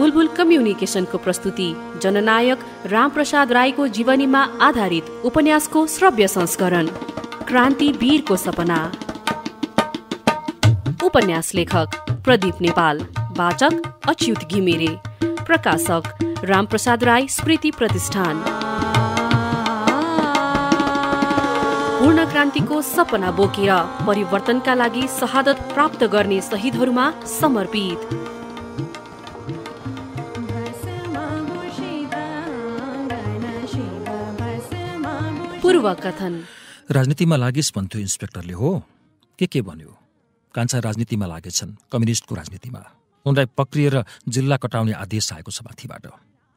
बुलबुल कम्युनिकेसनको प्रस्तुति जननायक रामप्रसाद राईको जीवनीमा आधारित उपन्यासको श्रव्य संस्करण क्रान्ति वीरको सपना उपन्यास लेखक प्रदीप नेपाल वाचक अच्युत घिमिरे प्रकाशक रामप्रसाद राई स्मृति प्रतिष्ठान पूर्ण क्रान्तिको सपना बोकेर परिवर्तनका लागि शहादत प्राप्त गर्ने शहीदहरूमा समर्पित पूर्व कथन राजनीतिमा लागिस् भन्थ्यो इन्सपेक्टरले हो के के भन्यो कान्छा राजनीतिमा लागेछन् कम्युनिस्टको राजनीतिमा उनलाई पक्रिएर जिल्ला कटाउने आदेश आएको छ माथिबाट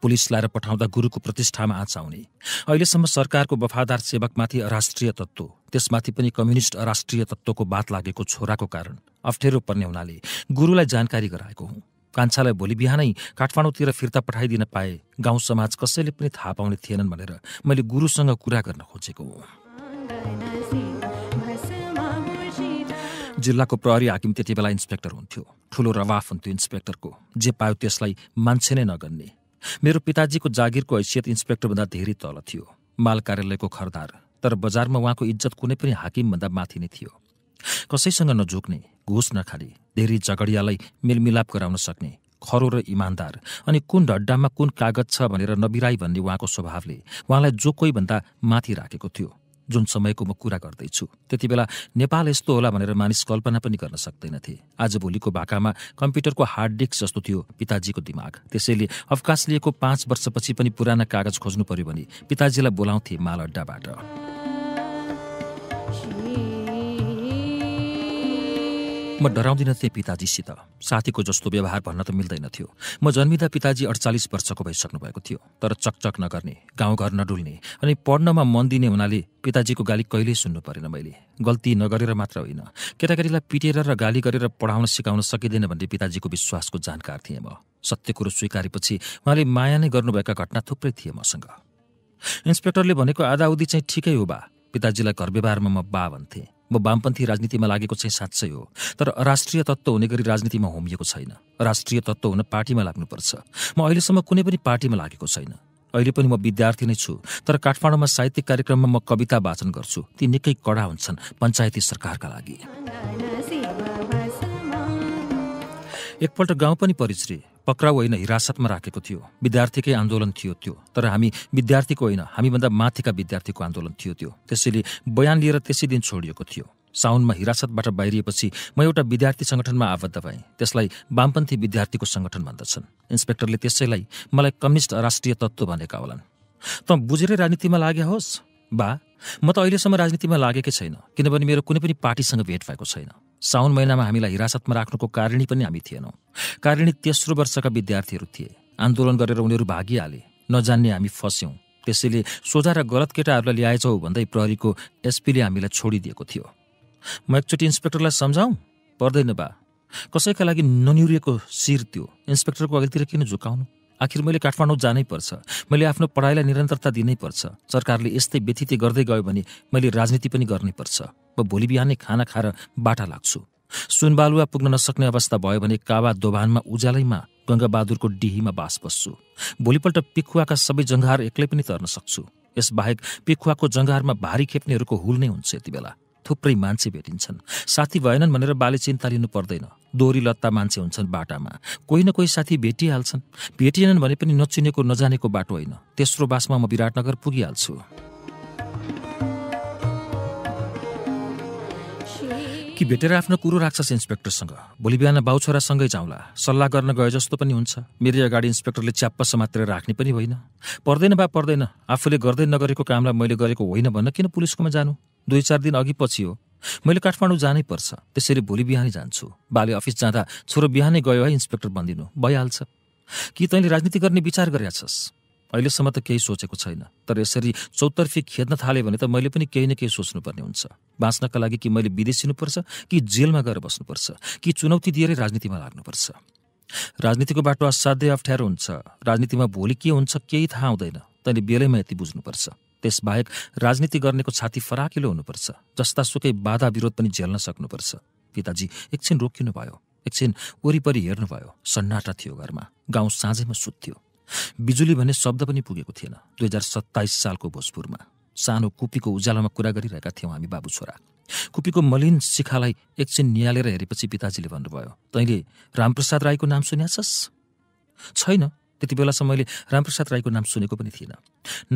पुलिस लाएर पठाउँदा गुरुको प्रतिष्ठामा आँच आउने अहिलेसम्म सरकारको वफादार सेवकमाथि अराष्ट्रिय तत्त्व त्यसमाथि पनि कम्युनिस्ट अराष्ट्रिय तत्त्वको बात लागेको छोराको कारण अप्ठ्यारो पर्ने हुनाले गुरुलाई जानकारी गराएको हुँ कान्छालाई भोलि बिहानै काठमाडौँतिर फिर्ता पठाइदिन पाए गाउँ समाज कसैले पनि थाहा पाउने थिएनन् भनेर मैले गुरुसँग कुरा गर्न खोजेको जिल्लाको प्रहरी हाकिम त्यति बेला इन्सपेक्टर हुन्थ्यो ठुलो रवाफ हुन्थ्यो इन्सपेक्टरको जे पायो त्यसलाई मान्छे नै नगन्ने मेरो पिताजीको जागिरको हैसियत इन्सपेक्टरभन्दा धेरै तल थियो माल कार्यालयको खरदार तर बजारमा उहाँको इज्जत कुनै पनि हाकिमभन्दा माथि नै थियो कसैसँग नझुक्ने घुस नखाने धेरै झगडियालाई मेलमिलाप गराउन सक्ने खरो र इमान्दार अनि कुन ढड्डामा कुन कागज छ भनेर नबिराई भन्ने उहाँको स्वभावले उहाँलाई जो कोही भन्दा माथि राखेको थियो जुन समयको म कुरा गर्दैछु त्यति बेला नेपाल यस्तो होला भनेर मानिस कल्पना पनि गर्न सक्दैनथे आजभोलिको भाकामा कम्प्युटरको हार्ड डिस्क जस्तो थियो पिताजीको दिमाग त्यसैले अवकाश लिएको पाँच वर्षपछि पनि पुराना कागज खोज्नु पर्यो भने पिताजीलाई बोलाउँथे माल अड्डाबाट म डराउँदिन थिएँ पिताजीसित साथीको जस्तो व्यवहार भन्न त मिल्दैन थियो म जन्मिँदा पिताजी अडचालिस वर्षको भइसक्नु भएको थियो तर चकचक नगर्ने गाउँघर नडुल्ने अनि पढ्नमा मन दिने हुनाले पिताजीको गाली कहिल्यै सुन्नु परेन मैले गल्ती नगरेर मात्र होइन केटाकेटीलाई पिटेर र गाली गरेर पढाउन सिकाउन सकिँदैन भन्ने पिताजीको विश्वासको जानकार थिएँ म सत्य कुरो स्वीकारेपछि उहाँले माया नै गर्नुभएका घटना थुप्रै थिए मसँग इन्सपेक्टरले भनेको आधा चाहिँ ठिकै हो बा पिताजीलाई घर व्यवहारमा म बा भन्थेँ म वामपन्थी राजनीतिमा लागेको चाहिँ साँच्चै हो तर राष्ट्रिय तत्त्व हुने गरी राजनीतिमा होमिएको छैन राष्ट्रिय तत्त्व हुन पार्टीमा लाग्नुपर्छ म अहिलेसम्म कुनै पनि पार्टीमा लागेको छैन अहिले पनि म विद्यार्थी नै छु तर काठमाडौँमा साहित्यिक कार्यक्रममा म कविता वाचन गर्छु ती निकै कडा हुन्छन् पञ्चायती सरकारका लागि एकपल्ट गाउँ पनि परिश्री पक्राउ होइन हिरासतमा राखेको थियो विद्यार्थीकै आन्दोलन थियो त्यो तर हामी विद्यार्थीको होइन हामीभन्दा माथिका विद्यार्थीको आन्दोलन थियो त्यो त्यसैले बयान लिएर त्यसै दिन छोडिएको थियो साउनमा हिरासतबाट बाहिरिएपछि म एउटा विद्यार्थी सङ्गठनमा आबद्ध भएँ त्यसलाई वामपन्थी विद्यार्थीको सङ्गठन भन्दछन् इन्सपेक्टरले त्यसैलाई मलाई कम्युनिस्ट राष्ट्रिय तत्त्व भनेका होलान् त बुझेरै राजनीतिमा लागे होस् बा म त अहिलेसम्म राजनीतिमा लागेकै छैन किनभने मेरो कुनै पनि पार्टीसँग भेट भएको छैन साउन महिनामा हामीलाई हिरासतमा राख्नुको कारिणी पनि हामी थिएनौँ कारिणी तेस्रो वर्षका विद्यार्थीहरू थिए आन्दोलन गरेर उनीहरू भागिहाले नजान्ने हामी फस्यौँ त्यसैले सोझा र गलत केटाहरूलाई ल्याएछौ भन्दै प्रहरीको एसपीले हामीलाई छोडिदिएको थियो म एकचोटि इन्सपेक्टरलाई सम्झाउँ पर्दैन बा कसैका लागि ननिउरिएको शिर त्यो इन्सपेक्टरको अघितिर किन झुकाउनु आखिर मैले काठमाडौँ पर्छ मैले आफ्नो पढाइलाई निरन्तरता दिनैपर्छ सरकारले यस्तै व्यथिति गर्दै गयो भने मैले राजनीति पनि गर्नैपर्छ म भोलि बिहानै खाना खाएर बाटा लाग्छु सुनबालुवा पुग्न नसक्ने अवस्था भयो भने काबा दोभानमा उज्यालैमा गङ्गाबहादुरको डिहीमा बास बस्छु भोलिपल्ट पिखुवाका सबै जङ्घार एक्लै पनि तर्न सक्छु यसबाहेक पिखुवाको जङ्घारमा भारी खेप्नेहरूको हुल नै हुन्छ यति बेला थुप्रै मान्छे भेटिन्छन् साथी भएनन् भनेर बाले चिन्ता लिनु पर्दैन दोहोरी लत्ता मान्छे हुन्छन् बाटामा कोही न कोही साथी भेटिहाल्छन् भेटिएनन् भने पनि नचिनेको नजानेको बाटो होइन तेस्रो बासमा म विराटनगर पुगिहाल्छु कि भेटेर आफ्नो कुरो राख्छस् इन्सपेक्टरसँग भोलि बिहान बाउ छोरासँगै जाउँला सल्लाह गर्न गए जस्तो पनि हुन्छ मेरो अगाडि इन्सपेक्टरले च्याप्प समातेर राख्ने पनि होइन पर्दैन बा पर्दैन आफूले गर्दै नगरेको कामलाई मैले गरेको होइन भन्न किन पुलिसकोमा जानु दुई चार दिन अघि पछि हो मैले काठमाडौँ जानै पर्छ त्यसरी भोलि बिहानै जान्छु बाले अफिस जाँदा छोरो बिहानै गयो है इन्सपेक्टर भनिदिनु भइहाल्छ कि तैँले राजनीति गर्ने विचार गरेका अहिलेसम्म त केही सोचेको छैन तर यसरी चौतर्फी खेद्न थालेँ भने त मैले पनि केही न केही सोच्नुपर्ने हुन्छ बाँच्नका लागि कि मैले विदेशिनुपर्छ कि जेलमा गएर बस्नुपर्छ कि चुनौती दिएरै राजनीतिमा लाग्नुपर्छ राजनीतिको बाटो असाध्यै अप्ठ्यारो हुन्छ राजनीतिमा भोलि के हुन्छ केही थाहा हुँदैन तैँले बेलैमा यति बुझ्नुपर्छ त्यसबाहेक राजनीति गर्नेको छाती फराकिलो हुनुपर्छ जस्ता सुकै बाधा विरोध पनि झेल्न सक्नुपर्छ पिताजी एकछिन भयो एकछिन वरिपरि हेर्नुभयो सन्नाटा थियो घरमा गाउँ साँझैमा सुत्थ्यो बिजुली भन्ने शब्द पनि पुगेको थिएन दुई हजार सत्ताइस सालको भोजपुरमा सानो कुपीको उज्यालोमा कुरा गरिरहेका थियौँ हामी बाबु छोरा कुपीको मलिन शिखालाई एकछिन निहालेर हेरेपछि पिताजीले भन्नुभयो तैँले रामप्रसाद राईको नाम सुन्याछस् छैन त्यति बेलासम्म मैले रामप्रसाद राईको नाम सुनेको पनि थिइनँ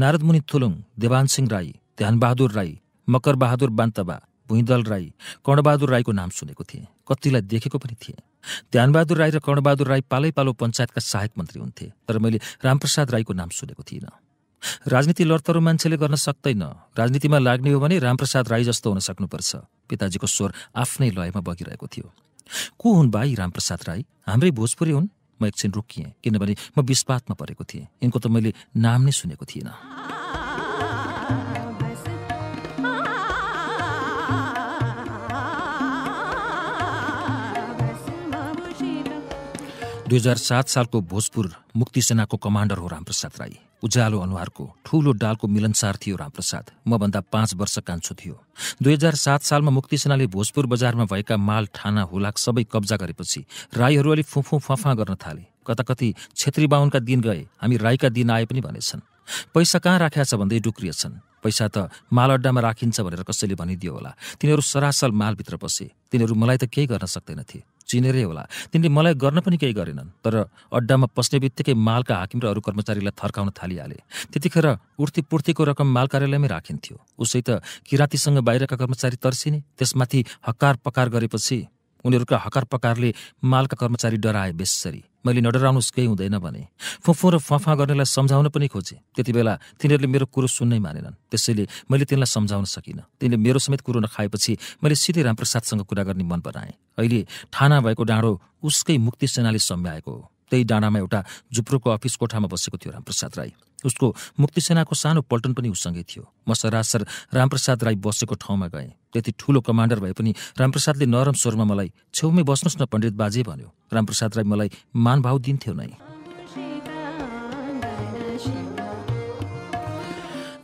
नारदमुनि थुलुङ देवान सिंह राई ध्यानबहादुर राई मकरबहादुर बान्तबा भुइँदल राई कर्णबहादुर राईको नाम सुनेको थिएँ कतिलाई देखेको पनि थिएँ ध्यानबहादुर राई र कर्णबहादुर राई पालै पालो पञ्चायतका सहायक मन्त्री हुन्थे तर मैले रामप्रसाद राईको नाम सुनेको थिइनँ राजनीति लर्तरो मान्छेले गर्न सक्दैन राजनीतिमा लाग्ने हो भने रामप्रसाद राई जस्तो हुन सक्नुपर्छ पिताजीको स्वर आफ्नै लयमा बगिरहेको थियो को हुन् भाइ रामप्रसाद राई हाम्रै भोजपुरी हुन् म एकछिन रोकिएँ किनभने म विस्पातमा परेको थिएँ यिनको त मैले नाम नै सुनेको थिइनँ दुई हजार सात सालको भोजपुर मुक्ति सेनाको कमान्डर हो रामप्रसाद राई उज्यालो अनुहारको ठूलो डालको मिलनसार थियो रामप्रसाद मभन्दा पाँच वर्ष कान्छो थियो दुई हजार सात सालमा मुक्ति सेनाले भोजपुर बजारमा भएका माल ठाना हुलाक सबै कब्जा गरेपछि राईहरू अलि फुफु फाफा गर्न थाले कता कति छेत्री बाहुनका दिन गए हामी राईका दिन आए पनि भनेछन् पैसा कहाँ राखेका छ भन्दै डुक्रिएछन् पैसा त मालअड्डामा राखिन्छ भनेर कसैले भनिदियो होला तिनीहरू सरासल मालभित्र पसे तिनीहरू मलाई त केही गर्न सक्दैनथे चिनेरै होला तिनले मलाई गर्न पनि केही गरेनन् तर अड्डामा पस्ने बित्तिकै मालका हाकिम र अरू कर्मचारीलाई थर्काउन थालिहाले त्यतिखेर उर्ती पूर्तिको रकम माल कार्यालयमै राखिन्थ्यो उसै त किराँतीसँग बाहिरका कर्मचारी तर्सिने त्यसमाथि हकार पकार गरेपछि उनीहरूका हकार पकारले मालका कर्मचारी डराए बेसरी मैले नडराउनुहोस् केही हुँदैन भने फोफो र फफा गर्नेलाई सम्झाउन पनि खोजेँ त्यति बेला तिनीहरूले मेरो कुरो सुन्नै मानेनन् त्यसैले मैले तिनलाई सम्झाउन सकिनँ तिनले मेरो समेत कुरो नखाएपछि मैले सिधै रामप्रसादसँग कुरा गर्ने मन पराएँ अहिले ठाना भएको डाँडो उसकै मुक्ति सेनाले सम्भ्याएको हो त्यही डाँडामा एउटा जुप्रोको अफिस कोठामा बसेको थियो रामप्रसाद राई उसको मुक्ति सेनाको सानो पल्टन पनि उसँगै थियो म सरासर रामप्रसाद राई बसेको ठाउँमा गएँ त्यति ठुलो कमान्डर भए पनि रामप्रसादले नरम स्वरमा मलाई छेउमै बस्नुहोस् न पण्डित बाजे भन्यो रामप्रसादलाई मलाई मानभाव दिन्थ्यो नै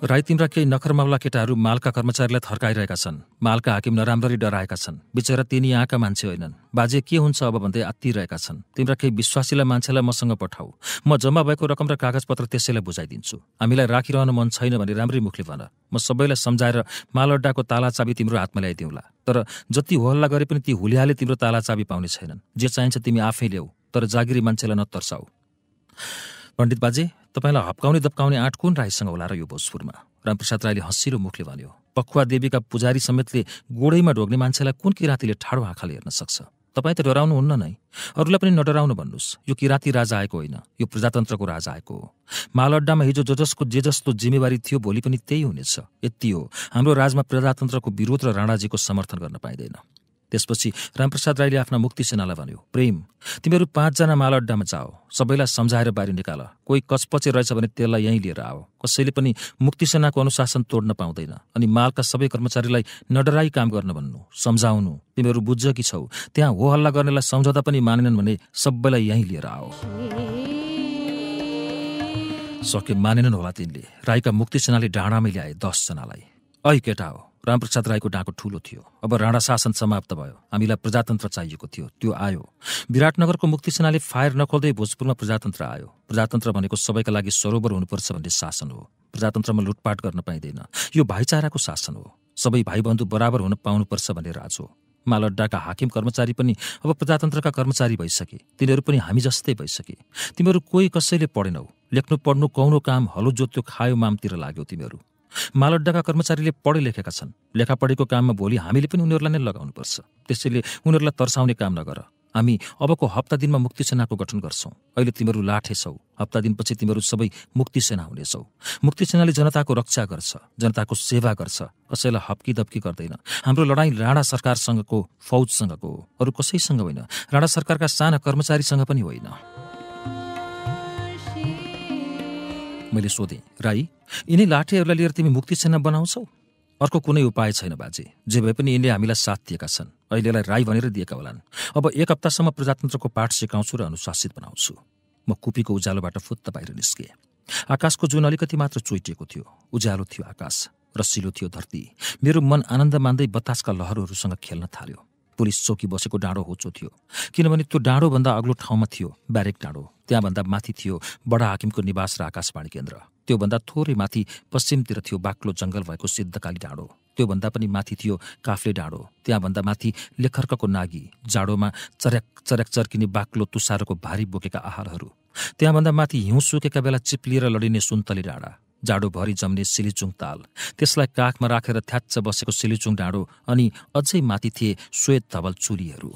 राई तिम्रा केही नखरमाउला केटाहरू मालका कर्मचारीलाई थर्काइरहेका छन् मालका हाकिम नराम्ररी डराएका छन् बिचरा तिनी यहाँका मान्छे होइनन् बाजे के हुन्छ अब भन्दै आत्तिरहेका छन् तिम्रा केही विश्वासीलाई मान्छेलाई मसँग पठाऊ म जम्मा भएको रकम र कागजपत्र त्यसैलाई बुझाइदिन्छु हामीलाई राखिरहन मन छैन भने राम्रै मुखले भन म सबैलाई सम्झाएर मालअड्डाको ताला चाबी तिम्रो हातमा ल्याइदिउँला तर जति होहल्ला गरे पनि ती हुलियाले तिम्रो ताला चाबी पाउने छैनन् जे चाहिन्छ तिमी आफै ल्याऊ तर जागिरी मान्छेलाई नतर्साऊ पण्डित बाजे तपाईँलाई हप्काउने दप्काउने आँट कुन राईसँग होला र यो भोजपुरमा रामप्रसाद राईले हँसिलो मुखले भन्यो पखुवा देवीका पुजारी समेतले गोडैमा ढोग्ने मान्छेलाई कुन किराँतीले ठाडो आँखाले हेर्न सक्छ तपाईँ त डराउनुहुन्न नै अरूलाई पनि नडराउनु भन्नुहोस् यो किराती राजा आएको होइन यो प्रजातन्त्रको राजा आएको हो मालअड्डामा हिजो जो जसको जे जस्तो जिम्मेवारी थियो भोलि पनि त्यही हुनेछ यति हो हाम्रो राजमा प्रजातन्त्रको विरोध र राणाजीको समर्थन गर्न पाइँदैन त्यसपछि रामप्रसाद राईले आफ्ना मुक्ति सेनालाई भन्यो प्रेम तिमीहरू पाँचजना माल अड्डामा जाओ सबैलाई सम्झाएर बाहिर निकाल कोही कचपचे रहेछ भने त्यसलाई यहीँ लिएर आओ कसैले पनि मुक्ति सेनाको अनुशासन तोड्न पाउँदैन अनि मालका सबै कर्मचारीलाई नडराई काम गर्न भन्नु सम्झाउनु तिमीहरू बुझ्छ कि छौ त्यहाँ हो हल्ला गर्नेलाई सम्झौता पनि मानेनन् भने सबैलाई यहीँ लिएर आओ सके मानेनन् होला तिनले राईका मुक्ति सेनाले डाँडामै ल्याए दसजनालाई ऐ केटा हो रामप्रसाद राईको डाँको ठुलो थियो अब राणा शासन समाप्त भयो हामीलाई प्रजातन्त्र चाहिएको थियो त्यो आयो विराटनगरको मुक्ति सेनाले फायर नखोल्दै भोजपुरमा प्रजातन्त्र आयो प्रजातन्त्र भनेको सबैका लागि सरोवर हुनुपर्छ भन्ने शासन हो प्रजातन्त्रमा लुटपाट गर्न पाइँदैन यो भाइचाराको शासन हो सबै भाइबन्धु बराबर हुन पाउनुपर्छ भन्ने राज हो मालड्डाका हाकिम कर्मचारी पनि अब प्रजातन्त्रका कर्मचारी भइसके तिनीहरू पनि हामी जस्तै भइसके तिमीहरू कोही कसैले पढेनौ लेख्नु पढ्नु कौनो काम हलो जोत्यो खायो मामतिर लाग्यो तिमीहरू मालोड्डाका कर्मचारीले पढे लेखेका छन् लेखापढीको काममा भोलि हामीले पनि उनीहरूलाई नै लगाउनुपर्छ त्यसैले उनीहरूलाई तर्साउने काम नगर हामी अबको हप्ता दिनमा मुक्ति सेनाको गठन गर्छौँ अहिले तिमीहरू लाठे छौ हप्ता दिनपछि तिमीहरू सबै मुक्ति सेना हुनेछौ मुक्ति सेनाले जनताको रक्षा गर्छ जनताको सेवा गर्छ कसैलाई हप्की दप्की गर्दैन हाम्रो लडाईँ राणा सरकारसँगको फौजसँगको हो अरू कसैसँग होइन राणा सरकारका साना कर्मचारीसँग पनि होइन मैले सोधेँ राई यिनै लाठेहरूलाई लिएर तिमी मुक्ति सेना बनाउँछौ अर्को कुनै उपाय छैन बाजे जे भए पनि यिनले हामीलाई साथ दिएका छन् अहिलेलाई राई भनेर दिएका होलान् अब एक हप्तासम्म प्रजातन्त्रको पाठ सिकाउँछु र अनुशासित बनाउँछु म कुपीको उज्यालोबाट फुत्त बाहिर निस्केँ आकाशको जुन अलिकति मात्र चुइटिएको थियो उज्यालो थियो आकाश र सिलो थियो धरती मेरो मन आनन्द मान्दै बतासका लहरहरूसँग खेल्न थाल्यो पुलिस चौकी बसेको डाँडो होचो थियो किनभने त्यो डाँडोभन्दा अग्लो ठाउँमा थियो ब्यारेक डाँडो त्यहाँभन्दा माथि थियो बडा हाकिमको निवास र आकाशवाणी केन्द्र त्योभन्दा थोरै माथि पश्चिमतिर थियो बाक्लो जङ्गल भएको सिद्धकाली डाँडो त्योभन्दा पनि माथि थियो काफ्ले डाँडो त्यहाँभन्दा माथि लेखर्कको नागी जाडोमा चर्याक चर्याक चर्किने बाक्लो तुसारोको भारी बोकेका आहारहरू त्यहाँभन्दा माथि हिउँ सुकेका बेला चिप्लिएर लडिने सुन्तली डाँडा जाडोभरि जम्ने सिलिचुङ ताल त्यसलाई काखमा राखेर थ्याच्च बसेको सिलिचुङ डाँडो अनि अझै माथि थिए श्वेत धवल चुलीहरू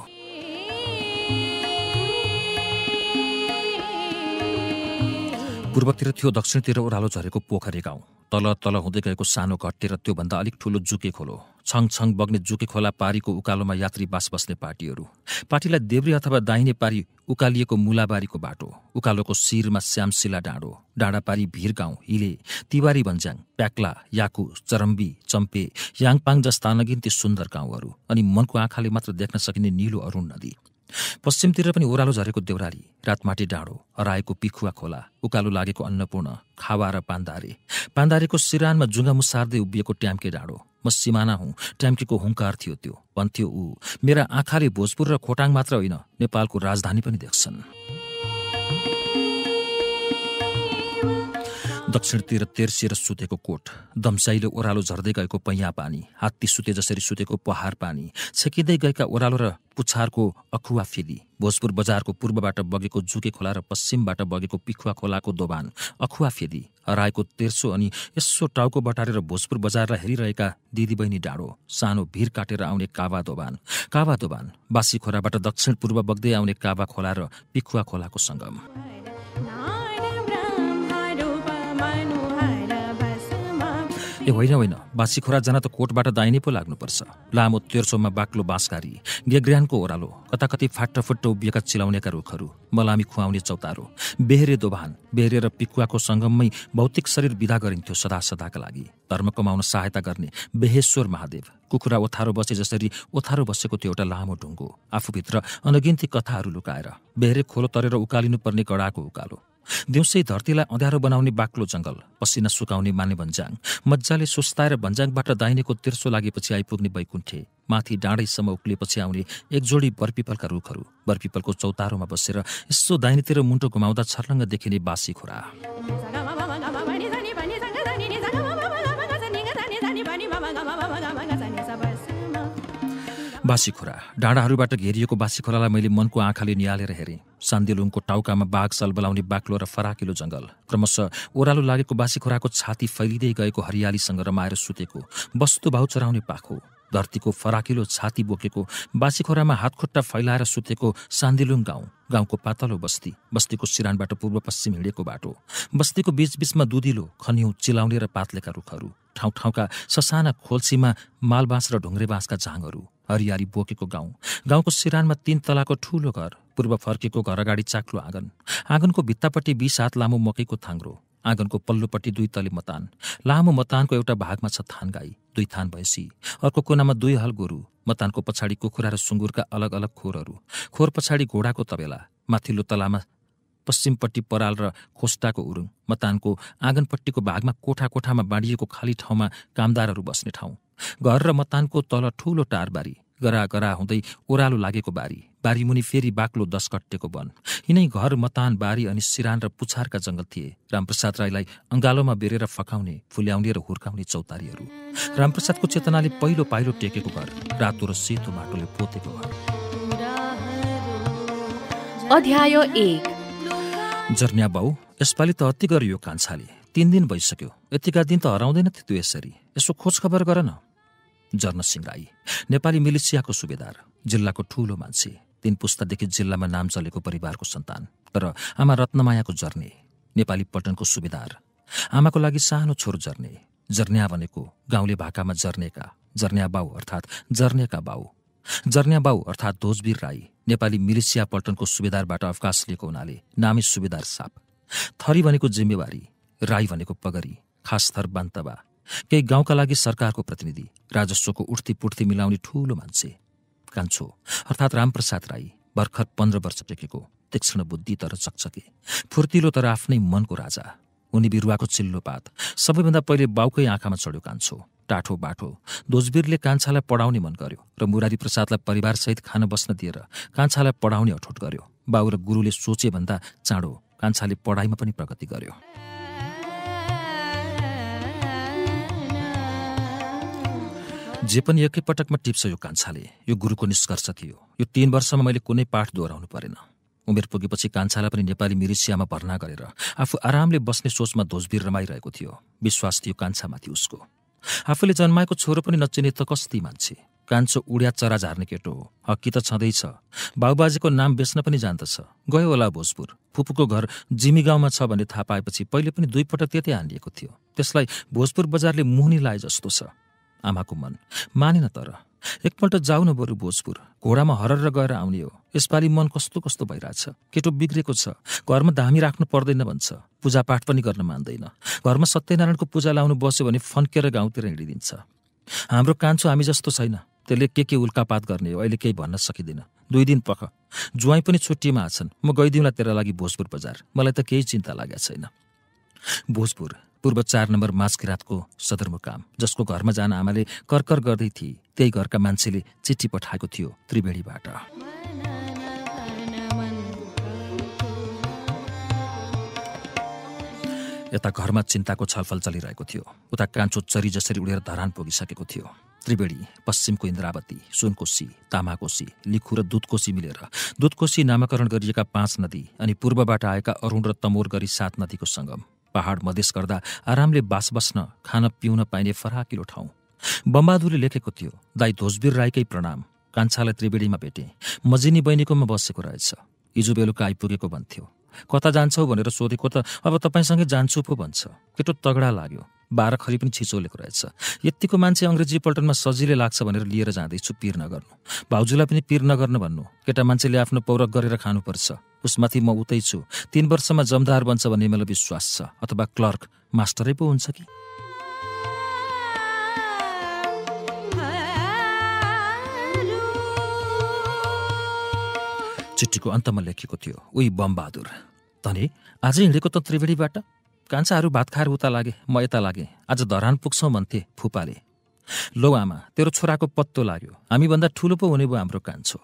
पूर्वतिर थियो दक्षिणतिर ओह्रालो झरेको पोखरी गाउँ तल तल हुँदै गएको सानो घटतिर त्योभन्दा अलिक ठुलो जुके खोलो छङ छङ बग्ने जुके खोला पारीको उकालोमा यात्री बास बस्ने पार्टीहरू पार्टीलाई देब्रे अथवा दाहिने पारी उकालिएको मुलाबारीको बाटो उकालोको शिरमा श्यामशिला डाँडो पारी भिर गाउँ हिले तिवारी भन्ज्याङ प्याक्ला याकु चरम्बी चम्पे याङपाङ जस्ता नगिन्ती सुन्दर गाउँहरू अनि मनको आँखाले मात्र देख्न सकिने निलो अरुण नदी पश्चिमतिर पनि ओह्रालो झरेको देउराली रातमाटी डाँडो हराएको पिखुवा खोला उकालो लागेको अन्नपूर्ण खावा र पान्दारे पान्दारेको सिरानमा जुङ्गा मुसार्दै उभिएको ट्याम्के डाँडो म सिमाना हुँ ट्याम्केको हुङ्कार थियो त्यो भन्थ्यो ऊ मेरा आँखाले भोजपुर र खोटाङ मात्र होइन नेपालको राजधानी पनि देख्छन् दक्षिणतिर तेर्सिएर सुतेको कोट दम्साइलो ओह्रालो झर्दै गएको पैयाँ पानी हात्ती सुते जसरी सुतेको पहाड पानी छेकिँदै गएका ओह्रालो र पुछारको अखुवा फेदी भोजपुर बजारको पूर्वबाट बगेको जुके खोला र पश्चिमबाट बगेको पिखुवा खोलाको दोबान अखुवा फेदी हराएको तेर्सो अनि यसो टाउको बटारेर भोजपुर बजारलाई हेरिरहेका दिदीबहिनी डाँडो सानो भिर काटेर आउने कावा दोबान कावा दोबान बासी खोलाबाट दक्षिण पूर्व बग्दै आउने कावा खोला र पिखुवा खोलाको सङ्गम ए होइन होइन बासी जान त कोटबाट दाहिने पो लाग्नुपर्छ लामो तेर्सोमा बाक्लो बाँसकारी गेग्रहानको ओह्रालो कति फाटफुट्टो उभिएका चिलाउनेका रुखहरू मलामी खुवाउने चौतारो बेहेरे दोभान बेहेरे र पिकुवाको सङ्गममै भौतिक शरीर विदा गरिन्थ्यो सदा सदाका लागि धर्म कमाउन सहायता गर्ने बेहेश्वर महादेव कुखुरा ओथारो बसे जसरी ओथारो बसेको त्यो एउटा लामो ढुङ्गो आफूभित्र अनगिन्ती कथाहरू लुकाएर बेहेरे खोलो तरेर उकालिनुपर्ने कडाको उकालो दिउँसै धरतीलाई अँध्यारो बनाउने बाक्लो जङ्गल पसिना सुकाउने माने भन्ज्याङ मजाले सुस्ताएर भन्ज्याङबाट दाहिनेको तेर्सो लागेपछि आइपुग्ने बैकुण्ठे माथि डाँडैसम्म उक्लिएपछि आउने एक जोडी बरपिपलका रुखहरू बरपिपलको चौतारोमा बसेर यसो दाहिनेतिर मुन्टो घुमाउँदा छर्लङ्ग देखिने बासी खोरा बासीखोरा डाँडाहरूबाट घेरिएको बासीखोरालाई मैले मनको आँखाले निहालेर हेरेँ सान्देलुङको टाउकामा बाघ सल बलाउने बाक्लो र फराकिलो जङ्गल क्रमशः ओह्रालो लागेको बासीखोराको छाती फैलिँदै गएको हरियालीसँग रमाएर सुतेको वस्तु भाउ चराउने पाखो धरतीको फराकिलो छाती बोकेको बासीखोरामा हातखुट्टा फैलाएर सुतेको सान्दिलुङ गाउँ गाउँको पातलो बस्ती बस्तीको सिरानबाट पूर्व पश्चिम हिँडेको बाटो बस्तीको बीचबीचमा दुधिलो खन्यौँ चिलाउने र पातलेका रुखहरू ठाउँ ठाउँका ससाना खोल्सीमा मालबाँस र ढुङ्ग्रे बाँसका झाङहरू हरियाली बोकेको गाउँ गाउँको सिरानमा तीन तलाको ठूलो घर पूर्व फर्केको घर अगाडि चाक्लो आँगन आँगनको भित्तापट्टि बिस हात लामो मकैको थाङ्रो आँगनको पल्लोपट्टि दुई तले मतान लामो मतानको एउटा भागमा छ थान गाई दुई थान भैँसी अर्को कुनामा दुई हल गोरु मतानको पछाडि कुखुरा र सुँगुरका अलग अलग खोरहरू खोर पछाडि घोडाको तबेला माथिल्लो तलामा पश्चिमपट्टि पराल र खोस्टाको उरुङ मतानको आँगनपट्टिको भागमा कोठा कोठामा बाँडिएको खाली ठाउँमा कामदारहरू बस्ने ठाउँ घर र मतानको तल ठूलो टारबारी गरागरा हुँदै ओह्रालो लागेको बारी बारीमुनि फेरि बाक्लो दसकट्टेको वन यिनै घर मतान बारी अनि सिरान र पुछारका जङ्गल थिए रामप्रसाद राईलाई अङ्गालोमा बेरेर फकाउने फुल्याउने र हुर्काउने चौतारीहरू रामप्रसादको चेतनाले पहिलो पाइलो टेकेको घर रातो र सेतो माटोले पोतेको घर अध्याय बाउ यसपालि त अति गर्यो यो कान्छाले तिन दिन भइसक्यो यतिका दिन त हराउँदैन थियो यसरी यसो खोज खबर गर न जर्नसिंह राई नेपाली मिलिसियाको सुबेदार जिल्लाको ठूलो मान्छे तीन पुस्तादेखि जिल्लामा नाम चलेको परिवारको सन्तान तर आमा रत्नमायाको जर्ने नेपाली पटनको सुबेदार आमाको लागि सानो छोरो जर्ने जर्न्या भनेको गाउँले भाकामा जर्नेका जर्न्या बाउ अर्थात् जर्नेका बाउ जर्न्या बाउ अर्थात् दोजवीर राई नेपाली मिलिसिया पल्टनको सुबेदारबाट अवकाश लिएको हुनाले नामी सुबेदार साप थरी भनेको जिम्मेवारी राई भनेको पगरी खास थर बान्तबा केही गाउँका लागि सरकारको प्रतिनिधि राजस्वको उठ्ती पुठ्ती मिलाउने ठूलो मान्छे कान्छो अर्थात् रामप्रसाद राई भर्खर पन्ध्र वर्ष टेकेको तीक्ष्ण बुद्धि तर चकचके फुर्तिलो तर आफ्नै मनको राजा उनी बिरुवाको चिल्लो पात सबैभन्दा पहिले बाउकै आँखामा चढ्यो कान्छो टाठो बाठो दोजबिरले कान्छालाई पढाउने मन गर्यो र मुरारी प्रसादलाई परिवारसहित खान बस्न दिएर कान्छालाई पढाउने अठोट गर्यो बाउ र गुरुले सोचे भन्दा चाँडो कान्छाले पढाइमा पनि प्रगति गर्यो जे पनि पटकमा टिप्छ यो कान्छाले यो गुरुको निष्कर्ष थियो यो तीन वर्षमा मैले कुनै पाठ दोहोऱ्याउनु परेन उमेर पुगेपछि कान्छालाई पनि नेपाली मिरिसियामा भर्ना गरेर आफू आरामले बस्ने सोचमा धोजबिर रमाइरहेको थियो विश्वास थियो कान्छामाथि उसको आफूले जन्माएको छोरो पनि नचिने त कस्ती मान्छे कान्छो उड्या चरा झार्ने केटो हो हक्की त छँदैछ बाबुबाजेको नाम बेच्न पनि जान्दछ गयो होला भोजपुर फुपूको घर जिमी गाउँमा छ भन्ने थाहा पाएपछि पहिले पनि दुईपटक त्यतै हानिएको थियो त्यसलाई भोजपुर बजारले मुहनी लाए जस्तो छ आमाको मन मानेन तर एकपल्ट जाऊ न बरु भोजपुर घोडामा हरर गएर आउने हो यसपालि मन कस्तो कस्तो भइरहेछ केटो बिग्रेको छ घरमा धामी राख्नु पर्दैन भन्छ पूजापाठ पनि गर्न मान्दैन घरमा सत्यनारायणको पूजा लाउनु बस्यो भने फन्केर गाउँतिर हिँडिदिन्छ हाम्रो कान्छो हामी जस्तो छैन त्यसले के के उल्कापात गर्ने हो अहिले केही भन्न सकिँदैन दुई दिन पख ज्वाइँ पनि छुट्टीमा आछन् म गइदिउँला तेरा लागि भोजपुर बजार मलाई त केही चिन्ता लागेको छैन भोजपुर पूर्व चार नम्बर माझकिरातको सदरमुकाम जसको घरमा जान आमाले करकर गर्दै थिए त्यही घरका मान्छेले चिठी पठाएको थियो त्रिवेणीबाट यता घरमा चिन्ताको छलफल चलिरहेको थियो उता कान्छो चरी जसरी उडेर धरान पुगिसकेको थियो त्रिवेणी पश्चिमको इन्द्रावती सुनकोशी तामाकोशी लिखु र दुधकोशी मिलेर दुधकोशी नामाकरण गरिएका पाँच नदी अनि पूर्वबाट आएका अरुण र तमोर गरी सात नदीको सङ्गम पहाड मधेस गर्दा आरामले बास बस्न खान पिउन पाइने फराकिलो ठाउँ बम्बहादुरले लेखेको थियो दाई धोजवीर राईकै प्रणाम कान्छालाई त्रिवेणीमा भेटे मजिनी बहिनीकोमा बसेको रहेछ हिजो बेलुका आइपुगेको भन्थ्यो कता जान्छौ भनेर सोधेको त अब तपाईँसँगै जान्छु पो भन्छ केटो तगडा लाग्यो बाह्र खरी पनि छिचोलेको रहेछ यत्तिको मान्छे अङ्ग्रेजी पल्टनमा सजिलै लाग्छ भनेर लिएर जाँदैछु पिर नगर्नु भाउजूलाई पनि पिर नगर्नु भन्नु केटा मान्छेले आफ्नो पौरख गरेर खानुपर्छ उसमाथि म उतै छु तिन वर्षमा जमदार बन्छ भन्ने मलाई विश्वास छ अथवा क्लर्क मास्टरै पो हुन्छ कि चिठीको अन्तमा लेखेको थियो उही बमबहादुर तले आज हिँडेको त त्रिवेणीबाट कान्छाहरू भात खाएर उता लागे म यता लागे आज धरान पुग्छौँ भन्थे फुपाले लौ आमा तेरो छोराको पत्तो लाग्यो हामीभन्दा ठुलो पो हुने भयो हाम्रो कान्छो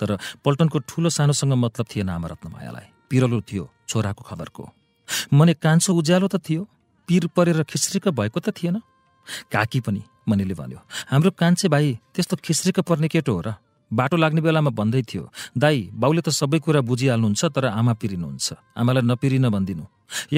तर पल्टनको ठुलो सानोसँग मतलब थिएन आमा रत्नमायालाई पिरलो थियो छोराको खबरको मने कान्छो उज्यालो त थियो पिर परेर खिस्रिक भएको त थिएन काकी पनि मनेले भन्यो हाम्रो कान्छे भाइ त्यस्तो खिस्रिक पर्ने केटो हो र बाटो लाग्ने बेलामा भन्दै थियो दाई बाउले त सबै कुरा बुझिहाल्नुहुन्छ तर आमा पिरिनुहुन्छ आमालाई नपिरिन भनिदिनु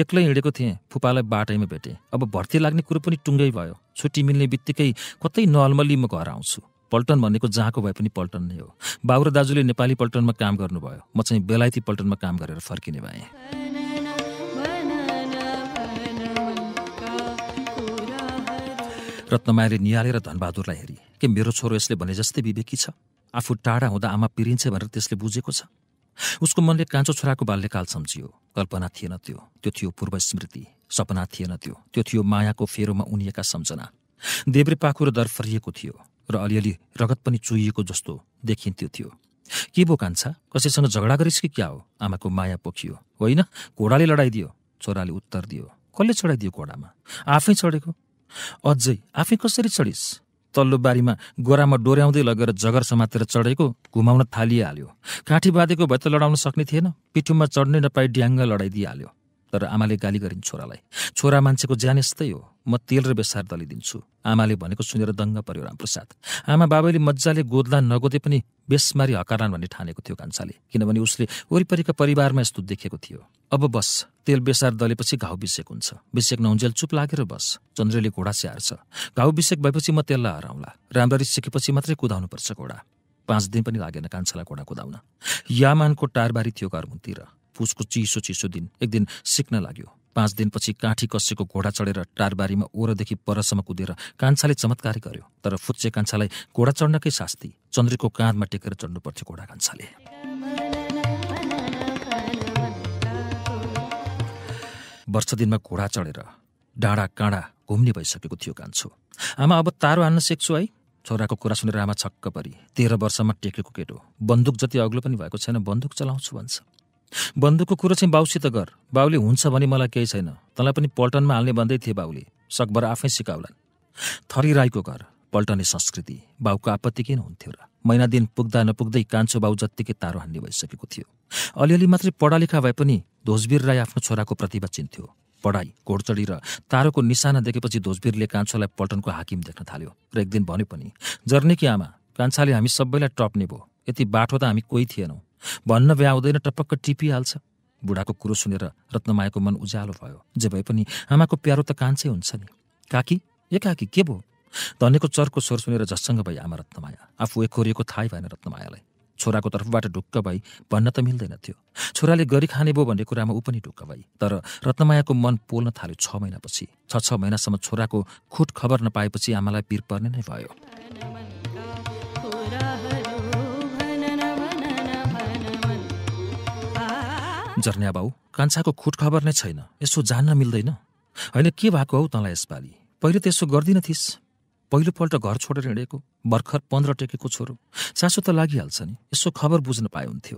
एक्लै हिँडेको थिएँ फुपालाई बाटैमा भेटेँ अब भर्ती लाग्ने कुरो पनि टुङ्गै भयो छुट्टी मिल्ने बित्तिकै कतै नलमली म घर आउँछु पल्टन भनेको जहाँको भए पनि पल्टन नै हो बाउ र दाजुले नेपाली पल्टनमा काम गर्नुभयो म चाहिँ बेलायती पल्टनमा काम गरेर फर्किने भएँ रत्नमायाले निहालेर धनबहादुरलाई हेरी के मेरो छोरो यसले भने जस्तै विवेकी छ आफू टाढा हुँदा आमा पिरिन्छ भनेर त्यसले बुझेको छ उसको मनले कान्छो छोराको बाल्यकाल सम्झियो कल्पना थिएन त्यो त्यो थियो पूर्व स्मृति सपना थिएन त्यो त्यो थियो मायाको फेरोमा उनिएका सम्झना देब्रे पाखुर दरफरिएको थियो र अलिअलि रगत पनि चुहिएको जस्तो देखिन्थ्यो थियो के भो कान्छा कसैसँग झगडा गरिस् कि क्या हो आमाको माया पोखियो होइन घोडाले लडाइदियो छोराले उत्तर दियो कसले चढाइदियो घोडामा आफै चढेको अझै आफै कसरी चढिस् तल्लो बारीमा गोरामा डोर्याउँदै लगेर जगर समातेर चढेको घुमाउन थालिहाल्यो काँठी बाँधेको भए त लडाउन सक्ने थिएन पिठुमा चढ्ने नपाई ड्याङ्ग लडाइदिइहाल्यो तर आमाले गाली गरिन् छोरालाई छोरा मान्छेको ज्यान यस्तै हो म तेल र बेसार दलिदिन्छु आमाले भनेको सुनेर दङ्ग पर्यो रामप्रसाद आमा बाबाले मजाले गोदला नगोदे पनि बेसमारी हकारान भन्ने ठानेको थियो कान्छाले किनभने उसले वरिपरिका परिवारमा यस्तो देखेको थियो अब बस तेल बेसार दलेपछि घाउ बिसेक हुन्छ बिसेक नहुन्जेल चुप लागेर बस चन्द्रले घोडा स्याहार्छ घाउ बिसेक भएपछि म तेललाई हराउँला राम्ररी सिकेपछि मात्रै कुदाउनुपर्छ घोडा पाँच दिन पनि लागेन कान्छालाई घोडा कुदाउन यामानको टारबारी थियो घरमुनतिर पुसको चिसो चिसो दिन एकदिन सिक्न लाग्यो पाँच दिनपछि काँठी कसेको घोडा चढेर टारबारीमा ओह्रदेखि परसम्म कुदेर कान्छाले चमत्कार गर्यो तर फुच्चे कान्छालाई घोडा चढ्नकै शास्ति चन्द्रको काँधमा टेकेर चढ्नु पर्थ्यो घोडा कान्छाले वर्ष दिनमा घोडा चढेर डाँडा काँडा घुम्ने भइसकेको थियो कान्छो आमा अब तारो हान्न सिक्छु है छोराको कुरा सुनेर आमा छक्क परि तेह्र वर्षमा टेकेको केटो बन्दुक जति अग्लो पनि भएको छैन बन्दुक चलाउँछु भन्छ बन्दुकको कुरो चाहिँ बाउसित गर बाउले हुन्छ भने मलाई केही छैन तँलाई पनि पल्टनमा हाल्ने भन्दै थिए बाउले सकभर आफै सिकाउलान् थरी राईको घर पल्टने संस्कृति बाउको आपत्ति किन हुन्थ्यो र महिना दिन पुग्दा नपुग्दै कान्छो बाउ जत्तिकै तारो हान्ने भइसकेको थियो अलिअलि मात्रै पढालेखा भए पनि धोजवीर राई आफ्नो छोराको प्रतिभा चिन्थ्यो पढाइ घोडचडी र तारोको निशाना देखेपछि धोजवीरले कान्छोलाई पल्टनको हाकिम देख्न थाल्यो र एक दिन भन्यो पनि जर्नेकी आमा कान्छाले हामी सबैलाई टप्ने भयो यति बाठो त हामी कोही थिएनौँ भन्न भ्याउँदैन टपक्क टिपिहाल्छ बुढाको कुरो सुनेर रत्नमायाको मन उज्यालो भयो जे भए पनि आमाको प्यारो त कान्छै हुन्छ नि काकी ए काकी के भयो धनेको चरको स्वर सुनेर झस्सँग भई आमा रत्नमाया आफू एकोरिएको थाहै भएन रत्नमायालाई छोराको तर्फबाट ढुक्क भई भन्न त मिल्दैन थियो छोराले गरी खाने भयो भन्ने कुरामा ऊ पनि ढुक्क भई तर रत्नमायाको मन पोल्न थाल्यो छ महिनापछि छ छ महिनासम्म छोराको खुट खबर नपाएपछि आमालाई पिर पर्ने नै भयो जर्ने बाउ कान्छाको खुट खबर नै छैन यसो जान्न मिल्दैन होइन के भएको हौ तँलाई यसपालि पहिले त यसो गर्दिन थिइस् पहिलोपल्ट घर छोडेर हिँडेको भर्खर पन्ध्र टेकेको छोरो चासो त लागिहाल्छ नि यसो खबर बुझ्न पाए हुन्थ्यो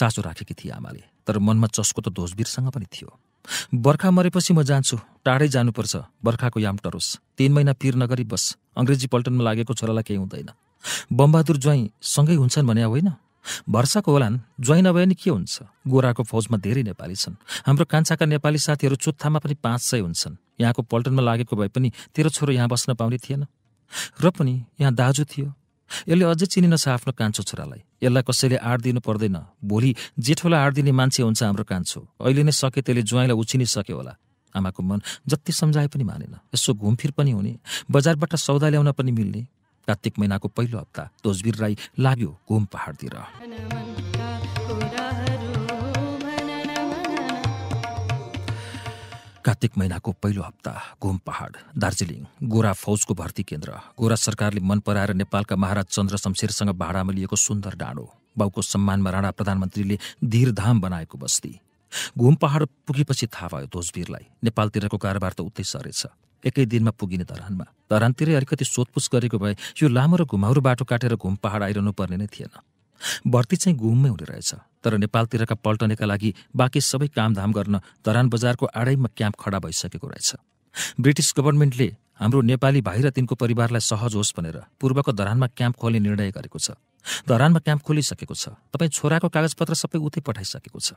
चासो राखेकी थिए आमाले तर मनमा चस्को त दोषवीरसँग पनि थियो बर्खा मरेपछि म जान्छु टाढै जानुपर्छ बर्खाको याम टरोस् तिन महिना पिर नगरी बस अङ्ग्रेजी पल्टनमा लागेको छोरालाई केही हुँदैन बमबहादुर ज्वाइँ सँगै हुन्छन् भने होइन भर्साको होलान् ज्वाइँ नभए नि के हुन्छ गोराको फौजमा धेरै नेपाली छन् हाम्रो कान्छाका नेपाली साथीहरू चुत्थामा पनि पाँच सय हुन्छन् यहाँको पल्टनमा लागेको भए पनि तेरो छोरो यहाँ बस्न पाउने थिएन र पनि यहाँ दाजु थियो यसले अझै चिनिनछ आफ्नो कान्छो छोरालाई यसलाई कसैले आँट दिनु पर्दैन भोलि जेठोलाई आँट दिने मान्छे हुन्छ हाम्रो कान्छो अहिले नै सके त्यसले ज्वाइँलाई उछिनिसक्यो होला आमाको मन जति सम्झाए पनि मानेन यसो घुमफिर पनि हुने बजारबाट सौदा ल्याउन पनि मिल्ने कार्तिक महिनाको पहिलो हप्ता तोजवीर राई लाग्यो घुम पहाडतिर कार्तिक महिनाको पहिलो हप्ता घुम पहाड दार्जिलिङ गोरा फौजको भर्ती केन्द्र गोरा सरकारले मन पराएर नेपालका महाराज चन्द्र शमशेरसँग भाडामा लिएको सुन्दर डाँडो बाउको सम्मानमा राणा प्रधानमन्त्रीले धीरधाम बनाएको बस्ती घुम पहाड पुगेपछि थाहा भयो धोजवीरलाई नेपालतिरको कारोबार त उतै सरेछ एकै दिनमा पुगिने धरानमा धरानतिरै अलिकति सोधपुछ गरेको भए यो लामो र घुमाउरो बाटो काटेर घुम पहाड आइरहनु पर्ने नै थिएन भर्ती चाहिँ घुममै हुने रहेछ तर नेपालतिरका पल्टनेका लागि बाँकी सबै कामधाम गर्न धरान बजारको आडैमा क्याम्प खडा भइसकेको रहेछ ब्रिटिस गभर्मेन्टले हाम्रो नेपाली भाइ र तिनको परिवारलाई सहज होस् भनेर पूर्वको धरानमा क्याम्प खोल्ने निर्णय गरेको छ धरानमा क्याम्प खोलिसकेको छ तपाईँ छोराको कागजपत्र सबै उतै पठाइसकेको छ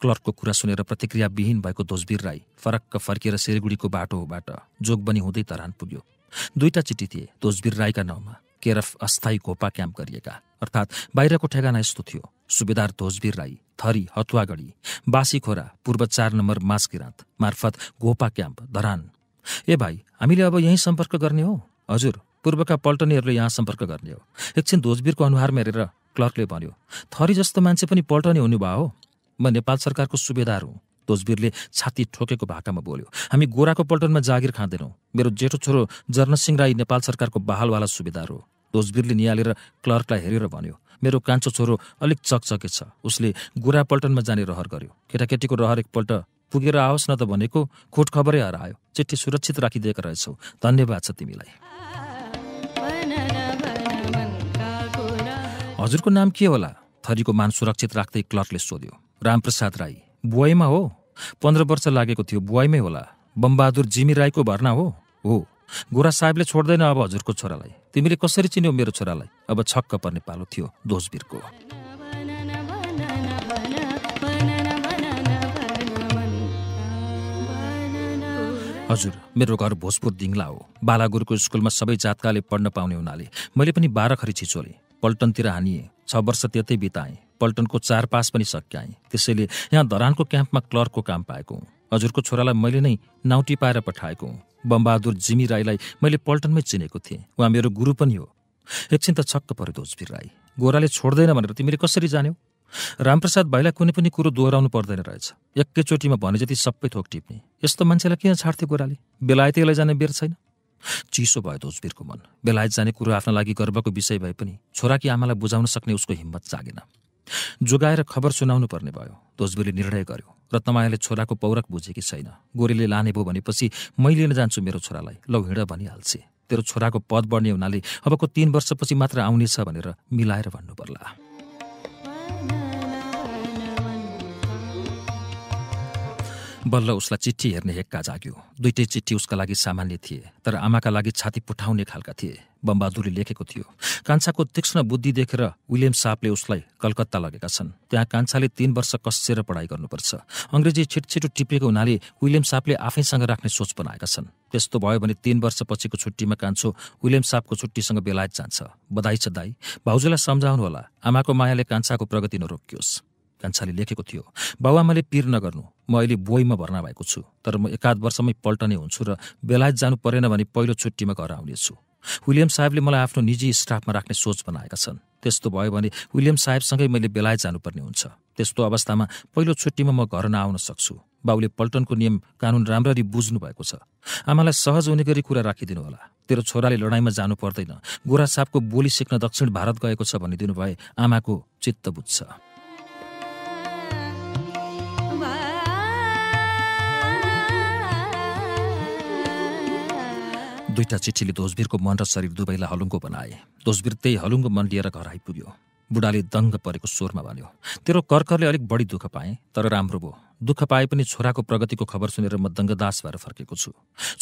क्लर्कको कुरा सुनेर प्रतिक्रियाविहीन भएको धोजवीर राई फरक्क फर्किएर सिलगढीको बाटोबाट जोगबनी हुँदै धरान पुग्यो दुईटा चिठी थिए धोजवीर राईका नाउँमा केरफ अस्थायी घोपा क्याम्प गरिएका अर्थात् बाहिरको ठेगाना यस्तो थियो सुबेदार राई थरी हतुवागढी बासीखोरा पूर्व चार नम्बर मास्किराँत मार्फत गोपा क्याम्प धरान ए भाइ हामीले अब यहीँ सम्पर्क गर्ने हो हजुर पूर्वका पल्टनीहरूले यहाँ सम्पर्क गर्ने हो एकछिन धोजवीरको अनुहारमा हेरेर क्लर्कले भन्यो थरी जस्तो मान्छे पनि पल्टनी हुनुभयो हो म नेपाल सरकारको सुबेदार हुँ तोजवीरले छाती ठोकेको भाकामा बोल्यो हामी गोराको पल्टनमा जागिर खाँदैनौँ मेरो जेठो छोरो जर्नसिंह राई नेपाल सरकारको बहालवाला सुबेदार हो तोजवीरले निहालेर क्लर्कलाई हेरेर भन्यो मेरो कान्छो छोरो अलिक चकचके छ उसले गुरापल्टनमा जाने रहर गर्यो केटाकेटीको रहर एकपल्ट पुगेर आओस् न त भनेको खोट खबरै हरायो चिठी सुरक्षित राखिदिएको रहेछौ धन्यवाद छ तिमीलाई हजुरको नाम के होला थरीको मान सुरक्षित राख्दै क्लर्कले सोध्यो रामप्रसाद राई बुवाईमा हो पन्ध्र वर्ष लागेको थियो बुवाईमै होला बमबहादुर जिमी राईको भर्ना हो हो गोरा साहेबले छोड्दैन अब हजुरको छोरालाई तिमीले कसरी चिन्यौ मेरो छोरालाई अब छक्क पर्ने पालो थियो धोजबिरको हजुर मेरो घर भोजपुर दिङ्ला हो बालागुरुको स्कुलमा सबै जातकाले पढ्न पाउने हुनाले मैले पनि बाह्र खरी छिचोलेँ पल्टनतिर हानिए छ वर्ष त्यतै बिताएँ पल्टनको चार पास पनि सक्याएँ त्यसैले यहाँ धरानको क्याम्पमा क्लर्कको काम पाएको हुँ हजुरको छोरालाई मैले नै नाउटी पाएर पठाएको हुँ बमबहादुर जिमी राईलाई मैले पल्टनमै चिनेको थिएँ उहाँ मेरो गुरु पनि हो एकछिन त छक्क पऱ्यो दोजवीर राई गोराले छोड्दैन भनेर तिमीले कसरी जान्यौ रामप्रसाद भाइलाई कुनै पनि कुरो दोहोऱ्याउनु पर्दैन रहेछ एकैचोटिमा भने जति सबै थोक टिप्ने यस्तो मान्छेलाई किन छाड्थ्यो गोराले यसलाई जाने बेर छैन चिसो भयो दोजवीरको मन बेलायत जाने कुरो आफ्नो लागि गर्वको विषय भए पनि छोराकी आमालाई बुझाउन सक्ने उसको हिम्मत जागेन जोगाएर खबर सुनाउनु पर्ने भयो दोजवीरले निर्णय गर्यो रत्नमायाले छोराको पौरख बुझेकी छैन गोरीले लाने भयो भनेपछि मैले जान्छु मेरो छोरालाई लौ हिँड भनिहाल्छे तेरो छोराको पद बढ्ने हुनाले अबको तीन वर्षपछि मात्र आउनेछ भनेर मिलाएर भन्नुपर्ला बल्ल उसलाई चिठी हेर्ने हेक्का जाग्यो दुइटै चिठी उसका लागि सामान्य थिए तर आमाका लागि छाती पुठाउने खालका थिए बमबहादुरले लेखेको थियो कान्छाको तीक्ष्ण बुद्धि देखेर विलियम सापले उसलाई कलकत्ता लगेका छन् त्यहाँ कान्छाले तीन वर्ष कसेर पढाइ गर्नुपर्छ अङ्ग्रेजी छिटछिटो टिपेको हुनाले विलियम सापले आफैसँग राख्ने सोच बनाएका छन् त्यस्तो भयो भने तीन वर्षपछिको छुट्टीमा कान्छो विलियम सापको छुट्टीसँग बेलायत जान्छ बधाई छ दाई भाउजूलाई होला आमाको मायाले कान्छाको प्रगति नरोकियोस् कान्छाले लेखेको थियो बाबुआमाले पिर नगर्नु म अहिले बोइमा भर्ना भएको छु तर म एकाध वर्षमै पल्टने हुन्छु र बेलायत जानु परेन भने पहिलो छुट्टीमा घर आउनेछु विलियम साहेबले मलाई आफ्नो निजी स्टाफमा राख्ने सोच बनाएका छन् त्यस्तो भयो भने विलियम साहेबसँगै मैले बेलायत जानुपर्ने हुन्छ त्यस्तो अवस्थामा पहिलो छुट्टीमा म घर नआउन सक्छु बाउले पल्टनको नियम कानुन राम्ररी बुझ्नु भएको छ आमालाई सहज हुने गरी कुरा राखिदिनु होला तेरो छोराले लडाइँमा जानु पर्दैन गोरा सापको बोली सिक्न दक्षिण भारत गएको छ भनिदिनु भए आमाको चित्त बुझ्छ दुईटा चिठीले दोषवीरको मन र शरीर दुवैलाई हलुङ्गो बनाए दोषवीर त्यही हलुङ्गो मन लिएर घर आइपुग्यो बुढाले दङ्ग परेको स्वरमा भन्यो तेरो कर्करले अलिक बढी दुःख पाएँ तर राम्रो भयो दुःख पाए पनि छोराको प्रगतिको खबर सुनेर म दङ्गदास भएर फर्केको छु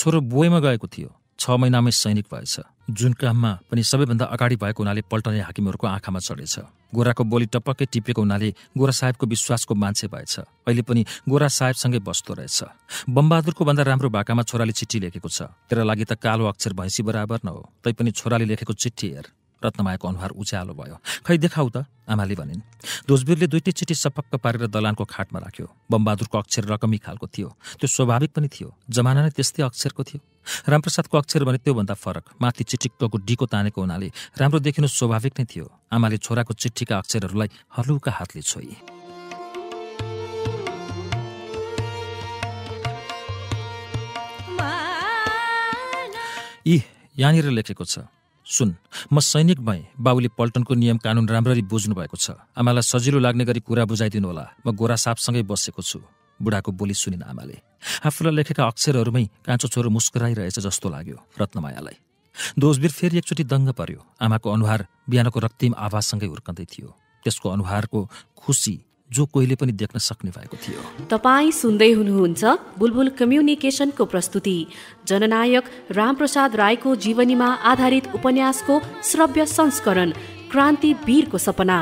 छोरो बोयमा गएको थियो छ महिनामै सैनिक भएछ जुन काममा पनि सबैभन्दा अगाडि भएको हुनाले पल्टने हाकिमहरूको आँखामा चढेछ गोराको बोली टपक्कै टिपेको हुनाले गोरा साहेबको विश्वासको मान्छे भएछ अहिले पनि गोरा साहेबसँगै बस्दो रहेछ बमबहादुरको भन्दा राम्रो भाकामा छोराले चिठी लेखेको छ तेरा लागि त कालो अक्षर भैँसी बराबर नहो हो तैपनि छोराले लेखेको चिठी हेर रत्नमायाको अनुहार उज्यालो भयो खै देखाउ त आमाले भनिन् दोजबिरले दुइटै चिठी सपक्क पारेर दलानको खाटमा राख्यो बमबहादुरको अक्षर रकमी खालको थियो त्यो स्वाभाविक पनि थियो जमाना नै त्यस्तै अक्षरको थियो रामप्रसादको अक्षर भने त्योभन्दा फरक माथि चिटिक्कको डिको तानेको हुनाले राम्रो देखिनु स्वाभाविक नै थियो आमाले छोराको चिठीका अक्षरहरूलाई हलुका हातले छोए यी यहाँनिर लेखेको छ सुन म सैनिक भएँ बाबुले पल्टनको नियम कानुन राम्ररी बुझ्नु भएको छ आमालाई सजिलो लाग्ने गरी कुरा बुझाइदिनु होला म गोरा सापसँगै बसेको छु बुढाको बोली सुनिन् आमाले आफूलाई लेखेका अक्षरहरूमै काँचो छोरो मुस्कुराइरहेछ जस्तो लाग्यो रत्नमायालाई दोषवीर फेरि एकचोटि दङ्ग पर्यो आमाको अनुहार बिहानको रक्तिम आवाजसँगै हुर्कँदै थियो त्यसको अनुहारको खुसी जो कोहीले पनि देख्न सक्ने भएको थियो तपाईँ सुन्दै हुनुहुन्छ बुलबुल कम्युनिकेसनको प्रस्तुति जननायक रामप्रसाद राईको जीवनीमा आधारित उपन्यासको श्रव्य संस्करण क्रान्ति वीरको सपना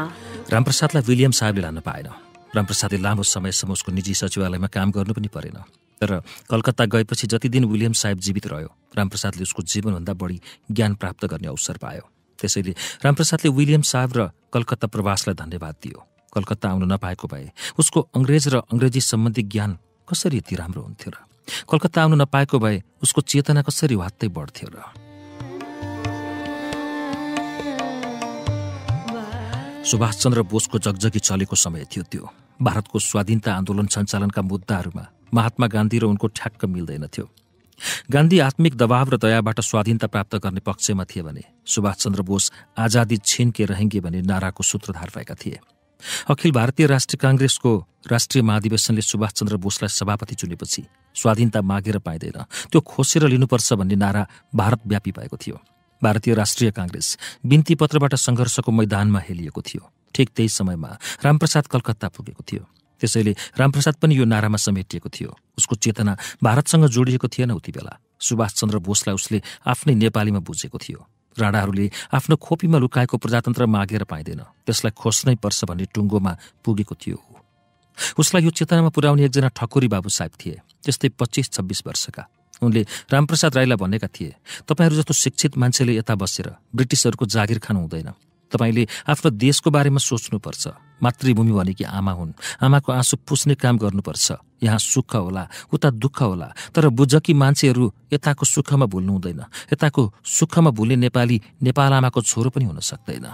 रामप्रसादलाई विलियम साहबले लान पाएन रामप्रसादले लामो समयसम्म उसको निजी सचिवालयमा काम गर्नु पनि परेन तर कलकत्ता गएपछि जति दिन विलियम साहेब जीवित रह्यो रामप्रसादले उसको जीवनभन्दा बढी ज्ञान प्राप्त गर्ने अवसर पायो त्यसैले रामप्रसादले विलियम साहेब र कलकत्ता प्रवासलाई धन्यवाद दियो कलकत्ता आउन नपाएको भए उसको अङ्ग्रेज र अङ्ग्रेजी सम्बन्धी ज्ञान कसरी यति राम्रो हुन्थ्यो र कलकत्ता आउन नपाएको भए उसको चेतना कसरी वात्तै बढ्थ्यो र सुभाषचन्द्र बोसको जगजगी चलेको समय थियो त्यो भारतको स्वाधीनता आन्दोलन सञ्चालनका मुद्दाहरूमा महात्मा गान्धी र उनको ठ्याक्क मिल्दैनथ्यो गान्धी आत्मिक दबाव र दयाबाट स्वाधीनता प्राप्त गर्ने पक्षमा थिए भने सुभाषचन्द्र बोस आजादी छिन्के रहेङ्गे भन्ने नाराको सूत्रधार भएका थिए अखिल भारतीय राष्ट्रिय काङ्ग्रेसको राष्ट्रिय महाधिवेशनले सुभाष चन्द्र बोसलाई सभापति चुनेपछि स्वाधीनता मागेर पाइँदैन त्यो खोसेर लिनुपर्छ भन्ने नारा भारतव्यापी भएको थियो भारतीय राष्ट्रिय काङ्ग्रेस बिन्ती पत्रबाट सङ्घर्षको मैदानमा हेलिएको थियो ठिक त्यही समयमा रामप्रसाद कलकत्ता पुगेको थियो त्यसैले रामप्रसाद पनि यो नारामा समेटिएको थियो उसको चेतना भारतसँग जोडिएको थिएन उति बेला सुभाषचन्द्र बोसलाई उसले आफ्नै नेपालीमा बुझेको थियो राणाहरूले आफ्नो खोपीमा लुकाएको प्रजातन्त्र मागेर पाइँदैन त्यसलाई खोज्नै पर्छ भन्ने टुङ्गोमा पुगेको थियो उसलाई यो चेतनामा पुर्याउने एकजना ठकुरी बाबु साहेब थिए त्यस्तै पच्चिस छब्बिस वर्षका उनले रामप्रसाद राईलाई भनेका थिए तपाईँहरू जस्तो शिक्षित मान्छेले यता बसेर ब्रिटिसहरूको जागिर खानु हुँदैन तपाईँले आफ्नो देशको बारेमा सोच्नुपर्छ मातृभूमि भनेकी आमा हुन् आमाको आँसु पुस्ने काम गर्नुपर्छ यहाँ सुख होला उता दुःख होला तर कि मान्छेहरू यताको सुखमा भुल्नु हुँदैन यताको सुखमा भुल्ने नेपाली नेपाल आमाको छोरो पनि हुन सक्दैन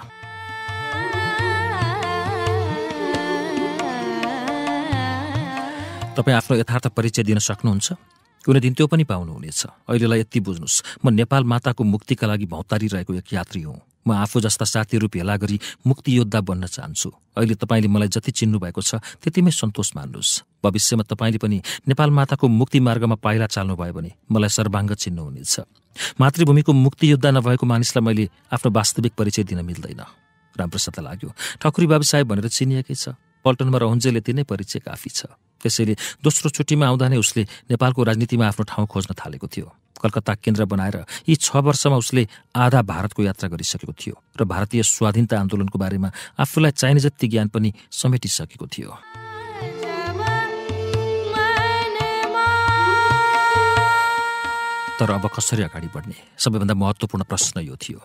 तपाईँ आफ्नो यथार्थ परिचय दिन सक्नुहुन्छ कुनै दिन त्यो पनि पाउनुहुनेछ अहिलेलाई यति बुझ्नुहोस् म नेपाल माताको मुक्तिका लागि भौतारिरहेको एक यात्री हुँ म आफू जस्ता साथीहरू भेला गरी मुक्तियोद्धा बन्न चाहन्छु अहिले तपाईँले मलाई जति चिन्नु भएको छ त्यतिमै सन्तोष मान्नुहोस् भविष्यमा तपाईँले पनि नेपाल माताको मुक्ति मार्गमा पाइला चाल्नुभयो भने मलाई सर्वाङ्ग चिन्नुहुनेछ मातृभूमिको मुक्तियोद्धा नभएको मानिसलाई मैले आफ्नो वास्तविक परिचय दिन मिल्दैन रामप्रसाद लाग्यो ठकुरी बाबु साहेब भनेर चिनिएकै छ पल्टनमा रहन्जेल यति नै परिचय काफी छ त्यसैले दोस्रो छुट्टीमा आउँदा नै उसले नेपालको राजनीतिमा आफ्नो ठाउँ खोज्न थालेको थियो कलकत्ता केन्द्र बनाएर यी छ वर्षमा उसले आधा भारतको यात्रा गरिसकेको थियो र भारतीय स्वाधीनता आन्दोलनको बारेमा आफूलाई चाहिने जति ज्ञान पनि समेटिसकेको थियो तर अब कसरी अगाडि बढ्ने सबैभन्दा महत्त्वपूर्ण प्रश्न यो थियो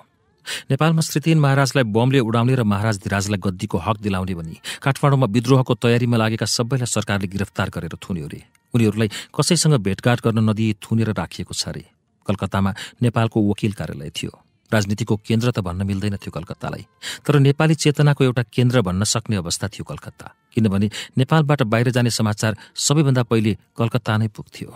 नेपालमा श्रीतिन महाराजलाई बमले उडाउने र महाराज धिराजलाई गद्दीको हक दिलाउने भनी काठमाडौँमा विद्रोहको तयारीमा लागेका सबैलाई सरकारले गिरफ्तार गरेर थुन्यो अरे उनीहरूलाई कसैसँग भेटघाट गर्न नदिए थुनेर राखिएको छ अरे कलकत्तामा नेपालको वकिल कार्यालय थियो राजनीतिको केन्द्र त भन्न मिल्दैन थियो कलकत्तालाई तर नेपाली चेतनाको एउटा केन्द्र भन्न सक्ने अवस्था थियो कलकत्ता किनभने नेपालबाट बाहिर जाने समाचार सबैभन्दा पहिले कलकत्ता नै पुग्थ्यो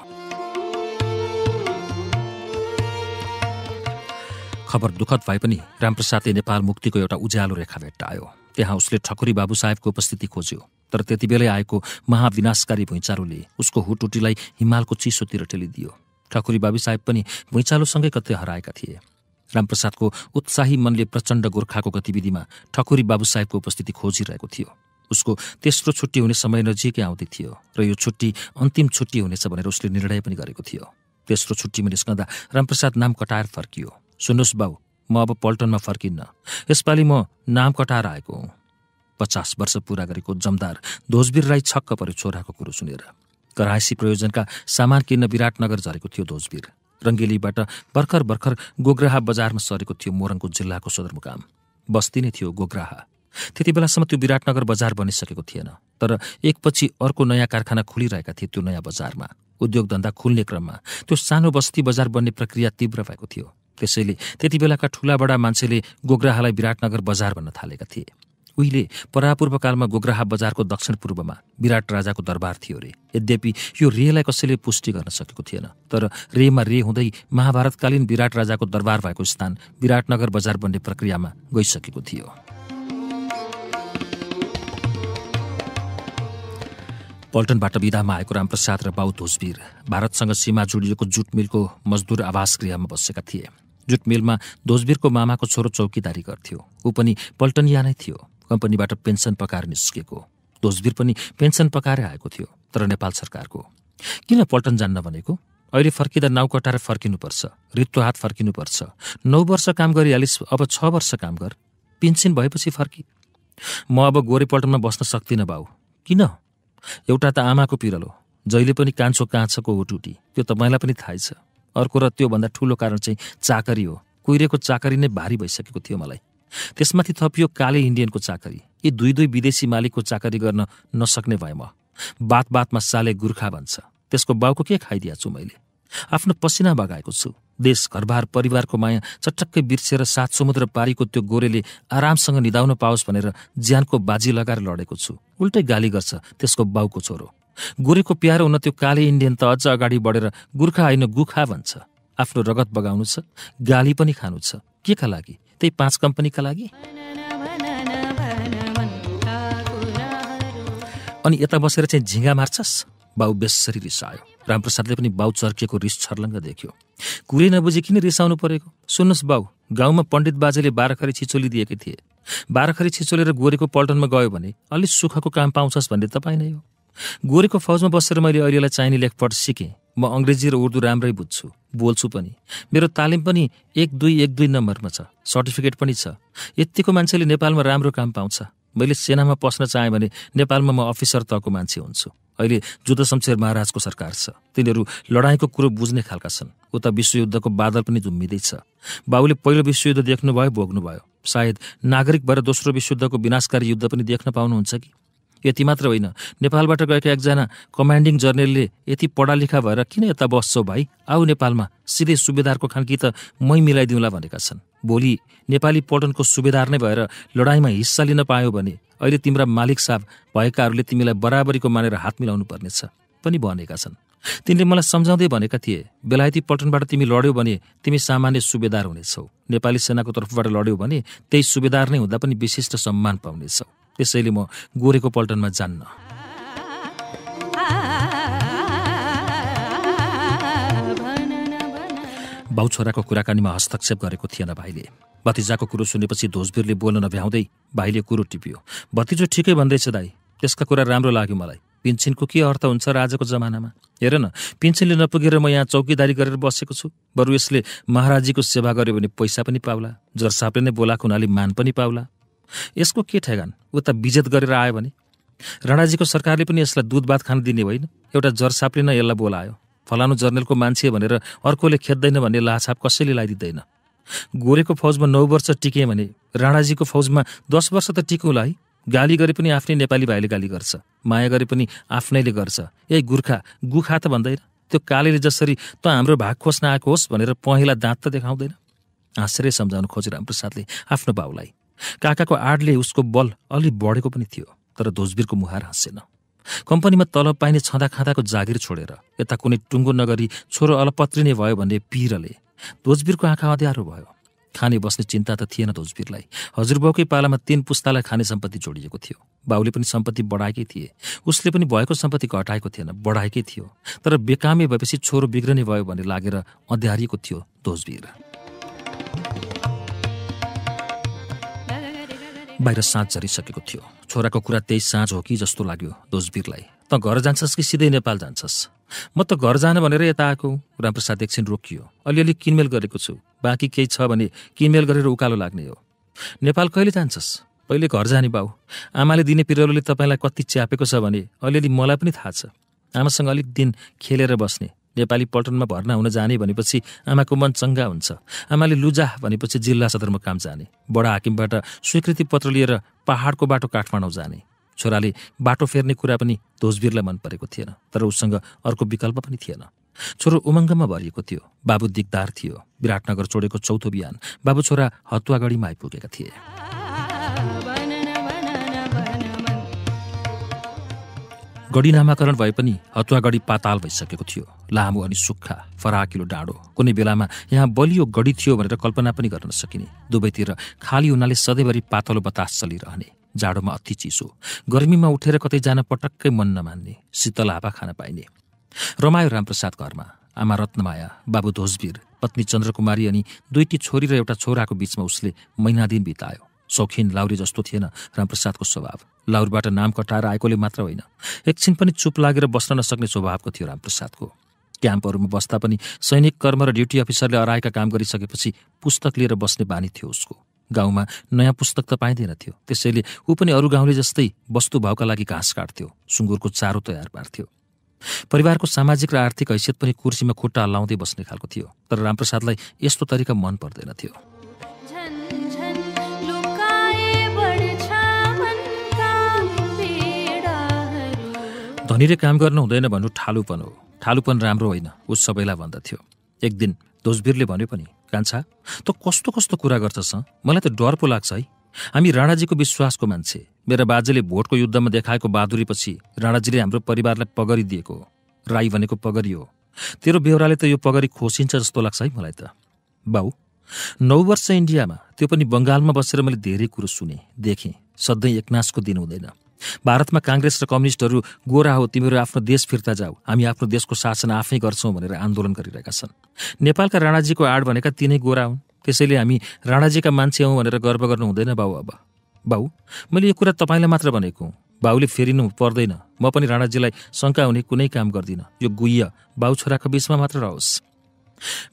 खबर दुःखद भए पनि रामप्रसादले नेपाल मुक्तिको एउटा उज्यालो रेखा भेट्टायो त्यहाँ उसले ठकुरी बाबु साहेबको उपस्थिति खोज्यो तर त्यति बेलै आएको महाविनाशकारी भुइँचालोले उसको हुटुटीलाई हिमालको चिसोतिर ठेलिदियो ठकुरी बाबी साहेब पनि भुइँचालोसँगै कतै हराएका थिए रामप्रसादको उत्साही मनले प्रचण्ड गोर्खाको गतिविधिमा ठकुरी बाबु साहेबको उपस्थिति खोजिरहेको थियो उसको तेस्रो छुट्टी हुने समय नजिकै आउँदै थियो र यो छुट्टी अन्तिम छुट्टी हुनेछ भनेर उसले निर्णय पनि गरेको थियो तेस्रो छुट्टीमा निस्कँदा रामप्रसाद नाम कटाएर फर्कियो सुन्नुहोस् बाउ म अब पल्टनमा फर्किन्न यसपालि म नाम कटाएर आएको हुँ पचास वर्ष पुरा गरेको जमदार धोजवीर राई छक्क पर्यो छोराको कुरो सुनेर करासी प्रयोजनका सामान किन्न विराटनगर झरेको थियो धोजवीर रङ्गेलीबाट भर्खर भर्खर गोग्राहा बजारमा सरेको थियो मोरङको जिल्लाको सदरमुकाम बस्ती नै थियो गोग्राहा त्यति बेलासम्म त्यो विराटनगर बजार बनिसकेको थिएन तर एकपछि अर्को नयाँ कारखाना खुलिरहेका थिए त्यो नयाँ बजारमा उद्योग धन्दा खुल्ने क्रममा त्यो सानो बस्ती बजार बन्ने प्रक्रिया तीव्र भएको थियो त्यसैले त्यति बेलाका ठुलाबडा मान्छेले गोग्राहालाई विराटनगर बजार भन्न थालेका थिए उहिले परापूर्वकालमा गोग्राहा बजारको दक्षिण पूर्वमा विराट राजाको दरबार थियो रे यद्यपि यो रेलाई कसैले पुष्टि गर्न सकेको थिएन तर रेमा रे हुँदै महाभारतकालीन विराट राजाको दरबार भएको स्थान विराटनगर बजार बन्ने प्रक्रियामा गइसकेको थियो पल्टनबाट विधामा आएको रामप्रसाद र बाउ धोजवीर भारतसँग सीमा जोडिएको जुट मिलको मजदुर आवास गृहमा बसेका थिए जुट मिलमा धोजवीरको मामाको छोरो चौकीदारी गर्थ्यो ऊ पनि पल्टनिया नै थियो कम्पनीबाट पेन्सन पकाएर निस्किएको दोषवीर पनि पेन्सन पकाएर आएको थियो तर नेपाल सरकारको किन पल्टन जान्न भनेको अहिले फर्किँदा नाउ कटाएर फर्किनुपर्छ रित्तो हात फर्किनुपर्छ नौ वर्ष काम गरिहालिस् अब छ वर्ष काम गर पेन्सन भएपछि फर्की म अब पल्टनमा बस्न सक्दिनँ बाउ किन एउटा त आमाको पिरलो जहिले पनि कान्छो कान्छको हुटुटी त्यो त तपाईँलाई पनि थाहै छ अर्को र त्योभन्दा ठुलो कारण चाहिँ चाकरी हो कुहिरेको चाकरी नै भारी भइसकेको थियो मलाई त्यसमाथि थपियो काले इन्डियनको चाकरी यी दुई दुई विदेशी मालिकको चाकरी गर्न नसक्ने भए म बात बातमा साले गुर्खा भन्छ त्यसको बाउको के खाइदिया छु मैले आफ्नो पसिना बगाएको छु देश घरबार परिवारको माया चटक्कै बिर्सेर सात समुद्र पारीको त्यो गोरेले आरामसँग निधाउन पाओस् भनेर ज्यानको बाजी लगाएर लडेको छु उल्टै गाली गर्छ त्यसको बाउको छोरो गोरेको प्यारो हुन त्यो काले इन्डियन त अझ अगाडि बढेर गुर्खा होइन गुखा भन्छ आफ्नो रगत बगाउनु छ गाली पनि खानु छ के का लागि त्यही पाँच कम्पनीका लागि अनि यता बसेर चाहिँ झिङ्गा मार्छस् बाउ बेसरी रिसायो रामप्रसादले पनि बाउ चर्किएको रिस छर्लङ्ग देख्यो कुरै नबुझे किन रिसाउनु परेको सुन्नुहोस् बाउ गाउँमा पण्डित बाजेले बाह्रखरी छिचोली दिएकै थिए बाह्रखरी छिचोलेर गोरेको पल्टनमा गयो भने अलिक सुखको काम पाउँछस् भन्ने तपाईँ नै हो गोरेको फौजमा बसेर मैले अहिलेलाई चाहिने लेखपट सिकेँ म अङ्ग्रेजी र उर्दू राम्रै बुझ्छु बोल्छु पनि मेरो तालिम पनि एक दुई एक दुई नम्बरमा छ सर्टिफिकेट पनि छ यत्तिको मान्छेले नेपालमा राम्रो काम पाउँछ मैले सेनामा पस्न चाहेँ भने नेपालमा म अफिसर तहको मान्छे हुन्छु अहिले जुद्धशमशेर महाराजको सरकार छ तिनीहरू लडाइँको कुरो बुझ्ने खालका छन् उता विश्वयुद्धको बादल पनि झुम्मिँदैछ बाबुले पहिलो विश्वयुद्ध देख्नुभयो भोग्नुभयो सायद नागरिक भएर दोस्रो विश्वयुद्धको विनाशकारी युद्ध पनि देख्न पाउनुहुन्छ कि यति मात्र होइन नेपालबाट गएका एकजना कमान्डिङ जर्नेलले यति पढालेखा भएर किन यता बस्छौ भाइ आऊ नेपालमा सिधै सुबेदारको खानकी त मै मिलाइदिउँला भनेका छन् भोलि नेपाली पल्टनको सुबेदार नै भएर लडाइँमा हिस्सा लिन पायो भने अहिले तिम्रा मालिक साहब भएकाहरूले तिमीलाई बराबरीको मानेर हात मिलाउनु पर्नेछ पनि भनेका छन् तिनले मलाई सम्झाउँदै भनेका थिए बेलायती पल्टनबाट तिमी लड्यौ भने तिमी सामान्य सुबेदार हुनेछौ नेपाली सेनाको तर्फबाट लड्यौ भने त्यही सुबेदार नै हुँदा पनि विशिष्ट सम्मान पाउनेछौ त्यसैले म गोरेको पल्टनमा जान्न बाउ छोराको कुराकानीमा हस्तक्षेप गरेको थिएन भाइले भतिजाको कुरो सुनेपछि धोजबिरले बोल्न नभ्याउँदै भाइले कुरो टिप्यो भतिजो ठिकै भन्दैछ दाई त्यसका कुरा राम्रो लाग्यो मलाई पिन्छिनको के अर्थ हुन्छ र आजको जमानामा हेर न पिन्सिनले नपुगेर म यहाँ चौकीदारी गरेर बसेको छु बरु यसले महाराजीको सेवा गर्यो भने पैसा पनि पाउला जरसापले नै बोलाएको हुनाले मान पनि पाउला यसको के ठेगान उता विजेत गरेर आयो भने राणाजीको सरकारले पनि यसलाई दुध भात खान दिने होइन एउटा जरसापले नै यसलाई बोलायो फलानु जर्नेलको मान्छे भनेर अर्कोले खेद्दैन भन्ने लाछाप कसैले लगाइदिँदैन गोरेको फौजमा नौ वर्ष टिके भने राणाजीको फौजमा दस वर्ष त टिकौँला है गाली गरे पनि आफ्नै नेपाली भाइले गाली गर्छ माया गरे पनि आफ्नैले गर्छ ए गुर्खा गुखा त भन्दैन त्यो कालेले जसरी त हाम्रो भाग खोज्न आएको होस् भनेर पहेँला दाँत त देखाउँदैन आश्चर्य सम्झाउन खोज्यो रामप्रसादले आफ्नो बाउलाई काकाको आडले उसको बल अलि बढेको पनि थियो तर धोजबिरको मुहार हाँसेन कम्पनीमा तलब पाइने छँदा खाँदाको जागिर छोडेर यता कुनै टुङ्गो नगरी छोरो अलपत्रिने भयो भन्ने पिरले ध्वजबिरको आँखा अँध्यारो भयो खाने बस्ने चिन्ता त थिएन ध्वजबिरलाई हजुरबाउकै पालामा तीन पुस्तालाई खाने सम्पत्ति जोडिएको थियो बाउले पनि सम्पत्ति बढाएकै थिए उसले पनि भएको सम्पत्ति घटाएको थिएन बढाएकै थियो तर बेकामे भएपछि छोरो बिग्रने भयो भन्ने लागेर अँध्यारिएको थियो ध्वजबिर बाहिर साँझ झरिसकेको थियो छोराको कुरा त्यही साँझ हो कि जस्तो लाग्यो दोषवीरलाई त घर जान्छस् कि सिधै नेपाल जान्छस् म त घर जान भनेर यता आएको रामप्रसाद एकछिन रोकियो अलिअलि किनमेल गरेको छु बाँकी केही छ भने किनमेल गरेर उकालो लाग्ने हो नेपाल कहिले जान्छस् पहिले घर जाने बाउ आमाले दिने पिरोलोले तपाईँलाई कति च्यापेको छ भने अलिअलि मलाई पनि थाहा छ आमासँग अलिक दिन खेलेर बस्ने नेपाली पल्टनमा भर्ना हुन जाने भनेपछि आमाको मन चङ्गा हुन्छ आमाले लुजा भनेपछि जिल्ला सदरमुकाम जाने बडा हाकिमबाट स्वीकृति पत्र लिएर पहाडको बाटो काठमाडौँ जाने छोराले बाटो फेर्ने कुरा पनि धोजबिरलाई मन परेको थिएन तर उसँग अर्को विकल्प पनि थिएन छोरो उमङ्गमा भरिएको थियो बाबु दिगदार थियो विराटनगर चोडेको चौथो बिहान बाबु छोरा हतुवागढीमा आइपुगेका थिए गढी नामाकरण भए पनि हतुवागढी पाताल भइसकेको थियो लामो अनि सुक्खा फराकिलो डाँडो कुनै बेलामा यहाँ बलियो गढी थियो भनेर कल्पना पनि गर्न सकिने दुवैतिर खाली हुनाले सधैँभरि पातलो बतास चलिरहने जाडोमा अति चिसो गर्मीमा उठेर कतै जान पटक्कै मन नमान्ने शीतल हावा खान पाइने रमायो रामप्रसाद घरमा आमा रत्नमाया बाबु धोजवीर पत्नी चन्द्रकुमारी अनि दुईटी छोरी र एउटा छोराको बीचमा उसले महिनादिन बितायो शौखिन लाउरी जस्तो थिएन रामप्रसादको स्वभाव लाहुरबाट नाम कटाएर आएकोले मात्र होइन एकछिन पनि चुप लागेर बस्न नसक्ने स्वभावको थियो रामप्रसादको क्याम्पहरूमा बस्दा पनि सैनिक कर्म र ड्युटी अफिसरले अराएका काम गरिसकेपछि पुस्तक लिएर बस्ने बानी थियो उसको गाउँमा नयाँ पुस्तक त पाइँदैन थियो त्यसैले ऊ पनि अरू गाउँले जस्तै वस्तुभावका लागि घाँस काट्थ्यो सुँगुरको चारो तयार पार्थ्यो परिवारको सामाजिक र आर्थिक हैसियत पनि कुर्सीमा खुट्टा हल्लाउँदै बस्ने खालको थियो तर रामप्रसादलाई यस्तो तरिका मन पर्दैन थियो धनीले काम गर्नु हुँदैन भन्नु ठालुपन हो ठालुपन राम्रो होइन ऊ सबैलाई भन्दथ्यो थियो एक दिन दोजबिरले भन्यो पनि कान्छा त कस्तो कस्तो कुरा गर्छस् मलाई त डर पो लाग्छ है हामी राणाजीको विश्वासको मान्छे मेरा बाजेले भोटको युद्धमा देखाएको बहादुरीपछि राणाजीले हाम्रो परिवारलाई पगरी दिएको राई भनेको पगरी हो तेरो बेहोराले त यो पगरी खोसिन्छ जस्तो लाग्छ है मलाई त बाउ नौ वर्ष इन्डियामा त्यो पनि बङ्गालमा बसेर मैले धेरै कुरो सुने देखेँ सधैँ एकनासको दिन हुँदैन भारतमा काङ्ग्रेस र कम्युनिस्टहरू गोरा हो तिमीहरू आफ्नो देश फिर्ता जाऊ हामी आफ्नो देशको शासन आफै गर्छौँ भनेर आन्दोलन गरिरहेका छन् नेपालका राणाजीको आड भनेका तिनै गोरा हुन् त्यसैले हामी राणाजीका मान्छे हौ भनेर गर्व गर्नु हुँदैन बाउ अब बाउ मैले यो कुरा तपाईँलाई मात्र भनेको हुँ बाउले फेरिनु पर्दैन म पनि राणाजीलाई शङ्का हुने कुनै काम गर्दिनँ यो गुह्य बाउ छोराको बिचमा मात्र रहोस्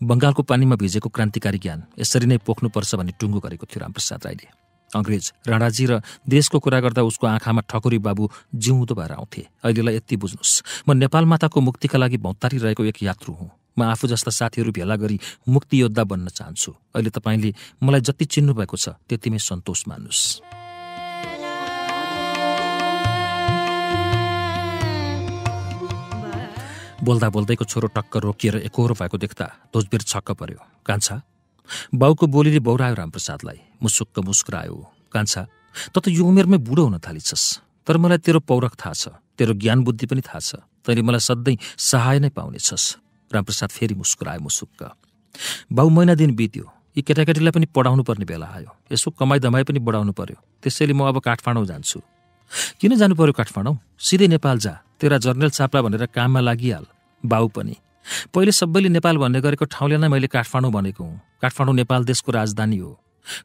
बङ्गालको पानीमा भिजेको क्रान्तिकारी ज्ञान यसरी नै पोख्नुपर्छ भन्ने टुङ्गो गरेको थियो रामप्रसाद राईले अङ्ग्रेज राणाजी र देशको कुरा गर्दा उसको आँखामा ठकुरी बाबु जिउँदो भएर आउँथे अहिलेलाई यति बुझ्नुहोस् म नेपाल माताको मुक्तिका लागि रहेको एक यात्रु हुँ म आफू जस्ता साथीहरू भेला गरी मुक्ति योद्धा बन्न चाहन्छु अहिले तपाईँले मलाई जति चिन्नु भएको छ त्यतिमै सन्तोष मान्नुहोस् बोल्दा बोल्दैको छोरो टक्क रोकिएर एकोरो भएको देख्दा धोजबीर छक्क पर्यो कान्छा बाउको बोलीले बौरायो रामप्रसादलाई मुसुक्क मुस्कुरायो कान्छा त त यो उमेरमै बुढो हुन थालिछस् तर मलाई तेरो पौरख थाहा छ तेरो ज्ञान बुद्धि पनि थाहा छ तैँले मलाई सधैँ सहाय नै पाउनेछस् रामप्रसाद फेरि मुस्कुरायो मुसुक्क बाउ महिना दिन बित्यो यी केटाकेटीलाई पनि पढाउनु पर्ने बेला आयो यसो कमाई दमाई पनि बढाउनु पर्यो त्यसैले म अब काठमाडौँ जान्छु किन जानु पर्यो काठमाडौँ सिधै नेपाल जा तेरा जर्नेल चाप्ला भनेर काममा लागिहाल बाउ पनि पहिले सबैले नेपाल भन्ने गरेको ठाउँले नै मैले काठमाडौँ भनेको हुँ काठमाडौँ नेपाल देशको राजधानी हो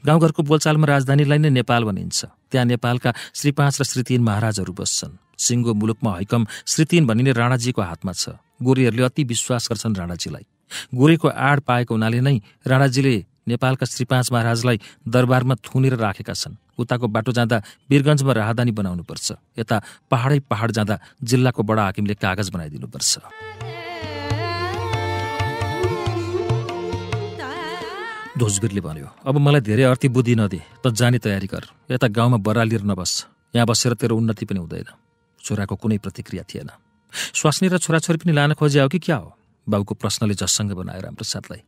गाउँघरको बोलचालमा राजधानीलाई नै नेपाल भनिन्छ त्यहाँ नेपालका श्री पाँच र श्री तीन महाराजहरू बस्छन् सिङ्गो मुलुकमा हैकम श्री तीन भनिने राणाजीको हातमा छ गोरेहरूले अति विश्वास गर्छन् राणाजीलाई गोरेको आड पाएको हुनाले नै राणाजीले नेपालका श्री पाँच महाराजलाई दरबारमा थुनेर राखेका छन् उताको बाटो जाँदा वीरगञ्जमा राहदानी बनाउनुपर्छ यता पहाडै पहाड जाँदा जिल्लाको बडा हाकिमले कागज बनाइदिनुपर्छ धोजबिरले भन्यो अब मलाई धेरै अर्थी बुद्धि नदे त जाने तयारी गर यता गाउँमा बरालिएर नबस् यहाँ बसेर तेरो उन्नति पनि हुँदैन छोराको कुनै प्रतिक्रिया थिएन स्वास्नी र छोराछोरी पनि लान खोजे हो कि क्या हो बाबुको प्रश्नले जसँग बनायो रामप्रसादलाई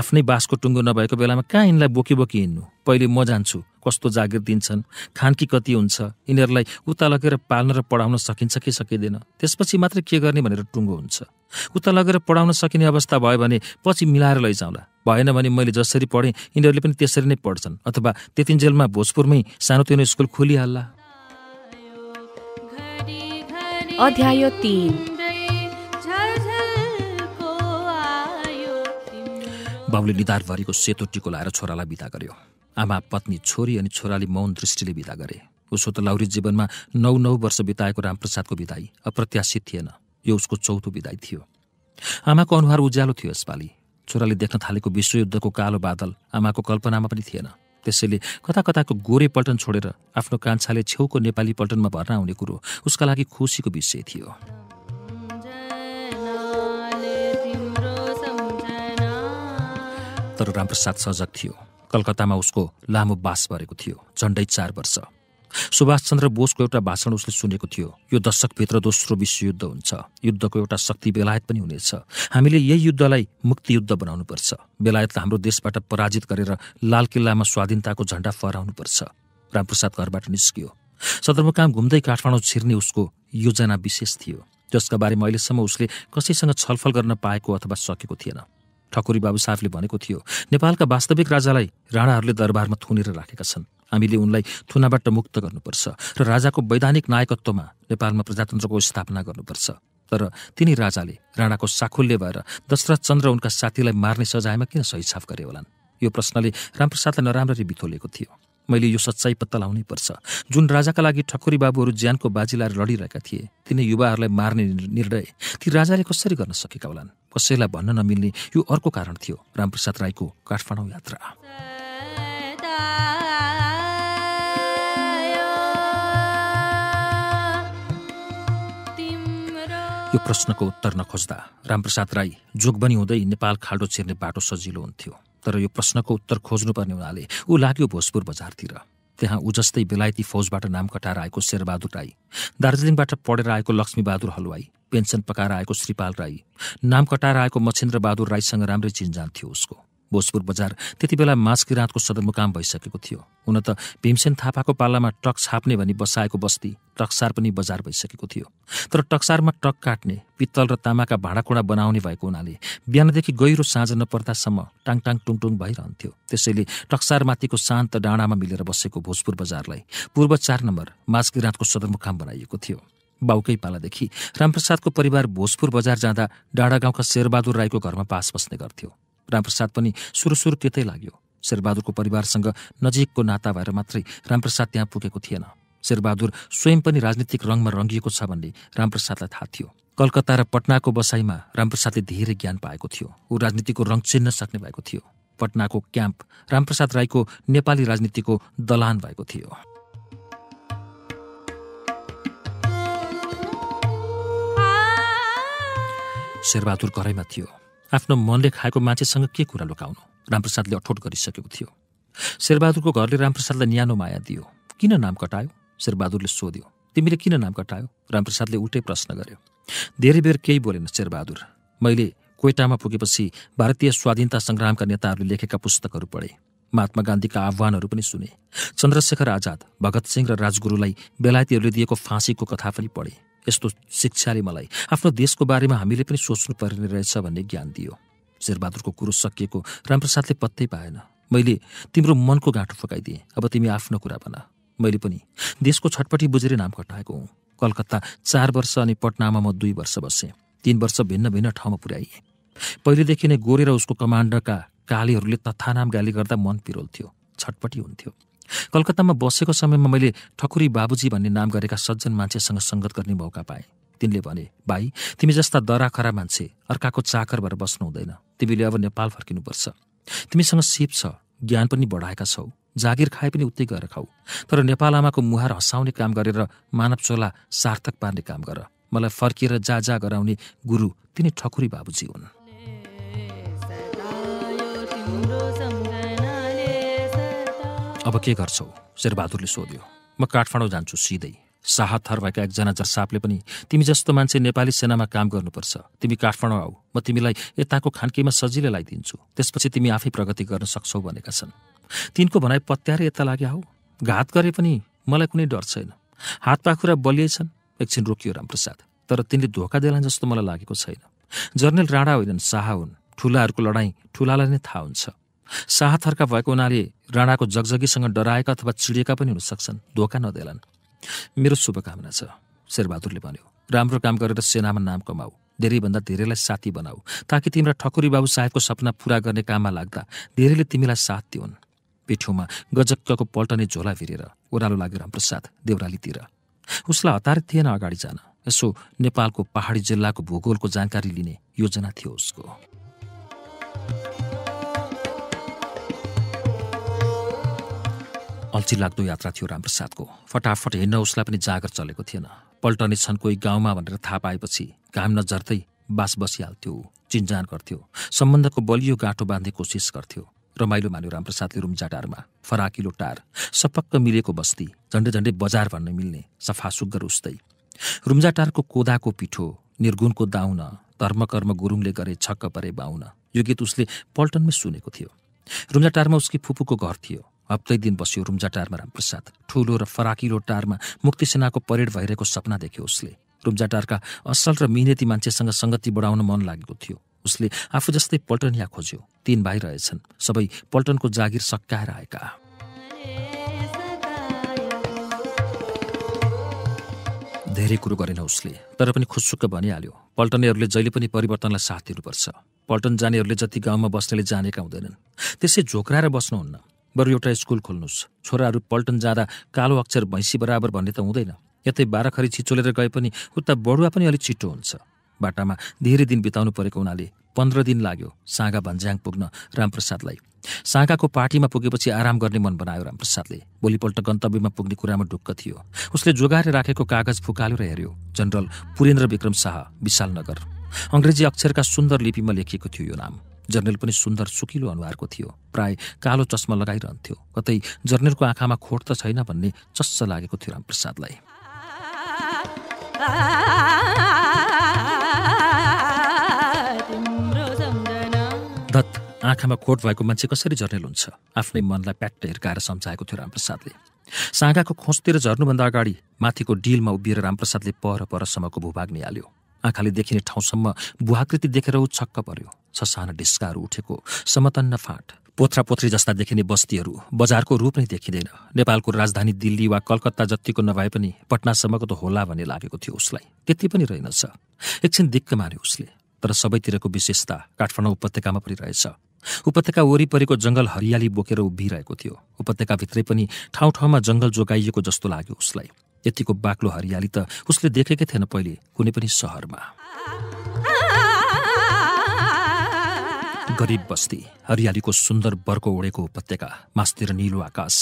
आफ्नै बाँसको टुङ्गो नभएको बेलामा कहाँ यिनलाई बोकी बोकी हिँड्नु पहिले म जान्छु कस्तो जागिर दिन्छन् खानकी कति हुन्छ यिनीहरूलाई उता लगेर पाल्न र पढाउन सकिन्छ कि सकिँदैन त्यसपछि मात्र के गर्ने भनेर टुङ्गो हुन्छ उता लगेर पढाउन सकिने अवस्था भयो भने पछि मिलाएर लैजाउँला भएन भने मैले जसरी पढेँ यिनीहरूले पनि त्यसरी नै पढ्छन् अथवा त्यतिन्जेलमा भोजपुरमै सानोतिनो स्कुल खोलिहाल्ला अध्याय बाबुले निधारभरिको सेतो टिको लाएर छोरालाई बिदा गर्यो आमा पत्नी छोरी अनि छोराले मौन दृष्टिले विदा गरे उसो त लौरी जीवनमा नौ नौ वर्ष बिताएको रामप्रसादको विदाई अप्रत्याशित थिएन यो उसको चौथो विदाई थियो आमाको अनुहार उज्यालो थियो यसपालि छोराले देख्न थालेको विश्वयुद्धको कालो बादल आमाको कल्पनामा पनि थिएन त्यसैले कता कताको गोरे पल्टन छोडेर आफ्नो कान्छाले छेउको नेपाली पल्टनमा भर्ना आउने कुरो उसका लागि खुसीको विषय थियो तर रामप्रसाद सजग थियो कलकत्तामा उसको लामो बास परेको थियो झन्डै चार वर्ष सुभाषचन्द्र बोसको एउटा भाषण उसले सुनेको थियो यो दशकभित्र दोस्रो विश्वयुद्ध हुन्छ युद्धको एउटा शक्ति बेलायत पनि हुनेछ हामीले यही युद्धलाई मुक्ति युद्ध बनाउनुपर्छ बेलायतलाई हाम्रो देशबाट पराजित गरेर लाल किल्लामा स्वाधीनताको झण्डा फहराउनुपर्छ रामप्रसाद घरबाट निस्कियो सदरमुकाम घुम्दै काठमाडौँ छिर्ने उसको योजना विशेष थियो जसका बारेमा अहिलेसम्म उसले कसैसँग छलफल गर्न पाएको अथवा सकेको थिएन ठकुरी बाबु साहबले भनेको थियो नेपालका वास्तविक राजालाई राणाहरूले दरबारमा थुनेर राखेका छन् हामीले उनलाई थुनाबाट मुक्त गर्नुपर्छ र राजाको वैधानिक नायकत्वमा नेपालमा प्रजातन्त्रको स्थापना गर्नुपर्छ तर तिनी राजाले राणाको साखुल्य भएर दशरथ चन्द्र उनका साथीलाई मार्ने सजायमा किन सहिछाप गरे होलान् यो प्रश्नले रामप्रसादलाई नराम्ररी बिथोलेको थियो मैले यो सच्चाइ पत्ता लाउनै पर्छ जुन राजाका लागि ठकुरी बाबुहरू ज्यानको बाजी लाएर लडिरहेका थिए तिनै युवाहरूलाई मार्ने निर्णय ती राजाले कसरी गर्न सकेका होलान् कसैलाई भन्न नमिल्ने यो अर्को कारण थियो रामप्रसाद राईको काठमाडौँ यात्रा यो प्रश्नको उत्तर नखोज्दा रामप्रसाद राई जोगबनी हुँदै नेपाल खाल्डो छिर्ने बाटो सजिलो हुन्थ्यो तर यो प्रश्नको उत्तर खोज्नुपर्ने हुनाले ऊ लाग्यो भोजपुर बजारतिर त्यहाँ ऊ जस्तै बेलायती फौजबाट नाम कटाएर आएको शेरबहादुर राई दार्जिलिङबाट पढेर आएको लक्ष्मीबहादुर हलुवाई पेन्सन पकाएर आएको श्रीपाल राई नाम कटाएर आएको मछेन्द्रबहादुर राईसँग राम्रै चिन्जान थियो उसको भोजपुर बजार त्यति बेला माझकी रातको सदरमुकाम भइसकेको थियो हुन त भीमसेन थापाको पालामा ट्रक छाप्ने भनी बसाएको बस्ती टक्सार पनि बजार भइसकेको थियो तर टक्सारमा ट्रक काट्ने पित्तल र तामाका भाँडाकुँडा बनाउने भएको हुनाले बिहानदेखि गहिरो साँझ नपर्दासम्म टाङटाङ टुङटुङ भइरहन्थ्यो त्यसैले टक्सारमाथिको शान्त डाँडामा मिलेर बसेको भोजपुर बजारलाई पूर्व चार नम्बर माझकी रातको सदरमुकाम बनाइएको थियो बाउकै पालादेखि रामप्रसादको परिवार भोजपुर बजार जाँदा डाँडा गाउँका शेरबहादुर राईको घरमा पास बस्ने गर्थ्यो रामप्रसाद पनि सुरु सुरु त्यतै लाग्यो शेरबहादुरको परिवारसँग नजिकको नाता भएर मात्रै रामप्रसाद त्यहाँ पुगेको थिएन शेरबहादुर स्वयं पनि राजनीतिक रङमा रङ्गिएको छ भन्ने रामप्रसादलाई थाहा थियो कलकत्ता र पटनाको बसाइमा रामप्रसादले धेरै ज्ञान पाएको थियो ऊ राजनीतिको रङ चिन्न सक्ने भएको थियो पटनाको क्याम्प रामप्रसाद राईको नेपाली राजनीतिको दलान भएको थियो शेरबहादुर घरैमा थियो आफ्नो मनले खाएको मान्छेसँग के कुरा लुकाउनु रामप्रसादले अठोट गरिसकेको थियो शेरबहादुरको घरले रामप्रसादलाई न्यानो माया दियो किन नाम कटायो शेरबहादुरले सोध्यो तिमीले किन नाम कटायो रामप्रसादले उल्टै प्रश्न गर्यो धेरै बेर केही बोलेन शेरबहादुर मैले कोइटामा पुगेपछि भारतीय स्वाधीनता सङ्ग्रामका नेताहरूले लेखेका पुस्तकहरू पढे महात्मा गान्धीका आह्वानहरू पनि सुने चन्द्रशेखर आजाद भगत सिंह र राजगुरूलाई बेलायतीहरूले दिएको फाँसीको कथा पनि पढे यस्तो शिक्षाले मलाई आफ्नो देशको बारेमा हामीले पनि सोच्नुपर्ने रहेछ भन्ने ज्ञान दियो शेरबहादुरको कुरो सकिएको रामप्रसादले पत्तै पाएन मैले तिम्रो मनको गाँठो फकाइदिएँ अब तिमी आफ्नो कुरा बना मैले पनि देशको छटपटी बुझेर नाम कटाएको हुँ कलकत्ता चार वर्ष अनि पटनामा म दुई वर्ष बसेँ तिन वर्ष भिन्न भिन्न ठाउँमा पुर्याइएँ पहिलेदेखि नै गोरेर उसको कमान्डरका कालीहरूले नाम गाली गर्दा मन पिरोल्थ्यो छटपटी हुन्थ्यो कलकत्तामा बसेको समयमा मैले ठकुरी बाबुजी भन्ने नाम गरेका सज्जन मान्छेसँग सङ्गत गर्ने मौका पाएँ तिनले भने भाइ तिमी जस्ता दराखरा मान्छे अर्काको चाकर भएर बस्नु हुँदैन तिमीले अब नेपाल फर्किनुपर्छ तिमीसँग सिप छ ज्ञान पनि बढाएका छौ जागिर खाए पनि उतै गएर खाऊ तर नेपाल आमाको मुहार हँसाउने काम गरेर मानव चोला सार्थक पार्ने काम गर मलाई फर्किएर जा जा गराउने गुरु तिनी ठकुरी बाबुजी हुन् अब के गर्छौ शेरबहादुरले सोध्यो म काठमाडौँ जान्छु सिधै थर भएका एकजना जसापले पनि तिमी जस्तो मान्छे नेपाली सेनामा काम गर्नुपर्छ तिमी काठमाडौँ आऊ म तिमीलाई यताको खानकीमा सजिलै लगाइदिन्छु त्यसपछि तिमी आफै प्रगति गर्न सक्छौ भनेका छन् तिनको भनाइ पत्याएर यता लाग्यो हौ घात गरे पनि मलाई कुनै डर छैन हात पाखुरा बलिए छन् एकछिन रोकियो रामप्रसाद तर तिनले धोका देलान् जस्तो मलाई लागेको छैन जर्नेल राणा होइनन् शाह हुन् ठुलाहरूको लडाइँ ठुलालाई नै थाहा हुन्छ साहथर्का भएको हुनाले राणाको जगजगीसँग डराएका अथवा चिडिएका पनि हुनसक्छन् धोका नदेलान् मेरो शुभकामना छ शेरबहादुरले भन्यो राम्रो काम गरेर सेनामा नाम कमाऊ धेरैभन्दा धेरैलाई साथी बनाऊ ताकि तिम्रा ठकुरी बाबु साहेबको सपना पूरा गर्ने काममा लाग्दा धेरैले तिमीलाई साथ दिउन् पिठोमा गजक्कको पल्टने झोला भिरेर ओह्रालो लाग्यो रामप्रसाद देउरालीतिर उसलाई हतार थिएन अगाडि जान यसो नेपालको पहाडी जिल्लाको भूगोलको जानकारी लिने योजना थियो उसको अल्छिलाग्दो यात्रा थियो रामप्रसादको फटाफट हिँड्न उसलाई पनि जागर चलेको थिएन छन् कोही गाउँमा भनेर थाहा पाएपछि घाम नझर्दै बास बसिहाल्थ्यो चिन्जान गर्थ्यो सम्बन्धको बलियो गाँठो बाँध्ने कोसिस गर्थ्यो रमाइलो मान्यो रामप्रसादले रुमजाटारमा फराकिलो टार सपक्क मिलेको बस्ती झन्डै झन्डै बजार भन्न मिल्ने सफा सुग्घर उस्तै रुम्जाटारको कोदाको पिठो निर्गुणको दाउन धर्मकर्म गुरुङले गरे छक्क परे बाहुन यो गीत उसले पल्टनमै सुनेको थियो रुम्जाटारमा उसकी फुपूको घर थियो हप्तै दिन बस्यो टारमा रामप्रसाद ठुलो र फराकिलो टारमा सेनाको परेड भइरहेको सपना देख्यो उसले रुम्जाटारका असल र मिहिनेती मान्छेसँग सङ्गति बढाउन मन लागेको थियो उसले आफू जस्तै पल्टनिया खोज्यो तीन भाइ रहेछन् सबै पल्टनको जागिर सक्काएर आएका धेरै कुरो गरेन उसले तर पनि खुसुक्क भनिहाल्यो पल्टनेहरूले जहिले पनि परिवर्तनलाई साथ दिनुपर्छ पल्टन जानेहरूले जति गाउँमा बस्नेले जानेका हुँदैनन् त्यसै झोक्राएर बस्नुहुन्न बरु एउटा स्कुल खोल्नुहोस् छोराहरू पल्टन जाँदा कालो अक्षर भैँसी बराबर भन्ने त हुँदैन यतै बाह्रखरी छिचोलेर गए पनि उता बडुवा पनि अलिक छिटो हुन्छ बाटामा धेरै दिन बिताउनु परेको हुनाले पन्ध्र दिन लाग्यो साँगा भन्ज्याङ पुग्न रामप्रसादलाई साँगाको पार्टीमा पुगेपछि आराम गर्ने मन बनायो रामप्रसादले भोलिपल्ट गन्तव्यमा पुग्ने कुरामा ढुक्क थियो उसले जोगाएर राखेको कागज फुकालेर हेऱ्यो जनरल पुरेन्द्र विक्रम शाह विशालनगर अङ्ग्रेजी अक्षरका सुन्दर लिपिमा लेखिएको थियो यो नाम जर्नेल पनि सुन्दर सुकिलो अनुहारको थियो प्राय कालो चस्मा लगाइरहन्थ्यो कतै जर्नेलको आँखामा खोट त छैन भन्ने चस्स लागेको थियो रामप्रसादलाई दत्त आँखामा खोट भएको मान्छे कसरी जर्नेल हुन्छ आफ्नै मनलाई प्याट्ट हिर्काएर सम्झाएको थियो रामप्रसादले साँगाको खोजतिर झर्नुभन्दा अगाडि माथिको डिलमा उभिएर रामप्रसादले पर परसम्मको भूभाग निहाल्यो आँखाले देखिने ठाउँसम्म भुहाकृति देखेर ऊ छक्क पर्यो छ साना डिस्काहरू उठेको समतन्न फाँट पोथ्रा पोथ्री जस्ता देखिने बस्तीहरू बजारको रूप नै देखिँदैन नेपालको राजधानी दिल्ली वा कलकत्ता जत्तिको नभए पनि पटनासम्मको त होला भन्ने लागेको थियो उसलाई त्यति पनि रहेनछ एकछिन दिक्क मान्यो उसले तर सबैतिरको विशेषता काठमाडौँ उपत्यकामा पनि रहेछ उपत्यका वरिपरिको जङ्गल हरियाली बोकेर उभिरहेको थियो उपत्यकाभित्रै पनि ठाउँ ठाउँमा जङ्गल जोगाइएको जस्तो लाग्यो उसलाई यतिको बाक्लो हरियाली त उसले देखेकै थिएन पहिले कुनै पनि सहरमा गरिब बस्ती हरियालीको सुन्दर बर्को ओढेको उपत्यका मास्तिर निलो आकाश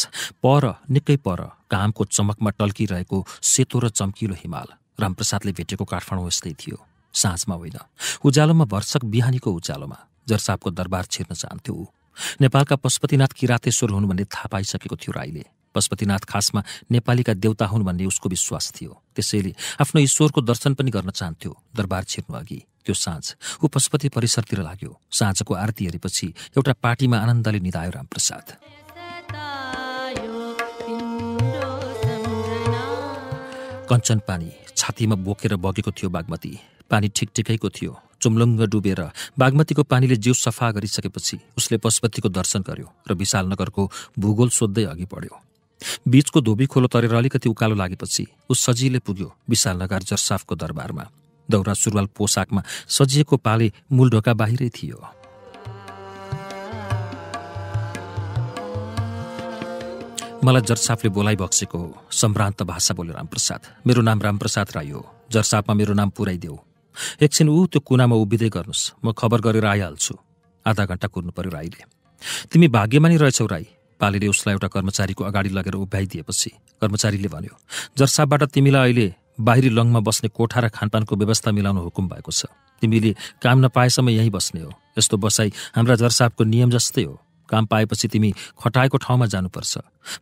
पर निकै पर घामको चमकमा टल्किरहेको सेतो र चम्किलो हिमाल रामप्रसादले भेटेको काठमाडौँ यस्तै थियो साँझमा होइन उज्यालोमा भर्सक बिहानीको उज्यालोमा जर्सापको दरबार छिर्न चाहन्थ्यो ऊ नेपालका पशुपतिनाथ किरातेश्वर हुन् भन्ने थाहा पाइसकेको थियो राईले पशुपतिनाथ खासमा नेपालीका देवता हुन् भन्ने उसको विश्वास थियो त्यसैले आफ्नो ईश्वरको दर्शन पनि गर्न चाहन्थ्यो दरबार छिर्नु अघि त्यो साँझ ऊ पशुपति परिसरतिर लाग्यो साँझको आरती हेरेपछि एउटा पार्टीमा आनन्दले निधायो रामप्रसाद कञ्चन पानी छातीमा बोकेर बगेको थियो बागमती पानी ठिक ठिकैको थियो चुम्लुङ्ग डुबेर बागमतीको पानीले जिउ सफा गरिसकेपछि उसले पशुपतिको दर्शन गर्यो र विशालनगरको भूगोल सोद्धै अघि बढ्यो बीचको धोबी खोलो तरेर अलिकति उकालो लागेपछि ऊ सजिलै पुग्यो विशालनगर जर्साफको दरबारमा दौरा सुरुवाल पोसाकमा सजिएको पाले मूल ढोका बाहिरै थियो मलाई बोलाइ बक्सेको हो सम्भ्रान्त भाषा बोल्यो रामप्रसाद मेरो नाम रामप्रसाद राई हो जर्सापमा मेरो नाम पुऱ्याइदेऊ एकछिन ऊ त्यो कुनामा उभिँदै गर्नुहोस् म खबर गरेर आइहाल्छु आधा घन्टा कुर्नु पर्यो राईले तिमी भाग्यमानी रहेछौ राई पालेले उसलाई एउटा कर्मचारीको अगाडि लगेर उभ्याइदिएपछि कर्मचारीले भन्यो जर्सापबाट तिमीलाई अहिले बाहिरी लङमा बस्ने कोठा र खानपानको व्यवस्था मिलाउनु हुकुम भएको छ तिमीले काम नपाएसम्म यहीँ बस्ने हो यस्तो बसाइ हाम्रा जरसापको नियम जस्तै हो काम पाएपछि तिमी खटाएको ठाउँमा जानुपर्छ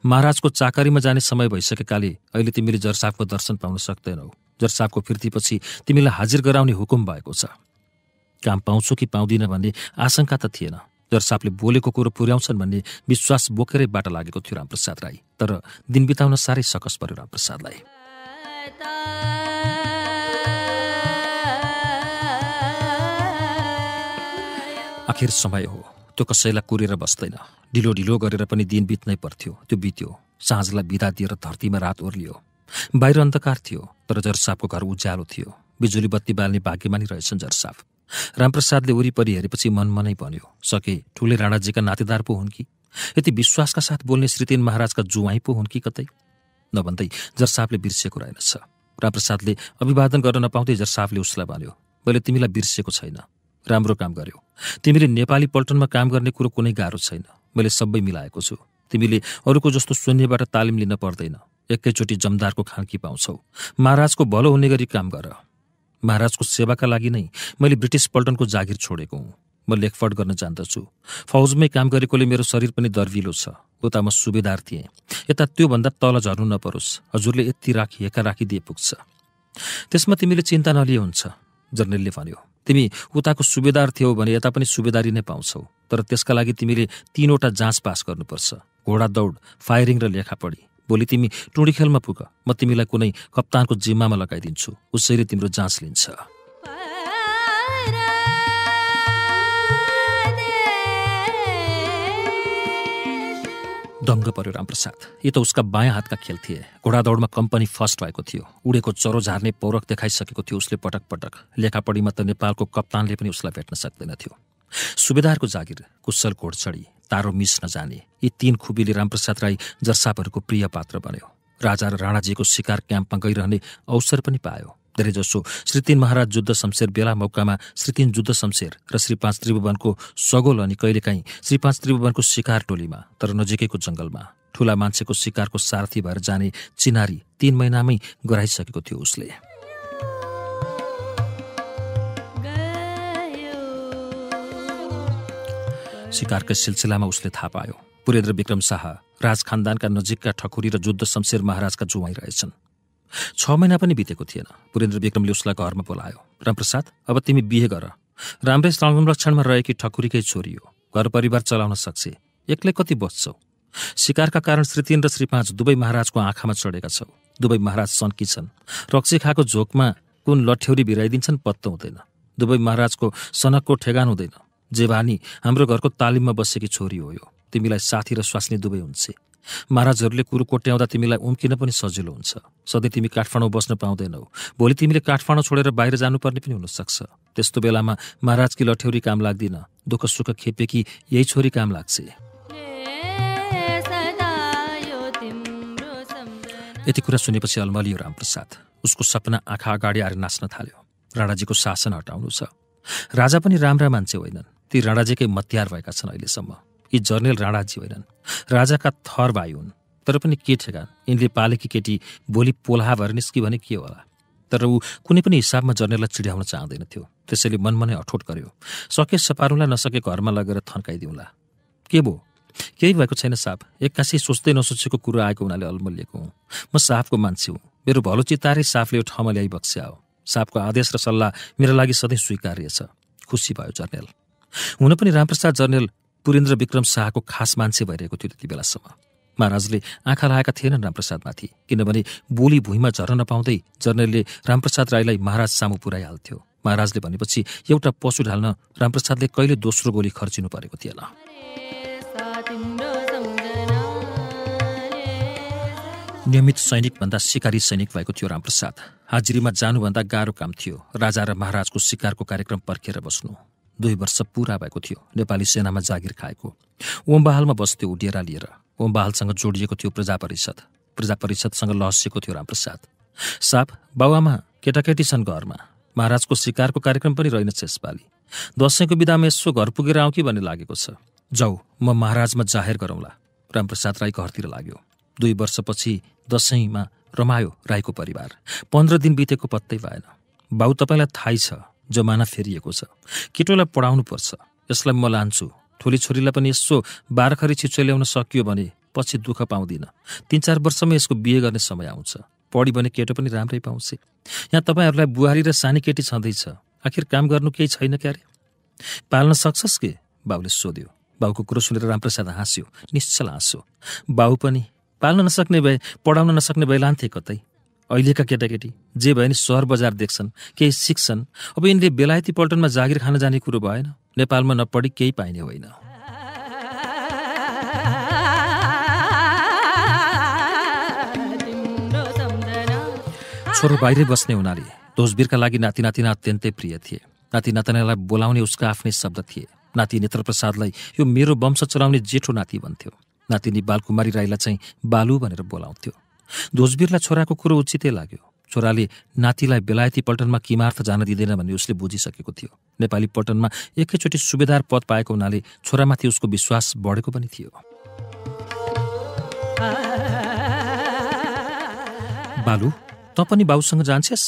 महाराजको चाकरीमा जाने समय भइसकेकाले अहिले तिमीले जरसापको दर्शन पाउन सक्दैनौ जरसापको फिर्तीपछि तिमीलाई हाजिर गराउने हुकुम भएको छ काम पाउँछु कि पाउँदिन भन्ने आशंका त थिएन जरसापले बोलेको कुरो पुर्याउँछन् भन्ने विश्वास बोकेरै बाटो लागेको थियो रामप्रसाद राई तर दिन बिताउन साह्रै सकस पर्यो रामप्रसादलाई आखिर समय हो त्यो कसैलाई कुरेर बस्दैन ढिलो ढिलो गरेर पनि दिन बित्नै पर्थ्यो त्यो बित्यो साँझलाई बिदा दिएर धरतीमा रात ओर्लियो बाहिर अन्धकार थियो तर जरसापको घर उज्यालो थियो बिजुली बत्ती बाल्ने भाग्यमा नै रहेछन् जरसाप रामप्रसादले वरिपरि हेरेपछि मनमनै भन्यो सके ठुले राणाजीका नातेदार पो हुन् कि यति विश्वासका साथ बोल्ने श्रीतिन महाराजका जुवाई पो हुन् कि कतै नभन्दै जर्साफले बिर्सिएको रहेनछ रामप्रसादले अभिवादन गर्न नपाउँदै जर्साफले उसलाई भन्यो मैले तिमीलाई बिर्सिएको छैन राम्रो काम गर्यो तिमीले नेपाली पल्टनमा काम गर्ने कुरो कुनै गाह्रो छैन मैले सबै मिलाएको छु तिमीले अरूको जस्तो शून्यबाट तालिम लिन पर्दैन एकैचोटि जमदारको खाँकी पाउँछौ महाराजको भलो हुने गरी काम गर महाराजको सेवाका लागि नै मैले ब्रिटिस पल्टनको जागिर छोडेको हुँ म लेखपट गर्न जान्दछु फौजमै काम गरेकोले मेरो शरीर पनि दर्विलो छ उता म सुबेदार थिएँ यता त्योभन्दा तल झर्नु नपरोस् हजुरले यति राखिएका राखिदिए पुग्छ त्यसमा तिमीले चिन्ता नलिए हुन्छ जर्नेलले भन्यो तिमी उताको सुबेदार थियौ भने यता पनि सुबेदारी नै पाउँछौ तर त्यसका लागि तिमीले तिनवटा जाँच पास गर्नुपर्छ घोडा दौड फायरिङ र लेखापढी भोलि तिमी टुँडी खेलमा पुग म तिमीलाई कुनै कप्तानको जिम्मामा लगाइदिन्छु उसैले तिम्रो जाँच लिन्छ दङ्ग पर्यो रामप्रसाद यो त उसका बायाँ हातका खेल थिए घोडा दौडमा कम्पनी फर्स्ट भएको थियो उडेको चरो झार्ने पौरख देखाइसकेको थियो उसले पटक पटक लेखापढीमा त नेपालको कप्तानले पनि उसलाई भेट्न सक्दैन थियो सुबेदारको जागिर कुशल घोडचडी तारो मिस नजाने यी तीन खुबीले रामप्रसाद राई जर्सापहरूको प्रिय पात्र बन्यो राजा र राणाजीको शिकार क्याम्पमा गइरहने अवसर पनि पायो धेरैजसो श्रीतिन महाराज युद्ध शमशेर बेला मौकामा श्रीतिन जुद्ध शमशेर र श्री पाँच त्रिभुवनको सगोल अनि कहिलेकाहीँ श्री पाँच त्रिभुवनको शिकार टोलीमा तर नजिकैको जङ्गलमा ठुला मान्छेको शिकारको सारथी भएर जाने चिनारी तीन महिनामै गराइसकेको थियो उसले शिकारकै सिलसिलामा उसले थाहा पायो पुरेन्द्र विक्रम शाह राज खानदानका नजिकका ठकुरी र जुद्ध शमशेर महाराजका जुवाई रहेछन् छ महिना पनि बितेको थिएन पुरेन्द्र विक्रमले उसलाई घरमा बोलायो रामप्रसाद अब तिमी बिहे गर राम्रै संरक्षणमा रहेकी ठकुरीकै छोरी हो घर परिवार चलाउन सक्छ एक्लै कति बस्छौ शिकारका कारण श्री तिन र श्री पाँच दुवै महाराजको आँखामा चढेका छौ दुवै महाराज सन्की छन् रक्सी खाएको झोकमा कुन लठ्यौरी भिराइदिन्छन् पत्तो हुँदैन दुवै महाराजको सनकको ठेगान हुँदैन जेवानी हाम्रो घरको तालिममा बसेकी छोरी हो यो तिमीलाई साथी र स्वास्नी दुवै हुन्छ महाराजहरूले कुरो कोट्याउँदा तिमीलाई उम्किन पनि सजिलो हुन्छ सधैँ तिमी काठमाडौँ बस्न पाउँदैनौ भोलि तिमीले काठमाडौँ छोडेर बाहिर जानुपर्ने पनि हुनसक्छ त्यस्तो बेलामा महाराजकी लठ्यौरी काम लाग्दिन दुःख सुख खेपेकी यही छोरी काम लाग्छ यति कुरा सुनेपछि अल्मलियो रामप्रसाद उसको सपना आँखा अगाडि आएर नाच्न थाल्यो राणाजीको शासन हटाउनु छ राजा पनि राम्रा मान्छे होइनन् ती राणाजीकै मतियार भएका छन् अहिलेसम्म यी जर्नेल राणाजी होइनन् राजाका थर भाइ हुन् तर पनि के ठेगान यिनले पालेकी केटी भोलि पोलाहा भएर निस्क्यो भने के होला तर ऊ कुनै पनि हिसाबमा जर्नेललाई चिड्याउन चाहँदैन थियो त्यसैले मनमा नै अठोट गर्यो सके सपारौँलाई नसके घरमा लगेर थन्काइदिउँला के भो केही भएको छैन साप एक्कासी सोच्दै नसोचेको कुरो आएको हुनाले अल्मलिएको हुँ म सापको मान्छे हुँ मेरो भलो चितारै सापले यो ठाउँमा ल्याइबक्स्या हो सापको आदेश र सल्लाह मेरा लागि सधैँ स्वीकार्य छ खुसी भयो जर्नेल हुन पनि रामप्रसाद जर्नेल पुरेन्द्र विक्रम शाहको खास मान्छे भइरहेको थियो त्यति बेलासम्म महाराजले आँखा लगाएका थिएनन् रामप्रसादमाथि किनभने बोली भुइँमा झर्न नपाउँदै जर्नेलले रामप्रसाद राईलाई महाराज सामु पुऱ्याइहाल्थ्यो महाराजले भनेपछि एउटा पशु ढाल्न रामप्रसादले कहिले दोस्रो गोली खर्चिनु परेको थिएन नियमित सैनिकभन्दा सिकारी सैनिक भएको थियो रामप्रसाद हाजिरीमा जानुभन्दा गाह्रो काम थियो राजा र महाराजको शिकारको कार्यक्रम पर्खेर बस्नु दुई वर्ष पुरा भएको थियो नेपाली सेनामा जागिर खाएको ओम्बाहालमा बस्थ्यो उडेरा लिएर लिएर ओम्बाहालसँग जोडिएको थियो प्रजा परिषद प्रजा परिषदसँग लहसिएको थियो रामप्रसाद साप बाबुआमा केटाकेटी छन् घरमा महाराजको शिकारको कार्यक्रम पनि रहेनछ यसपालि दसैँको बिदामा यसो घर पुगेर आउँ कि भन्ने लागेको छ जाऊ म महाराजमा जाहेर गरौँला रामप्रसाद राई घरतिर लाग्यो दुई वर्षपछि दसैँमा रमायो राईको परिवार पन्ध्र दिन बितेको पत्तै भएन बाउ तपाईँलाई थाहै छ जमाना फेरिएको छ केटोलाई पढाउनुपर्छ यसलाई म लान्छु ठुली छोरीलाई पनि यसो बारखरी छिचो ल्याउन सकियो भने पछि दुःख पाउँदिनँ तिन चार वर्षमा यसको बिहे गर्ने समय आउँछ पढी भने केटो पनि राम्रै पाउँछ यहाँ तपाईँहरूलाई बुहारी र सानी केटी छँदैछ आखिर काम गर्नु केही छैन क्यारे पाल्न सक्छस् के बाबुले सोध्यो बाउको कुरो सुनेर रामप्रसाद हाँस्यो निश्चल हाँस्यो बाउ पनि पाल्न नसक्ने भए पढाउन नसक्ने भए लान्थे कतै अहिलेका केटाकेटी जे भए नि सहर बजार देख्छन् केही सिक्छन् अब यिनले बेलायती पल्टनमा जागिर खान जाने कुरो भएन नेपालमा नपढी केही पाइने होइन छोरो बाहिरै बस्ने हुनाले दोषबीरका लागि नाति नातिना अत्यन्तै प्रिय थिए नाति नातिनालाई बोलाउने उसका आफ्नै शब्द थिए नाति नेत्रप्रसादलाई यो मेरो वंश चलाउने जेठो नाति भन्थ्यो नातिनी बालकुमारी राईलाई चाहिँ बालु भनेर बोलाउँथ्यो दोजबीरलाई छोराको कुरो उचितै लाग्यो छोराले नातिलाई बेलायती पल्टनमा किमार्थ जान दिँदैन भन्ने उसले बुझिसकेको थियो नेपाली पल्टनमा एकैचोटि सुबेदार पद पाएको हुनाले छोरामाथि उसको विश्वास बढेको पनि थियो बालु त पनि बाउसँग जान्छेस्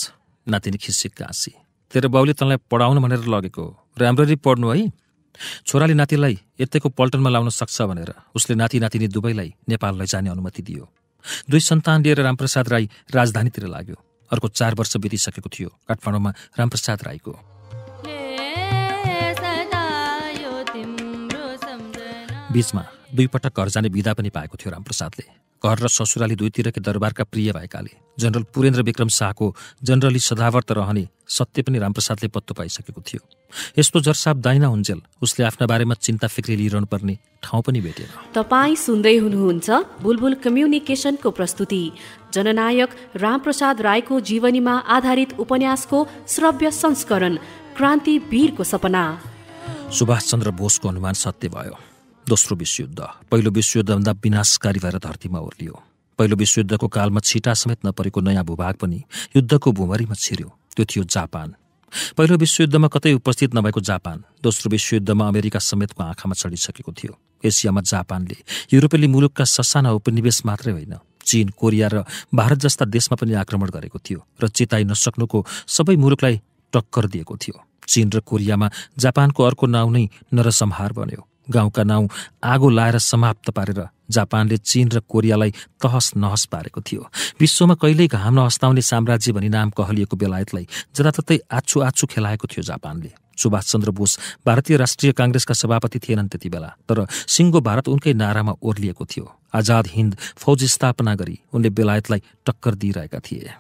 नातिनी खिसी काँसी तेरो बाउले तँलाई पढाउनु भनेर लगेको राम्ररी पढ्नु है छोराले नातिलाई यतैको पल्टनमा लाउन सक्छ भनेर उसले नाति नातिनी दुवैलाई नेपाललाई जाने अनुमति दियो दुई सन्तान लिएर रामप्रसाद राई राजधानीतिर लाग्यो अर्को चार वर्ष बितिसकेको थियो काठमाडौँमा रामप्रसाद राईको बिचमा पटक घर जाने विदा पनि पाएको थियो रामप्रसादले घर र ससुराली दुईतिरकै दरबारका प्रिय भएकाले जनरल पुरेन्द्र विक्रम शाहको जनरली सदावर्त रहने सत्य पनि रामप्रसादले पत्तो पाइसकेको थियो यस्तो जर्साप दाइना हुन्जेल उसले आफ्ना बारेमा चिन्ता फिक्री लिइरहनु पर्ने ठाउँ पनि भेटेन तपाईँ सुन्दै हुनुहुन्छ बुलबुल कम्युनिकेसनको प्रस्तुति जननायक रामप्रसाद राईको जीवनीमा आधारित उपन्यासको श्रव्य संस्करण क्रान्ति वीरको सपना सुभाषचन्द्र बोसको अनुमान सत्य भयो दोस्रो विश्वयुद्ध पहिलो विश्वयुद्धभन्दा विनाशकारी भएर धरतीमा ओर्लियो पहिलो विश्वयुद्धको कालमा छिटा समेत नपरेको नयाँ भूभाग पनि युद्धको भूमरीमा छिर्यो त्यो थियो जापान पहिलो विश्वयुद्धमा कतै उपस्थित नभएको जापान दोस्रो विश्वयुद्धमा अमेरिका समेतको आँखामा चढिसकेको थियो एसियामा जापानले युरोपेली मुलुकका ससाना उपनिवेश मात्रै होइन चीन कोरिया र भारत जस्ता देशमा पनि आक्रमण गरेको थियो र चिताइ नसक्नुको सबै मुलुकलाई टक्कर दिएको थियो चीन र कोरियामा जापानको अर्को नाउँ नै नरसंहार बन्यो गाउँका नाउँ आगो लाएर समाप्त पारेर जापानले चीन र कोरियालाई तहस नहस पारेको थियो विश्वमा कहिल्यै घाम नहस्ताउने साम्राज्य भनी नाम कहलिएको बेलायतलाई जताततै आछु आछु खेलाएको थियो जापानले सुभाष चन्द्र बोस भारतीय राष्ट्रिय काङ्ग्रेसका सभापति थिएनन् त्यति बेला तर सिङ्गो भारत उनकै नारामा ओर्लिएको थियो आजाद हिन्द फौज स्थापना गरी उनले बेलायतलाई टक्कर दिइरहेका थिए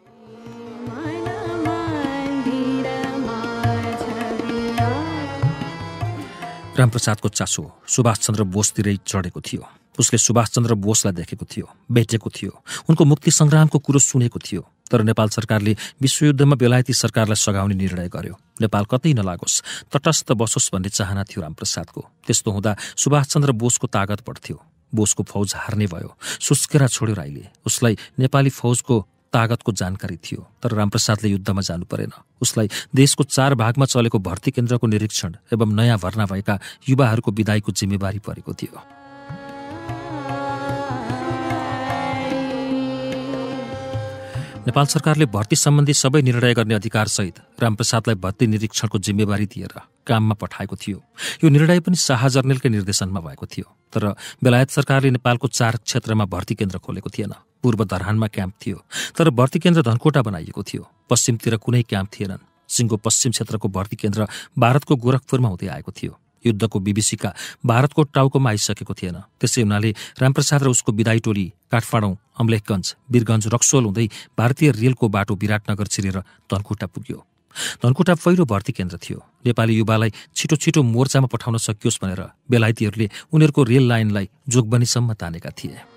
रामप्रसादको चासो सुभाषचन्द्र बोसतिरै चढेको थियो उसले सुभाषचन्द्र बोसलाई देखेको थियो भेटेको थियो उनको मुक्ति सङ्ग्रामको कुरो सुनेको थियो तर नेपाल सरकारले विश्वयुद्धमा बेलायती सरकारलाई सघाउने निर्णय गर्यो नेपाल कतै नलागोस् तटस्थ बसोस् भन्ने चाहना थियो रामप्रसादको त्यस्तो हुँदा सुभाषचन्द्र बोसको तागत बढ्थ्यो बोसको फौज हार्ने भयो सुस्केरा छोड्यो राईले उसलाई नेपाली फौजको तागतको जानकारी थियो तर रामप्रसादले युद्धमा जानु परेन उसलाई देशको चार भागमा चलेको भर्ती केन्द्रको निरीक्षण एवं नयाँ भर्ना भएका युवाहरूको विदाईको जिम्मेवारी परेको थियो नेपाल सरकारले भर्ती सम्बन्धी सबै निर्णय गर्ने अधिकारसहित रामप्रसादलाई भर्ती निरीक्षणको जिम्मेवारी दिएर काममा पठाएको थियो यो निर्णय पनि शाह जर्नेलकै निर्देशनमा भएको थियो तर बेलायत सरकारले नेपालको चार क्षेत्रमा भर्ती केन्द्र खोलेको थिएन पूर्व धरानमा क्याम्प थियो तर भर्ती केन्द्र धनकोटा बनाइएको थियो पश्चिमतिर कुनै क्याम्प थिएनन् सिङ्गो पश्चिम क्षेत्रको भर्ती केन्द्र भारतको गोरखपुरमा हुँदै आएको थियो युद्धको बिबिसीका भारतको टाउकोमा आइसकेको थिएन त्यसै हुनाले रामप्रसाद र उसको विदाई टोली काठमाडौँ अम्लेखगञ्ज वीरगञ्ज रक्सोल हुँदै भारतीय रेलको बाटो विराटनगर छिरेर धनकुटा पुग्यो धनकुटा पहिलो भर्ती केन्द्र थियो नेपाली युवालाई छिटो छिटो मोर्चामा पठाउन सकियोस् भनेर बेलायतीहरूले उनीहरूको रेल लाइनलाई जोगबनीसम्म तानेका थिए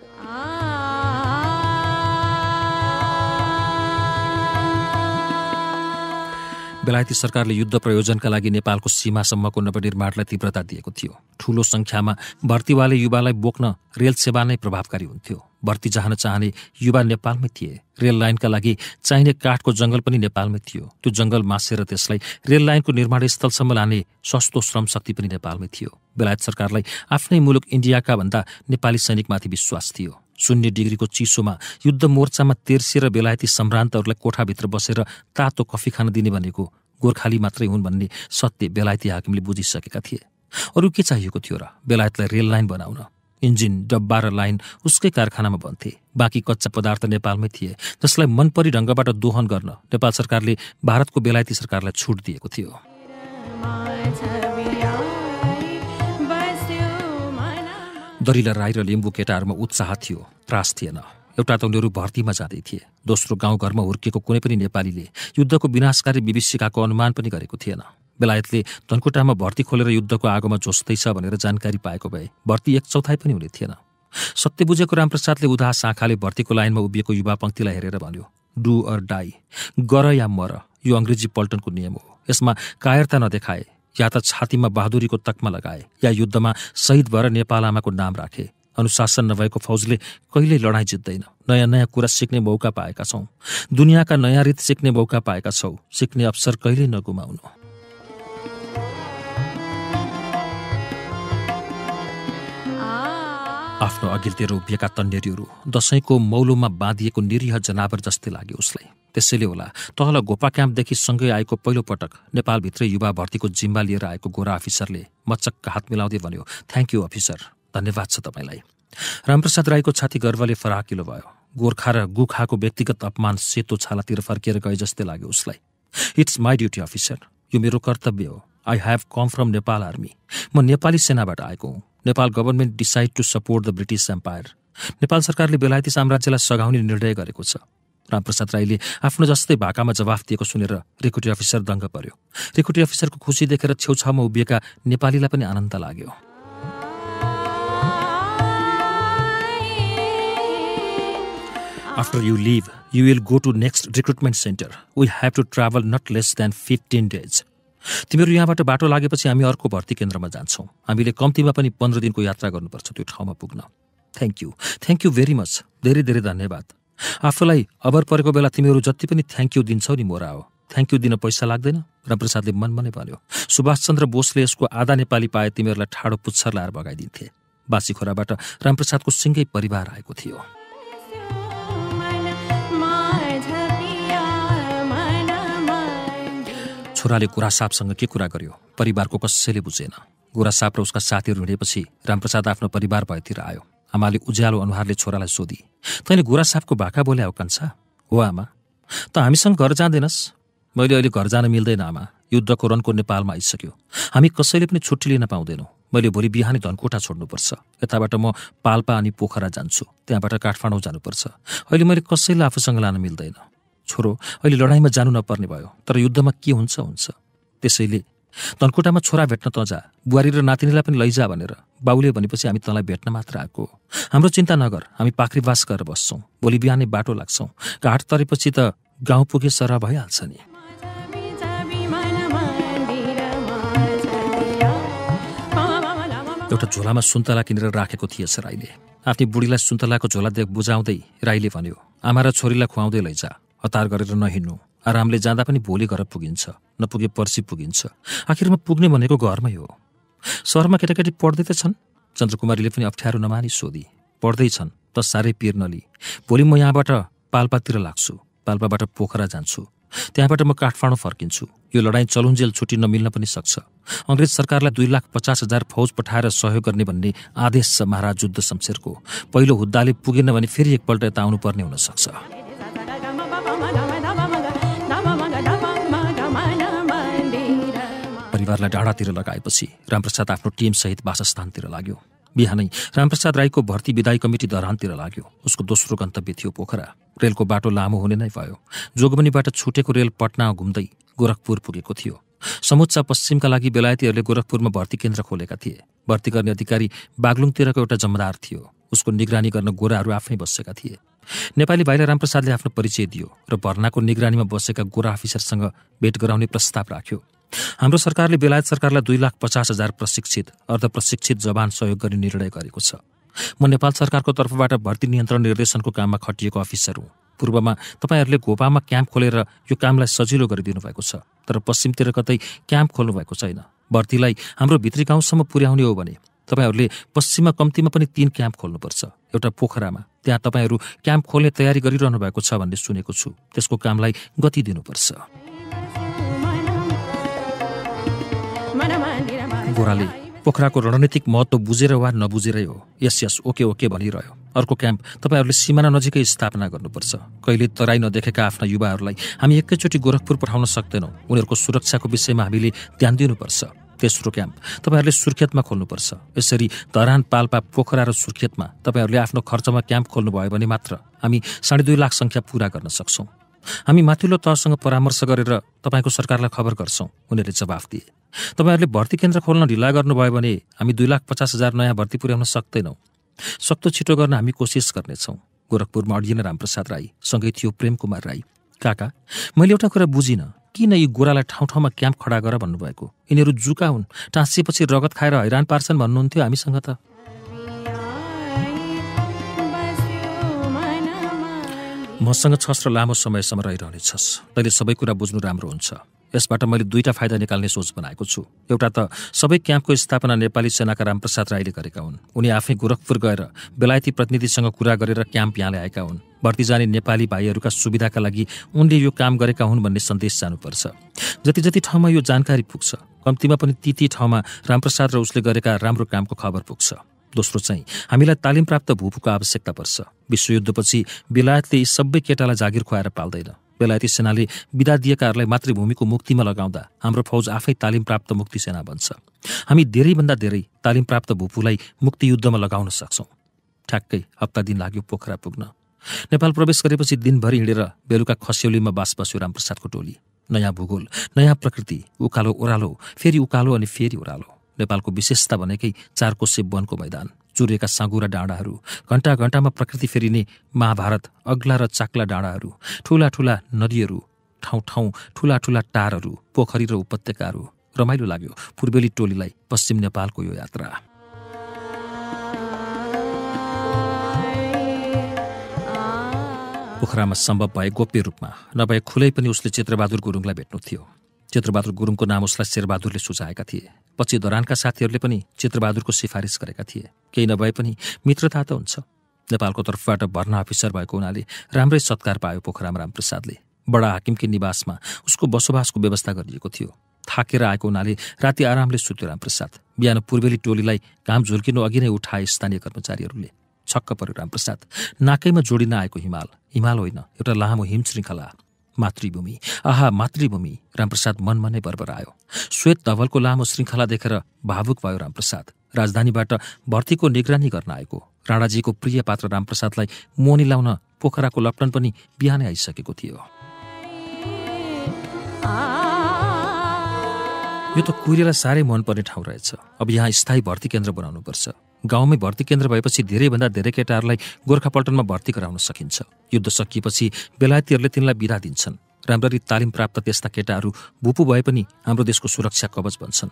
बेलायती सरकारले युद्ध प्रयोजनका लागि नेपालको सीमासम्मको नवनिर्माणलाई तीव्रता दिएको थियो ठूलो सङ्ख्यामा भर्तीवाले युवालाई बोक्न रेल सेवा नै प्रभावकारी हुन्थ्यो भर्ती जान चाहने युवा नेपालमै थिए रेल लाइनका लागि चाहिने काठको जङ्गल पनि नेपालमै थियो त्यो जङ्गल मासेर त्यसलाई रेल लाइनको निर्माण स्थलसम्म लाने सस्तो श्रमशक्ति पनि नेपालमै थियो बेलायत सरकारलाई आफ्नै मुलुक इन्डियाका भन्दा नेपाली सैनिकमाथि विश्वास थियो शून्य डिग्रीको चिसोमा युद्ध मोर्चामा तेर्सिएर बेलायती सम्भ्रान्तहरूलाई कोठाभित्र बसेर तातो कफी खान दिने भनेको गोर्खाली मात्रै हुन् भन्ने सत्य बेलायती हाकिमले बुझिसकेका थिए अरू के चाहिएको थियो र बेलायतलाई रेल लाइन बनाउन इन्जिन डब्बा र लाइन उसकै कारखानामा बन्थे बाँकी कच्चा पदार्थ नेपालमै थिए जसलाई मनपरी ढङ्गबाट दोहन गर्न नेपाल सरकारले भारतको बेलायती सरकारलाई छुट दिएको थियो दरिला राई र लिम्बू केटाहरूमा उत्साह थियो त्रास थिएन एउटा त उनीहरू भर्तीमा जाँदै थिए दोस्रो गाउँघरमा हुर्किएको कुनै पनि नेपालीले युद्धको विनाशकारी विभिषिकाको अनुमान पनि गरेको थिएन बेलायतले धनकुटामा भर्ती खोलेर युद्धको आगोमा झोस्दैछ भनेर जानकारी पाएको भए भर्ती एक चौथाइ पनि हुने थिएन सत्य बुझेको रामप्रसादले उदास शाखाले भर्तीको लाइनमा उभिएको युवा पङ्क्तिलाई हेरेर भन्यो डु अर डाई गर या मर यो अङ्ग्रेजी पल्टनको नियम हो यसमा कायरता नदेखाए या त छातीमा बहादुरीको तकमा लगाए या युद्धमा शहीद भएर नेपाल आमाको नाम राखे अनुशासन नभएको फौजले कहिल्यै लडाइँ जित्दैन नयाँ नयाँ कुरा सिक्ने मौका पाएका छौँ दुनियाँका नयाँ रीत सिक्ने मौका पाएका छौँ सिक्ने अवसर कहिल्यै नगुमाउनु आफ्नो अघिल्तिर उभिएका तन्नेरीहरू दसैँको मौलोमा बाँधिएको निरीह जनावर जस्तै लाग्यो उसलाई त्यसैले होला तल गोपा क्याम्पदेखि सँगै आएको पहिलो पटक नेपालभित्रै युवा भर्तीको जिम्मा लिएर आएको गोरा अफिसरले मचक्क हात मिलाउँदै भन्यो थ्याङ्क यू अफिसर धन्यवाद छ तपाईँलाई रामप्रसाद राईको छाती गर्वले फराकिलो भयो गोर्खा र गुखाको व्यक्तिगत अपमान सेतो छालातिर फर्किएर गए जस्तै लाग्यो उसलाई इट्स माई ड्युटी अफिसर यो मेरो कर्तव्य हो I have come from Nepal army म नेपाली सेनाबाट आएको हुँ Nepal government decide to support the British empire Nepal सरकारले बेलायती साम्राज्यलाई सघाउने निर्णय गरेको छ रामप्रसाद राईले आफ्नो जस्तै भाकामा जवाफ दिएको सुनेर रिक्रुटी अफिसर दङ्ग पर्यो रिक्रुटी अफिसरको खुसी देखेर छेउछाउमा उभिएका नेपालीलाई पनि आनन्द लाग्यो after you leave you will go to next recruitment centre we have to travel not less than fifteen days तिमीहरू यहाँबाट बाटो लागेपछि हामी अर्को भर्ती केन्द्रमा जान्छौँ हामीले कम्तीमा पनि पन्ध्र दिनको यात्रा गर्नुपर्छ त्यो ठाउँमा पुग्न thank you thank you very much धेरै धेरै धन्यवाद आफूलाई अभर परेको बेला तिमीहरू जति पनि थ्याङ्क यू दिन्छौ नि मोरा हो थ्याङ्क यू दिन पैसा लाग्दैन रामप्रसादले मन मनै भन्यो सुभाषचन्द्र बोसले यसको आधा नेपाली पाए तिमीहरूलाई ठाडो पुच्छर लाएर बासी बासीखोराबाट रामप्रसादको सिँगै परिवार आएको थियो छोराले गुरासापसँग के कुरा गर्यो परिवारको कसैले बुझेन गुरासाप र उसका साथीहरू हिँडेपछि रामप्रसाद आफ्नो परिवार भएतिर आयो आमाले उज्यालो अनुहारले छोरालाई सोधी तैँले गुरासापको भाका बोले हो कन्सा हो आमा त हामीसँग घर जाँदैनस् मैले अहिले घर जान मिल्दैन आमा युद्धको रनको नेपालमा आइसक्यो हामी कसैले पनि छुट्टी लिन पाउँदैनौँ मैले भोलि बिहानै धनकोटा छोड्नुपर्छ यताबाट म पाल्पा अनि पोखरा जान्छु त्यहाँबाट काठमाडौँ जानुपर्छ अहिले मैले कसैलाई आफूसँग लान मिल्दैन छोरो अहिले लडाइँमा जानु नपर्ने भयो तर युद्धमा के हुन्छ हुन्छ त्यसैले धनकोटामा छोरा भेट्न त जा बुहारी र नातिनीलाई पनि लैजा भनेर बाउले भनेपछि हामी तँलाई भेट्न मात्र आएको हाम्रो चिन्ता नगर हामी पाख्रीवास गरेर बस्छौँ भोलि बिहानै बाटो लाग्छौँ घाट तरेपछि त गाउँ पुगे सर भइहाल्छ नि एउटा झोलामा सुन्तला किनेर राखेको थिएछ राईले आफ्नै बुढीलाई सुन्तलाको झोला देख बुझाउँदै राईले भन्यो आमा र छोरीलाई खुवाउँदै लैजा हतार गरेर नहिँड्नु आरामले जाँदा पनि भोलि घर पुगिन्छ नपुगे पर्सि पुगिन्छ आखिरमा पुग्ने भनेको घरमै हो सहरमा केटाकेटी पढ्दै त छन् चन्द्रकुमारीले पनि अप्ठ्यारो नमानी सोधी पढ्दैछन् त साह्रै पिर नली भोलि म यहाँबाट पाल्पातिर लाग्छु पाल्पाबाट पोखरा जान्छु त्यहाँबाट म काठमाडौँ फर्किन्छु यो लडाइँ चलुन्जेल छुट्टी नमिल्न पनि सक्छ अङ्ग्रेज सरकारलाई दुई लाख पचास हजार फौज पठाएर सहयोग गर्ने भन्ने आदेश छ महाराज युद्ध शमशेरको पहिलो हुद्दाले पुगेन भने फेरि एकपल्ट यता आउनुपर्ने हुनसक्छ परिवारलाई डाँडातिर लगाएपछि रामप्रसाद आफ्नो टिमसहित वासस्थानतिर लाग्यो बिहानै रामप्रसाद राईको भर्ती विदाई कमिटी दरानतिर लाग्यो उसको दोस्रो गन्तव्य थियो पोखरा रेलको बाटो लामो हुने नै भयो जोगबनीबाट छुटेको रेल पटना घुम्दै गोरखपुर पुगेको थियो समुच्चा पश्चिमका लागि बेलायतीहरूले गोरखपुरमा भर्ती केन्द्र खोलेका थिए भर्ती गर्ने अधिकारी बागलुङतिरको एउटा जमदार थियो उसको निगरानी गर्न गोराहरू आफै बसेका थिए नेपाली भाइलाई रामप्रसादले आफ्नो परिचय दियो र भर्नाको निगरानीमा बसेका गोरा अफिसरसँग भेट गराउने प्रस्ताव राख्यो हाम्रो सरकारले बेलायत सरकारलाई दुई लाख पचास हजार प्रशिक्षित अर्ध प्रशिक्षित जवान सहयोग गर्ने निर्णय गरेको छ म नेपाल सरकारको तर्फबाट भर्ती नियन्त्रण निर्देशनको काममा खटिएको अफिसर हुँ पूर्वमा तपाईँहरूले घोपामा क्याम्प खोलेर यो कामलाई सजिलो गरिदिनु भएको छ तर पश्चिमतिर कतै क्याम्प खोल्नु भएको छैन भर्तीलाई हाम्रो भित्री गाउँसम्म पुर्याउने हो भने तपाईँहरूले पश्चिममा कम्तीमा पनि तीन क्याम्प खोल्नुपर्छ एउटा पोखरामा त्यहाँ तपाईँहरू क्याम्प खोल्ने तयारी गरिरहनु भएको छ भन्ने सुनेको छु त्यसको कामलाई गति दिनुपर्छ बोराले पोखराको रणनीतिक महत्त्व बुझेर वा नबुझेरै हो यस यस ओके ओके भनिरह्यो अर्को क्याम्प तपाईँहरूले सिमाना नजिकै स्थापना गर्नुपर्छ कहिले तराई नदेखेका आफ्ना युवाहरूलाई हामी एकैचोटि गोरखपुर पठाउन सक्दैनौँ उनीहरूको सुरक्षाको विषयमा हामीले ध्यान दिनुपर्छ तेस्रो क्याम्प तपाईँहरूले सुर्खेतमा खोल्नुपर्छ यसरी धरान पाल्पा पोखरा र सुर्खेतमा तपाईँहरूले आफ्नो खर्चमा क्याम्प खोल्नुभयो भने मात्र हामी साढे दुई लाख सङ्ख्या पुरा गर्न सक्छौँ हामी माथिल्लो तहसँग परामर्श गरेर तपाईँको सरकारलाई खबर गर्छौँ उनीहरूले जवाफ दिए तपाईँहरूले भर्ती केन्द्र खोल्न ढिला गर्नुभयो भने हामी दुई लाख पचास हजार नयाँ भर्ती पुर्याउन सक्दैनौँ सक्दो छिटो गर्न हामी कोसिस गर्नेछौँ गोरखपुरमा अडिएन रामप्रसाद राई सँगै थियो प्रेम कुमार राई काका मैले एउटा कुरा बुझिनँ किन यी गोरालाई ठाउँ ठाउँमा क्याम्प खडा गर भन्नुभएको यिनीहरू जुका हुन् टाँसिएपछि रगत खाएर हैरान पार्छन् भन्नुहुन्थ्यो हामीसँग त मसँग छस् र लामो समयसम्म छस् तैँले सबै कुरा बुझ्नु राम्रो हुन्छ यसबाट मैले दुईवटा फाइदा निकाल्ने सोच बनाएको छु एउटा त सबै क्याम्पको स्थापना नेपाली सेनाका रामप्रसाद राईले गरेका हुन् उनी आफै गोरखपुर गएर बेलायती प्रतिनिधिसँग कुरा गरेर क्याम्प यहाँ ल्याएका हुन् भर्ती जाने नेपाली भाइहरूका सुविधाका लागि उनले यो काम गरेका हुन् भन्ने सन्देश जानुपर्छ जति जति ठाउँमा यो जानकारी पुग्छ कम्तीमा पनि ती ती ठाउँमा रामप्रसाद र उसले गरेका राम्रो कामको खबर पुग्छ दोस्रो चाहिँ हामीलाई तालिम प्राप्त भूपूको आवश्यकता पर्छ विश्वयुद्धपछि बेलायतले यी सबै केटालाई जागिर खुवाएर पाल्दैन बेलायती सेनाले विदा दिएकाहरूलाई मातृभूमिको मुक्तिमा लगाउँदा हाम्रो फौज आफै तालिम प्राप्त मुक्ति सेना बन्छ हामी धेरैभन्दा धेरै तालिम प्राप्त भूपुलाई युद्धमा लगाउन सक्छौँ ठ्याक्कै हप्ता दिन लाग्यो पोखरा पुग्न नेपाल प्रवेश गरेपछि दिनभरि हिँडेर बेलुका खस्यौलीमा बास बस्यो रामप्रसादको टोली नयाँ भूगोल नयाँ प्रकृति उकालो ओह्रालो फेरि उकालो अनि फेरि ओह्रालो नेपालको विशेषता भनेकै चारकोसे वनको मैदान चुरेका साँगुरा डाँडाहरू घण्टा घण्टामा प्रकृति फेरिने महाभारत अग्ला र चाक्ला डाँडाहरू ठुला ठुला नदीहरू ठाउँ ठाउँ ठुला ठुला टारहरू पोखरी र उपत्यकाहरू रमाइलो लाग्यो पूर्वेली टोलीलाई पश्चिम नेपालको यो यात्रा पोखरामा सम्भव भए गोप्य रूपमा नभए खुलै पनि उसले चित्रबहादुर गुरुङलाई भेट्नु थियो चित्रबहादुर गुरुङको नाम उसलाई शेरबहादुरले सुझाएका थिए पछि दौरानका साथीहरूले पनि चित्रबहादुरको सिफारिस गरेका थिए केही नभए पनि मित्रता त हुन्छ नेपालको तर्फबाट भर्ना अफिसर भएको हुनाले राम्रै सत्कार पायो पोखराम रामप्रसादले बडा हाकिमकी निवासमा उसको बसोबासको व्यवस्था गरिएको थियो थाकेर आएको हुनाले राति आरामले सुत्यो रामप्रसाद बिहान पूर्वेली टोलीलाई घाम झुल्किनु अघि नै उठाए स्थानीय कर्मचारीहरूले छक्क पर्यो रामप्रसाद नाकैमा जोडिन आएको हिमाल हिमाल होइन एउटा लामो हिम श्रृङ्खला मातृभूमि आहा मातृभूमि रामप्रसाद मनमा नै आयो श्वेत धवलको लामो श्रृङ्खला देखेर भावुक भयो रामप्रसाद राजधानीबाट भर्तीको निगरानी गर्न आएको राणाजीको प्रिय पात्र रामप्रसादलाई मोनी लाउन पोखराको लप्टन पनि बिहानै आइसकेको थियो यो त कुहिरेलाई साह्रै मनपर्ने ठाउँ रहेछ अब यहाँ स्थायी भर्ती केन्द्र बनाउनुपर्छ गाउँमै भर्ती केन्द्र भएपछि धेरैभन्दा धेरै केटाहरूलाई गोर्खापल्टनमा भर्ती गराउन सकिन्छ युद्ध सकिएपछि बेलायतीहरूले तिनलाई बिदा दिन्छन् राम्ररी तालिम प्राप्त त्यस्ता केटाहरू भुपु भए पनि हाम्रो देशको सुरक्षा कवच बन्छन्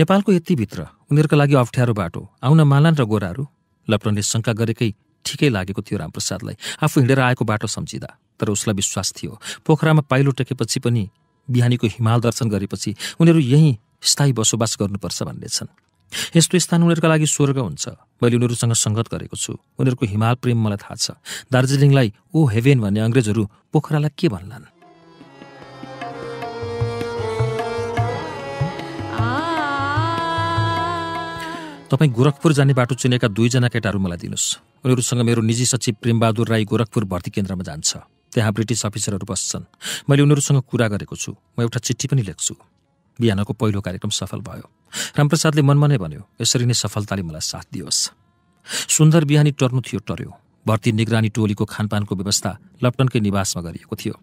नेपालको यतिभित्र उनीहरूका लागि अप्ठ्यारो बाटो आउन मालान र गोराहरू लप्टनले शङ्का गरेकै ठिकै लागेको थियो रामप्रसादलाई आफू हिँडेर आएको बाटो सम्झिँदा तर उसलाई विश्वास थियो पोखरामा पाइलो टेकेपछि पनि बिहानीको हिमाल दर्शन गरेपछि उनीहरू यहीँ स्थायी बसोबास गर्नुपर्छ भन्ने छन् यस्तो स्थान उनीहरूका लागि स्वर्ग हुन्छ मैले उनीहरूसँग सङ्गत गरेको छु उनीहरूको हिमाल प्रेम मलाई थाहा छ दार्जिलिङलाई ओ हेभेन भन्ने अङ्ग्रेजहरू पोखरालाई के भन्लान् तपाईँ गोरखपुर जाने बाटो चिनेका दुईजना केटाहरू मलाई दिनुहोस् उनीहरूसँग मेरो निजी सचिव प्रेमबहादुर राई गोरखपुर भर्ती केन्द्रमा जान्छ त्यहाँ ब्रिटिस अफिसरहरू बस्छन् मैले उनीहरूसँग कुरा गरेको छु म एउटा चिठी पनि लेख्छु बिहानको पहिलो कार्यक्रम सफल भयो रामप्रसादले मनमा नै भन्यो यसरी नै सफलताले मलाई साथ दियोस् सुन्दर बिहानी टर्नु थियो टर्यो भर्ती निगरानी टोलीको खानपानको व्यवस्था लप्टनकै निवासमा गरिएको थियो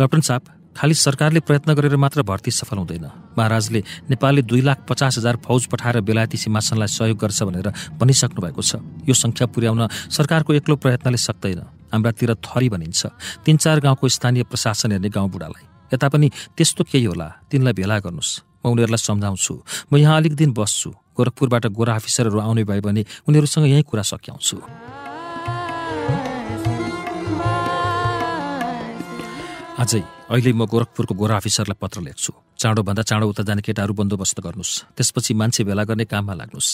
लप्टन साप खालि सरकारले प्रयत्न गरेर मात्र भर्ती सफल हुँदैन महाराजले नेपालले दुई लाख पचास हजार फौज पठाएर बेलायती सीमासनलाई सहयोग गर्छ भनेर भनिसक्नु भएको छ यो सङ्ख्या पुर्याउन सरकारको एक्लो प्रयत्नले सक्दैन हाम्रातिर थरी भनिन्छ तिन चार गाउँको स्थानीय प्रशासन हेर्ने गाउँ बुढालाई यता पनि त्यस्तो केही होला तिनलाई भेला गर्नुहोस् म उनीहरूलाई सम्झाउँछु म यहाँ अलिक दिन बस्छु गोरखपुरबाट गोरा अफिसरहरू आउने भयो भने उनीहरूसँग यहीँ कुरा सक्याउँछु अझै अहिले म गोरखपुरको गोरा अफिसरलाई पत्र लेख्छु चाँडोभन्दा चाँडो उता जाने केटाहरू बन्दोबस्त गर्नुहोस् त्यसपछि मान्छे भेला गर्ने काममा लाग्नुहोस्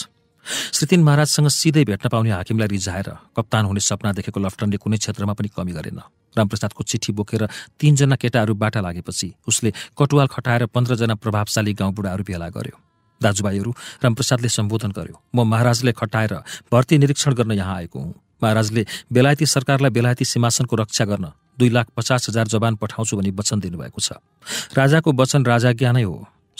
श्रीतिन महाराजसँग सिधै भेट्न पाउने हाकिमलाई रिझाएर कप्तान हुने सपना देखेको लफ्टनले कुनै क्षेत्रमा पनि कमी गरेन रामप्रसादको चिठी बोकेर तीनजना केटाहरू बाटा लागेपछि उसले कटुवाल खटाएर पन्ध्रजना प्रभावशाली गाउँबुढाहरू भेला गर्यो दाजुभाइहरू रामप्रसादले सम्बोधन गर्यो म महाराजले खटाएर भर्ती निरीक्षण गर्न यहाँ आएको हुँ महाराजले बेलायती सरकारलाई बेलायती सीमासनको रक्षा गर्न दुई लाख पचास हजार जवान पठाउँछु भनी वचन दिनुभएको छ राजाको वचन राजाज्ञा नै हो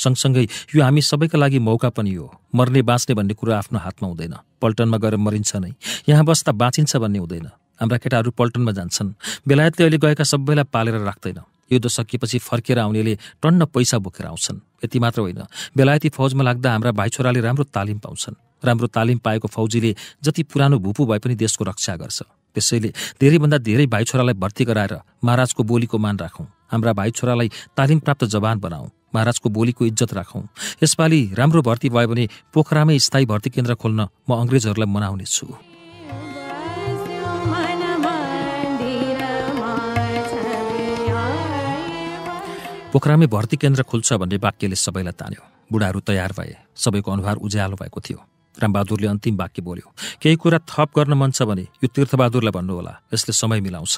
सँगसँगै यो हामी सबैका लागि मौका पनि हो मर्ने बाँच्ने भन्ने कुरो आफ्नो हातमा हुँदैन पल्टनमा गएर मरिन्छ नै यहाँ बस्दा बाँचिन्छ भन्ने हुँदैन हाम्रा केटाहरू पल्टनमा जान्छन् बेलायतले अहिले गएका सबैलाई पालेर राख्दैन युद्ध सकिएपछि फर्केर आउनेले टन्न पैसा बोकेर आउँछन् यति मात्र होइन बेलायती फौजमा लाग्दा हाम्रा भाइछोराले राम्रो तालिम पाउँछन् राम्रो तालिम पाएको फौजीले जति पुरानो भुपु भए पनि देशको रक्षा गर्छ त्यसैले धेरैभन्दा धेरै भाइछोरालाई भर्ती गराएर महाराजको बोलीको मान राखौँ हाम्रा भाइछोरालाई तालिम प्राप्त जवान बनाऊ महाराजको बोलीको इज्जत राखौँ यसपालि राम्रो भर्ती भयो भने पोखरामै स्थायी भर्ती केन्द्र खोल्न म अङ्ग्रेजहरूलाई छु पोखरामै भर्ती केन्द्र खुल्छ भन्ने वाक्यले सबैलाई तान्यो बुढाहरू तयार भए सबैको अनुहार उज्यालो भएको थियो रामबहादुरले अन्तिम वाक्य बोल्यो केही कुरा थप गर्न मन छ भने यो तीर्थबहादुरलाई भन्नुहोला यसले समय मिलाउँछ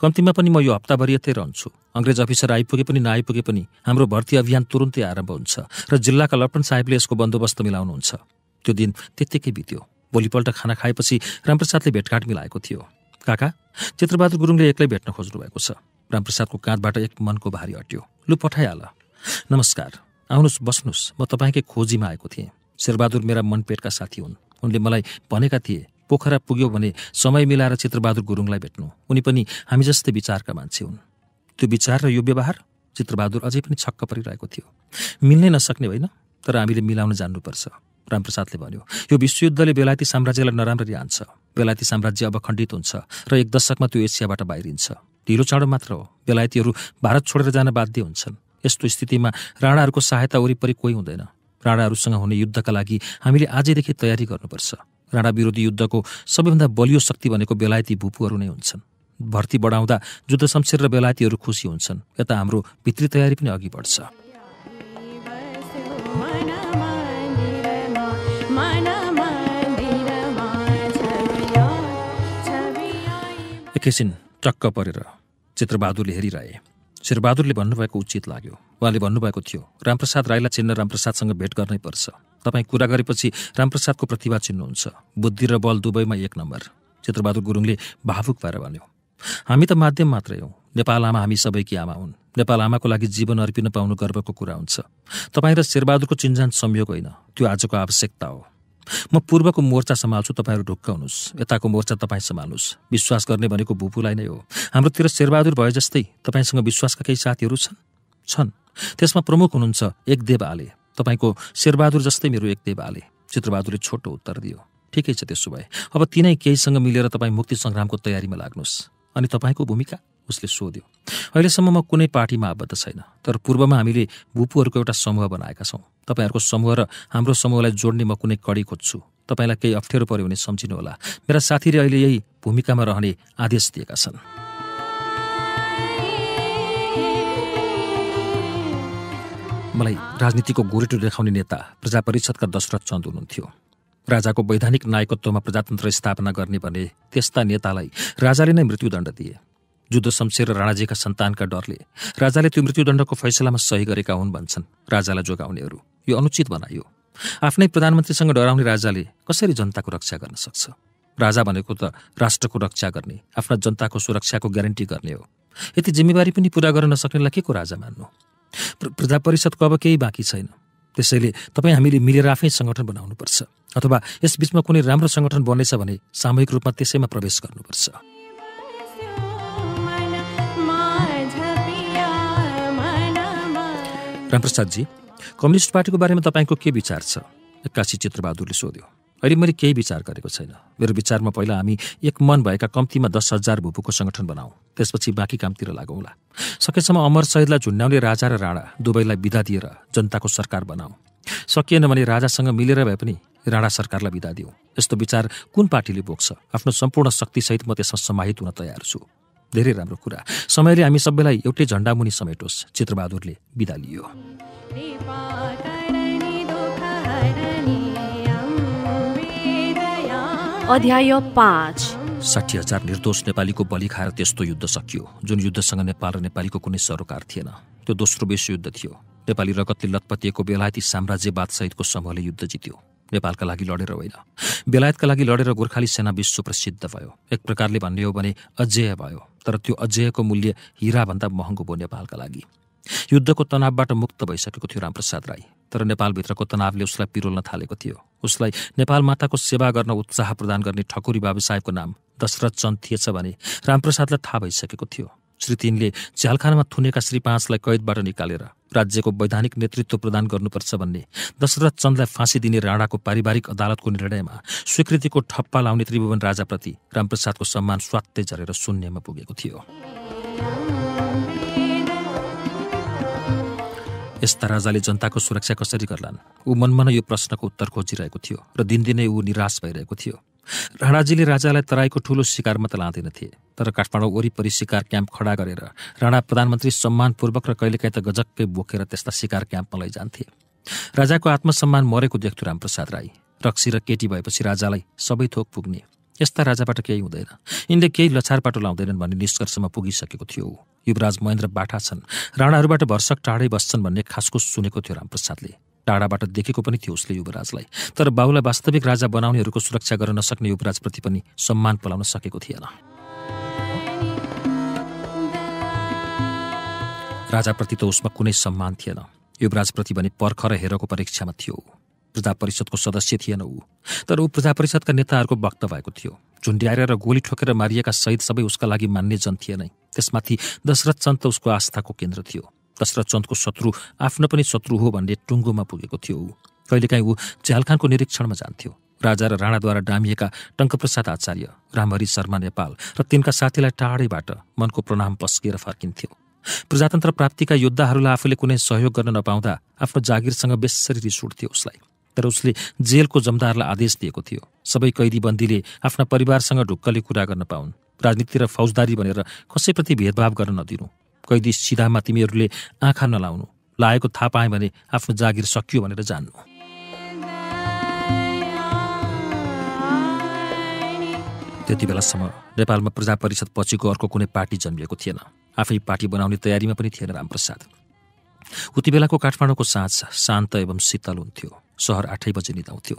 कम्तीमा पनि म यो हप्ताभरि यतै रहन्छु अङ्ग्रेज अफिसर आइपुगे पनि नआइपुगे पनि हाम्रो भर्ती अभियान तुरुन्तै आरम्भ हुन्छ र जिल्लाका लप्टन साहेबले यसको बन्दोबस्त मिलाउनुहुन्छ त्यो दिन त्यत्तिकै बित्यो भोलिपल्ट खाना खाएपछि रामप्रसादले भेटघाट मिलाएको थियो काका चित्रबहादुर गुरुङले एक्लै भेट्न खोज्नु भएको छ रामप्रसादको काँधबाट एक मनको भारी हट्यो लु पठाइहाल नमस्कार आउनुहोस् बस्नुहोस् म तपाईँकै खोजीमा आएको थिएँ शेरबहादुर मेरा मनपेटका साथी हुन् उनले मलाई भनेका थिए पोखरा पुग्यो भने समय मिलाएर चित्रबहादुर गुरुङलाई भेट्नु उनी पनि हामी जस्तै विचारका मान्छे हुन् त्यो विचार र यो व्यवहार चित्रबहादुर अझै पनि छक्क परिरहेको थियो मिल्नै नसक्ने होइन तर हामीले मिलाउन जान्नुपर्छ रामप्रसादले भन्यो यो विश्वयुद्धले बेलायती साम्राज्यलाई नराम्ररी हान्छ बेलायती साम्राज्य अब खण्डित हुन्छ र एक दशकमा त्यो एसियाबाट बाहिरिन्छ ढिलो चाँडो मात्र हो बेलायतीहरू भारत छोडेर जान बाध्य हुन्छन् यस्तो स्थितिमा राणाहरूको सहायता वरिपरि कोही हुँदैन राणाहरूसँग हुने युद्धका लागि हामीले आजैदेखि तयारी गर्नुपर्छ राणा विरोधी युद्धको सबैभन्दा बलियो शक्ति भनेको बेलायती भूपुहरू नै हुन्छन् भर्ती बढाउँदा युद्ध शमशेर र बेलायतीहरू खुसी हुन्छन् यता हाम्रो भित्री तयारी पनि अघि बढ्छ एकैछिन टक्क परेर चित्रबहादुरले हेरिरहे शेरबहादुरले भन्नुभएको उचित लाग्यो उहाँले भन्नुभएको थियो रामप्रसाद राईलाई चिन्न रामप्रसादसँग भेट गर्नै पर्छ तपाईँ कुरा गरेपछि रामप्रसादको प्रतिभा चिन्नुहुन्छ बुद्धि र बल दुवैमा एक नम्बर चित्रबहादुर गुरुङले भावुक भएर भन्यो हामी त माध्यम मात्रै हौँ नेपाल आमा हामी सबैकी आमा हुन् नेपाल आमाको लागि जीवन अर्पिन पाउनु गर्वको कुरा हुन्छ तपाईँ र शेरबहादुरको चिन्जान संयोग होइन त्यो आजको आवश्यकता हो म पूर्वको मोर्चा सम्हाल्छु तपाईँहरू ढुक्क यताको मोर्चा तपाईँ सम्हाल्नुहोस् विश्वास गर्ने भनेको भूपुलाई नै हो हाम्रोतिर शेरबहादुर भए जस्तै तपाईँसँग विश्वासका केही साथीहरू छन् छन् त्यसमा प्रमुख हुनुहुन्छ एकदेव आले तपाईँको शेरबहादुर जस्तै मेरो एकदेव आले चित्रबहादुरले छोटो उत्तर दियो ठिकै छ त्यसो भए अब तिनै केहीसँग मिलेर तपाईँ मुक्ति सङ्ग्रामको तयारीमा लाग्नुहोस् अनि तपाईँको भूमिका उसले सोध्यो अहिलेसम्म म कुनै पार्टीमा आबद्ध छैन तर पूर्वमा हामीले भुपूहरूको एउटा समूह बनाएका छौँ तपाईँहरूको समूह र हाम्रो समूहलाई जोड्ने म कुनै कडी खोज्छु तपाईँलाई केही अप्ठ्यारो पर्यो भने सम्झिनुहोला मेरा साथीले अहिले यही भूमिकामा रहने आदेश दिएका छन् मलाई राजनीतिको गोरेटो देखाउने नेता प्रजा परिषदका दशरथ चन्द हुनुहुन्थ्यो राजाको वैधानिक नायकत्वमा प्रजातन्त्र स्थापना गर्ने भने त्यस्ता नेतालाई राजाले नै मृत्युदण्ड दिए जुद्ध शमशेर राणाजीका सन्तानका डरले राजाले त्यो मृत्युदण्डको फैसलामा सही गरेका हुन् भन्छन् राजालाई जोगाउनेहरू यो अनुचित बनाइयो आफ्नै प्रधानमन्त्रीसँग डराउने राजाले कसरी जनताको रक्षा गर्न सक्छ राजा भनेको त राष्ट्रको रक्षा गर्ने आफ्ना जनताको सुरक्षाको ग्यारेन्टी गर्ने हो यति जिम्मेवारी पनि पूरा गर्न नसक्नेलाई के को राजा मान्नु प्रजा परिषदको अब केही बाँकी छैन त्यसैले तपाईँ हामीले मिलेर आफै सङ्गठन बनाउनुपर्छ अथवा यसबिचमा कुनै राम्रो सङ्गठन बनेछ भने सामूहिक रूपमा त्यसैमा प्रवेश गर्नुपर्छ रामप्रसादजी कम्युनिस्ट पार्टीको बारेमा तपाईँको के विचार छ एक्कासी चित्रबहादुरले सोध्यो अहिले मैले केही विचार गरेको छैन मेरो विचारमा पहिला हामी एक मन भएका कम्तीमा दस हजार भूपूको सङ्गठन बनाऊ त्यसपछि बाँकी कामतिर लागौँला सकेसम्म अमर सहिदलाई झुन्ड्याउने राजा र राणा दुवैलाई विदा दिएर जनताको सरकार बनाऊ सकिएन भने राजासँग मिलेर भए पनि राणा सरकारलाई विदा दिउँ यस्तो विचार कुन पार्टीले बोक्छ आफ्नो सम्पूर्ण शक्तिसहित म त्यसमा समाहित हुन तयार छु धेरै राम्रो कुरा समयले हामी सबैलाई एउटै झन्डा मुनि समेटोस् चित्रबहादुरले बिदा लियो अध्याय पाँच साठी हजार निर्दोष नेपालीको बलि खाएर त्यस्तो युद्ध सकियो जुन युद्धसँग नेपाल र नेपालीको कुनै सरोकार थिएन त्यो दोस्रो विश्वयुद्ध थियो नेपाली रगतले लतपतिएको बेलायती साम्राज्यवादसहितको समूहले युद्ध जित्यो नेपालका लागि लडेर होइन बेलायतका लागि लडेर गोर्खाली सेना विश्व प्रसिद्ध भयो एक प्रकारले भन्ने हो भने अजेय भयो तर त्यो अजेयको मूल्य हिराभन्दा महँगो भयो नेपालका लागि युद्धको तनावबाट मुक्त भइसकेको थियो रामप्रसाद राई तर नेपालभित्रको तनावले उसलाई पिरोल्न थालेको थियो उसलाई नेपाल माताको सेवा गर्न उत्साह प्रदान गर्ने ठकुरी बाबु साहेबको नाम दशरथ चन्द थिएछ भने रामप्रसादलाई थाहा भइसकेको थियो श्री तिनले झ्यालखानामा थुनेका श्री पाँचलाई कैदबाट निकालेर राज्यको वैधानिक नेतृत्व प्रदान गर्नुपर्छ भन्ने दशरथ चन्दलाई फाँसी दिने राणाको पारिवारिक अदालतको निर्णयमा स्वीकृतिको ठप्पा लाउने त्रिभुवन राजाप्रति रामप्रसादको सम्मान स्वात्तै झरेर शून्यमा पुगेको थियो यस्ता राजाले जनताको सुरक्षा कसरी गर्लान् ऊ मनमा यो प्रश्नको उत्तर खोजिरहेको थियो र दिनदिनै ऊ निराश भइरहेको थियो राणाजीले राजालाई तराईको ठूलो शिकारमा त लाँदैनथे तर काठमाडौँ वरिपरि शिकार क्याम्प खडा गरेर राणा प्रधानमन्त्री सम्मानपूर्वक र कहिलेकाहीँ त गजक्कै बोकेर त्यस्ता शिकार क्याम्पमा लैजान्थे राजाको आत्मसम्मान मरेको देख्थ्यो रामप्रसाद राई रक्सी र केटी भएपछि राजालाई सबै थोक पुग्ने यस्ता राजाबाट केही हुँदैन यिनले केही लछारपाटो लाउँदैनन् भन्ने निष्कर्षमा पुगिसकेको थियो युवराज महेन्द्र बाठा छन् राणाहरूबाट भर्सक टाढै बस्छन् भन्ने खासको सुनेको थियो रामप्रसादले टाढाबाट देखेको पनि थियो उसले युवराजलाई तर बाबुलाई वास्तविक राजा बनाउनेहरूको सुरक्षा गर्न नसक्ने युवराजप्रति पनि सम्मान पलाउन सकेको थिएन राजाप्रति त उसमा कुनै सम्मान थिएन युवराजप्रति भने पर्ख र हेरको परीक्षामा थियो प्रजा परिषदको सदस्य थिएन ऊ तर ऊ प्रजा परिषदका नेताहरूको वक्त भएको थियो झुन्ड्याएर र गोली ठोकेर मारिएका सहित सबै उसका लागि मान्य जन थिएनै त्यसमाथि दशरथ चन्द उसको आस्थाको केन्द्र थियो दशरथ चन्दको शत्रु आफ्नो पनि शत्रु हो भन्ने टुङ्गोमा पुगेको थियो ऊ कहिलेकाहीँ ऊ झ्यालखानको निरीक्षणमा जान्थ्यो राजा र राणाद्वारा डामिएका टङ्कप्रसाद आचार्य रामहरि शर्मा नेपाल र तिनका साथीलाई टाढैबाट मनको प्रणाम पस्किएर फर्किन्थ्यो प्रजातन्त्र प्राप्तिका योद्धाहरूलाई आफूले कुनै सहयोग गर्न नपाउँदा आफ्नो जागिरसँग बेसरी रिस उठ्थ्यो उसलाई तर उसले जेलको जमदारलाई आदेश दिएको थियो सबै कैदीबन्दीले आफ्ना परिवारसँग ढुक्कले कुरा गर्न पाउन् राजनीति र फौजदारी भनेर कसैप्रति भेदभाव गर्न नदिनु कैदी सिधामा तिमीहरूले आँखा नलाउनु लागेको थाहा पाएँ भने आफ्नो जागिर सकियो भनेर जान्नु त्यति बेलासम्म नेपालमा प्रजा परिषद पछिको अर्को कुनै पार्टी जन्मिएको थिएन आफै पार्टी बनाउने तयारीमा पनि थिएन रामप्रसाद उति बेलाको काठमाडौँको साँझ शान्त एवं शीतल हुन्थ्यो सहर आठै बजे निदाउँथ्यो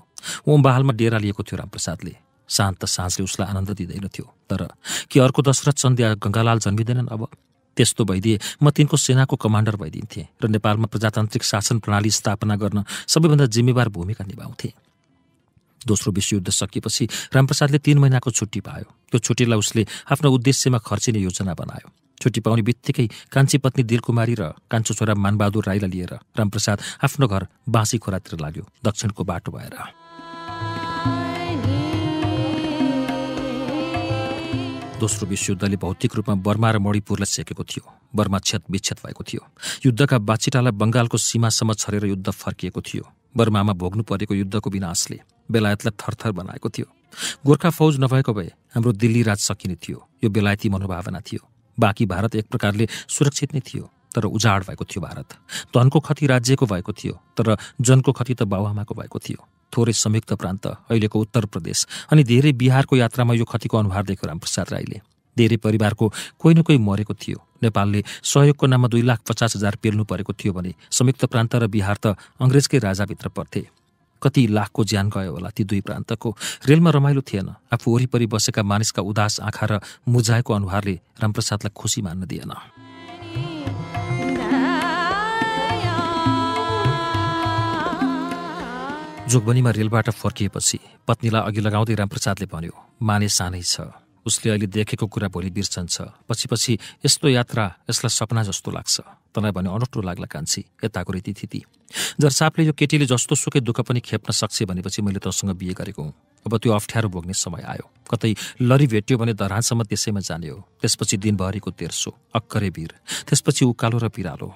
ओम बहालमा डेरा लिएको थियो रामप्रसादले शान्त साँझले उसलाई आनन्द दिँदैनथ्यो तर के अर्को दशरथ चन्द्या गङ्गालाल जन्मिँदैनन् अब त्यस्तो भइदिए म तिनको सेनाको कमान्डर भइदिन्थेँ र नेपालमा प्रजातान्त्रिक शासन प्रणाली स्थापना गर्न सबैभन्दा जिम्मेवार भूमिका निभाउँथे दोस्रो विश्वयुद्ध सकिएपछि रामप्रसादले तीन महिनाको छुट्टी पायो त्यो छुट्टीलाई उसले आफ्नो उद्देश्यमा खर्चिने योजना बनायो छुट्टी पाउने बित्तिकै कान्छी पत्नी दिलकुमारी र कान्छो छोरा मानबहादुर राईलाई लिएर रामप्रसाद आफ्नो घर बाँसी खोरातिर लाग्यो दक्षिणको बाटो भएर दोस्रो विश्वयुद्धले भौतिक रूपमा बर्मा र मणिपुरलाई सेकेको थियो बर्मा क्षत विच्छेद भएको थियो युद्धका बाछिटालाई बङ्गालको सीमासम्म छरेर युद्ध फर्किएको थियो बर्मामा भोग्नु परेको युद्धको विनाशले बेलायतलाई थरथर बनाएको थियो गोर्खा फौज नभएको भए हाम्रो दिल्ली राज सकिने थियो यो बेलायती मनोभावना थियो बाँकी भारत एक प्रकारले सुरक्षित नै थियो तर उजाड भएको थियो भारत धनको खति राज्यको भएको थियो तर जनको खति त बाबुआमाको भएको थियो थोरै संयुक्त प्रान्त अहिलेको उत्तर प्रदेश अनि धेरै बिहारको यात्रामा यो खतिको अनुहार दिएको रामप्रसाद राईले धेरै परिवारको कोही न कोही मरेको थियो नेपालले सहयोगको नाममा दुई लाख पचास हजार पेल्नु परेको थियो भने संयुक्त प्रान्त र बिहार त अङ्ग्रेजकै राजाभित्र पर्थे कति लाखको ज्यान गयो होला ती दुई प्रान्तको रेलमा रमाइलो थिएन आफू वरिपरि बसेका मानिसका उदास आँखा र मुजाएको अनुहारले रामप्रसादलाई खुसी मान्न दिएन जोगबनीमा रेलबाट फर्किएपछि पत्नीलाई अघि लगाउँदै रामप्रसादले भन्यो माने सानै छ उसले अहिले देखेको कुरा भोलि बिर्सन्छ पछि पछि यस्तो यात्रा यसलाई सपना जस्तो लाग्छ तँलाई भने अनौठो लाग्ला कान्छी यताको रीति थिति यो केटीले जस्तो सुकै दुःख पनि खेप्न सक्छ भनेपछि मैले तँसँग बिहे गरेको हुँ अब त्यो अप्ठ्यारो भोग्ने समय आयो कतै लरी भेट्यो भने दरानसम्म त्यसैमा जाने हो त्यसपछि दिनभरिको तेर्सो अक्करे वीर त्यसपछि उकालो र पिरालो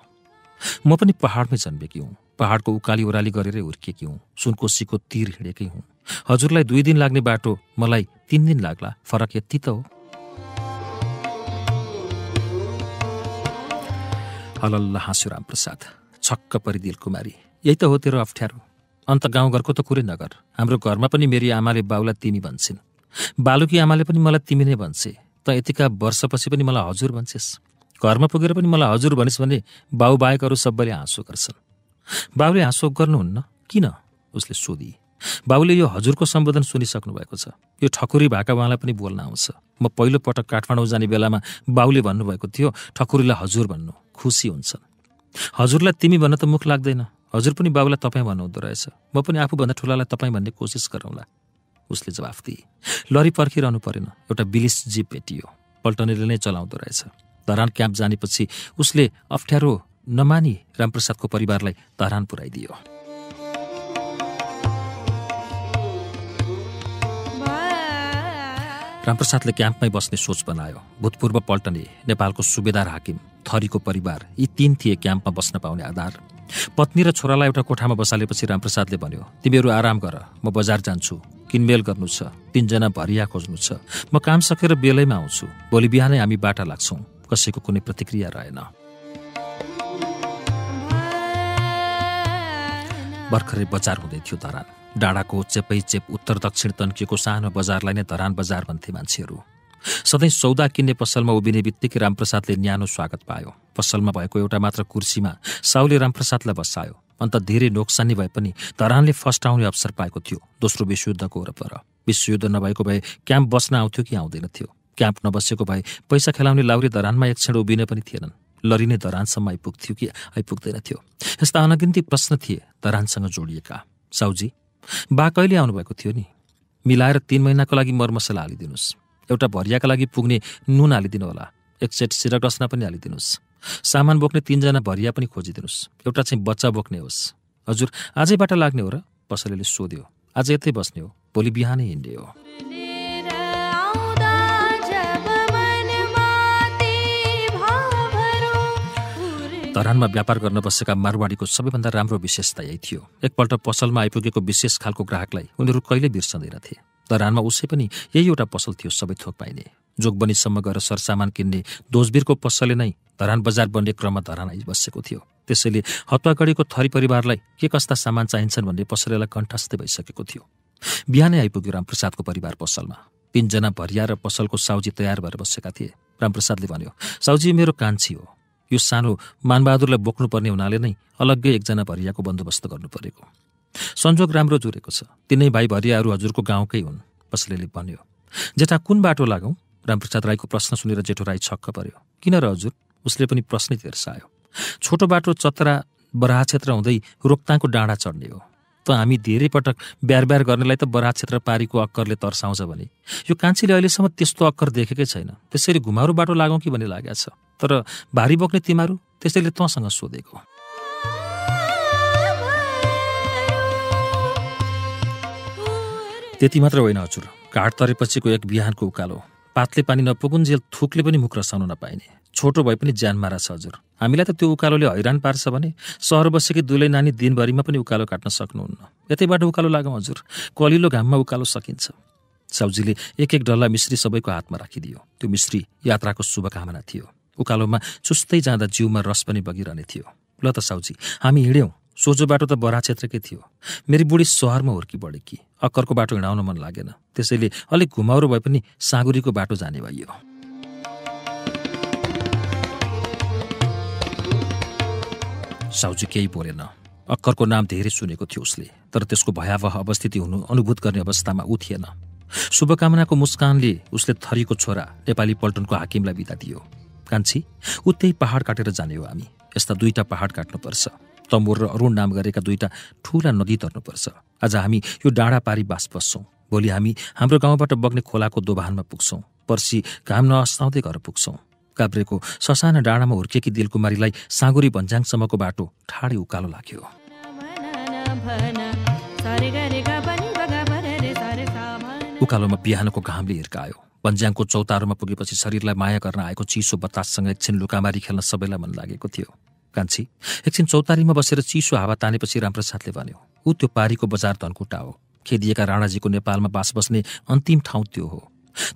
म पनि पहाडमै जन्मेकी हुँ पहाडको उकाली ओह्राली गरेरै हुर्किएकी हुँ सुनकोसीको तिर हिँडेकै हुँ हजुरलाई दुई दिन लाग्ने बाटो मलाई तिन दिन लाग्ला फरक यति त हो हलल्ल हाँस्यो रामप्रसाद छक्क परिदिल कुमारी यही त हो तेरो अप्ठ्यारो अन्त गाउँघरको त कुरै नगर हाम्रो घरमा पनि मेरी आमाले बाउलाई तिमी भन्छन् बालुकी आमाले पनि मलाई तिमी नै भन्छे त यतिका वर्षपछि पनि मलाई हजुर भन्छेस् घरमा पुगेर पनि मलाई हजुर भनिस् भने बाउबाहेकहरू सबैले हाँसो गर्छन् बाबुले हाँसो गर्नुहुन्न किन उसले सोधि बाबुले यो हजुरको सम्बोधन सुनिसक्नु भएको छ यो ठकुरी भाका उहाँलाई पनि बोल्न आउँछ म पहिलोपटक काठमाडौँ जाने बेलामा बाबुले भन्नुभएको थियो ठकुरीलाई हजुर भन्नु खुसी हुन्छन् हजुरलाई तिमी भन्न त मुख लाग्दैन हजुर पनि बाबुलाई तपाईँ भन्नुहुँदो रहेछ म पनि आफूभन्दा ठुलालाई तपाईँ भन्ने कोसिस गरौँला उसले जवाफ दिए लरी पर्खिरहनु परेन एउटा बिलिस जिप भेटियो पल्टनेले नै चलाउँदो रहेछ धरान क्याम्प जानेपछि उसले अप्ठ्यारो नमानी रामप्रसादको परिवारलाई धरान पुर्याइदियो रामप्रसादले क्याम्पमै बस्ने सोच बनायो भूतपूर्व पल्टने नेपालको सुबेदार हाकिम थरीको परिवार यी तीन थिए क्याम्पमा बस्न पाउने आधार पत्नी र छोरालाई एउटा कोठामा बसालेपछि रामप्रसादले भन्यो तिमीहरू आराम गर म बजार जान्छु किनमेल गर्नु छ तिनजना भरिया खोज्नु छ म काम सकेर बेलैमा आउँछु भोलि बिहानै हामी बाटा लाग्छौँ कसैको कुनै प्रतिक्रिया रहेन भर्खरै बजार हुँदै थियो धरान डाँडाको चेपै चेप उत्तर दक्षिण तन्किएको सानो बजारलाई नै धरान बजार भन्थे मान्छेहरू सधैँ सौदा किन्ने पसलमा उभिने बित्तिकै रामप्रसादले न्यानो स्वागत पायो पसलमा भएको एउटा मात्र कुर्सीमा साउले रामप्रसादलाई बसायो अन्त धेरै नोक्सानी भए पनि धरानले फर्स्ट आउने अवसर पाएको थियो दोस्रो विश्वयुद्धको वरपर विश्वयुद्ध नभएको भए क्याम्प बस्न आउँथ्यो कि आउँदैन थियो क्याम्प नबसेको भए पैसा खेलाउने लाउरी धरानमा एक क्षण उभिने पनि थिएनन् लरिने दरानसम्म आइपुग्थ्यो कि आइपुग्दैन थियो यस्ता अनगिन्ती प्रश्न थिए दरानसँग जोडिएका साउजी बा कहिले आउनुभएको थियो नि मिलाएर तिन महिनाको लागि मरमसला हालिदिनुहोस् एउटा भरियाका लागि पुग्ने नुन हालिदिनु होला एक सेट सिरक रचना पनि हालिदिनुहोस् सामान बोक्ने तिनजना भरिया पनि खोजिदिनुहोस् एउटा चाहिँ बच्चा बोक्ने होस् हजुर आजैबाट लाग्ने हो र पसलेले सोध्यो आज यतै बस्ने हो भोलि बिहानै हिँड्ने हो धरानमा व्यापार गर्न बसेका मारवाडीको सबैभन्दा राम्रो विशेषता यही थियो एकपल्ट पसलमा आइपुगेको विशेष खालको ग्राहकलाई उनीहरू कहिले बिर्सँदैनथे धरानमा उसै पनि यही एउटा पसल थियो सबै थोक पाइने जोगबनीसम्म गएर सरसामान किन्ने दोजबिरको पसलले नै धरान बजार बन्ने क्रममा धरान आइबसेको थियो त्यसैले हतुवागढीको थरी परिवारलाई के कस्ता सामान चाहिन्छन् भन्ने पसलेलाई कण्ठस्थ भइसकेको थियो बिहानै आइपुग्यो रामप्रसादको परिवार पसलमा तिनजना भरिया र पसलको साउजी तयार भएर बसेका थिए रामप्रसादले भन्यो साउजी मेरो कान्छी हो यो सानो मानबहादुरलाई बोक्नुपर्ने हुनाले नै अलग्गै एकजना भरियाको बन्दोबस्त गर्नु परेको संजोग राम्रो जुरेको छ तिनै भाइ भरियाहरू हजुरको गाउँकै हुन् कसले भन्यो जेठा कुन बाटो लागौँ रामप्रसाद राईको प्रश्न सुनेर जेठो राई छक्क पर्यो किन र हजुर उसले पनि प्रश्नै तिर्सायो छोटो बाटो चतरा बराह क्षेत्र हुँदै रोक्ताको डाँडा चढ्ने हो त हामी धेरै पटक ब्यार ब्यार गर्नेलाई त बराह क्षेत्र पारीको अक्करले तर्साउँछ भने यो कान्छीले अहिलेसम्म त्यस्तो अक्कर देखेकै छैन त्यसरी घुमाउरो बाटो लागौँ कि भन्ने लागेको छ तर भारी बोक्ने तिमीहरू त्यसैले तँसँग सोधेको त्यति मात्र होइन हजुर घाट तरेपछिको एक बिहानको उकालो पातले पानी नपुगुन्जेल थुकले पनि मुख रसाउन नपाइने छोटो भए पनि ज्यान मारा छ हजुर हामीलाई त त्यो उकालोले हैरान पार्छ भने सहर बसेकी दुलै नानी दिनभरिमा पनि उकालो काट्न सक्नुहुन्न यतैबाट उकालो लागौँ हजुर कलिलो घाममा उकालो सकिन्छ साउजीले एक एक डल्ला मिश्री सबैको हातमा राखिदियो त्यो मिश्री यात्राको शुभकामना थियो उकालोमा चुस्तै जाँदा जिउमा रस पनि बगिरहने थियो ल त साउजी हामी हिँड्यौँ सोझो बाटो त बरा क्षेत्रकै थियो मेरी बुढी सहरमा हुर्की बढेकी अक्करको बाटो हिँडाउन मन लागेन त्यसैले अलिक घुमाउरो भए पनि साँगुरीको बाटो जाने भइयो साउजी केही बोलेन अक्करको नाम धेरै सुनेको थियो उसले तर त्यसको भयावह अवस्थिति हुनु अनुभूत गर्ने अवस्थामा ऊ थिएन शुभकामनाको मुस्कानले उसले थरीको छोरा नेपाली पल्टनको हाकिमलाई बिदा दियो कान्छी ऊ पहाड काटेर जाने हो हामी यस्ता दुईवटा पहाड काट्नुपर्छ तमोर र अरुण नाम गरेका दुईटा ठुला नदी तर्नुपर्छ आज हामी यो डाँडा पारी बास बस्छौँ भोलि हामी हाम्रो गाउँबाट बग्ने खोलाको दोभानमा पुग्छौँ पर्सि घाम नअस्ताउँदै घर पुग्छौँ काभ्रेको ससाना डाँडामा हुर्किएकी दिलकुमारीलाई साँगुरी भन्ज्याङसम्मको बाटो ठाडे उकालो लाग्यो उकालोमा बिहानको घामले हिर्कायो पन्ज्याङको चौतारोमा पुगेपछि शरीरलाई माया गर्न आएको चिसो बतासससँग एकछिन लुकामारी खेल्न सबैलाई मन लागेको थियो कान्छी एकछिन चौतारीमा बसेर चिसो हावा तानेपछि रामप्रसादले भन्यो ऊ त्यो पारीको बजार धनकुटा हो खेदिएका राणाजीको नेपालमा बास बस्ने अन्तिम ठाउँ त्यो हो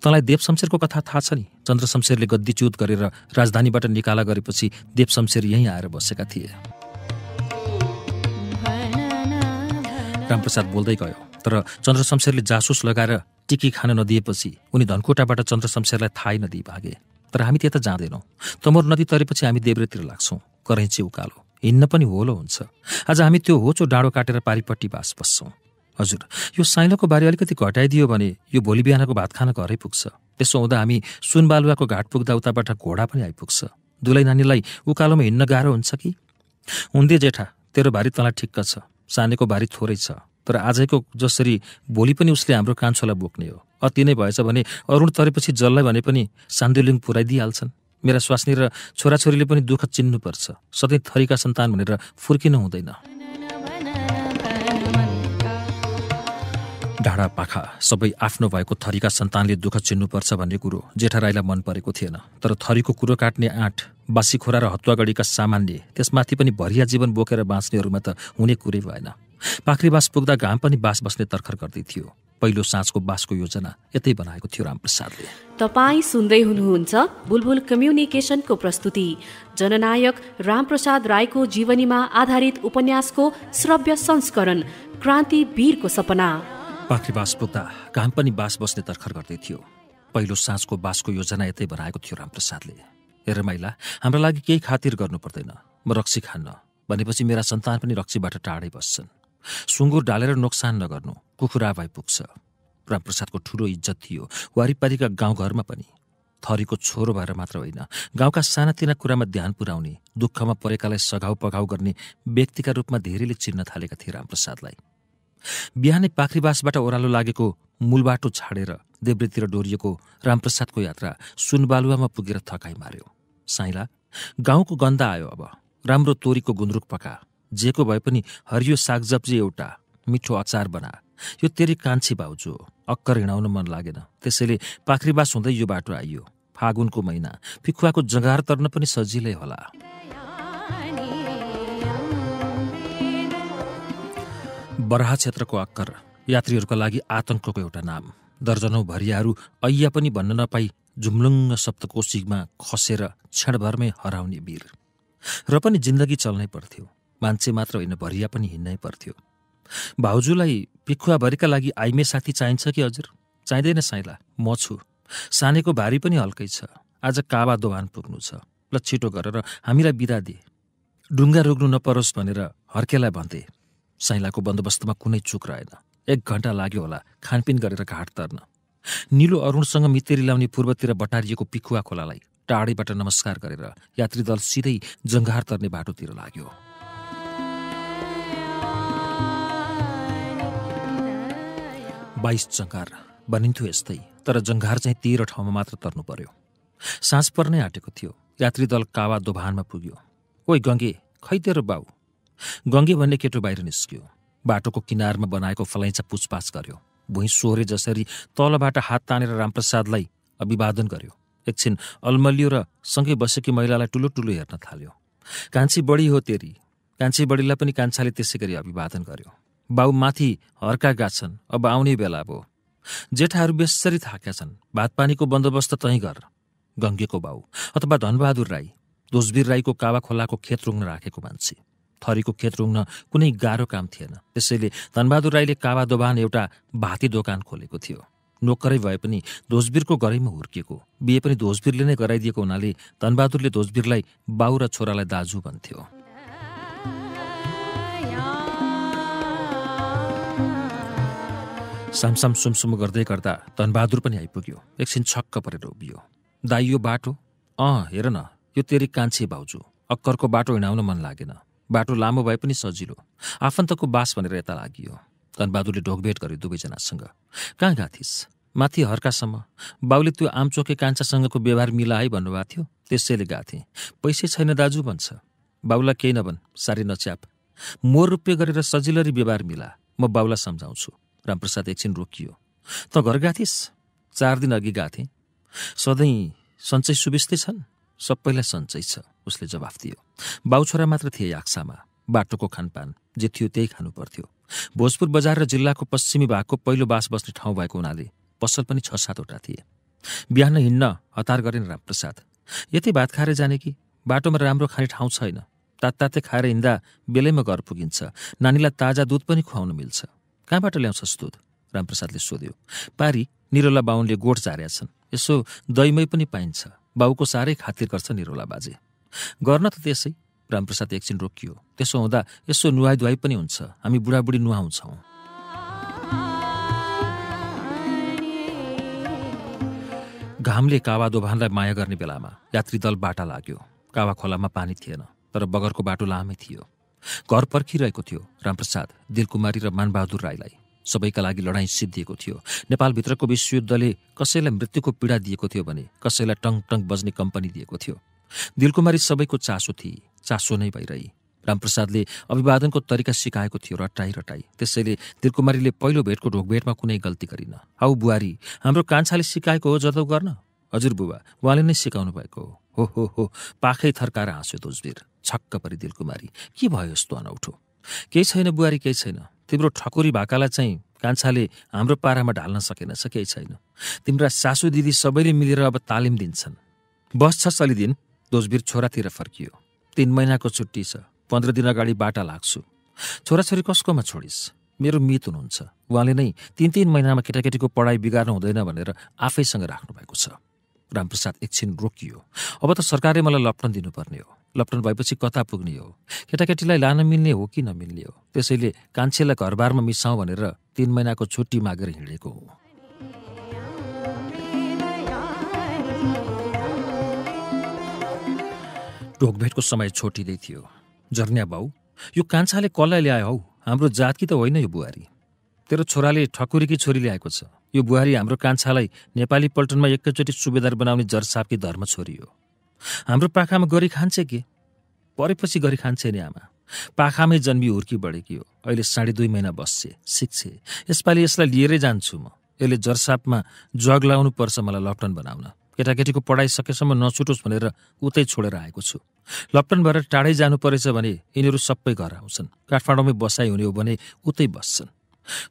तँलाई देवशमशेरको कथा थाहा छ नि चन्द्रशमशेरले गद्दीच्युत गरेर राजधानीबाट निकाला गरेपछि देवशमशेर यहीँ आएर बसेका थिए रामप्रसाद बोल्दै गयो तर चन्द्र शमशेरले जासुस लगाएर टिकी खान नदिएपछि उनी धनकोटाबाट चन्द्र शमशेरलाई थाहै नदी भागे तर हामी त्यता जाँदैनौँ तमोर नदी तरेपछि हामी देब्रेतिर लाग्छौँ करैँचे उकालो हिँड्न पनि होलो हुन्छ आज हामी त्यो होचो डाँडो काटेर पारिपट्टि बास बस्छौँ हजुर यो साइलोको बारी अलिकति घटाइदियो भने यो भोलि बिहानको भात खान घरै पुग्छ त्यसो हुँदा हामी सुनबालुवाको घाट पुग्दा उताबाट घोडा पनि आइपुग्छ दुलै नानीलाई उकालोमा हिँड्न गाह्रो हुन्छ कि हुँदै जेठा तेरो भारी तँलाई ठिक्क छ सानेको भारी थोरै छ तर आजको जसरी भोलि पनि उसले हाम्रो कान्छोलाई बोक्ने हो अति नै भएछ भने अरुण तरेपछि जसलाई भने पनि सान्दुलिङ पुऱ्याइदिइहाल्छन् मेरा स्वास्नी र छोराछोरीले पनि दुःख चिन्नुपर्छ सधैँ थरीका सन्तान भनेर फुर्किनु हुँदैन डाँडा पाखा सबै आफ्नो भएको थरीका सन्तानले दुःख चिन्नुपर्छ भन्ने कुरो जेठा राईलाई मन परेको थिएन तर थरीको कुरो काट्ने आँट बासी खोरा र हत्वागढीका सामानले त्यसमाथि पनि भरिया जीवन बोकेर बाँच्नेहरूमा त हुने कुरै भएन पाख्री पुग्दा घाम पनि बाँस बस्ने तर्खर गर्दै थियो पहिलो साँझको बाँसको योजना यतै बनाएको थियो रामप्रसादले तपाईँ सुन्दै हुनुहुन्छ बुलबुल कम्युनिकेसनको प्रस्तुति जननायक रामप्रसाद राईको जीवनीमा आधारित उपन्यासको श्रव्य संस्करण क्रान्ति वीरको सपना पाख्री पुग्दा घाम पनि बाँस बस्ने तर्खर गर्दै थियो पहिलो साँझको बाँसको योजना यतै बनाएको थियो रामप्रसादले हेर माइला हाम्रा लागि केही खातिर गर्नु पर्दैन म रक्सी खान्न भनेपछि मेरा सन्तान पनि रक्सीबाट टाढै बस्छन् सुँगुर डालेर नोक्सान नगर्नु कुखुरा भए पुग्छ रामप्रसादको ठुलो इज्जत थियो वारिपारिका गाउँघरमा पनि थरीको छोरो भएर मात्र होइन गाउँका सानातिना कुरामा ध्यान पुर्याउने दुःखमा परेकालाई सघाउ पघाउ गर्ने व्यक्तिका रूपमा धेरैले चिन्न थालेका थिए रामप्रसादलाई बिहानै पाख्रीवासबाट ओह्रालो लागेको मूलबाटो छाडेर देब्रेतिर डोरिएको रामप्रसादको यात्रा सुनबालुवामा पुगेर थकाइ मार्यो साइला गाउँको गन्दा आयो अब राम्रो तोरीको गुन्द्रुक पका जेको भए पनि हरियो सागजब्जी एउटा मिठो अचार बना यो तेरी कान्छी भाउजू अक्कर हिँडाउन मन लागेन त्यसैले पाख्रीबास हुँदै यो बाटो आइयो फागुनको महिना फिखुवाको जगार तर्न पनि सजिलै होला बराह क्षेत्रको अक्कर यात्रीहरूका लागि आतंकको एउटा नाम दर्जनौ भरियाहरू अय्या पनि भन्न नपाई झुम्लुङ्ग सप्तकोशीमा खसेर क्षणभरमै हराउने वीर र पनि जिन्दगी चल्नै पर्थ्यो मान्छे मात्र होइन भरिया पनि हिँड्नै पर्थ्यो भाउजूलाई पिखुवाभरिका लागि आइमे साथी चाहिन्छ कि हजुर चाहिँदैन साइला म छु सानेको भारी पनि हल्कै छ आज काबा दोभान पुग्नु छ ल छिटो गरेर हामीलाई बिदा दिए ढुङ्गा रोग्नु नपरोस् भनेर हर्केलाई भन्थे साइलाको बन्दोबस्तमा कुनै चुक रहेन एक घन्टा लाग्यो होला खानपिन गरेर घाट तर्न निलो अरुणसँग मितेरी लाउने पूर्वतिर बटारिएको पिखुवा खोलालाई टाढैबाट नमस्कार गरेर यात्री दल सिधै जङ्घार तर्ने बाटोतिर लाग्यो बाइस जङ्घार भनिन्थ्यो यस्तै तर जङ्घार चाहिँ तेह्र ठाउँमा मात्र तर्नु पर्यो साँझ पर्नै आँटेको थियो यात्री दल कावा दोभानमा पुग्यो ओइ गङ्गे खै तेरो बाउ गङ्गे भन्ने केटो बाहिर निस्क्यो बाटोको किनारमा बनाएको फलैँचा पुछपाछ गर्यो भुइँ सोहोरे जसरी तलबाट हात तानेर रामप्रसादलाई अभिवादन गर्यो एकछिन अल्मलियो र सँगै बसेकी महिलालाई टुलो टुलो हेर्न थाल्यो कान्छी बढी हो तेरी कान्छी बढीलाई पनि कान्छाले त्यसै गरी अभिवादन गर्यो बाउ माथि हर्का छन् अब आउने बेला भयो जेठाहरू बेसरी थाकेका छन् भातपानीको बन्दोबस्त तैँ घर गङ्गेको बाउ अथवा धनबहादुर राई दोषवीर राईको कावा खोलाको खेत रुङ्न राखेको मान्छे थरीको खेत रुङ्न कुनै गाह्रो काम थिएन त्यसैले धनबहादुर राईले कावा दोबान एउटा भाती दोकान खोलेको थियो नोकरै भए पनि दोषवीरको घरैमा हुर्किएको बिहे पनि दोषवीरले नै गराइदिएको हुनाले धनबहादुरले दोषवीरलाई बाउ र छोरालाई दाजु भन्थ्यो सामसाम सुमसुम गर्दै गर्दा धनबहादुर पनि आइपुग्यो एकछिन छक्क परेर उभियो दाइयो बाटो अँ हेर न यो तेरि कान्छे भाउजू अक्करको बाटो हिँडाउन मन लागेन बाटो लामो भए पनि सजिलो आफन्तको बास भनेर यता लागियो धनबहादुरले ढोकभेट गर्यो दुवैजनासँग कहाँ गाथिस माथि हर्कासम्म बाउले त्यो आमचोके कान्छासँगको व्यवहार मिला है भन्नुभएको थियो त्यसैले गाथे पैसै छैन दाजु भन्छ बाउलाई केही नभन् साह्रै नच्याप मोर रुपियाँ गरेर सजिलरी व्यवहार मिला म बाउलाई सम्झाउँछु रामप्रसाद एकछिन रोकियो त घर गएको चार दिन अघि गएको थिएँ सधैँ सन्चै सुबिस्तै छन् सबैलाई सन्चै छ उसले जवाफ दियो बाउ छोरा मात्र थिए याक्सामा बाटोको खानपान जे थियो त्यही खानु पर्थ्यो भोजपुर बजार र जिल्लाको पश्चिमी भागको पहिलो बास बस्ने ठाउँ भएको हुनाले पसल पनि छ सातवटा थिए बिहान हिँड्न हतार गरेन रामप्रसाद यति भात खाएर जाने कि बाटोमा राम्रो खाने ठाउँ छैन तात्तातै खाएर हिँड्दा बेलैमा घर पुगिन्छ नानीलाई ताजा दुध पनि खुवाउनु मिल्छ कहाँबाट ल्याउँछस् दुध रामप्रसादले सोध्यो पारी निरोला बाहुनले गोठ झारेका छन् यसो दहीमै पनि पाइन्छ बाउको साह्रै खातिर गर्छ निरोला बाजे गर्न त त्यसै रामप्रसाद एकछिन रोकियो त्यसो हुँदा यसो नुहाई धुवाई पनि हुन्छ हामी बुढाबुढी नुहाउँछौँ घामले कावा दोभानलाई माया गर्ने बेलामा यात्री दल बाटा लाग्यो कावा खोलामा पानी थिएन तर बगरको बाटो लामै थियो घर पर्खिरहेको थियो रामप्रसाद दिलकुमारी र मानबहादुर राईलाई सबैका लागि लडाईँ सिद्धिएको थियो नेपालभित्रको विश्वयुद्धले कसैलाई मृत्युको पीडा दिएको थियो भने कसैलाई टङ टङ बज्ने कम्पनी दिएको थियो दिलकुमारी सबैको चासो थिए चासो नै भइरहे रामप्रसादले अभिवादनको तरिका सिकाएको थियो रटाई रटाई त्यसैले दिलकुमारीले पहिलो भेटको ढोकभेटमा कुनै गल्ती गरिन हाउ बुहारी हाम्रो कान्छाले सिकाएको हो जदौ गर्न हजुर बुबा उहाँले नै सिकाउनु भएको हो हो हो पाखै थर्काएर हाँस्यो दोजबिर छक्क परी दिलकुमारी के भयो यस्तो अनौठो केही छैन बुहारी केही छैन तिम्रो ठकुरी भाकालाई चाहिँ कान्छाले हाम्रो पारामा ढाल्न सकेनछ केही छैन तिम्रा सासु दिदी सबैले मिलेर अब तालिम दिन्छन् बस छ चलिदिन दोषबिर छोरातिर फर्कियो तिन महिनाको छुट्टी छ पन्ध्र दिन अगाडि बाटा लाग्छु छोराछोरी कसकोमा छोडिस् मेरो मित हुनुहुन्छ उहाँले नै तिन तिन महिनामा केटाकेटीको पढाइ बिगार्नु हुँदैन भनेर आफैसँग राख्नुभएको छ रामप्रसाद एकछिन रोकियो अब त सरकारले मलाई लप्टन दिनुपर्ने हो लप्टन भएपछि कता पुग्ने हो केटाकेटीलाई लान मिल्ने हो कि नमिल्ने हो त्यसैले कान्छेलाई घरबारमा मिसाउँ भनेर तिन महिनाको छुट्टी मागेर हिँडेको हो ढोकभेटको समय छोटिँदै थियो झर्न्या बाउ यो कान्छाले कसलाई ल्यायो हौ हाम्रो जातकी त होइन यो बुहारी तेरो छोराले ठकुरीकी छोरी ल्याएको छ यो बुहारी हाम्रो कान्छालाई नेपाली पल्टनमा एकैचोटि सुबेदार बनाउने जरसापकी धर्म छोरी हो हाम्रो पाखामा गरी खान्छे के परेपछि गरी खान्छे नि आमा पाखामै जन्मी हुर्की बढेकी हो अहिले साढे दुई महिना बस्छे सिक्छे यसपालि यसलाई लिएरै जान्छु म यसले जर्सापमा जग लाउनु पर्छ मलाई लप्टन बनाउन केटाकेटीको पढाइ सकेसम्म नछुटोस् भनेर उतै छोडेर आएको छु लप्टन भएर टाढै जानु परेछ भने यिनीहरू सबै घर आउँछन् काठमाडौँमै बसाइ हुने हो भने उतै बस्छन्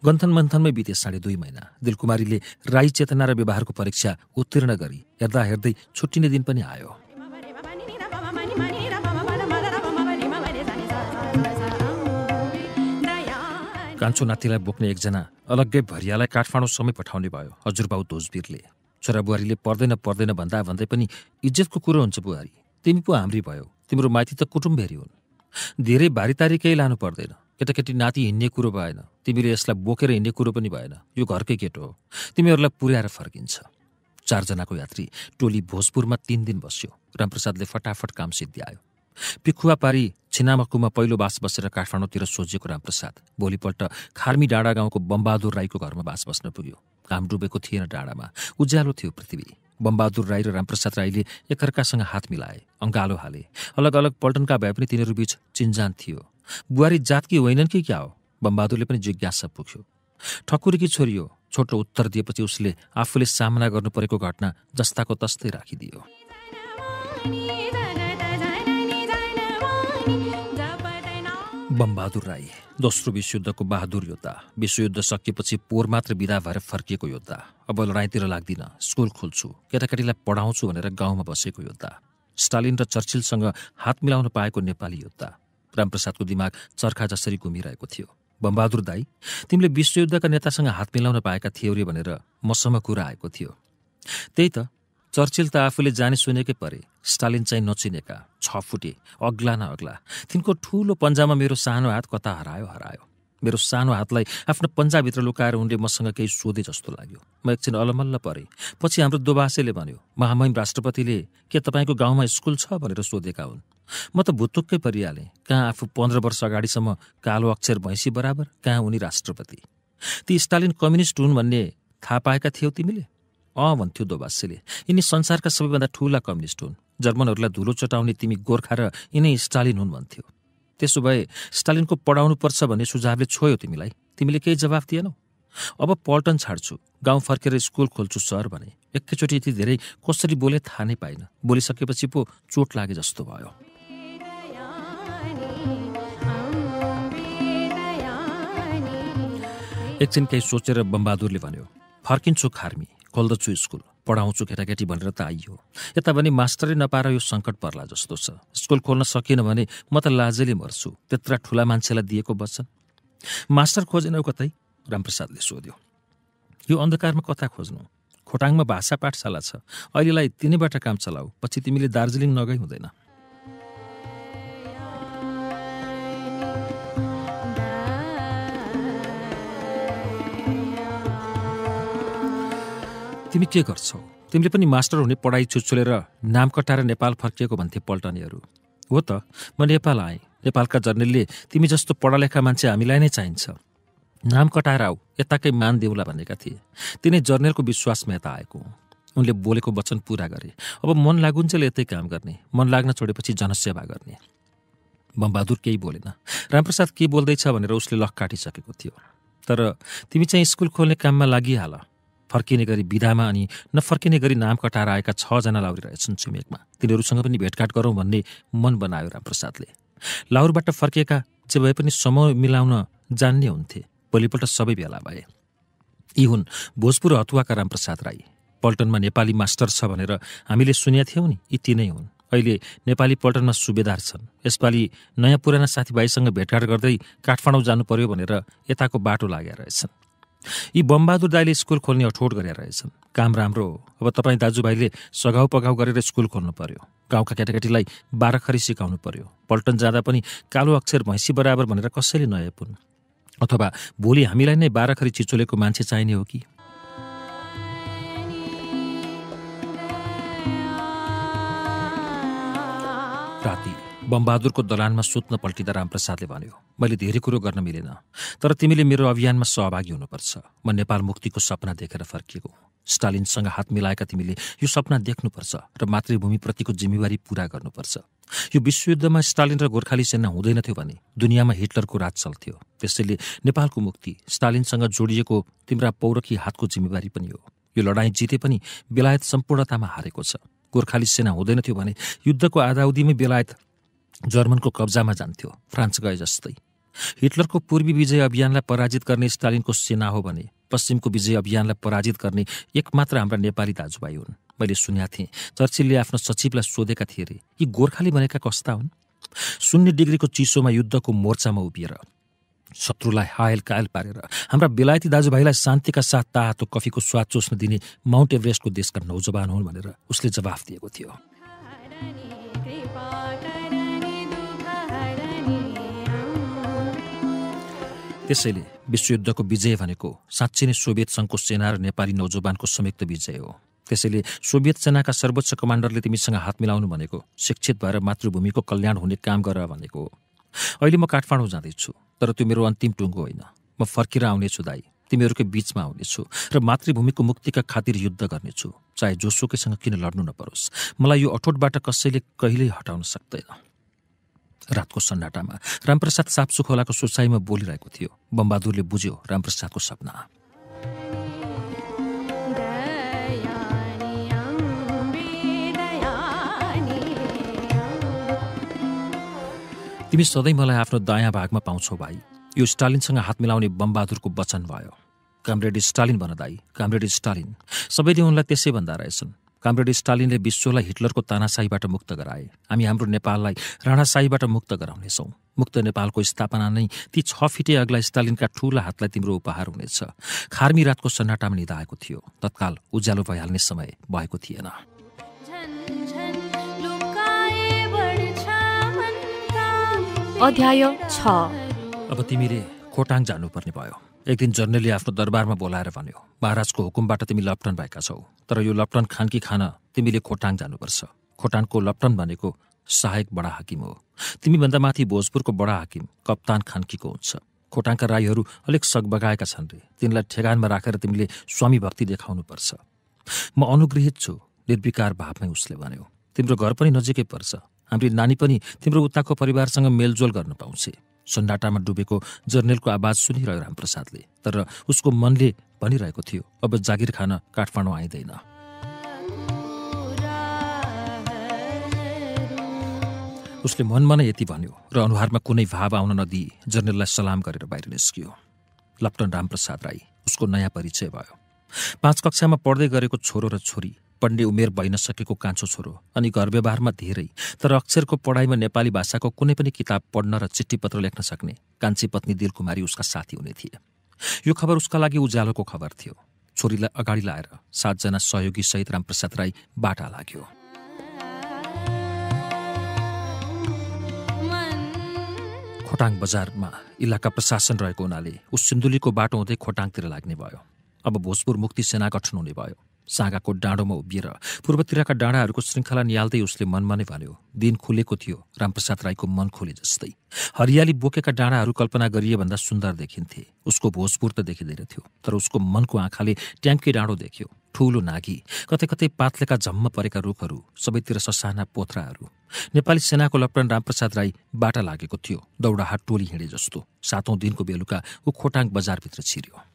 गन्थन मन्थनमै बिते साढे दुई महिना दिलकुमारीले राई चेतना र व्यवहारको परीक्षा उत्तीर्ण गरी हेर्दा हेर्दै छुट्टिने दिन पनि आयो कान्छो नातिलाई बोक्ने एकजना अलग्गै भरियालाई काठमाडौँसम्मै पठाउने भयो हजुरबाउ धोजवीरले छोरा बुहारीले पर्दैन पर्दैन भन्दा भन्दै पनि इज्जतको कुरो हुन्छ बुहारी तिमी पो हाम्री भयो तिम्रो माथि त कुटुम्बेरी हुन् धेरै भारीतारी केही लानु पर्दैन केटाकेटी नाति हिँड्ने कुरो भएन तिमीले यसलाई बोकेर हिँड्ने कुरो पनि भएन यो घरकै केटो हो तिमीहरूलाई पुर्याएर फर्किन्छ चारजनाको यात्री टोली भोजपुरमा तिन दिन बस्यो रामप्रसादले फटाफट काम सिद्धि आयो पिखुवा पारी छिनामकुमा पहिलो बास बसेर काठमाडौँतिर सोझेको रामप्रसाद भोलिपल्ट खार्मी डाँडा गाउँको बमबहादुर राईको घरमा बास बस्न पुग्यो घाम डुबेको थिएन डाँडामा उज्यालो थियो पृथ्वी बमबहादुर राई र रामप्रसाद राईले एकअर्कासँग हात मिलाए अङ्गालो हाले अलग अलग पल्टनका भए पनि तिनीहरू बीच चिन्जान थियो बुहारी जातकी होइनन् कि क्या हो बमबहादुरले पनि जिज्ञासा पुग्यो ठकुरीकी छोरी हो छोटो उत्तर दिएपछि उसले आफूले सामना गर्नु परेको घटना जस्ताको तस्तै राखिदियो बमबहादुर राई दोस्रो विश्वयुद्धको बहादुर योद्धा विश्वयुद्ध सकिएपछि पोहोर मात्र बिदा भएर फर्किएको योद्धा अब लडाइँतिर लाग्दिनँ स्कुल खोल्छु केटाकेटीलाई पढाउँछु भनेर गाउँमा बसेको योद्धा स्टालिन र चर्चिलसँग हात मिलाउन पाएको नेपाली योद्धा रामप्रसादको दिमाग चर्खा जसरी घुमिरहेको थियो बमबहादुर दाई तिमीले विश्वयुद्धका नेतासँग हात मिलाउन पाएका थियौ रे भनेर मसम्म कुरा आएको थियो त्यही त चर्चिल त आफूले जाने सुनेकै परे स्टालिन चाहिँ नचिनेका छ फुटे अग्ला न अग्ला तिनको ठुलो पन्जामा मेरो सानो हात कता हरायो हरायो मेरो सानो हातलाई आफ्नो पन्जाभित्र लुकाएर उनले मसँग केही सोधे जस्तो लाग्यो म एकछिन अलमल्ल परेँ पछि हाम्रो दोबासेले भन्यो महामहिम राष्ट्रपतिले के तपाईँको गाउँमा स्कुल छ भनेर सोधेका हुन् म त भुतुक्कै परिहालेँ कहाँ आफू पन्ध्र वर्ष अगाडिसम्म कालो अक्षर भैँसी बराबर कहाँ उनी राष्ट्रपति ती स्टालिन कम्युनिस्ट हुन् भन्ने थाहा पाएका थियौ तिमीले अँ भन्थ्यो दोबासेले यिनी संसारका सबैभन्दा ठुला कम्युनिस्ट हुन् जर्मनहरूलाई धुलो चटाउने तिमी गोर्खा र यिनै स्टालिन हुन् भन्थ्यो त्यसो भए स्टालिनको पढाउनुपर्छ भन्ने सुझावले छोयो तिमीलाई तिमीले केही जवाफ दिएनौ अब पल्टन छाड्छु गाउँ फर्केर स्कुल खोल्छु सर भने एकैचोटि यति धेरै कसरी बोले थाहा नै पाइनँ बोलिसकेपछि पो चोट लागे जस्तो भयो एकछिन केही सोचेर बमबहादुरले भन्यो फर्किन्छु खार्मी खोल्दछु स्कुल पढाउँछु केटाकेटी भनेर त आइयो यता भने मास्टरै नपाएर यो सङ्कट पर्ला जस्तो छ स्कुल खोल्न सकिनँ भने म त लाजले मर्छु त्यत्रा ठुला मान्छेलाई दिएको वचन मास्टर खोजेनौ कतै रामप्रसादले सोध्यो यो अन्धकारमा कता खोज्नु खोटाङमा भाषा पाठशाला छ अहिलेलाई तिनैबाट काम चलाऊ पछि तिमीले दार्जिलिङ नगई हुँदैन तिमी के गर्छौ तिमीले पनि मास्टर हुने पढाइ छुछुलेर नाम कटाएर नेपाल फर्किएको भन्थे पल्टनेहरू हो त म नेपाल आएँ नेपालका जर्नेलले तिमी जस्तो पढालेखा मान्छे हामीलाई नै चाहिन्छ नाम कटाएर आऊ यताकै मान देउला भनेका थिए तिनै जर्नेलको विश्वासमा यता आएको उनले बोलेको वचन पुरा गरे अब मन लागुन्जेल यतै काम गर्ने मन लाग्न छोडेपछि जनसेवा गर्ने बमबहादुर केही बोलेन रामप्रसाद के बोल्दैछ भनेर उसले लख काटिसकेको थियो तर तिमी चाहिँ स्कुल खोल्ने काममा लागिहाल फर्किने गरी विधामा अनि नफर्किने गरी नाम कटाएर आएका छजना लाउरी रहेछन् छिमेकमा तिनीहरूसँग पनि भेटघाट गरौँ भन्ने मन बनायो रामप्रसादले लाहुरबाट फर्किएका जे भए पनि समय मिलाउन जान्ने हुन्थे भोलिपल्ट सबै भेला भए यी हुन् भोजपुर हतुवाका रामप्रसाद राई पल्टनमा नेपाली मास्टर छ भनेर हामीले सुनेका थियौँ नि यी तिनै हुन् अहिले नेपाली पल्टनमा सुबेदार छन् यसपालि नयाँ पुराना साथीभाइसँग भेटघाट गर्दै काठमाडौँ जानु पर्यो भनेर यताको बाटो लागेका रहेछन् यी बमबहादुर दाईले स्कुल खोल्ने अठोट गरेर रहेछन् काम राम्रो हो अब तपाईँ दाजुभाइले सघाउ पघाउ गरेर स्कुल खोल्नु पर्यो गाउँका केटाकेटीलाई बाह्रखरी सिकाउनु पर्यो पल्टन जाँदा पनि कालो अक्षर भैँसी बराबर भनेर कसैले नहेपुन् अथवा भोलि हामीलाई नै बाह्रखरी चिचोलेको मान्छे चाहिने हो कि बमबहादुरको दलानमा सुत्न पल्टिँदा रामप्रसादले भन्यो मैले धेरै कुरो गर्न मिलेन तर तिमीले मेरो अभियानमा सहभागी हुनुपर्छ म नेपाल मुक्तिको सपना देखेर फर्किएको स्टालिनसँग हात मिलाएका तिमीले यो सपना देख्नुपर्छ र मातृभूमिप्रतिको जिम्मेवारी पूरा गर्नुपर्छ यो विश्वयुद्धमा स्टालिन र गोर्खाली सेना हुँदैनथ्यो भने दुनियाँमा हिटलरको राज चल्थ्यो त्यसैले नेपालको मुक्ति स्टालिनसँग जोडिएको तिम्रा पौरखी हातको जिम्मेवारी पनि हो यो लडाईँ जिते पनि बेलायत सम्पूर्णतामा हारेको छ गोर्खाली सेना हुँदैनथ्यो भने युद्धको आधाउदीमै बेलायत जर्मनको कब्जामा जान्थ्यो फ्रान्स गए जस्तै हिटलरको पूर्वी विजय अभियानलाई पराजित गर्ने स्टालिनको सेना हो भने पश्चिमको विजय अभियानलाई पराजित गर्ने एकमात्र हाम्रा नेपाली दाजुभाइ हुन् मैले सुनेका थिएँ चर्चिलले आफ्नो सचिवलाई सोधेका थिए अरे यी गोर्खाली भनेका कस्ता हुन् शून्य डिग्रीको चिसोमा युद्धको मोर्चामा उभिएर शत्रुलाई हायल कायल पारेर हाम्रा बेलायती दाजुभाइलाई शान्तिका साथ तातो कफीको स्वाद चोस्न दिने माउन्ट एभरेस्टको देशका नौजवान हुन् भनेर उसले जवाफ दिएको थियो त्यसैले विश्वयुद्धको विजय भनेको साँच्ची नै सोभियत सङ्घको सेना र नेपाली नौजवानको संयुक्त विजय हो त्यसैले सोभियत सेनाका सर्वोच्च कमान्डरले तिमीसँग हात मिलाउनु भनेको शिक्षित भएर मातृभूमिको कल्याण हुने काम गर भनेको हो अहिले म काठमाडौँ जाँदैछु तर त्यो मेरो अन्तिम टुङ्गो होइन म फर्किएर आउनेछु दाई तिमीहरूकै बिचमा आउनेछु र मातृभूमिको मुक्तिका खातिर युद्ध गर्नेछु चाहे जोसुकैसँग किन लड्नु नपरोस् मलाई यो अठोटबाट कसैले कहिल्यै हटाउन सक्दैन रातको सन्नाटामा रामप्रसाद साप्सु सोचाइमा बोलिरहेको थियो बमबहादुरले बुझ्यो रामप्रसादको सपना तिमी सधैँ मलाई आफ्नो दायाँ भागमा पाउँछौ भाइ यो स्टालिनसँग हात मिलाउने बमबहादुरको वचन भयो कामरेड स्टालिन भन दाई कामरेड स्टालिन सबैले उनलाई त्यसै भन्दा रहेछन् काम्रेड स्टालिनले विश्वलाई हिटलरको तानासाहीबाट मुक्त गराए हामी हाम्रो नेपाललाई राणासाहीबाट मुक्त गराउनेछौँ मुक्त नेपालको स्थापना नै ती छ फिटे अग्ला स्टालिनका ठूला हातलाई तिम्रो उपहार हुनेछ खार्मी रातको सन्नाटामा निधाएको थियो तत्काल उज्यालो भइहाल्ने समय भएको थिएन अध्याय अब तिमीले खोटाङ जानुपर्ने भयो एक दिन जर्नेलले आफ्नो दरबारमा बोलाएर भन्यो महाराजको हुकुमबाट तिमी लप्टन भएका छौ तर यो लप्टन खानकी खान तिमीले खोटाङ जानुपर्छ खोटाङको लप्टन भनेको सहायक बडा हाकिम हो तिमीभन्दा माथि भोजपुरको बडा हाकिम कप्तान खानकीको हुन्छ खोटाङका राईहरू अलिक सगबगाएका छन् रे तिनलाई ठेगानमा राखेर तिमीले स्वामी भक्ति देखाउनुपर्छ म अनुगृहित छु निर्विकार भावमै उसले भन्यो तिम्रो घर पनि नजिकै पर्छ हाम्रो नानी पनि तिम्रो उताको परिवारसँग मेलजोल गर्न पाउँछे सन्डाटामा डुबेको जर्नेलको आवाज सुनिरह्यो रामप्रसादले तर उसको मनले भनिरहेको थियो अब जागिर खान काठमाडौँ आइँदैन उसले मनमा नै यति भन्यो र अनुहारमा कुनै भाव आउन नदिई जर्नेललाई सलाम गरेर बाहिर निस्कियो लप्टन रामप्रसाद राई उसको नयाँ परिचय भयो पाँच कक्षामा पढ्दै गरेको छोरो र छोरी पढ्ने उमेर भइ नसकेको कान्छो छोरो अनि घर व्यवहारमा धेरै तर अक्षरको पढाइमा नेपाली भाषाको कुनै पनि किताब पढ्न र चिठीपत्र लेख्न सक्ने कान्छी पत्नी दिलकुमारी उसका साथी हुने थिए यो खबर उसका लागि उज्यालोको खबर थियो छोरीलाई अगाडि लाएर सातजना सहयोगी सहित रामप्रसाद राई बाटा लाग्यो खोटाङ बजारमा इलाका प्रशासन रहेको हुनाले उस सिन्धुलीको बाटो हुँदै खोटाङतिर लाग्ने भयो अब भोजपुर मुक्ति सेना गठन हुने भयो सागाको डाँडोमा उभिएर पूर्वतिरका डाँडाहरूको श्रृङ्खला निहाल्दै उसले मनमा नै भन्यो दिन खुलेको थियो रामप्रसाद राईको मन खोले जस्तै हरियाली बोकेका डाँडाहरू कल्पना गरिए भन्दा सुन्दर देखिन्थे उसको भोजपुर त देखिँदैन थियो तर उसको मनको आँखाले ट्याङ्की डाँडो देख्यो ठूलो नागी कतै कतै पातलेका झम्म परेका रुखहरू सबैतिर ससाना पोथ्राहरू नेपाली सेनाको लप्टन रामप्रसाद राई बाटा लागेको थियो दौडाहाट टोली हिँडे जस्तो सातौँ दिनको बेलुका ऊ खोटाङ बजारभित्र छिर्यो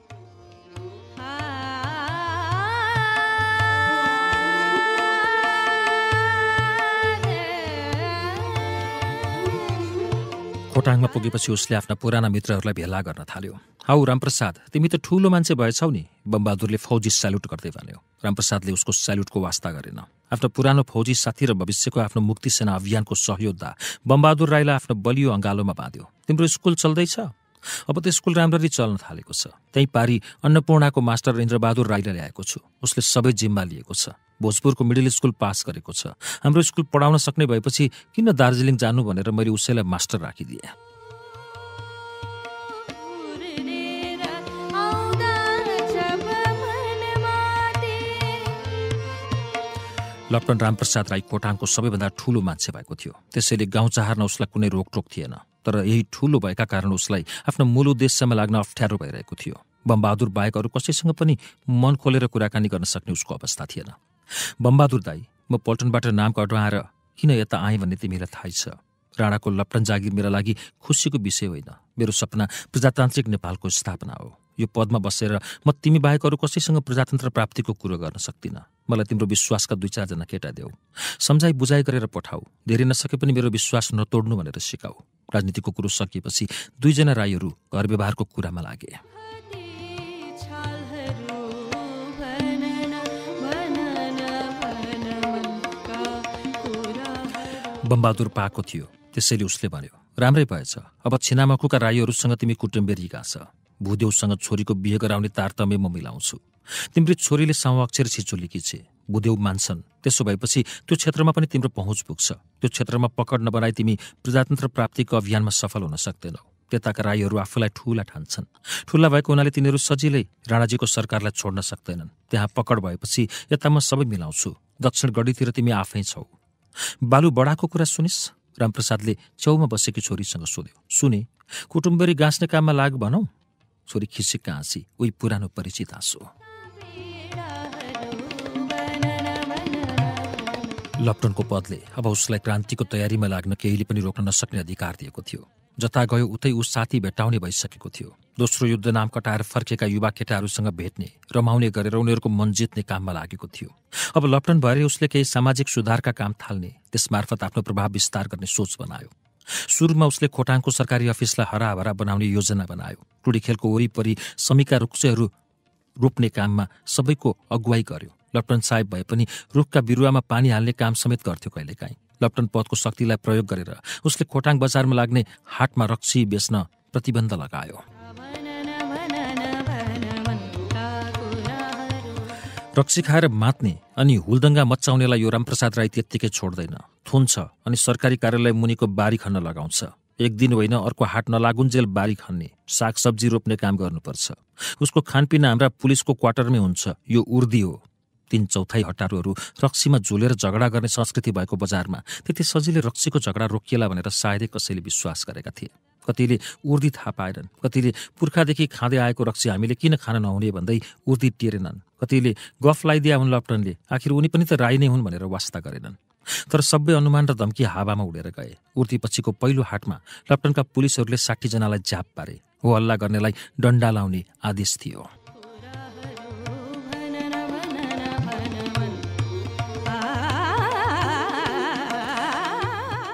खोटाङमा पुगेपछि उसले आफ्ना पुराना मित्रहरूलाई भेला गर्न थाल्यो हाउ रामप्रसाद तिमी त ठुलो मान्छे भएछौ नि बमबहादुरले फौजी सेल्युट गर्दै भन्यो रामप्रसादले उसको सेल्युटको वास्ता गरेन आफ्नो पुरानो फौजी साथी र भविष्यको आफ्नो मुक्ति सेना अभियानको सहयोद्धा बमबहादुर राईलाई आफ्नो बलियो अँगालोमा बाँध्यो तिम्रो स्कुल चल्दैछ अब त्यो स्कुल राम्ररी चल्न थालेको छ त्यहीँ पारी अन्नपूर्णाको मास्टर इन्द्रबहादुर राईलाई ल्याएको छु उसले सबै जिम्मा लिएको छ भोजपुरको मिडल स्कुल पास गरेको छ हाम्रो स्कुल पढाउन सक्ने भएपछि किन दार्जिलिङ जानु भनेर मैले उसैलाई मास्टर राखिदिए लप्टन रामप्रसाद राई कोटाङको सबैभन्दा ठुलो मान्छे भएको थियो त्यसैले गाउँ चाहर्न उसलाई कुनै रोकटोक थिएन तर यही ठुलो भएका कारण उसलाई आफ्नो मूल उद्देश्यमा लाग्न अप्ठ्यारो भइरहेको थियो बमबहादुर बाहेक अरू कसैसँग पनि मन खोलेर कुराकानी गर्न सक्ने उसको अवस्था थिएन बम्बहादुर दाई म पल्टनबाट नाम कटवाएर किन यता आएँ भन्ने तिमीलाई थाहै छ राणाको लप्टन जागिर मेरा लागि खुसीको विषय होइन मेरो सपना प्रजातान्त्रिक नेपालको स्थापना हो यो पदमा बसेर म तिमी बाहेक अरू कसैसँग प्रजातन्त्र प्राप्तिको कुरो गर्न सक्दिनँ मलाई तिम्रो विश्वासका दुई चारजना केटा देऊ सम्झाइ बुझाइ गरेर पठाऊ धेरै नसके पनि मेरो विश्वास नतोड्नु भनेर सिकाऊ राजनीतिको कुरो सकिएपछि दुईजना राईहरू घर व्यवहारको कुरामा लागे बमबहादुर पाएको थियो त्यसैले उसले भन्यो राम्रै भएछ अब छिनामखुका राईहरूसँग तिमी कुटुम्बेरी छ भुदेउसँग छोरीको बिहे गराउने तारतम्य म मिलाउँछु तिम्रो छोरीले सामाक्षर छिचुलिकी छे बुदेउ मान्छन् त्यसो भएपछि त्यो क्षेत्रमा पनि तिम्रो पहुँच पुग्छ त्यो क्षेत्रमा पकड नबनाई तिमी प्रजातन्त्र प्राप्तिको अभियानमा सफल हुन सक्दैनौ त्यताका राईहरू आफूलाई ठुला ठान्छन् ठुला भएको हुनाले तिनीहरू सजिलै राणाजीको सरकारलाई छोड्न सक्दैनन् त्यहाँ पकड भएपछि यता म सबै मिलाउँछु दक्षिणगढीतिर तिमी आफै छौ बालु बडाको कुरा सुनिस् रामप्रसादले छेउमा बसेकी छोरीसँग सोध्यो सुने कुटुम्बरी गाँच्ने काममा लाग भनौ छोरी खिसिक हाँसी उही पुरानो परिचित हाँसो लप्टनको पदले अब उसलाई क्रान्तिको तयारीमा लाग्न केहीले पनि रोक्न नसक्ने अधिकार दिएको थियो जता गयो उतै ऊ साथी भेट्टाउने भइसकेको थियो दोस्रो युद्ध नाम कटाएर फर्केका युवा केटाहरूसँग भेट्ने रमाउने गरेर उनीहरूको मन जित्ने काममा लागेको थियो अब लप्टन भएर उसले केही सामाजिक सुधारका काम थाल्ने त्यसमार्फत आफ्नो प्रभाव विस्तार गर्ने सोच बनायो सुरुमा उसले खोटाङको सरकारी अफिसलाई हराभरा बनाउने योजना बनायो टुडी खेलको वरिपरि समीका रुखहरू रोप्ने काममा सबैको अगुवाई गर्यो लप्टन साहेब भए पनि रुखका बिरुवामा पानी हाल्ने काम समेत गर्थ्यो कहिलेकाहीँ लप्टन पदको शक्तिलाई प्रयोग गरेर उसले खोटाङ बजारमा लाग्ने हाटमा रक्सी बेच्न प्रतिबन्ध लगायो रक्सी खाएर मात्ने अनि हुलदङ्गा मचाउनेलाई यो रामप्रसाद राई त्यत्तिकै छोड्दैन थुन्छ अनि सरकारी कार्यालय मुनिको बारी खन्न लगाउँछ एक दिन होइन अर्को हाट नलागुन्जेल बारी खन्ने सागसब्जी रोप्ने काम गर्नुपर्छ उसको खानपिन हाम्रा पुलिसको क्वार्टरमै हुन्छ यो उर्दी हो तिन चौथाइ हटारूहरू रक्सीमा झुलेर झगडा गर्ने संस्कृति भएको बजारमा त्यति सजिलै रक्सीको झगडा रोकिएला भनेर सायदै कसैले विश्वास गरेका थिए कतिले उर्दी थाहा पाएनन् कतिले पुर्खादेखि खाँदै आएको रक्सी हामीले किन खान नहुने भन्दै उर्दी टेरेनन् कतिले गफ लगाइदिया हुन् लप्टनले आखिर उनी पनि त राई नै हुन् भनेर वास्ता गरेनन् तर सबै अनुमान र धम्की हावामा उडेर गए उर्दी पछिको पहिलो हाटमा लप्टनका पुलिसहरूले साठीजनालाई जाप पारे हो हल्ला गर्नेलाई डन्डा लाउने आदेश थियो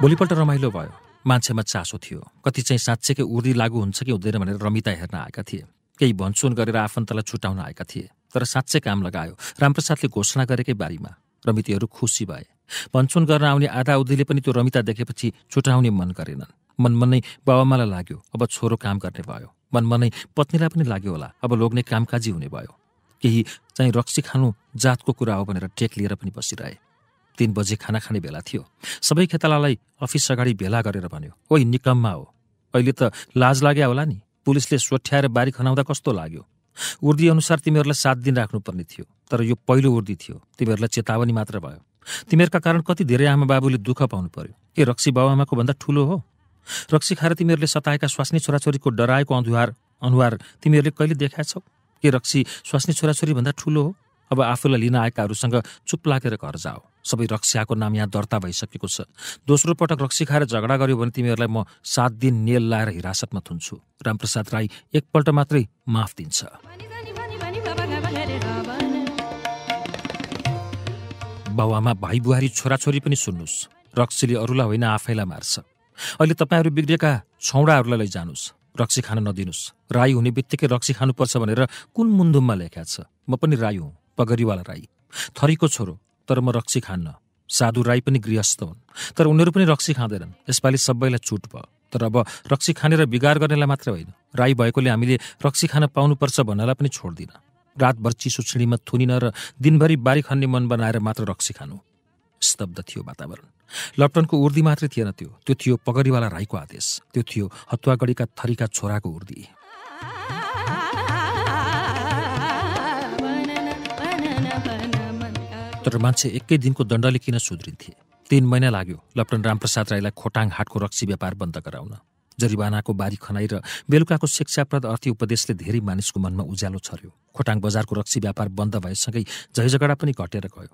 भोलिपल्ट रमाइलो भयो मान्छेमा चासो थियो कति चाहिँ साँच्चैकै उर्दी लागु हुन्छ कि हुँदैन भनेर रमिता हेर्न आएका थिए केही भन्सुन गरेर आफन्तलाई छुटाउन आएका थिए तर साँच्चै काम लगायो रामप्रसादले घोषणा गरेकै बारीमा रमितीहरू खुसी भए भन्सुन गर्न आउने आधा उदीले पनि त्यो रमिता देखेपछि छुटाउने मन गरेनन् मनमनै मनै बाबामालाई लाग्यो अब छोरो काम गर्ने भयो मनमनै मनै पत्नीलाई पनि लाग्यो होला अब लोग्ने कामकाजी हुने भयो केही चाहिँ रक्सी खानु जातको कुरा हो भनेर टेक लिएर पनि बसिरहे तिन बजे खाना खाने बेला थियो सबै खेतालालाई अफिस अगाडि भेला गरेर भन्यो ओइ निकम्मा हो अहिले त लाज लाग्यो होला नि पुलिसले सोठ्याएर बारी खनाउँदा कस्तो लाग्यो उर्दी अनुसार तिमीहरूलाई सात दिन राख्नुपर्ने थियो तर यो पहिलो उर्दी थियो तिमीहरूलाई चेतावनी मात्र भयो तिमीहरूका कारण कति धेरै आमा बाबुले दुःख पाउनु पर्यो के रक्सी बाबुआमाको भन्दा ठुलो हो रक्सी खाएर तिमीहरूले सताएका स्वास्नी छोराछोरीको डराएको अनुहार अनुहार तिमीहरूले कहिले देखाएछौ के रक्सी स्वास्नी छोराछोरीभन्दा ठुलो हो अब आफूलाई लिन आएकाहरूसँग चुप लागेर घर जाओ सबै रक्सियाको नाम यहाँ दर्ता भइसकेको छ दोस्रो पटक रक्सी खाएर झगडा गर्यो भने तिमीहरूलाई म सात दिन नेल लाएर हिरासतमा थुन्छु रामप्रसाद राई एकपल्ट मात्रै माफ दिन्छ बाबुआमा भाइ बुहारी छोराछोरी पनि सुन्नुहोस् रक्सीले अरूलाई होइन आफैलाई मार्छ अहिले तपाईँहरू बिग्रिएका छौडाहरूलाई लैजानुस् रक्सी खान नदिनुहोस् राई हुने बित्तिकै रक्सी खानुपर्छ भनेर कुन मुन्दुममा लेखा छ म पनि राई हुँ पगरीवाला राई थरीको छोरो तर म रक्सी खान्न साधु राई पनि गृहस्थ हुन् तर उनीहरू पनि रक्सी खाँदैनन् यसपालि सबैलाई छुट भयो तर अब रक्सी खानेर र बिगार गर्नेलाई मात्र होइन राई भएकोले हामीले रक्सी खान पाउनुपर्छ भन्नलाई पनि छोड्दिनँ रातभर चिसो छिँडीमा थुनिन र दिनभरि बारी खन्ने मन बनाएर मात्र रक्सी खानु स्तब्ध थियो वातावरण लप्टनको उर्दी मात्रै थिएन त्यो त्यो थियो पगरीवाला राईको आदेश त्यो थियो हतुवागढीका थरीका छोराको उर्दी तर मान्छे एकै दिनको दण्डले किन सुध्रिन्थे तीन महिना लाग्यो लप्टन रामप्रसाद राईलाई खोटाङ हाटको रक्सी व्यापार बन्द गराउन जरिवानाको बारी खनाई र बेलुकाको शिक्षाप्रद अर्थी उपदेशले धेरै मानिसको मनमा उज्यालो छर्यो खोटाङ बजारको रक्सी व्यापार बन्द भएसँगै झैझगडा पनि घटेर गयो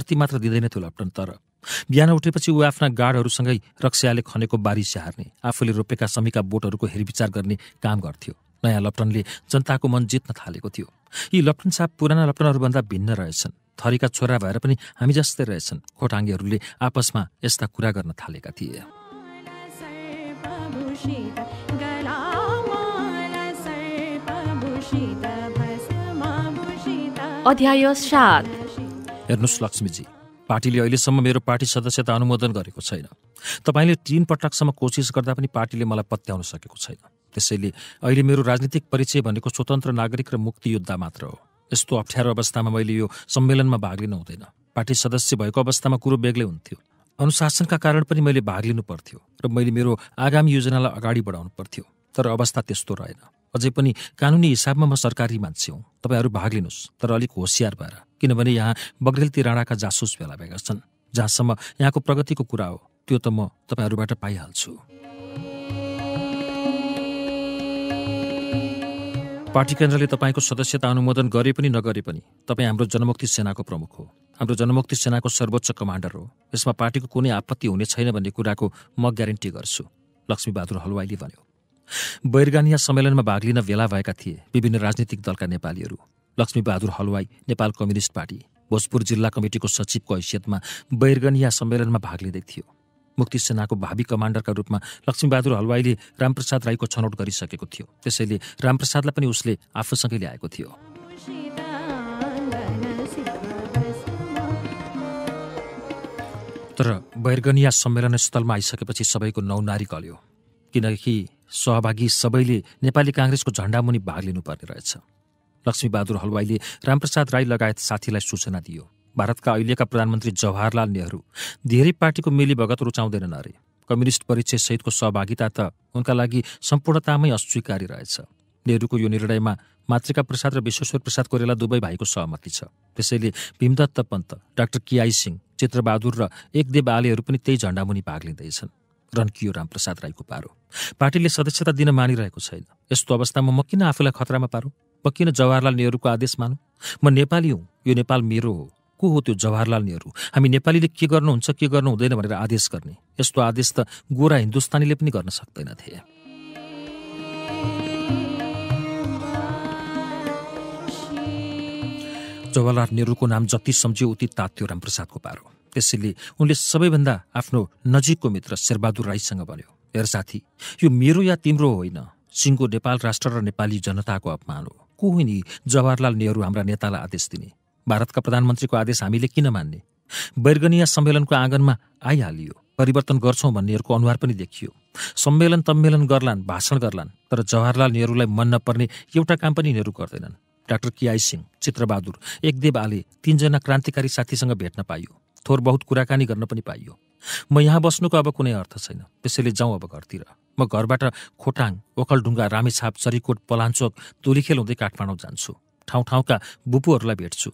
अर्थी मात्र दिँदैनथ्यो लप्टन तर बिहान उठेपछि ऊ आफ्ना गाडहरूसँगै रक्सियाले खनेको बारी स्याहार्ने आफूले रोपेका समीका बोटहरूको हेरविचार गर्ने काम गर्थ्यो नयाँ लप्टनले जनताको मन जित्न थालेको थियो यी लप्टन साहब पुराना लप्टनहरूभन्दा भिन्न रहेछन् थरीका छोरा भएर पनि हामी जस्तै रहेछन् खोटाङ्गेहरूले आपसमा यस्ता कुरा गर्न थालेका थिए अध्याय सात हेर्नुहोस् लक्ष्मीजी पार्टीले अहिलेसम्म मेरो पार्टी सदस्यता अनुमोदन गरेको छैन तपाईँले तीन पटकसम्म कोसिस गर्दा पनि पार्टीले मलाई पत्याउन सकेको छैन त्यसैले अहिले मेरो राजनीतिक परिचय भनेको स्वतन्त्र नागरिक र मुक्ति योद्धा मात्र हो यस्तो अप्ठ्यारो अवस्थामा मैले यो सम्मेलनमा भाग लिनु हुँदैन पार्टी सदस्य भएको अवस्थामा कुरो बेग्लै हुन्थ्यो अनुशासनका कारण पनि मैले भाग लिनु पर्थ्यो र मैले मेरो आगामी योजनालाई अगाडि बढाउनु पर्थ्यो तर अवस्था त्यस्तो रहेन अझै पनि कानुनी हिसाबमा म सरकारी मान्छे हुँ तपाईँहरू भाग लिनुहोस् तर अलिक होसियार भएर किनभने यहाँ बग्रेलती राणाका जासुस भेला भएका छन् जहाँसम्म यहाँको प्रगतिको कुरा हो त्यो त म तपाईँहरूबाट पाइहाल्छु पार्टी केन्द्रले तपाईँको सदस्यता अनुमोदन गरे पनि नगरे पनि तपाईँ हाम्रो जनमुक्ति सेनाको प्रमुख हो हाम्रो जनमुक्ति सेनाको सर्वोच्च कमान्डर हो यसमा पार्टीको कुनै आपत्ति हुने छैन भन्ने कुराको म ग्यारेन्टी गर्छु लक्ष्मीबहादुर हलवाईले भन्यो बैरगानिया सम्मेलनमा भाग लिन भेला भएका थिए विभिन्न राजनीतिक दलका नेपालीहरू लक्ष्मीबहादुर हलवाई नेपाल कम्युनिस्ट पार्टी भोजपुर जिल्ला कमिटीको सचिवको हैसियतमा बैरगनिया सम्मेलनमा भाग लिँदै थियो मुक्ति सेनाको भावी कमान्डरका रूपमा लक्ष्मीबहादुर हलवाईले रामप्रसाद राईको छनौट गरिसकेको थियो त्यसैले रामप्रसादलाई पनि उसले आफूसँगै ल्याएको थियो तर बैरगनिया सम्मेलनस्थलमा आइसकेपछि सबैको नौ नारी गल्यो किनकि सहभागी सबैले नेपाली काङ्ग्रेसको झण्डामुनि भाग लिनुपर्ने रहेछ लक्ष्मीबहादुर हलवाईले रामप्रसाद राई लगायत साथीलाई सूचना दियो भारतका अहिलेका प्रधानमन्त्री जवाहरलाल नेहरू धेरै पार्टीको भगत रुचाउँदैनन् अरे कम्युनिस्ट परिचयसहितको सहभागिता त उनका लागि सम्पूर्णतामै अस्वीकारी रहेछ नेहरूको यो निर्णयमा मातृका प्रसाद र विश्वेश्वर प्रसाद कोरेला दुवै भाइको सहमति छ त्यसैले भीमदत्त पन्त डाक्टर किआई सिंह चित्रबहादुर र एकदेव आलेहरू पनि त्यही झण्डामुनि भाग लिँदैछन् रन्कियो रामप्रसाद राईको पारो पार्टीले सदस्यता दिन मानिरहेको छैन यस्तो अवस्थामा म किन आफूलाई खतरामा पारौँ म किन जवाहरलाल नेहरूको आदेश मानौँ म नेपाली हुँ यो नेपाल मेरो हो को हो त्यो जवाहरलाल नेहरू हामी नेपालीले के गर्नुहुन्छ के गर्नु हुँदैन भनेर आदेश गर्ने यस्तो आदेश त गोरा हिन्दुस्तानीले पनि गर्न सक्दैनथे जवाहरलाल नेहरूको नाम जति सम्झ्यो उति तात्यो रामप्रसादको पारो त्यसैले उनले सबैभन्दा आफ्नो नजिकको मित्र शेरबहादुर राईसँग भन्यो हेर साथी यो मेरो या तिम्रो होइन सिङ्गो नेपाल राष्ट्र र नेपाली जनताको अपमान हो को होइन जवाहरलाल नेहरू हाम्रा नेतालाई आदेश दिने भारतका प्रधानमन्त्रीको आदेश हामीले किन मान्ने वैर्गनिया सम्मेलनको आँगनमा आइहालियो परिवर्तन गर्छौँ भन्नेहरूको अनुहार पनि देखियो सम्मेलन तम्मेलन गर्लान् भाषण गर्लान् तर जवाहरलाल नेहरूलाई मन नपर्ने एउटा काम पनि यिनीहरू गर्दैनन् डाक्टर किआई सिंह चित्रबहादुर एकदेव आले तिनजना क्रान्तिकारी साथीसँग भेट्न पाइयो थोर बहुत कुराकानी गर्न पनि पाइयो म यहाँ बस्नुको अब कुनै अर्थ छैन त्यसैले जाउँ अब घरतिर म घरबाट खोटाङ ओखलढुङ्गा रामेछाप चरीकोट पलाञ्चोक तुलीखेल हुँदै काठमाडौँ जान्छु ठाउँ ठाउँका बुपुहरूलाई भेट्छु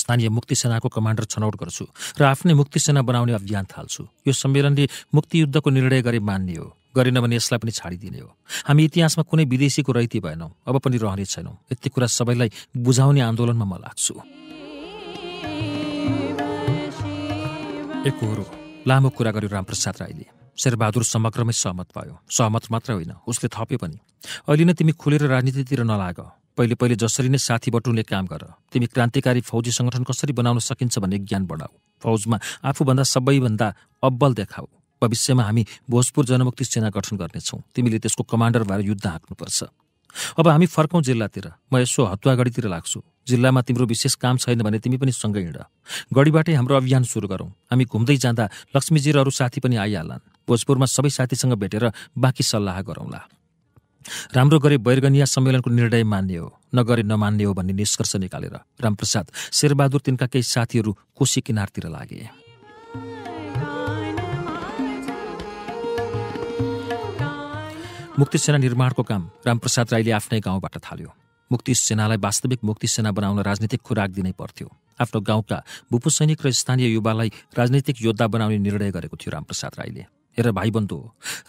स्थानीय मुक्ति सेनाको कमान्डर छनौट गर्छु र आफ्नै मुक्ति सेना बनाउने अभियान थाल्छु यो सम्मेलनले मुक्ति युद्धको निर्णय गरे मान्ने हो गरेन भने यसलाई पनि छाडिदिने हो हामी इतिहासमा कुनै विदेशीको रैती भएनौँ अब पनि रहने छैनौँ यति कुरा सबैलाई बुझाउने आन्दोलनमा म लाग्छु एकहोरो लामो कुरा गर्यो रामप्रसाद राईले शेरबहादुर समग्रमै सहमत भयो सहमत मात्र होइन उसले थप्यो पनि अहिले नै तिमी खुलेर राजनीतितिर नलाग पहिले पहिले जसरी नै साथी बटुले काम गर तिमी क्रान्तिकारी फौजी सङ्गठन कसरी बनाउन सकिन्छ भन्ने ज्ञान बढाऊ फौजमा आफूभन्दा सबैभन्दा अब्बल देखाऊ भविष्यमा हामी भोजपुर जनमुक्ति सेना गठन गर्नेछौँ तिमीले त्यसको कमान्डर भएर युद्ध हाँक्नुपर्छ अब हामी फर्कौँ जिल्लातिर म यसो हतुवागढीतिर लाग्छु जिल्लामा तिम्रो विशेष काम छैन भने तिमी पनि सँगै हिँड गढीबाटै हाम्रो अभियान सुरु गरौँ हामी घुम्दै जाँदा लक्ष्मीजी र अरू साथी पनि आइहाल्लान् भोजपुरमा सबै साथीसँग भेटेर बाँकी सल्लाह गरौँला राम्रो गरे बैरगनिया सम्मेलनको निर्णय मान्ने हो नगरे नमान्ने हो भन्ने निष्कर्ष निकालेर रामप्रसाद शेरबहादुर तिनका केही साथीहरू कोशी किनारतिर लागे मुक्ति सेना निर्माणको काम रामप्रसाद राईले आफ्नै गाउँबाट थाल्यो मुक्ति सेनालाई वास्तविक मुक्ति सेना बनाउन राजनीतिक खुराक दिनै पर्थ्यो आफ्नो गाउँका भूपुसैनिक र स्थानीय युवालाई राजनीतिक योद्धा बनाउने निर्णय गरेको थियो रामप्रसाद राईले हेर भाइबन्धु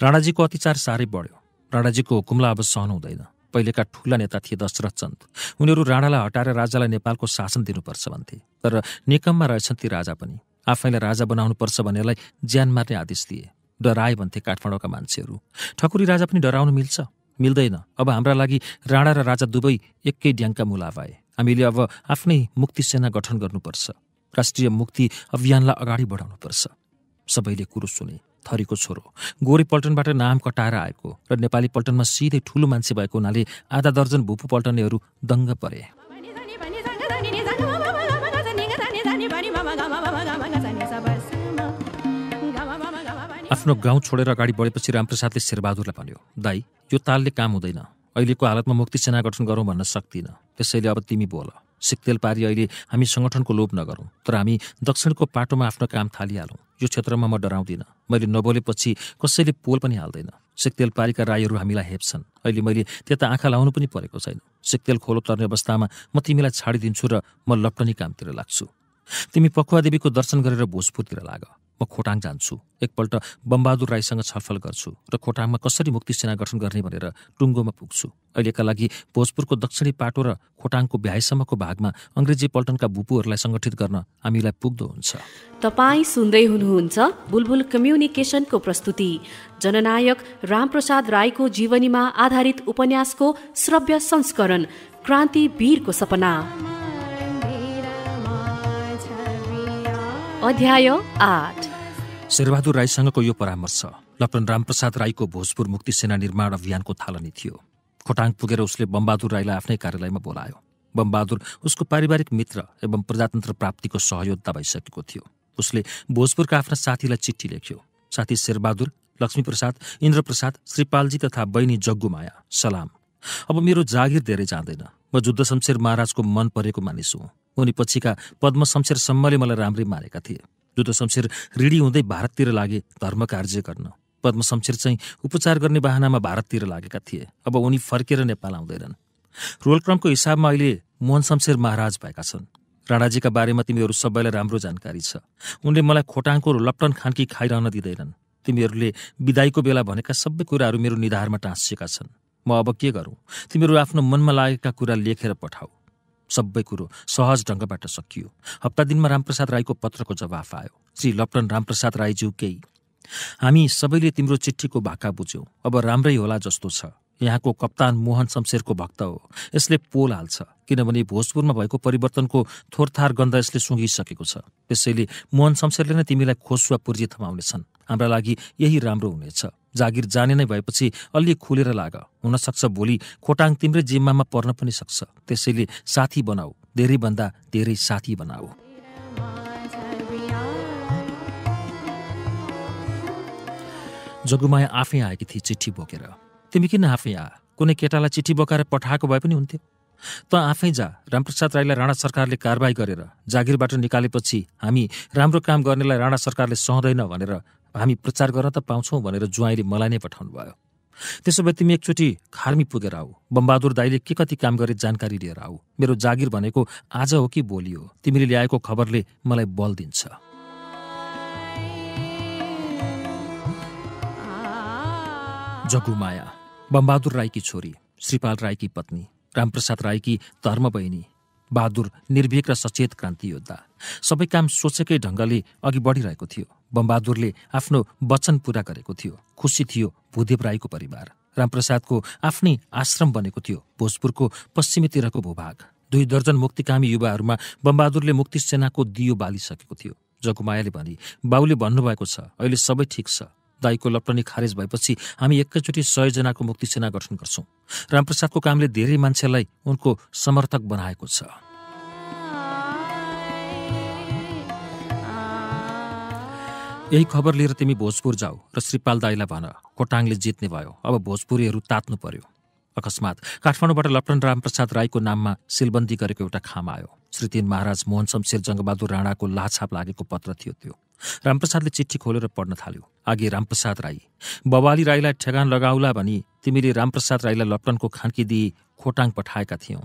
राणाजीको अतिचार साह्रै बढ्यो राणाजीको हुकुमलाई अब सहनु हुँदैन पहिलेका ठुला नेता थिए दशरथ चन्द उनीहरू राणालाई हटाएर राजालाई नेपालको शासन दिनुपर्छ भन्थे तर निकममा रहेछन् ती राजा पनि आफैलाई राजा बनाउनुपर्छ भनेरलाई ज्यान मार्ने आदेश दिए डराए भन्थे काठमाडौँका मान्छेहरू ठकुरी राजा पनि डराउनु मिल्छ मिल्दैन अब हाम्रा लागि राणा र राजा दुवै एकै ड्याङका मुला भए हामीले अब आफ्नै मुक्ति सेना गठन गर्नुपर्छ राष्ट्रिय मुक्ति अभियानलाई अगाडि बढाउनुपर्छ सबैले कुरो सुने थरीको छोरो गोरी पल्टनबाट नाम कटाएर आएको र नेपाली पल्टनमा सिधै ठुलो मान्छे भएको हुनाले आधा दर्जन भुपु पल्टनेहरू दङ्ग परे आफ्नो गाउँ छोडेर अगाडि बढेपछि रामप्रसादले शेरबहादुरलाई भन्यो दाई यो तालले काम हुँदैन अहिलेको हालतमा मुक्ति सेना गठन गरौँ भन्न सक्दिनँ त्यसैले अब तिमी बोल सिक्तेल पारी अहिले हामी सङ्गठनको लोभ नगरौँ तर हामी दक्षिणको पाटोमा आफ्नो काम थालिहालौँ यो क्षेत्रमा म डराउँदिनँ मैले नबोलेपछि कसैले पोल पनि हाल्दैन सिक्तेल पारीका राईहरू हामीलाई हेप्छन् अहिले मैले त्यता आँखा लाउनु पनि परेको छैन सिक्तेल खोलो तर्ने अवस्थामा म तिमीलाई छाडिदिन्छु र म लप्टनी कामतिर लाग्छु तिमी पखुवादेवीको दर्शन गरेर भोजपुरतिर लाग म खोटाङ जान्छु एकपल्ट बमबहादुर राईसँग छलफल गर्छु र खोटाङमा कसरी मुक्ति सेना गठन गर्ने भनेर टुङ्गोमा पुग्छु अहिलेका लागि भोजपुरको दक्षिणी पाटो र खोटाङको भ्याइसम्मको भागमा अङ्ग्रेजी पल्टनका भूपुहरूलाई सङ्गठित गर्न हामीलाई पुग्दो हुन्छ तपाईँ सुन्दै हुनुहुन्छ बुलबुल कम्युनिकेसनको प्रस्तुति जननायक रामप्रसाद राईको जीवनीमा आधारित उपन्यासको श्रव्य संस्करण क्रान्ति वीरको सपना अध्याय आठ शेरबहादुर राईसँगको यो परामर्श लप्टन रामप्रसाद राईको भोजपुर मुक्ति सेना निर्माण अभियानको थालनी थियो खोटाङ पुगेर उसले बमबहादुर राईलाई आफ्नै कार्यालयमा बोलायो बमबहादुर उसको पारिवारिक मित्र एवं प्रजातन्त्र प्राप्तिको सहयोद्धा भइसकेको थियो उसले भोजपुरका आफ्ना साथीलाई चिठी लेख्यो साथी शेरबहादुर लक्ष्मीप्रसाद इन्द्रप्रसाद श्रीपालजी तथा बहिनी जग्गुमाया सलाम अब मेरो जागिर धेरै जाँदैन म जुद्धशमशेर महाराजको मन परेको मानिस हुँ उनी पछिका पद्म सम्मले मलाई राम्रै मारेका थिए शमशेर ऋणी हुँदै भारततिर लागे धर्म कार्य गर्न पद्म शमशेर चाहिँ उपचार गर्ने बाहनामा भारततिर लागेका थिए अब उनी फर्केर नेपाल आउँदैनन् रोलक्रमको हिसाबमा अहिले मोहन शमशेर महाराज भएका छन् राणाजीका बारेमा तिमीहरू सबैलाई राम्रो जानकारी छ उनले मलाई खोटाङको लप्टन खानकी खाइरहन दिँदैनन् तिमीहरूले विदाईको बेला भनेका सबै कुराहरू मेरो निधारमा टाँसिएका छन् म अब के गरौँ तिमीहरू आफ्नो मनमा लागेका कुरा लेखेर पठाऊ सबै कुरो सहज ढङ्गबाट सकियो हप्ता दिनमा रामप्रसाद राईको पत्रको जवाफ आयो श्री लप्टन रामप्रसाद राईज्यू केही हामी सबैले तिम्रो चिठीको भाका बुझ्यौँ अब राम्रै होला जस्तो छ यहाँको कप्तान मोहन शमशेरको भक्त हो यसले पोल हाल्छ किनभने भोजपुरमा भएको परिवर्तनको थोरथार गन्ध यसले सुँघिसकेको छ त्यसैले मोहन शमशेरले नै तिमीलाई खोसुवा पुर्जी थमाउनेछन् हाम्रा लागि यही राम्रो हुनेछ जागिर जाने नै भएपछि अलि खुलेर लाग हुनसक्छ भोलि खोटाङ तिम्रै जिम्मामा पर्न पनि सक्छ त्यसैले साथी बनाऊ धेरैभन्दा धेरै साथी बनाऊ जगुमाया आफै आएकी थिए चिठी बोकेर तिमी किन आफै आ कुनै केटालाई चिठी बोकाएर पठाएको भए पनि हुन्थ्यो त आफै जा रामप्रसाद राईलाई राणा सरकारले कारवाही गरेर जागिरबाट निकालेपछि हामी राम्रो काम गर्नेलाई राणा सरकारले सहँदैन भनेर हामी प्रचार गर्न त पाउँछौँ भनेर ज्वाइँले मलाई नै पठाउनु भयो त्यसो भए तिमी एकचोटि खार्मी पुगेर आऊ बम्बहादुर दाईले के कति काम गरे जानकारी लिएर आऊ मेरो जागिर भनेको आज हो कि भोलि हो तिमीले ल्याएको खबरले मलाई बल दिन्छ जगुमाया बम्बहादुर राईकी छोरी श्रीपाल राईकी पत्नी रामप्रसाद राईकी धर्म बहिनी बहादुर निर्भीक र सचेत क्रान्ति योद्धा सबै काम सोचेकै ढङ्गले अघि बढिरहेको थियो बमबहादुरले आफ्नो वचन पूरा गरेको थियो खुसी थियो भूदेव राईको परिवार रामप्रसादको आफ्नै आश्रम बनेको थियो भोजपुरको पश्चिमीतिरको भूभाग दुई दर्जन मुक्तिकामी युवाहरूमा बमबहादुरले मुक्ति सेनाको दियो बालिसकेको थियो जगुमायाले भने बाउले भन्नुभएको छ अहिले सबै ठिक छ दाईको लप्टनी खारेज भएपछि हामी एकैचोटि सयजनाको मुक्ति सेना गठन गर्छौँ रामप्रसादको कामले धेरै मान्छेलाई उनको समर्थक बनाएको छ यही खबर लिएर तिमी भोजपुर जाऊ र श्रीपाल दाईलाई भन कोटाङले जित्ने भयो अब भोजपुरीहरू तात्नु पर्यो अकस्मात काठमाडौँबाट लप्टन रामप्रसाद राईको नाममा सिलबन्दी गरेको एउटा खाम आयो श्रीतिन महाराज मोहन शमशेर जङ्गबहादुर राणाको लाछाप लागेको पत्र थियो त्यो रामप्रसादले चिठी खोलेर पढ्न थाल्यो आगे रामप्रसाद राई बवाली राईलाई ठेगान लगाउला भनी तिमीले रामप्रसाद राईलाई लप्टनको खान्की दिई खोटाङ पठाएका थियौ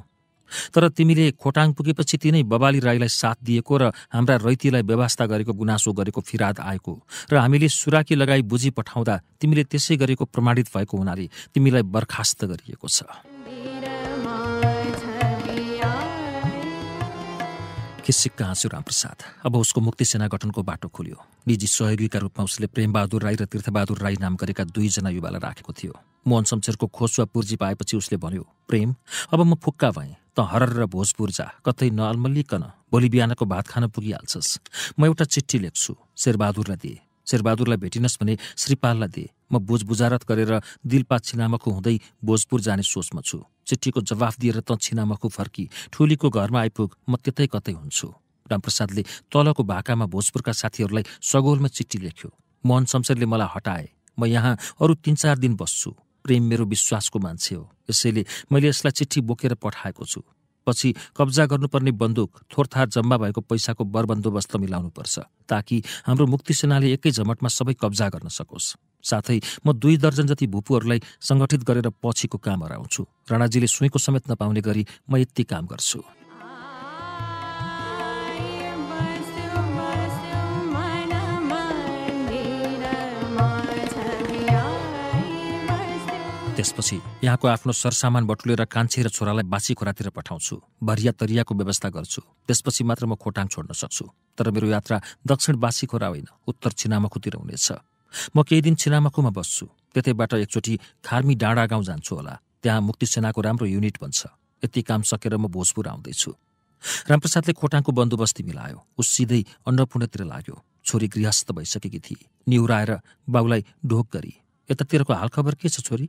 तर तिमीले खोटाङ पुगेपछि तिनै बबाली राईलाई साथ दिएको र हाम्रा रैतीलाई व्यवस्था गरेको गुनासो गरेको फिराद आएको र हामीले सुराकी लगाई बुझी पठाउँदा तिमीले त्यसै गरेको प्रमाणित भएको हुनाले तिमीलाई बर्खास्त गरिएको छ किसिकका हाँसु रामप्रसाद अब उसको मुक्ति सेना गठनको बाटो खुल्यो निजी सहयोगीका रूपमा उसले प्रेमबहादुर राई र तीर्थबहादुर राई नाम गरेका दुईजना युवालाई राखेको थियो मोहन शमशेरको खोस वा पुर्जी पाएपछि उसले भन्यो प्रेम अब म फुक्का भएँ त भोजपुर जा कतै नअल्मलिकन भोलि बिहानको भात खान पुगिहाल्छस् म एउटा चिठी लेख्छु शेरबहादुरलाई दिए शेरबहादुरलाई भेटिनस् भने श्रीपाललाई दिए म बोझबुजारत गरेर दिलपा छिनामखु हुँदै भोजपुर जाने सोचमा छु चिठीको जवाफ दिएर त छिनामखु फर्की ठुलीको घरमा आइपुग म त्यतै कतै हुन्छु रामप्रसादले तलको भाकामा भोजपुरका साथीहरूलाई सगोलमा चिठी लेख्यो मोहन शमशेरले मलाई हटाए म यहाँ अरू तिन चार दिन बस्छु प्रेम मेरो विश्वासको मान्छे हो यसैले मैले यसलाई चिठी बोकेर पठाएको छु पछि कब्जा गर्नुपर्ने बन्दुक थोरथार जम्मा भएको पैसाको बरबन्दोबस्त मिलाउनुपर्छ ताकि हाम्रो मुक्ति सेनाले एकै झमटमा सबै कब्जा गर्न सकोस् साथै म दुई दर्जन जति भूपुहरूलाई सङ्गठित गरेर पछिको काम हराउँछु राणाजीले सुईको समेत नपाउने गरी म यति काम गर्छु त्यसपछि यहाँको आफ्नो सरसामान बटुलेर कान्छे र छोरालाई बासी खोरातिर पठाउँछु भरिया तरियाको व्यवस्था गर्छु त्यसपछि मात्र म खोटाङ छोड्न सक्छु तर मेरो यात्रा दक्षिण बासी खोरा होइन उत्तर छिनामखुतिर हुनेछ म केही दिन छिनामखुमा बस्छु त्यतैबाट एकचोटि खार्मी डाँडा गाउँ जान्छु होला त्यहाँ मुक्ति सेनाको राम्रो युनिट बन्छ यति काम सकेर म भोजपुर आउँदैछु रामप्रसादले खोटाङको बन्दोबस्ती मिलायो उस सिधै अन्नपूर्णतिर लाग्यो छोरी गृहस्थ भइसकेकी थिए निहुराएर बाबुलाई ढोक गरी यतातिरको हालखबर के छ छोरी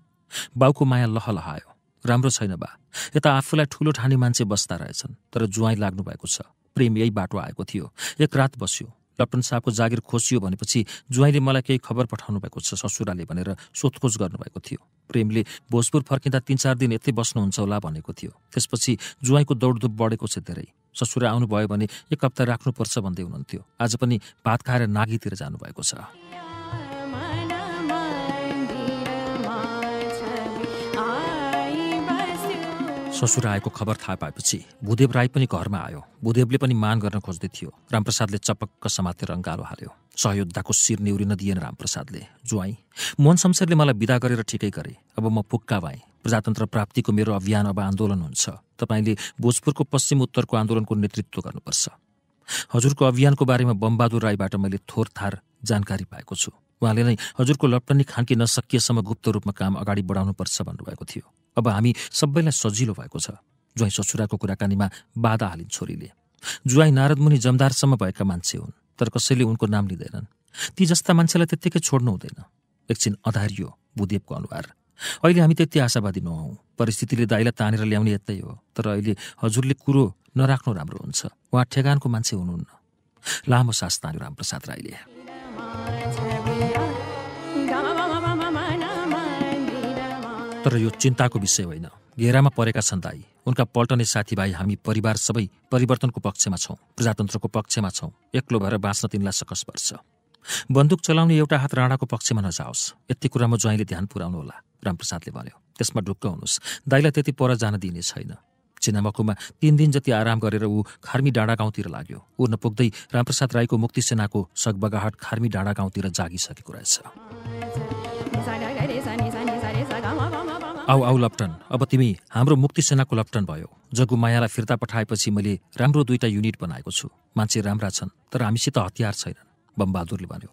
बाउको माया लहायो राम्रो छैन बा यता आफूलाई ठुलो ठाने मान्छे बस्दा रहेछन् तर जुवाई लाग्नु भएको छ प्रेम यही बाटो आएको थियो एक रात बस्यो लप्टन साहबको जागिर खोसियो भनेपछि जुवाईले मलाई केही खबर पठाउनु भएको छ ससुराले भनेर सोधखोज गर्नुभएको थियो प्रेमले भोजपुर फर्किँदा तिन चार दिन यतै बस्नुहुन्छ होला भनेको थियो त्यसपछि जुवाईको दौडधुप बढेको छ धेरै ससुरा आउनुभयो भने एक हप्ता राख्नुपर्छ भन्दै हुनुहुन्थ्यो आज पनि भात खाएर नागीतिर जानुभएको छ ससुर आएको खबर थाहा पाएपछि भूदेव राई पनि घरमा आयो भूदेवले पनि मान गर्न खोज्दै थियो रामप्रसादले चपक्क समातेर रङ्गालो हाल्यो सहयोद्धाको शिर निउरिन दिएन रामप्रसादले जुवाई मोहन शमशेरले मलाई विदा गरेर ठिकै गरे अब म पुक्का भएँ प्रजातन्त्र प्राप्तिको मेरो अभियान अब आन्दोलन हुन्छ तपाईँले भोजपुरको पश्चिम उत्तरको आन्दोलनको नेतृत्व गर्नुपर्छ हजुरको अभियानको बारेमा बमबहादुर राईबाट मैले थोरथार जानकारी पाएको छु उहाँले नै हजुरको लप्टनी खान्की नसकिएसम्म गुप्त रूपमा काम अगाडि बढाउनुपर्छ भन्नुभएको थियो अब हामी सबैलाई सजिलो भएको छ ज्वाइँ ससुराको कुराकानीमा बाधा हालिन् छोरीले जुवाई नारदमुनि जमदारसम्म भएका मान्छे हुन् तर कसैले उनको नाम लिँदैनन् ती जस्ता मान्छेलाई त्यत्तिकै छोड्नु हुँदैन एकछिन अधारियो भूदेवको अनुहार अहिले हामी त्यति आशावादी नहौँ परिस्थितिले दाइलाई तानेर ल्याउने यतै हो तर अहिले हजुरले कुरो नराख्नु राम्रो हुन्छ उहाँ ठेगानको मान्छे हुनुहुन्न लामो सास तान्यो रामप्रसाद राईले तर यो चिन्ताको विषय होइन घेरामा परेका छन् दाई उनका पल्टने साथीभाइ हामी परिवार सबै परिवर्तनको पक्षमा छौँ प्रजातन्त्रको पक्षमा छौँ एक्लो भएर बाँच्न तिनलाई सकस पर्छ बन्दुक चलाउने एउटा हात राणाको पक्षमा नजाओस् यति कुरामा ज्वाइँले ध्यान होला रामप्रसादले भन्यो त्यसमा ढुक्क हुनुहोस् दाईलाई त्यति पर जान दिइने छैन चिनामकुमा तिन दिन जति आराम गरेर ऊ खार्मी डाँडा गाउँतिर लाग्यो ऊ नपुग्दै रामप्रसाद राईको मुक्ति सेनाको सगबगाहट खार्मी डाँडा गाउँतिर जागिसकेको रहेछ आऊ आऊ लप्टन अब तिमी हाम्रो मुक्ति सेनाको लप्टन भयो जग्गु मायालाई फिर्ता पठाएपछि मैले राम्रो दुईवटा युनिट बनाएको छु मान्छे राम्रा छन् तर हामीसित हतियार छैनन् बमबहादुरले भन्यो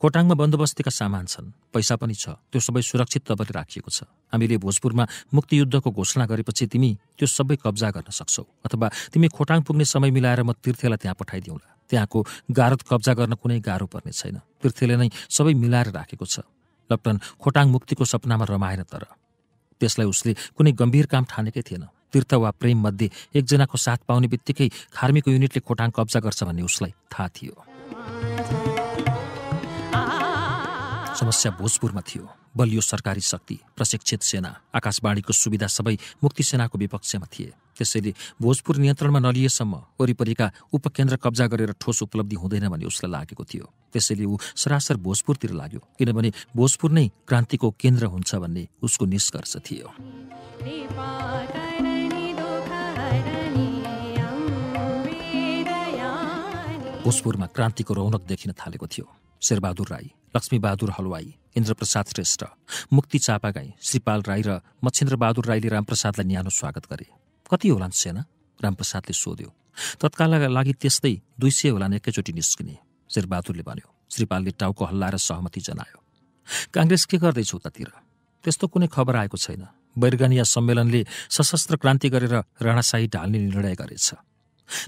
कोटाङमा बन्दोबस्तीका सामान छन् पैसा पनि छ त्यो सबै सुरक्षित तपाईँले राखिएको छ हामीले भोजपुरमा मुक्तियुद्धको घोषणा गरेपछि तिमी त्यो सबै कब्जा गर्न सक्छौ अथवा तिमी खोटाङ पुग्ने समय मिलाएर म तीर्थेलाई त्यहाँ पठाइदिउँला त्यहाँको गारत कब्जा गर्न कुनै गाह्रो पर्ने छैन तीर्थेले नै सबै मिलाएर राखेको छ लप्टन खोटाङ मुक्तिको सपनामा रमाएन तर त्यसलाई उसले कुनै गम्भीर काम ठानेकै थिएन तीर्थ वा प्रेममध्ये एकजनाको साथ पाउने बित्तिकै खार्मीको युनिटले खोटाङ कब्जा गर्छ भन्ने उसलाई थाहा थियो समस्या भोजपुरमा थियो बलियो सरकारी शक्ति प्रशिक्षित सेना आकाशवाणीको सुविधा सबै मुक्ति सेनाको विपक्षमा थिए त्यसैले भोजपुर नियन्त्रणमा नलिएसम्म वरिपरिका उपकेन्द्र कब्जा गरेर ठोस उपलब्धि हुँदैन भन्ने उसलाई लागेको थियो त्यसैले ऊ सरासर भोजपुरतिर लाग्यो किनभने भोजपुर नै क्रान्तिको केन्द्र हुन्छ भन्ने उसको निष्कर्ष थियो भोजपुरमा क्रान्तिको रौनक देखिन थालेको थियो शेरबहादुर राई लक्ष्मीबहादुर हलवाई इन्द्रप्रसाद श्रेष्ठ मुक्ति चापागाई श्रीपाल राई र मच्छेन्द्रबहादुर राईले रामप्रसादलाई न्यानो स्वागत गरे कति होलान् सेना रामप्रसादले सोध्यो तत्कालका लागि त्यस्तै दुई सय होलान् एकैचोटि निस्किने शेरबहादुरले भन्यो श्रीपालले टाउको हल्लाएर सहमति जनायो काङ्ग्रेस के गर्दैछ उतातिर त्यस्तो कुनै खबर आएको छैन वैर्गनिया सम्मेलनले सशस्त्र क्रान्ति गरेर राणाशाही ढाल्ने निर्णय गरेछ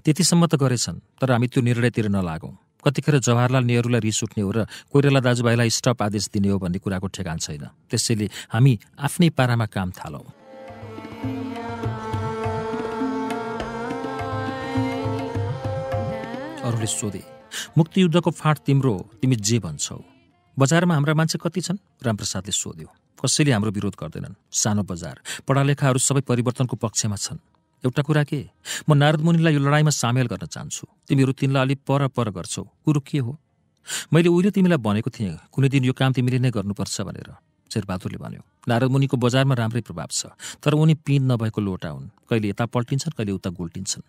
त्यतिसम्म त गरेछन् तर हामी त्यो निर्णयतिर नलागौँ कतिखेर जवाहरलाल नेहरूलाई रिस उठ्ने हो र कोइराला दाजुभाइलाई स्टप आदेश दिने हो भन्ने कुराको ठेगान छैन त्यसैले हामी आफ्नै पारामा काम थालौँ अरूले सोधे मुक्तियुद्धको फाँट तिम्रो तिमी जे भन्छौ बजारमा हाम्रा मान्छे कति छन् रामप्रसादले सोध्यो कसैले हाम्रो विरोध गर्दैनन् सानो बजार पढालेखाहरू सबै परिवर्तनको पक्षमा छन् एउटा कुरा के म नारद मुनिलाई यो लडाइँमा सामेल गर्न चाहन्छु तिमीहरू तिनलाई अलिक पर पर गर्छौ कुरो के हो मैले उहिले तिमीलाई भनेको थिएँ कुनै दिन यो काम तिमीले नै गर्नुपर्छ भनेर शेरबहादुरले भन्यो नारद मुनिको बजारमा राम्रै प्रभाव छ तर उनी पिन नभएको लोटा हुन् कहिले यता पल्टिन्छन् कहिले उता गोल्टिन्छन्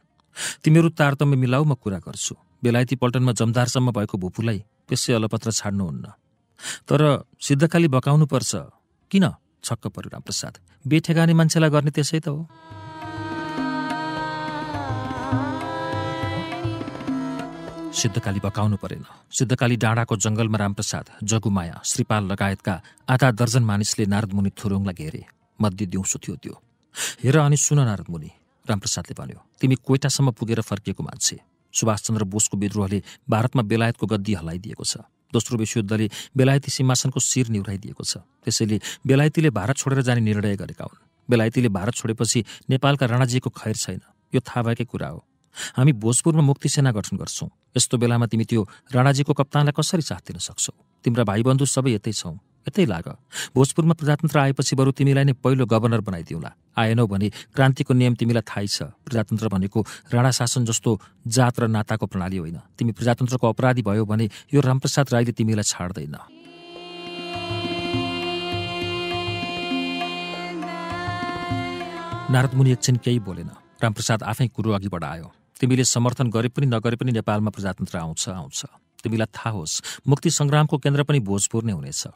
तिमीहरू तारतम्य मिलाऊ म कुरा गर्छु बेलायती पल्टनमा जमदारसम्म भएको भुपूलाई त्यसै अलपत्र छाड्नुहुन्न तर सिद्धकाली बकाउनुपर्छ किन छक्क पर्यो रामप्रसाद बेठेगाने मान्छेलाई गर्ने त्यसै त हो सिद्धकाली बकाउनु परेन सिद्धकाली डाँडाको जङ्गलमा रामप्रसाद जगुमाया श्रीपाल लगायतका आधा दर्जन मानिसले नारदमुनि थुरुङलाई घेरे मध्य दिउँसो थियो त्यो हेर अनि सुन नारदमुनि रामप्रसादले भन्यो तिमी कोइटासम्म पुगेर फर्किएको मान्छे सुभाषचन्द्र बोसको विद्रोहले भारतमा बेलायतको गद्दी हल्लाइदिएको छ दोस्रो विश्वयुद्धले बेलायती सिंहासनको शिर निहुराइदिएको छ त्यसैले बेलायतीले भारत छोडेर जाने निर्णय गरेका हुन् बेलायतीले भारत छोडेपछि नेपालका राणाजीको खैर छैन यो थाहा भएकै कुरा हो हामी भोजपुरमा मुक्ति सेना गठन गर्छौँ यस्तो बेलामा तिमी त्यो राणाजीको कप्तानलाई कसरी साथ दिन सक्छौ तिम्रा भाइबन्धु सबै यतै छौँ यतै लाग भोजपुरमा प्रजातन्त्र आएपछि बरु तिमीलाई नै पहिलो गभर्नर बनाइदिउँला आएनौ भने क्रान्तिको नियम तिमीलाई थाहै छ प्रजातन्त्र भनेको राणा शासन जस्तो जात र नाताको प्रणाली होइन तिमी प्रजातन्त्रको अपराधी भयो भने यो रामप्रसाद राईले तिमीलाई छाड्दैन नारद मुनि एकछिन केही बोलेन रामप्रसाद आफै कुरो अघि बढायो तिमीले समर्थन गरे पनि नगरे पनि नेपालमा प्रजातन्त्र आउँछ आउँछ तिमीलाई थाहा होस् मुक्ति सङ्ग्रामको केन्द्र पनि भोजपुर नै हुनेछ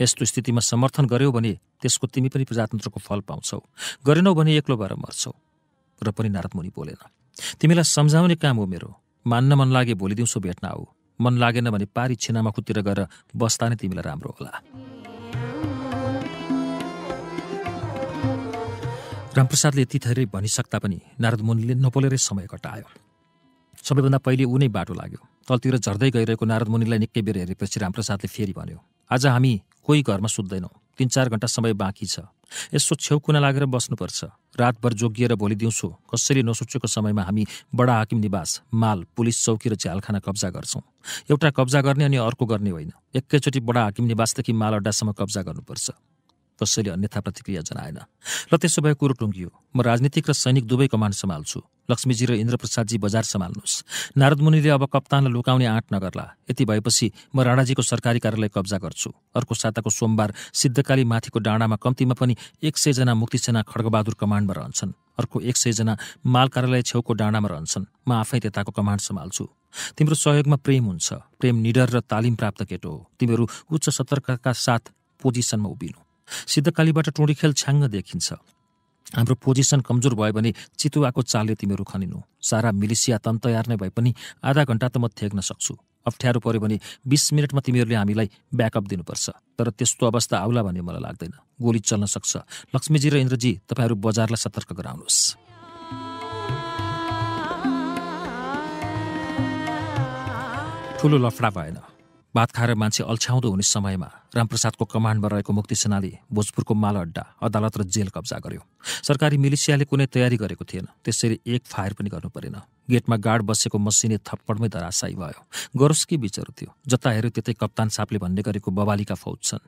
यस्तो स्थितिमा समर्थन गर्यौ भने त्यसको तिमी पनि प्रजातन्त्रको फल पाउँछौ गरेनौ भने एक्लो भएर मर्छौ र पनि नारद मुनि बोलेन तिमीलाई सम्झाउने काम हो मेरो मान्न मन लागे भोलि दिउँसो भेट्न आऊ मन लागेन भने पारी छिनामा छिनामाखुतिर गएर बस्दा नै तिमीलाई राम्रो होला रामप्रसादले यति धेरै भनिसक्दा पनि नारद मुनिले नपोलेरै समय कटायो सबैभन्दा पहिले ऊ नै बाटो लाग्यो तलतिर झर्दै गइरहेको नारद मुनिलाई निकै बेर हेरेपछि रामप्रसादले फेरि भन्यो आज हामी कोही घरमा सुत्दैनौँ तिन चार घन्टा समय बाँकी छ यसो छेउकुना लागेर बस्नुपर्छ रातभर जोगिएर भोलि दिउँसो कसैले नसोचेको समयमा हामी बडा हाकिम निवास माल पुलिस चौकी र झ्यालखाना कब्जा गर्छौँ एउटा कब्जा गर्ने अनि अर्को गर्ने होइन एकैचोटि बडा हाकिम निवासदेखि माल अड्डासम्म कब्जा गर्नुपर्छ कसैले अन्यथा प्रतिक्रिया जनाएन र त्यसो भए कुरो टुङ्गियो म राजनीतिक र सैनिक दुवै कमान सम्हाल्छु लक्ष्मीजी र इन्द्रप्रसादजी बजार सम्हाल्नुहोस् नारदमुनिले अब कप्तानलाई लुकाउने आँट नगर्ला यति भएपछि म राणाजीको सरकारी कार्यालय कब्जा गर्छु अर्को साताको सोमबार सिद्धकाली माथिको डाँडामा कम्तीमा पनि एक सयजना मुक्तिसेना खड्गबहादुर कमान्डमा रहन्छन् अर्को एक सयजना माल कार्यालय छेउको डाँडामा रहन्छन् म आफै त्यताको कमान्ड सम्हाल्छु तिम्रो सहयोगमा प्रेम हुन्छ प्रेम निडर र तालिम प्राप्त केटो हो तिमीहरू उच्च सतर्कका साथ पोजिसनमा उभिनु सिद्धकालीबाट टोँडी खेल छ्याङ्ग देखिन्छ हाम्रो पोजिसन कमजोर भयो भने चितुवाको चालले तिमीहरू खनिनु सारा मिलिसिया तयार नै भए पनि आधा घन्टा त म थ्याक्न सक्छु अप्ठ्यारो पऱ्यो भने बिस मिनटमा तिमीहरूले हामीलाई ब्याकअप दिनुपर्छ तर त्यस्तो अवस्था आउला भन्ने मलाई लाग्दैन गोली चल्न सक्छ लक्ष्मीजी र इन्द्रजी तपाईँहरू बजारलाई सतर्क गराउनुहोस् ठुलो लफडा भएन भात खाएर मान्छे अल्छ्याउँदो हुने समयमा रामप्रसादको कमान्डमा रहेको मुक्ति सेनाले भोजपुरको माल अड्डा अदालत र जेल कब्जा गर्यो सरकारी मिलिसियाले कुनै तयारी गरेको थिएन त्यसरी एक फायर पनि गर्नु परेन गेटमा गार्ड बसेको मसिने थप्पडमै धराशायी भयो गरोस् कि बिचहरू थियो जता हेऱ्यो त्यतै कप्तान सापले भन्ने गरेको बवालीका फौज छन्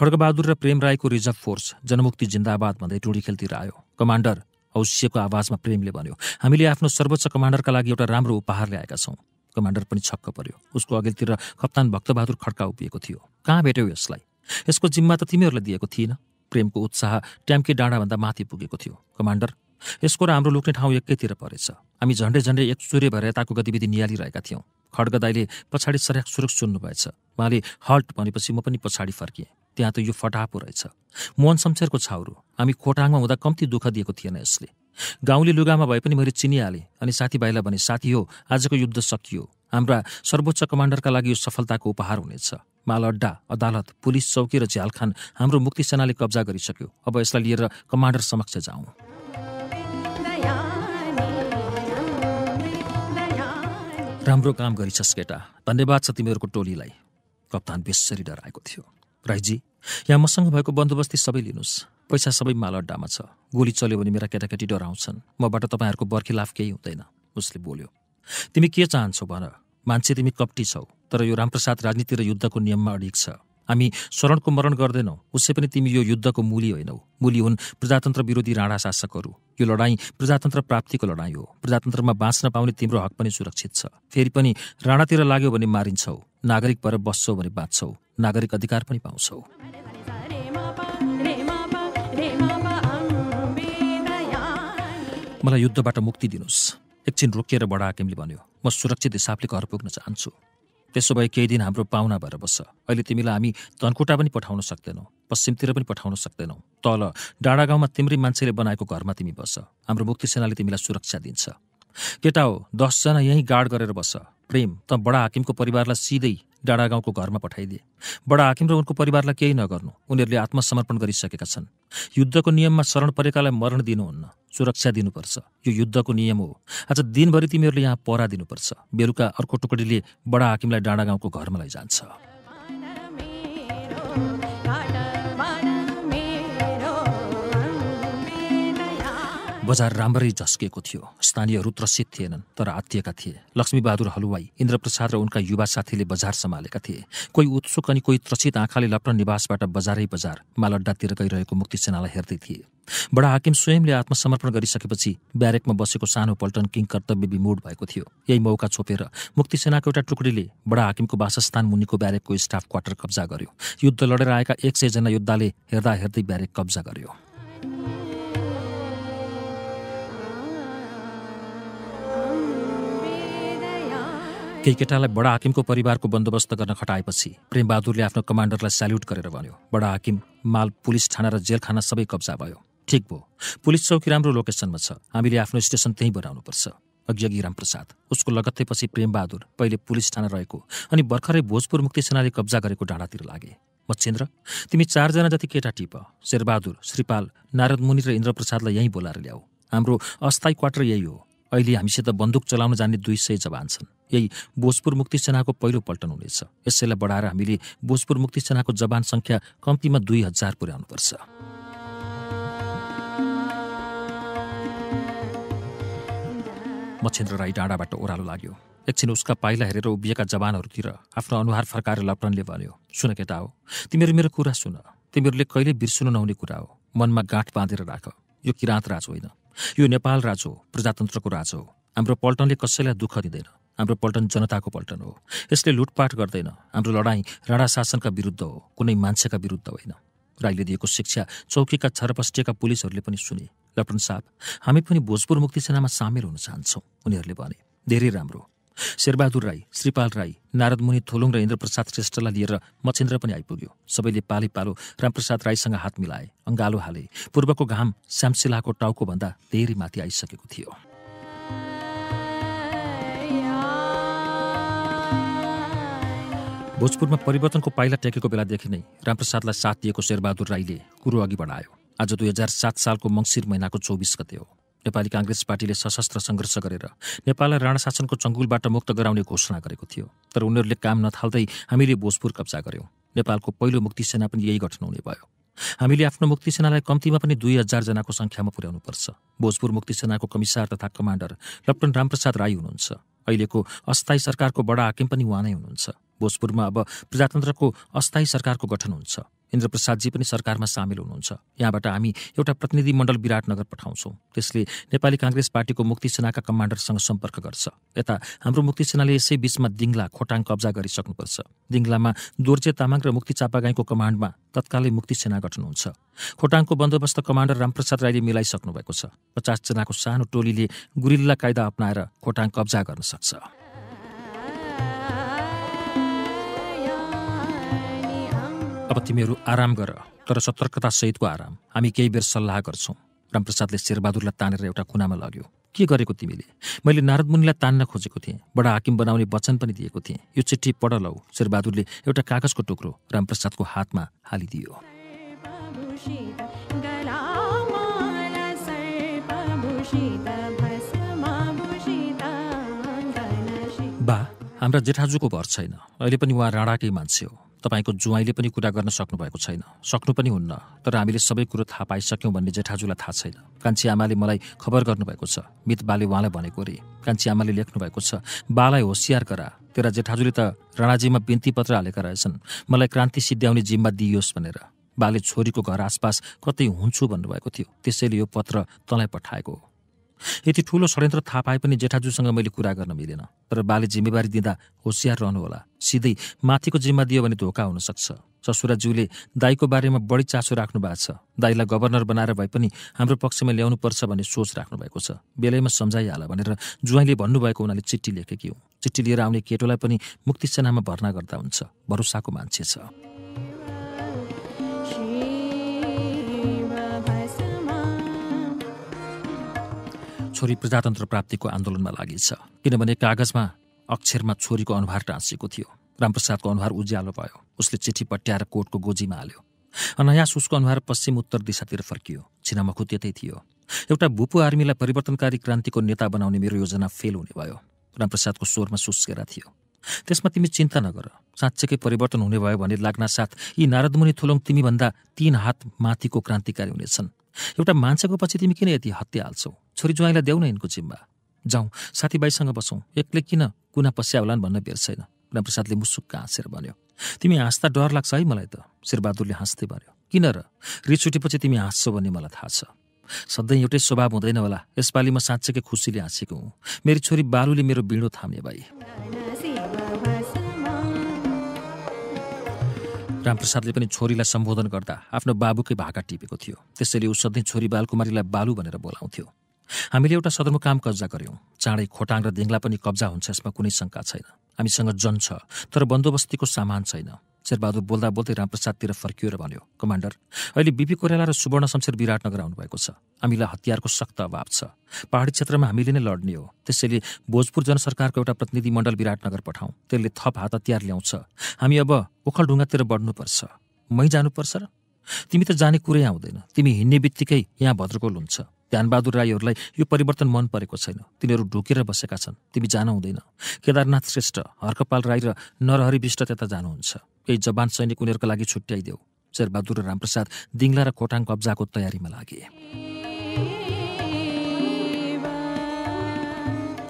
खड्गबहादुर र प्रेम राईको रिजर्भ फोर्स जनमुक्ति जिन्दाबाद भन्दै टुडी खेलतिर आयो कमान्डर हौसिएको आवाजमा प्रेमले भन्यो हामीले आफ्नो सर्वोच्च कमान्डरका लागि एउटा राम्रो उपहार ल्याएका छौँ कमान्डर पनि छक्क पर्यो उसको अघिल्तिर कप्तान भक्तबहादुर खड्का उभिएको थियो कहाँ भेट्यौ यसलाई यसको जिम्मा त तिमीहरूलाई दिएको थिएन प्रेमको उत्साह ट्याम्की डाँडाभन्दा माथि पुगेको थियो कमान्डर यसको र हाम्रो लुक्ने ठाउँ एकैतिर परेछ हामी झन्डै झन्डै एक सूर्य भएर यताको गतिविधि निहालिरहेका थियौँ खड्गदाईले पछाडि सर्याक सुरुक सुन्नुभएछ उहाँले हल्ट भनेपछि म पनि पछाडि फर्किएँ त्यहाँ त यो फटापो रहेछ मोहन शमशेरको छाउरो हामी खोटाङमा हुँदा कम्ती दुःख दिएको थिएन यसले गाउँले लुगामा भए पनि मैले चिनिहालेँ अनि साथीभाइलाई भने साथी हो आजको युद्ध सकियो हाम्रा सर्वोच्च कमान्डरका लागि यो सफलताको उपहार हुनेछ मालअड्डा अदालत पुलिस चौकी र झ्यालखान हाम्रो मुक्ति सेनाले कब्जा गरिसक्यो अब यसलाई लिएर कमान्डर समक्ष जाउँ राम्रो काम गरिछस् केटा धन्यवाद छ तिमीहरूको टोलीलाई कप्तान बेसरी डराएको थियो राईजी यहाँ मसँग भएको बन्दोबस्ती सबै लिनुहोस् पैसा सबै माल अड्डामा छ गोली चल्यो भने मेरा केटाकेटी डराउँछन् मबाट तपाईँहरूको बर्खिलाफ केही हुँदैन उसले बोल्यो तिमी के चाहन्छौ भन मान्छे तिमी कप्टी छौ तर यो रामप्रसाद राजनीति र युद्धको नियममा अडिक छ हामी शरणको मरण गर्दैनौ उसै पनि तिमी यो युद्धको मूली होइनौ मूली हुन् प्रजातन्त्र विरोधी राणा शासकहरू यो लडाईँ प्रजातन्त्र प्राप्तिको लडाईँ हो प्रजातन्त्रमा बाँच्न पाउने तिम्रो हक पनि सुरक्षित छ फेरि पनि राणातिर लाग्यो भने मारिन्छौ नागरिक भएर बस्छौ भने बाँच्छौ नागरिक अधिकार पनि पाउँछौ मलाई युद्धबाट मुक्ति दिनुहोस् एकछिन रोकिएर बडा हाकिमले भन्यो म सुरक्षित हिसाबले घर पुग्न चाहन्छु त्यसो भए केही दिन हाम्रो पाहुना भएर बस्छ अहिले तिमीलाई हामी धनकुटा पनि पठाउन सक्दैनौ पश्चिमतिर पनि पठाउन सक्दैनौ तल डाँडा गाउँमा तिम्री मान्छेले बनाएको घरमा तिमी बस हाम्रो मुक्ति सेनाले तिमीलाई सुरक्षा दिन्छ केटा हो दसजना यहीँ गाड गरेर बस प्रेम त बडा हाकिमको परिवारलाई सिधै डाँडा गाउँको घरमा पठाइदिए बडा हाकिम र उनको परिवारलाई केही नगर्नु उनीहरूले आत्मसमर्पण गरिसकेका छन् युद्धको नियममा शरण परेकालाई मरण दिनुहुन्न सुरक्षा दिनुपर्छ यो युद्धको नियम हो आज दिनभरि तिमीहरूले यहाँ परा दिनुपर्छ बेलुका अर्को टुकडीले बडा हाकिमलाई डाँडा गाउँको घरमा लैजान्छ बजार राम्ररी झस्किएको थियो स्थानीयहरू त्रसित थिएनन् तर आत्तिएका थिए लक्ष्मीबहादुर हलुवाई इन्द्रप्रसाद र उनका युवा साथीले बजार सम्हालेका थिए कोही उत्सुक अनि कोही त्रसित आँखाले लप्न निवासबाट बजारै बजार मालड्डातिर गइरहेको मुक्ति सेनालाई हेर्दै थिए बडा हाकिम स्वयंले आत्मसमर्पण गरिसकेपछि ब्यारेकमा बसेको सानो पल्टन किङ कर्तव्य विमोड भएको थियो यही मौका छोपेर मुक्तिसेनाको एउटा टुक्रीले बडा हाकिमको वासस्थान मुनिको ब्यारेकको स्टाफ क्वार्टर कब्जा गर्यो युद्ध लडेर आएका एक सयजना योद्धाले हेर्दा हेर्दै ब्यारेक कब्जा गर्यो केही केटालाई बडा हाकिमको परिवारको बन्दोबस्त गर्न खटाएपछि प्रेमबहादुरले आफ्नो कमान्डरलाई स्याल्युट गरेर भन्यो बडा हाकिम माल पुलिस थाना र जेलखाना सबै कब्जा भयो ठिक भयो पुलिस चौकी राम्रो लोकेसनमा छ हामीले आफ्नो स्टेसन त्यहीँ बनाउनुपर्छ अघि अघि रामप्रसाद उसको लगत्तै पछि प्रेमबहादुर पहिले पुलिस थाना रहेको अनि भर्खरै भोजपुर मुक्ति सेनाले कब्जा गरेको डाँडातिर लागे मच्छेन्द्र तिमी चारजना जति केटा टिप शेरबहादुर श्रीपाल नारद मुनि र इन्द्रप्रसादलाई यहीँ बोलाएर ल्याऊ हाम्रो अस्थायी क्वार्टर यही हो अहिले हामीसित बन्दुक चलाउन जाने दुई सय जवान छन् यही भोजपुर मुक्ति सेनाको पहिलो पल्टन हुनेछ यसैलाई बढाएर हामीले भोजपुर मुक्ति सेनाको जवान सङ्ख्या कम्तीमा दुई हजार पुर्याउनुपर्छ मच्छेन्द्र राई डाँडाबाट ओह्रालो लाग्यो एकछिन उसका पाइला हेरेर उभिएका जवानहरूतिर आफ्नो अनुहार फर्काएर लप्टनले भन्यो सुन केटा हो तिमीहरू मेरो कुरा सुन तिमीहरूले कहिले बिर्सुनु नहुने कुरा हो मनमा गाँठ बाँधेर राख यो किराँत राज होइन यो नेपाल राज हो प्रजातन्त्रको राज हो हाम्रो पल्टनले कसैलाई दुःख दिँदैन हाम्रो पल्टन जनताको पल्टन हो यसले लुटपाट गर्दैन हाम्रो लडाईँ राणा शासनका विरुद्ध हो कुनै मान्छेका विरुद्ध होइन राईले दिएको शिक्षा चौकीका छरपष्टिका पुलिसहरूले पनि सुने लप्टन साहब हामी पनि भोजपुर मुक्ति सेनामा सामेल हुन चाहन्छौँ उनीहरूले भने धेरै राम्रो शेरबहादुर राई श्रीपाल राई नारदमुनि थोलुङ र इन्द्रप्रसाद श्रेष्ठलाई लिएर मछेन्द्र पनि आइपुग्यो सबैले पाले पालो रामप्रसाद राईसँग हात मिलाए अङ्गालो हाले पूर्वको घाम श्यामशिलाको टाउको भन्दा धेरै माथि आइसकेको थियो भोजपुरमा परिवर्तनको पाइला टेकेको बेलादेखि नै रामप्रसादलाई साथ दिएको शेरबहादुर राईले कुरो अघि बढायो आज दुई हजार सात सालको मङ्सिर महिनाको चौबिस गते हो नेपाली काङ्ग्रेस पार्टीले सशस्त्र सङ्घर्ष गरेर नेपाललाई राणा शासनको चङ्गुलबाट मुक्त गराउने घोषणा गरेको थियो तर उनीहरूले काम नथाल्दै हामीले भोजपुर कब्जा गर्यौँ नेपालको पहिलो मुक्ति सेना पनि यही गठन हुने भयो हामीले आफ्नो मुक्ति सेनालाई कम्तीमा पनि दुई हजारजनाको सङ्ख्यामा पुर्याउनुपर्छ भोजपुर मुक्ति सेनाको कमिसार तथा कमान्डर लप्टन रामप्रसाद राई हुनुहुन्छ अहिलेको अस्थायी सरकारको बडा हाकिम पनि उहाँ नै हुनुहुन्छ भोजपुरमा अब प्रजातन्त्रको अस्थायी सरकारको गठन हुन्छ इन्द्रप्रसादजी पनि सरकारमा सामेल हुनुहुन्छ यहाँबाट हामी एउटा प्रतिनिधिमण्डल विराटनगर पठाउँछौँ त्यसले नेपाली काङ्ग्रेस पार्टीको मुक्ति सेनाका कमान्डरसँग सम्पर्क गर्छ यता हाम्रो मुक्ति सेनाले यसै बीचमा दिङ्ला खोटाङ कब्जा गरिसक्नुपर्छ दिङ्लामा दोर्जे तामाङ र मुक्ति चापागाईको कमान्डमा तत्कालै मुक्ति सेना गठन हुन्छ खोटाङको बन्दोबस्त कमान्डर रामप्रसाद राईले मिलाइसक्नु भएको छ पचासजनाको सानो टोलीले गुरिल्ला कायदा अप्नाएर खोटाङ कब्जा गर्न सक्छ अब तिमीहरू आराम गर तर सतर्कतासहितको आराम हामी केही बेर सल्लाह गर्छौँ रामप्रसादले शेरबहादुरलाई तानेर एउटा कुनामा लग्यो के गरेको तिमीले मैले नारद मुनिलाई तान्न खोजेको थिएँ बडा हाकिम बनाउने वचन पनि दिएको थिएँ यो चिठी पढ लौ शेरबहादुरले एउटा कागजको टुक्रो रामप्रसादको हातमा हालिदियो बा हाम्रा जेठाजुको घर छैन अहिले पनि उहाँ राणाकै मान्छे हो तपाईँको जुवाईले पनि कुरा गर्न सक्नुभएको छैन सक्नु पनि हुन्न तर हामीले सबै कुरो थाहा पाइसक्यौँ भन्ने जेठाजुलाई थाहा छैन कान्छी आमाले मलाई खबर गर्नुभएको छ मित बाले उहाँलाई भनेको रे कान्छी आमाले लेख्नुभएको छ बालाई होसियार गरा तेरा जेठाजुले त राणाजीमा बिन्ती पत्र हालेका रहेछन् मलाई क्रान्ति सिद्ध्याउने जिम्मा दिइयोस् भनेर बाले छोरीको घर आसपास कतै हुन्छु भन्नुभएको थियो त्यसैले यो पत्र तँलाई पठाएको हो यति ठुलो षड्यन्त्र थाहा पाए पनि जेठाजुसँग मैले कुरा गर्न मिलेन तर बाले जिम्मेवारी दिँदा होसियार रहनुहोला सिधै माथिको जिम्मा दियो भने धोका हुनसक्छ ससुराज्यूले दाईको बारेमा बढी चासो राख्नु भएको छ दाईलाई गभर्नर बनाएर भए पनि हाम्रो पक्षमा ल्याउनुपर्छ भन्ने सोच राख्नु भएको छ बेलैमा सम्झाइहाल भनेर जुवाइले भन्नुभएको हुनाले चिठी लेखेकी हो चिठी लिएर आउने केटोलाई पनि मुक्ति सेनामा भर्ना गर्दा हुन्छ भरोसाको मान्छे छ छोरी प्रजातन्त्र प्राप्तिको आन्दोलनमा छ किनभने कागजमा अक्षरमा छोरीको अनुहार टाँसिएको थियो रामप्रसादको अनुहार उज्यालो भयो उसले चिठी पट्याएर कोटको गोजीमा हाल्यो अनायास उसको अनुहार पश्चिम उत्तर दिशातिर फर्कियो छिनामखु त्यतै थियो एउटा भुपु आर्मीलाई परिवर्तनकारी क्रान्तिको नेता बनाउने मेरो योजना फेल हुने भयो रामप्रसादको स्वरमा सुस्केरा थियो त्यसमा तिमी चिन्ता नगर साँच्चैकै परिवर्तन हुने भयो भने लाग्नासाथ यी नारदमुनि थुलुङ तिमीभन्दा तीन हात माथिको क्रान्तिकारी हुनेछन् एउटा मान्छेको पछि तिमी किन यति हत्या हाल्छौ छोरी ज्वाइँलाई देऊ न यिनको जिम्मा जाउँ साथीभाइसँग बसौँ एक्लै किन कुना पस्या नि भन्न छैन प्रसादले मुसुक्क हाँसेर भन्यो तिमी हाँस्दा डर लाग्छ है मलाई त शेरबहादुरले हाँस्दै भन्यो किन र रिस उठेपछि तिमी हाँस्छौ भन्ने मलाई थाहा छ सधैँ एउटै स्वभाव हुँदैन होला यसपालि म साँच्चैकै खुसीले हाँसेको हुँ मेरो छोरी बालुले मेरो बिँडो थाम्ने भाइ रामप्रसादले पनि छोरीलाई सम्बोधन गर्दा आफ्नो बाबुकै भाका टिपेको थियो त्यसैले ऊ सधैँ छोरी बालकुमारीलाई बालु भनेर बोलाउँथ्यो हामीले एउटा सदरमुकाम कब्जा गऱ्यौँ चाँडै खोटाङ र दिङ्ला पनि कब्जा हुन्छ यसमा कुनै शङ्का छैन हामीसँग जन छ तर बन्दोबस्तीको सामान छैन शेरबहादुर बोल्दा बोल्दै रामप्रसादतिर फर्कियो र भन्यो कमान्डर अहिले बिपी कोरेला र सुवर्ण शमशेर विराटनगर आउनुभएको छ हामीलाई हतियारको सक्त अभाव छ पहाडी क्षेत्रमा हामीले नै लड्ने हो त्यसैले भोजपुर जनसरकारको एउटा प्रतिनिधिमण्डल विराटनगर पठाउँ त्यसले थप हात हतियार ल्याउँछ हामी अब ओखलढुङ्गातिर बढ्नुपर्छ मै जानुपर्छ र तिमी त जाने कुरै आउँदैन तिमी हिँड्ने बित्तिकै यहाँ भद्रकोल हुन्छ ध्यानबहादुर राईहरूलाई यो परिवर्तन मन परेको छैन तिनीहरू ढुकेर बसेका छन् तिमी जानु हुँदैन केदारनाथ श्रेष्ठ हर्कपाल राई र नरहरि विष्ट त्यता जानुहुन्छ केही जवान सैनिक उनीहरूको लागि छुट्याइदेऊ शेरबहादुर र रामप्रसाद दिङ्ला र खोटाङ कब्जाको तयारीमा लागे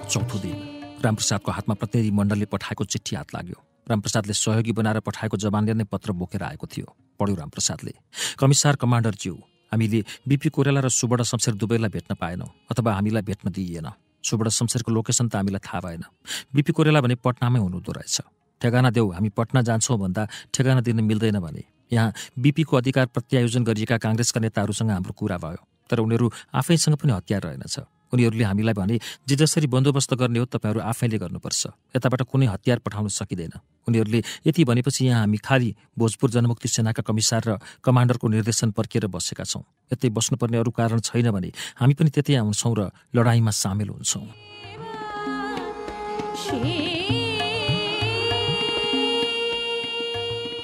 चौथो दिन रामप्रसादको हातमा प्रतिनिधि मण्डलले पठाएको चिठी हात लाग्यो रामप्रसादले सहयोगी बनाएर पठाएको जवानले नै पत्र बोकेर आएको थियो पढ्यो रामप्रसादले कमिसार कमान्डर ज्यू हामीले बिपी कोरेला र सुवर्ण शमशेर दुवैलाई भेट्न पाएनौँ अथवा हामीलाई भेट्न दिइएन सुवर्ण शमशेरको लोकेसन त हामीलाई थाहा भएन बिपी कोरेला भने पटनामै हुनुहुँदो रहेछ ठेगाना देऊ हामी पटना जान्छौँ भन्दा ठेगाना दिन मिल्दैन भने यहाँ बिपीको अधिकार प्रत्यायोजन गरिएका काङ्ग्रेसका नेताहरूसँग हाम्रो कुरा भयो तर उनीहरू आफैसँग पनि हतियार रहेनछ उनीहरूले हामीलाई भने जे जसरी बन्दोबस्त गर्ने हो तपाईँहरू आफैले गर्नुपर्छ यताबाट कुनै हतियार पठाउन सकिँदैन उनीहरूले यति भनेपछि यहाँ हामी खाली भोजपुर जनमुक्ति सेनाका कमिसार र कमान्डरको निर्देशन पर्खिएर बसेका छौँ यतै बस्नुपर्ने अरू कारण छैन भने हामी पनि त्यतै आउँछौँ र लडाइँमा सामेल हुन्छौँ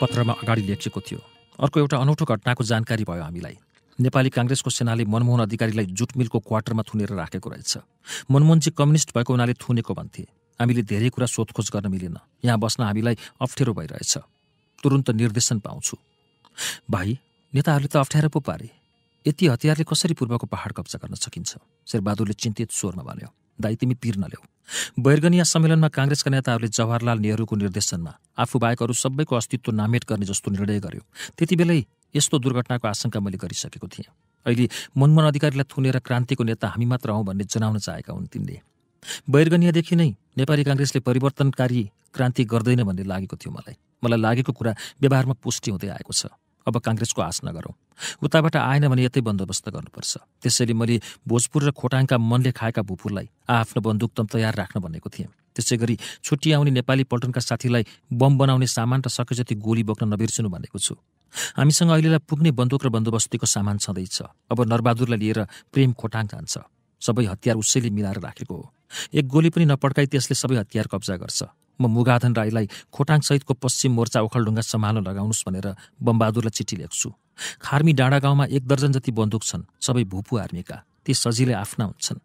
पत्रमा अगाडि लेखिएको थियो अर्को एउटा अनौठो घटनाको जानकारी भयो हामीलाई नेपाली काङ्ग्रेसको सेनाले मनमोहन अधिकारीलाई जुटमिलको क्वार्टरमा थुनेर राखेको रहेछ मनमोहनजी कम्युनिस्ट भएको हुनाले थुनेको भन्थे हामीले धेरै कुरा सोधखोज गर्न मिलेन यहाँ बस्न हामीलाई अप्ठ्यारो भइरहेछ तुरुन्त निर्देशन पाउँछु भाइ नेताहरूले त अप्ठ्यारो पो पारे यति हतियारले कसरी पूर्वको पहाड कब्जा गर्न सकिन्छ शेरबहादुरले चिन्तित स्वरमा भन्यो दाइ तिमी पिर नल्याउ बैरगनिया सम्मेलनमा काङ्ग्रेसका नेताहरूले जवाहरलाल नेहरूको निर्देशनमा आफू बाहेक अरू सबैको अस्तित्व नामेट गर्ने जस्तो निर्णय गर्यो त्यति बेलै यस्तो दुर्घटनाको आशंका मैले गरिसकेको थिएँ अहिले मनमन अधिकारीलाई थुनेर क्रान्तिको नेता हामी मात्र हौँ भन्ने जनाउन चाहेका हुन् तिनले बैरगनियादेखि नै नेपाली काङ्ग्रेसले परिवर्तनकारी क्रान्ति गर्दैन भन्ने लागेको थियो मलाई मलाई लागेको कुरा व्यवहारमा पुष्टि हुँदै आएको छ अब काङ्ग्रेसको आश नगरौँ उताबाट आएन भने यतै बन्दोबस्त गर्नुपर्छ त्यसैले मैले भोजपुर र खोटाङका मनले खाएका भुपुरलाई आफ्नो तम तयार राख्न भनेको थिएँ त्यसै गरी छुट्टी आउने नेपाली पल्टनका साथीलाई बम बनाउने सामान र सकेजति गोली बोक्न नबिर्सिनु भनेको छु हामीसँग अहिलेलाई पुग्ने बन्दुक र बन्दोबस्तीको सामान छँदैछ अब नरबहादुरलाई लिएर प्रेम खोटाङ जान्छ सबै हतियार उसैले मिलाएर राखेको हो एक गोली पनि नपड्काई त्यसले सबै हतियार कब्जा गर्छ म मुगाधन राईलाई खोटाङसहितको पश्चिम मोर्चा ओखलढुङ्गा सम्हाल्न लगाउनुहोस् भनेर बमबहादुरलाई चिठी लेख्छु खार्मी डाँडा गाउँमा एक दर्जन जति बन्दुक छन् सबै भूपू आर्मीका ती सजिलै आफ्ना हुन्छन्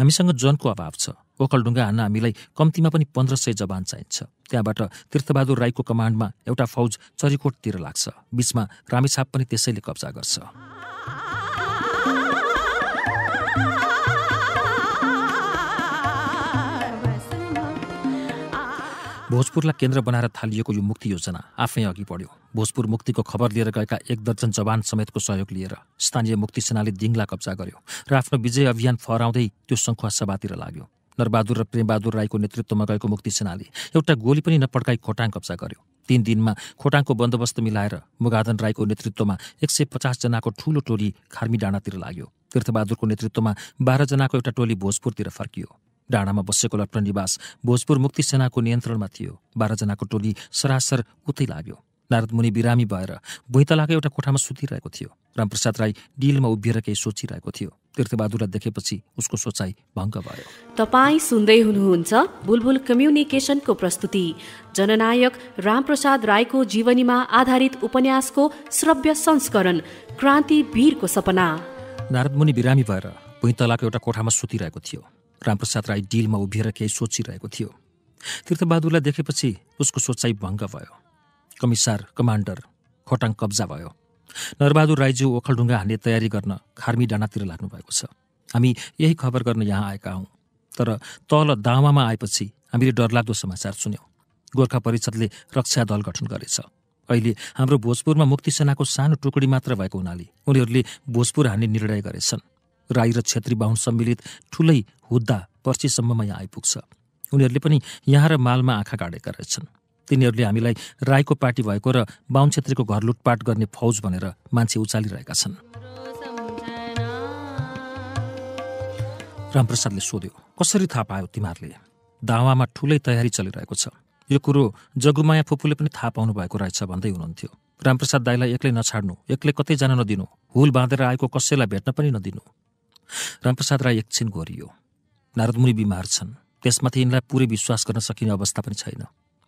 हामीसँग जनको अभाव छ ओखलढुङ्गा हान्न हामीलाई कम्तीमा पनि पन्ध्र सय जवान चाहिन्छ त्यहाँबाट तीर्थबहादुर राईको कमान्डमा एउटा फौज चरिकोटतिर लाग्छ बिचमा रामेछाप पनि त्यसैले कब्जा गर्छ भोजपुरलाई केन्द्र बनाएर थालिएको यो मुक्ति योजना आफै अघि बढ्यो भोजपुर मुक्तिको खबर लिएर गएका एक दर्जन जवान समेतको सहयोग लिएर स्थानीय मुक्ति सेनाले दिङ्ला कब्जा गर्यो र आफ्नो विजय अभियान फहराउँदै त्यो सङ्खुवा सभातिर लाग्यो नरबहादुर र प्रेमबहादुर राईको नेतृत्वमा गएको मुक्ति सेनाले एउटा गोली पनि नपड्काई खोटाङ कब्जा गर्यो तीन दिनमा खोटाङको बन्दोबस्त मिलाएर मुगाधन राईको नेतृत्वमा एक सय पचासजनाको ठूलो टोली खार्मी डाँडातिर लाग्यो तीर्थबहादुरको नेतृत्वमा बाह्रजनाको एउटा टोली भोजपुरतिर फर्कियो डाँडामा बसेको लप्टन निवास भोजपुर मुक्ति सेनाको नियन्त्रणमा थियो बाह्रजनाको टोली सरासर उतै लाग्यो नारद मुनि बिरामी भएर भुइँतलाको एउटा कोठामा सुतिरहेको थियो रामप्रसाद राई डिलमा उभिएर केही सोचिरहेको थियो तीर्थबहादुरलाई देखेपछि उसको सोचाइ भङ्ग भयो तपाईँ सुन्दै हुनुहुन्छ बुलबुल कम्युनिकेसनको प्रस्तुति जननायक रामप्रसाद राईको जीवनीमा आधारित उपन्यासको श्रव्य संस्करण क्रान्ति वीरको सपना मुनि बिरामी भएर भुइँतलाको एउटा कोठामा सुतिरहेको थियो रामप्रसाद राई डिलमा उभिएर केही सोचिरहेको थियो तीर्थबहादुरलाई देखेपछि उसको सोचाइ भङ्ग भयो कमिसार कमान्डर खोटाङ कब्जा भयो नरबहादुर राईज्यू ओखलढुङ्गा हान्ने तयारी गर्न खार्मी डाँडातिर लाग्नुभएको छ हामी यही खबर गर्न यहाँ आएका हौँ तर तल दामामा आएपछि हामीले डरलाग्दो समाचार सुन्यौँ गोर्खा परिषदले रक्षा दल गठन गरेछ अहिले हाम्रो भोजपुरमा मुक्ति सेनाको सानो टुकडी मात्र भएको हुनाले उनीहरूले भोजपुर हान्ने निर्णय गरेछन् राई र छेत्री बाहुन सम्मिलित ठुलै हुद्दा पर्सीसम्ममा यहाँ आइपुग्छ उनीहरूले पनि यहाँ र मालमा आँखा गाडेका रहेछन् तिनीहरूले हामीलाई राईको पार्टी भएको र बाहुन छेत्रीको घर लुटपाट गर्ने फौज भनेर मान्छे उचालिरहेका छन् रामप्रसादले सोध्यो कसरी थाहा पायो तिमीहरूले दावामा ठुलै तयारी चलिरहेको छ यो कुरो जगुमाया फुपूले पनि थाहा पाउनु भएको रहेछ भन्दै हुनुहुन्थ्यो रामप्रसाद दाईलाई एक्लै नछाड्नु एक्लै कतै जान नदिनु हुल बाँधेर आएको कसैलाई भेट्न पनि नदिनु रामप्रसाद राई एकछिन घोरियो नारदमुनि बिमार छन् त्यसमाथि यिनलाई पुरै विश्वास गर्न सकिने अवस्था पनि छैन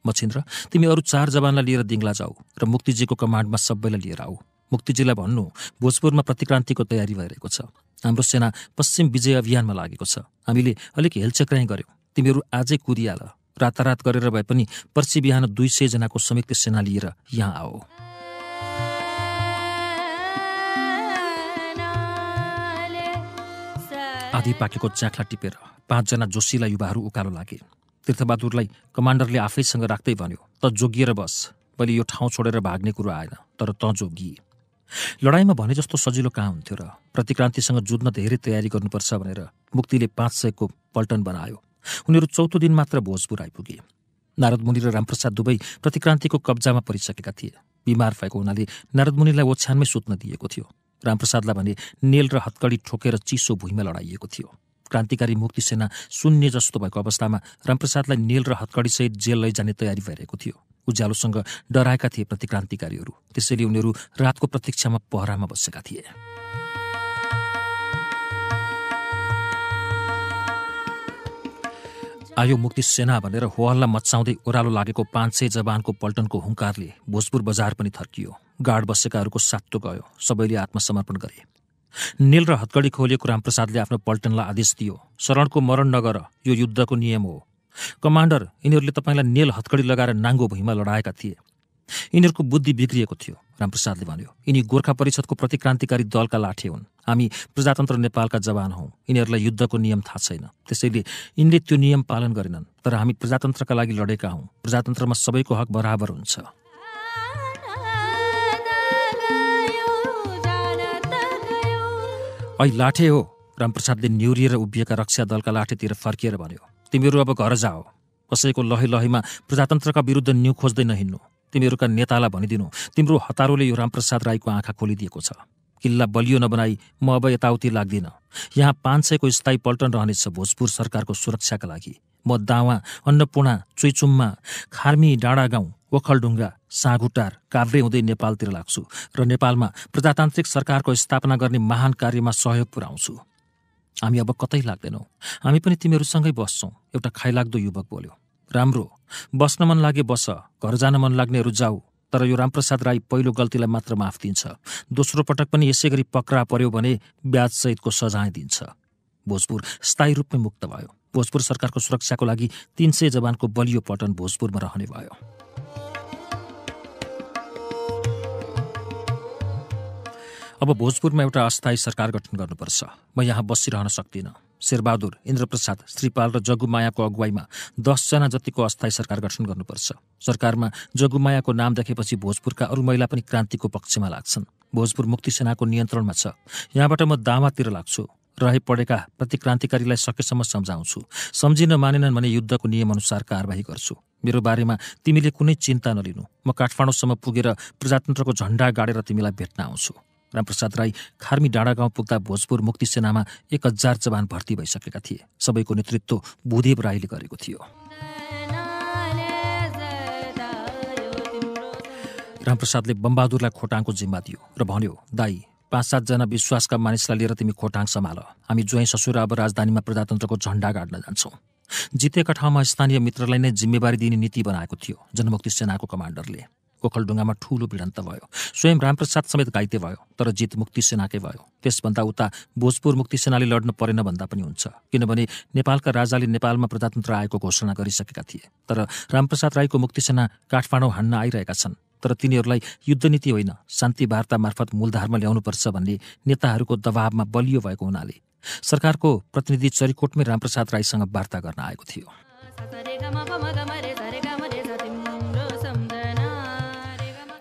मछिन्द्र तिमी अरू चार जवानलाई लिएर दिङ्ला जाऊ र मुक्तिजीको कमान्डमा सबैलाई लिएर आऊ मुक्तिजीलाई भन्नु भोजपुरमा प्रतिक्रान्तिको तयारी भइरहेको छ हाम्रो सेना पश्चिम विजय अभियानमा लागेको छ हामीले अलिक हेलचक्राइ गऱ्यौँ तिमीहरू आजै कुदिहाल रातारात गरेर भए पनि पर्सि बिहान दुई सयजनाको संयुक्त सेना लिएर यहाँ आओ आधी पाकेको च्याख्ला टिपेर पाँचजना जोशीलाई युवाहरू उकालो लागे तीर्थबहादुरलाई कमान्डरले आफैसँग राख्दै भन्यो त जोगिएर बस मैले यो ठाउँ छोडेर भाग्ने कुरो आएन तर त जोगिए लडाइँमा भने जस्तो सजिलो कहाँ हुन्थ्यो र प्रतिक्रान्तिसँग जुझ्न धेरै तयारी गर्नुपर्छ भनेर मुक्तिले पाँच सयको पल्टन बनायो उनीहरू चौथो दिन मात्र भोजपुर आइपुगे नारद मुनि र रामप्रसाद दुवै प्रतिक्रान्तिको कब्जामा परिसकेका थिए बिमार भएको हुनाले नारद मुनिलाई ओछ्यानमै सुत्न दिएको थियो रामप्रसादलाई भने नेल र हत्कडी ठोकेर चिसो भुइँमा लडाइएको थियो क्रान्तिकारी मुक्ति सेना शून्य जस्तो भएको अवस्थामा रामप्रसादलाई नेल र हत्कडीसहित जेल लैजाने तयारी भइरहेको थियो उज्यालोसँग डराएका थिए प्रतिक्रान्तिकारीहरू त्यसैले उनीहरू रातको प्रतीक्षामा पहरामा बसेका थिए आयो मुक्ति सेना भनेर होहल्ला मचाउँदै ओह्रालो लागेको पाँच सय जवानको पल्टनको हुङ्कारले भोजपुर बजार पनि थर्कियो गार्ड बसेकाहरूको सात्तो गयो सबैले आत्मसमर्पण गरे निल र हत्कडी खोलेको रामप्रसादले आफ्नो पल्टनलाई आदेश दियो शरणको मरण नगर यो युद्धको नियम हो कमान्डर यिनीहरूले तपाईँलाई नेल हत्कडी लगाएर नाङ्गो भुइँमा लडाएका थिए यिनीहरूको बुद्धि बिग्रिएको थियो रामप्रसादले भन्यो यिनी गोर्खा परिषदको प्रतिक्रान्तिकारी दलका लाठे हुन् हामी प्रजातन्त्र नेपालका जवान हौँ यिनीहरूलाई युद्धको नियम थाहा छैन त्यसैले यिनले त्यो नियम पालन गरेनन् तर हामी प्रजातन्त्रका लागि लडेका हौँ प्रजातन्त्रमा सबैको हक बराबर हुन्छ ऐ लाठे हो रामप्रसादले न्युरिएर उभिएका रक्षा दलका लाठेतिर फर्किएर भन्यो तिमीहरू अब घर जाओ कसैको लही लहीमा प्रजातन्त्रका विरुद्ध न्यु खोज्दै नहिन्नु तिमीहरूका नेतालाई भनिदिनु तिम्रो हतारोले यो रामप्रसाद राईको आँखा खोलिदिएको छ किल्ला बलियो नबनाई म अब यताउति लाग्दिनँ यहाँ पाँच सयको स्थायी पल्टन रहनेछ भोजपुर सरकारको सुरक्षाका लागि म दावा अन्नपूर्णा चुइचुम्मा खार्मी डाँडा गाउँ ओखलढुङ्गा साँगुटार काभ्रे हुँदै नेपालतिर लाग्छु र नेपालमा प्रजातान्त्रिक सरकारको स्थापना गर्ने महान कार्यमा सहयोग पुर्याउँछु हामी अब कतै लाग्दैनौँ हामी पनि तिमीहरूसँगै बस्छौँ एउटा खाइलाग्दो युवक बोल्यो राम्रो बस्न मन लागे बस घर जान मन लाग्नेहरू जाऊ तर यो रामप्रसाद राई पहिलो गल्तीलाई मात्र माफ दिन्छ दोस्रो पटक पनि यसै गरी पक्रा पर्यो भने ब्याजसहितको सजाय दिन्छ भोजपुर स्थायी रूपमै मुक्त भयो भोजपुर सरकारको सुरक्षाको लागि तिन सय जवानको बलियो पटन भोजपुरमा रहने भयो अब भोजपुरमा एउटा अस्थायी सरकार गठन गर्नुपर्छ म यहाँ बसिरहन सक्दिनँ शेरबहादुर इन्द्रप्रसाद श्रीपाल र जगुमायाको अगुवाईमा दसजना जतिको अस्थायी सरकार गठन गर्नुपर्छ सरकारमा जगुमायाको नाम देखेपछि भोजपुरका अरू महिला पनि क्रान्तिको पक्षमा लाग्छन् भोजपुर मुक्ति सेनाको नियन्त्रणमा छ यहाँबाट म दामातिर लाग्छु रहे पढेका प्रतिक्रान्तिकारीलाई सकेसम्म सम्झाउँछु सम्झिन मानेनन् भने युद्धको नियमअनुसार कारवाही गर्छु मेरो बारेमा तिमीले कुनै चिन्ता नलिनु म काठमाडौँसम्म पुगेर प्रजातन्त्रको झण्डा गाडेर तिमीलाई भेट्न आउँछु रामप्रसाद राई खार्मी डाँडा गाउँ पुग्दा भोजपुर मुक्ति सेनामा एक हजार जवान भर्ती भइसकेका थिए सबैको नेतृत्व भूदेव राईले गरेको थियो रामप्रसादले बमबहादुरलाई खोटाङको जिम्मा दियो र भन्यो दाई पाँच सातजना विश्वासका मानिसलाई लिएर तिमी खोटाङ सम्हाल हामी ज्वाइँ ससुरा अब राजधानीमा प्रजातन्त्रको झण्डा गाड्न जान्छौँ जितेका ठाउँमा स्थानीय मित्रलाई नै जिम्मेवारी दिने नीति बनाएको थियो जनमुक्ति सेनाको कमान्डरले ओखलढुङ्गामा ठूलो भिडन्त भयो स्वयं रामप्रसाद समेत घाइते भयो तर जित मुक्ति सेनाकै भयो त्यसभन्दा उता भोजपुर मुक्ति सेनाले लड्नु परेन भन्दा पनि हुन्छ किनभने नेपालका राजाले नेपालमा प्रजातन्त्र आएको घोषणा गरिसकेका थिए तर रामप्रसाद राईको मुक्ति सेना काठमाडौँ हान्न आइरहेका छन् तर तिनीहरूलाई नीति होइन शान्ति वार्ता मार्फत मूलधारमा ल्याउनुपर्छ भन्ने नेताहरूको दबावमा बलियो भएको हुनाले सरकारको प्रतिनिधि चरिकोटमै रामप्रसाद राईसँग वार्ता गर्न आएको थियो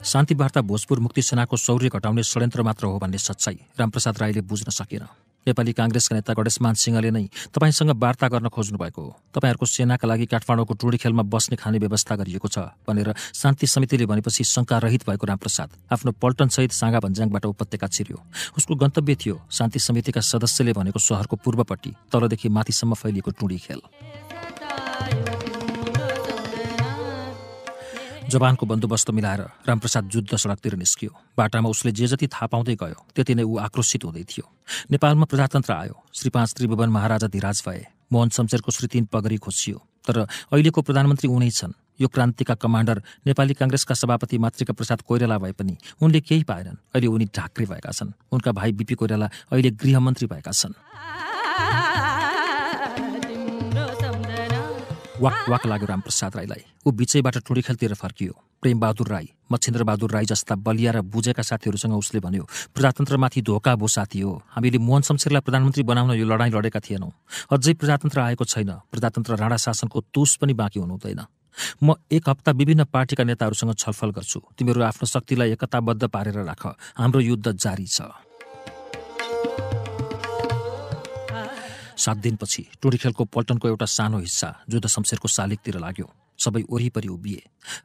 शान्तिवार्ता भोजपुर मुक्ति सेनाको शौर्य घटाउने षड्यन्त्र मात्र हो भन्ने सच्चाइ रामप्रसाद राईले बुझ्न सकेन नेपाली काङ्ग्रेसका नेता गणेशमान सिंहले नै तपाईँसँग वार्ता गर्न खोज्नु भएको हो तपाईँहरूको सेनाका लागि काठमाडौँको टोडी खेलमा बस्ने खाने व्यवस्था गरिएको छ भनेर शान्ति समितिले भनेपछि शङ्कारहित भएको रामप्रसाद आफ्नो पल्टनसहित साँगा भन्ज्याङबाट उपत्यका छिर्यो उसको गन्तव्य थियो शान्ति समितिका सदस्यले भनेको सहरको पूर्वपट्टि तलदेखि माथिसम्म फैलिएको टुँडी खेल जवानको बन्दोबस्त मिलाएर रामप्रसाद जुद्ध सडकतिर निस्कियो बाटामा उसले जे जति थाहा पाउँदै गयो त्यति नै ऊ आक्रोशित हुँदै थियो नेपालमा प्रजातन्त्र आयो श्री पाँच त्रिभुवन महाराजा धिराज भए मोहन शमशेरको श्री तिन पगरी खोसियो तर अहिलेको प्रधानमन्त्री उनी छन् यो क्रान्तिका कमान्डर नेपाली काङ्ग्रेसका सभापति मातृका प्रसाद कोइराला भए पनि उनले केही पाएनन् अहिले उनी ढाक्रे भएका छन् उनका भाइ बिपी कोइराला अहिले गृहमन्त्री भएका छन् वाक वाक लाग्यो रामप्रसाद राईलाई ऊ बिचैबाट खेलतिर फर्कियो प्रेमबहादुर राई मच्छिन्द्रबहादुर राई जस्ता बलिया र बुझेका साथीहरूसँग उसले भन्यो प्रजातन्त्रमाथि धोका भो साथी हो हामीले मोहन शमशेरलाई प्रधानमन्त्री बनाउन यो लडाइँ लडेका थिएनौँ अझै प्रजातन्त्र आएको छैन प्रजातन्त्र राणा शासनको तुस पनि बाँकी हुनुहुँदैन म एक हप्ता विभिन्न पार्टीका नेताहरूसँग छलफल गर्छु तिमीहरू आफ्नो शक्तिलाई एकताबद्ध पारेर राख हाम्रो युद्ध जारी छ सात दिनपछि टुँडीखेलको पल्टनको एउटा सानो हिस्सा जुद्ध शमशेरको शालिगतिर लाग्यो सबै वरिपरि उभिए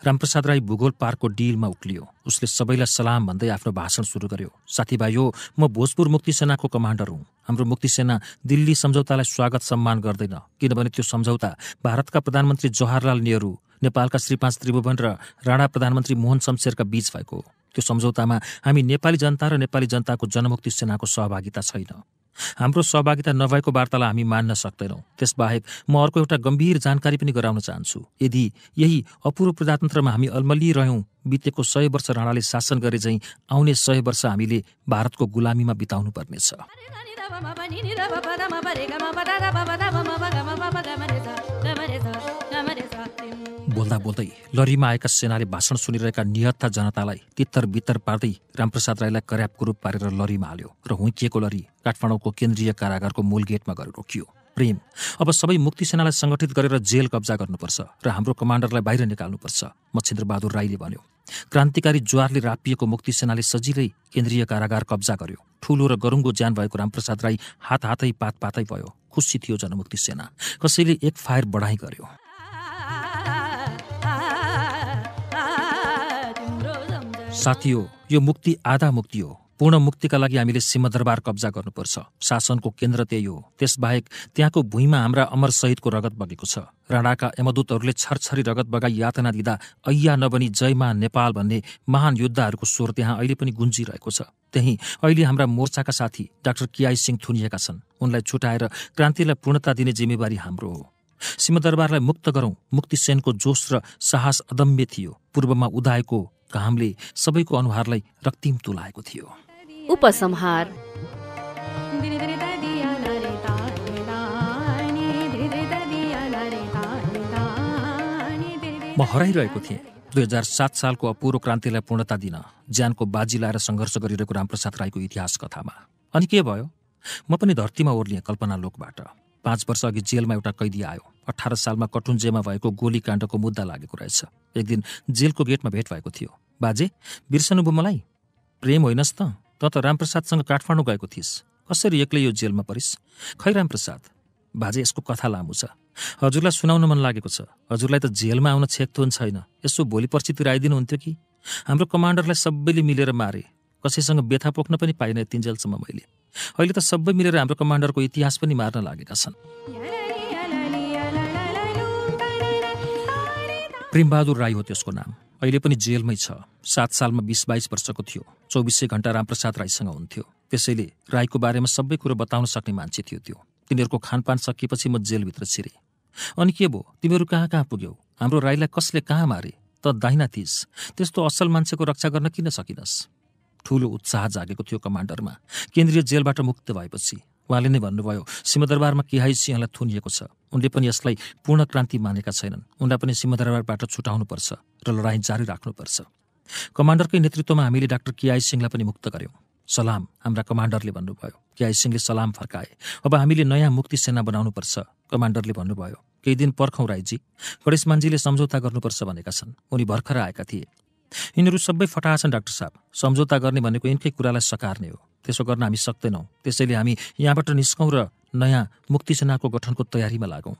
रामप्रसाद राई भूगोल पार्कको डिलमा उक्लियो उसले सबैलाई सलाम भन्दै आफ्नो भाषण सुरु गर्यो साथीभाइ हो म भोजपुर मुक्ति सेनाको कमान्डर हुँ हाम्रो मुक्ति सेना दिल्ली सम्झौतालाई स्वागत सम्मान गर्दैन किनभने त्यो सम्झौता भारतका प्रधानमन्त्री जवाहरलाल नेहरू नेपालका श्रीपाँच त्रिभुवन र राणा प्रधानमन्त्री मोहन शमशेरका बीच भएको त्यो सम्झौतामा हामी नेपाली जनता र नेपाली जनताको जनमुक्ति सेनाको सहभागिता छैन हाम्रो सहभागिता नभएको वार्तालाई हामी मान्न सक्दैनौँ त्यसबाहेक म अर्को एउटा गम्भीर जानकारी पनि गराउन चाहन्छु यदि यही अपूर्व प्रजातन्त्रमा हामी अल्मलिरह्यौँ बितेको सय वर्ष राणाले शासन गरे झैँ आउने सय वर्ष हामीले भारतको गुलामीमा बिताउनु पर्नेछ बोल्दा बोल्दै लहरीमा आएका सेनाले भाषण सुनिरहेका निहत्था जनतालाई तित्तर बित्तर पार्दै रामप्रसाद राईलाई कर्यापको रूप पारेर लरीमा हाल्यो र हुइकिएको लरी काठमाडौँको केन्द्रीय कारागारको मूल गेटमा गएर रोकियो प्रेम अब सबै मुक्ति सेनालाई सङ्गठित गरेर जेल कब्जा गर्नुपर्छ र हाम्रो कमान्डरलाई बाहिर निकाल्नुपर्छ मच्छेन्द्रबहादुर राईले भन्यो क्रान्तिकारी ज्वारले रापिएको मुक्ति सेनाले सजिलै केन्द्रीय कारागार कब्जा गर्यो ठुलो र गरुङ्गो ज्यान भएको रामप्रसाद राई हात हातै पात पातै भयो खुसी थियो जनमुक्ति सेना कसैले एक फायर बढाइ गर्यो साथी हो यो मुक्ति आधा मुक्ति हो पूर्ण मुक्तिका लागि हामीले सिंहदरबार कब्जा गर्नुपर्छ शासनको केन्द्र त्यही हो त्यसबाहेक त्यहाँको भुइँमा हाम्रा अमर शहीदको रगत बगेको छ राणाका यमदूतहरूले छरछरी रगत बगाई यातना दिँदा अय्या नबनी जयमा नेपाल भन्ने महान योद्धाहरूको स्वर त्यहाँ अहिले पनि गुन्जिरहेको छ त्यही अहिले हाम्रा मोर्चाका साथी डाक्टर केआई सिंह थुनिएका छन् उनलाई छुटाएर क्रान्तिलाई पूर्णता दिने जिम्मेवारी हाम्रो हो सिंहदरबारलाई मुक्त गरौँ मुक्तिसेनको सेनको जोश र साहस अदम्य थियो पूर्वमा उदाएको घामले सबैको अनुहारलाई रक्तिम तुलाएको थियो उपसंहार म हराइरहेको थिएँ दुई हजार सात सालको अपूर्व क्रान्तिलाई पूर्णता दिन ज्यानको बाजी लाएर सङ्घर्ष गरिरहेको रामप्रसाद राईको इतिहास कथामा अनि के भयो म पनि धरतीमा ओर्लिएँ कल्पना लोकबाट पाँच वर्ष अघि जेलमा एउटा कैदी आयो अठार सालमा कटुन्जेमा भएको गोलीकाण्डको मुद्दा लागेको रहेछ एक दिन जेलको गेटमा भेट भएको थियो बाजे बिर्सनुभयो मलाई प्रेम होइनस् त त त रामप्रसादसँग काठमाडौँ गएको थिइस् कसरी एक्लै यो जेलमा परिस् खै रामप्रसाद बाजे यसको कथा लामो छ हजुरलाई सुनाउन मन लागेको छ हजुरलाई त जेलमा आउन छेक्थोन छैन यसो भोलि पर्सितिर हुन्थ्यो कि हाम्रो कमान्डरलाई सबैले मिलेर मारे कसैसँग व्यथा पोख्न पनि पाइनँ तिन्जेलसम्म मैले अहिले त सबै मिलेर हाम्रो कमान्डरको इतिहास पनि मार्न लागेका छन् प्रेमबहादुर राई हो त्यसको नाम अहिले पनि जेलमै छ सात सालमा बिस बाइस वर्षको थियो चौबिसै घण्टा रामप्रसाद राईसँग हुन्थ्यो त्यसैले राईको बारेमा सबै कुरो बताउन सक्ने मान्छे थियो त्यो तिमीहरूको खानपान सकिएपछि म जेलभित्र छिरे अनि के भयो तिमीहरू कहाँ कहाँ पुग्यौ हाम्रो राईलाई कसले कहाँ मारे त दाहिना थिइस् त्यस्तो असल मान्छेको रक्षा गर्न किन सकिनस् ठुलो उत्साह जागेको थियो कमान्डरमा केन्द्रीय जेलबाट मुक्त भएपछि उहाँले नै भन्नुभयो सिंहदरबारमा केहाई सिंहलाई थुनिएको छ उनले पनि यसलाई पूर्ण क्रान्ति मानेका छैनन् उनलाई पनि सिंहदरबारबाट छुटाउनुपर्छ र लडाईँ जारी राख्नुपर्छ कमान्डरकै नेतृत्वमा हामीले डाक्टर केआई सिंहलाई पनि मुक्त गऱ्यौँ सलाम हाम्रा कमान्डरले भन्नुभयो केआई सिंहले सलाम फर्काए अब हामीले नयाँ मुक्ति सेना बनाउनुपर्छ कमान्डरले भन्नुभयो केही दिन पर्खौँ राईजी गणेशमानजीले सम्झौता गर्नुपर्छ भनेका छन् उनी भर्खर आएका थिए यिनीहरू सबै फटाहा छन् डाक्टर साहब सम्झौता गर्ने भनेको यिनकै कुरालाई सकार्ने हो त्यसो गर्न हामी सक्दैनौँ त्यसैले हामी यहाँबाट निस्कौँ र नयाँ मुक्ति सेनाको गठनको तयारीमा लागौँ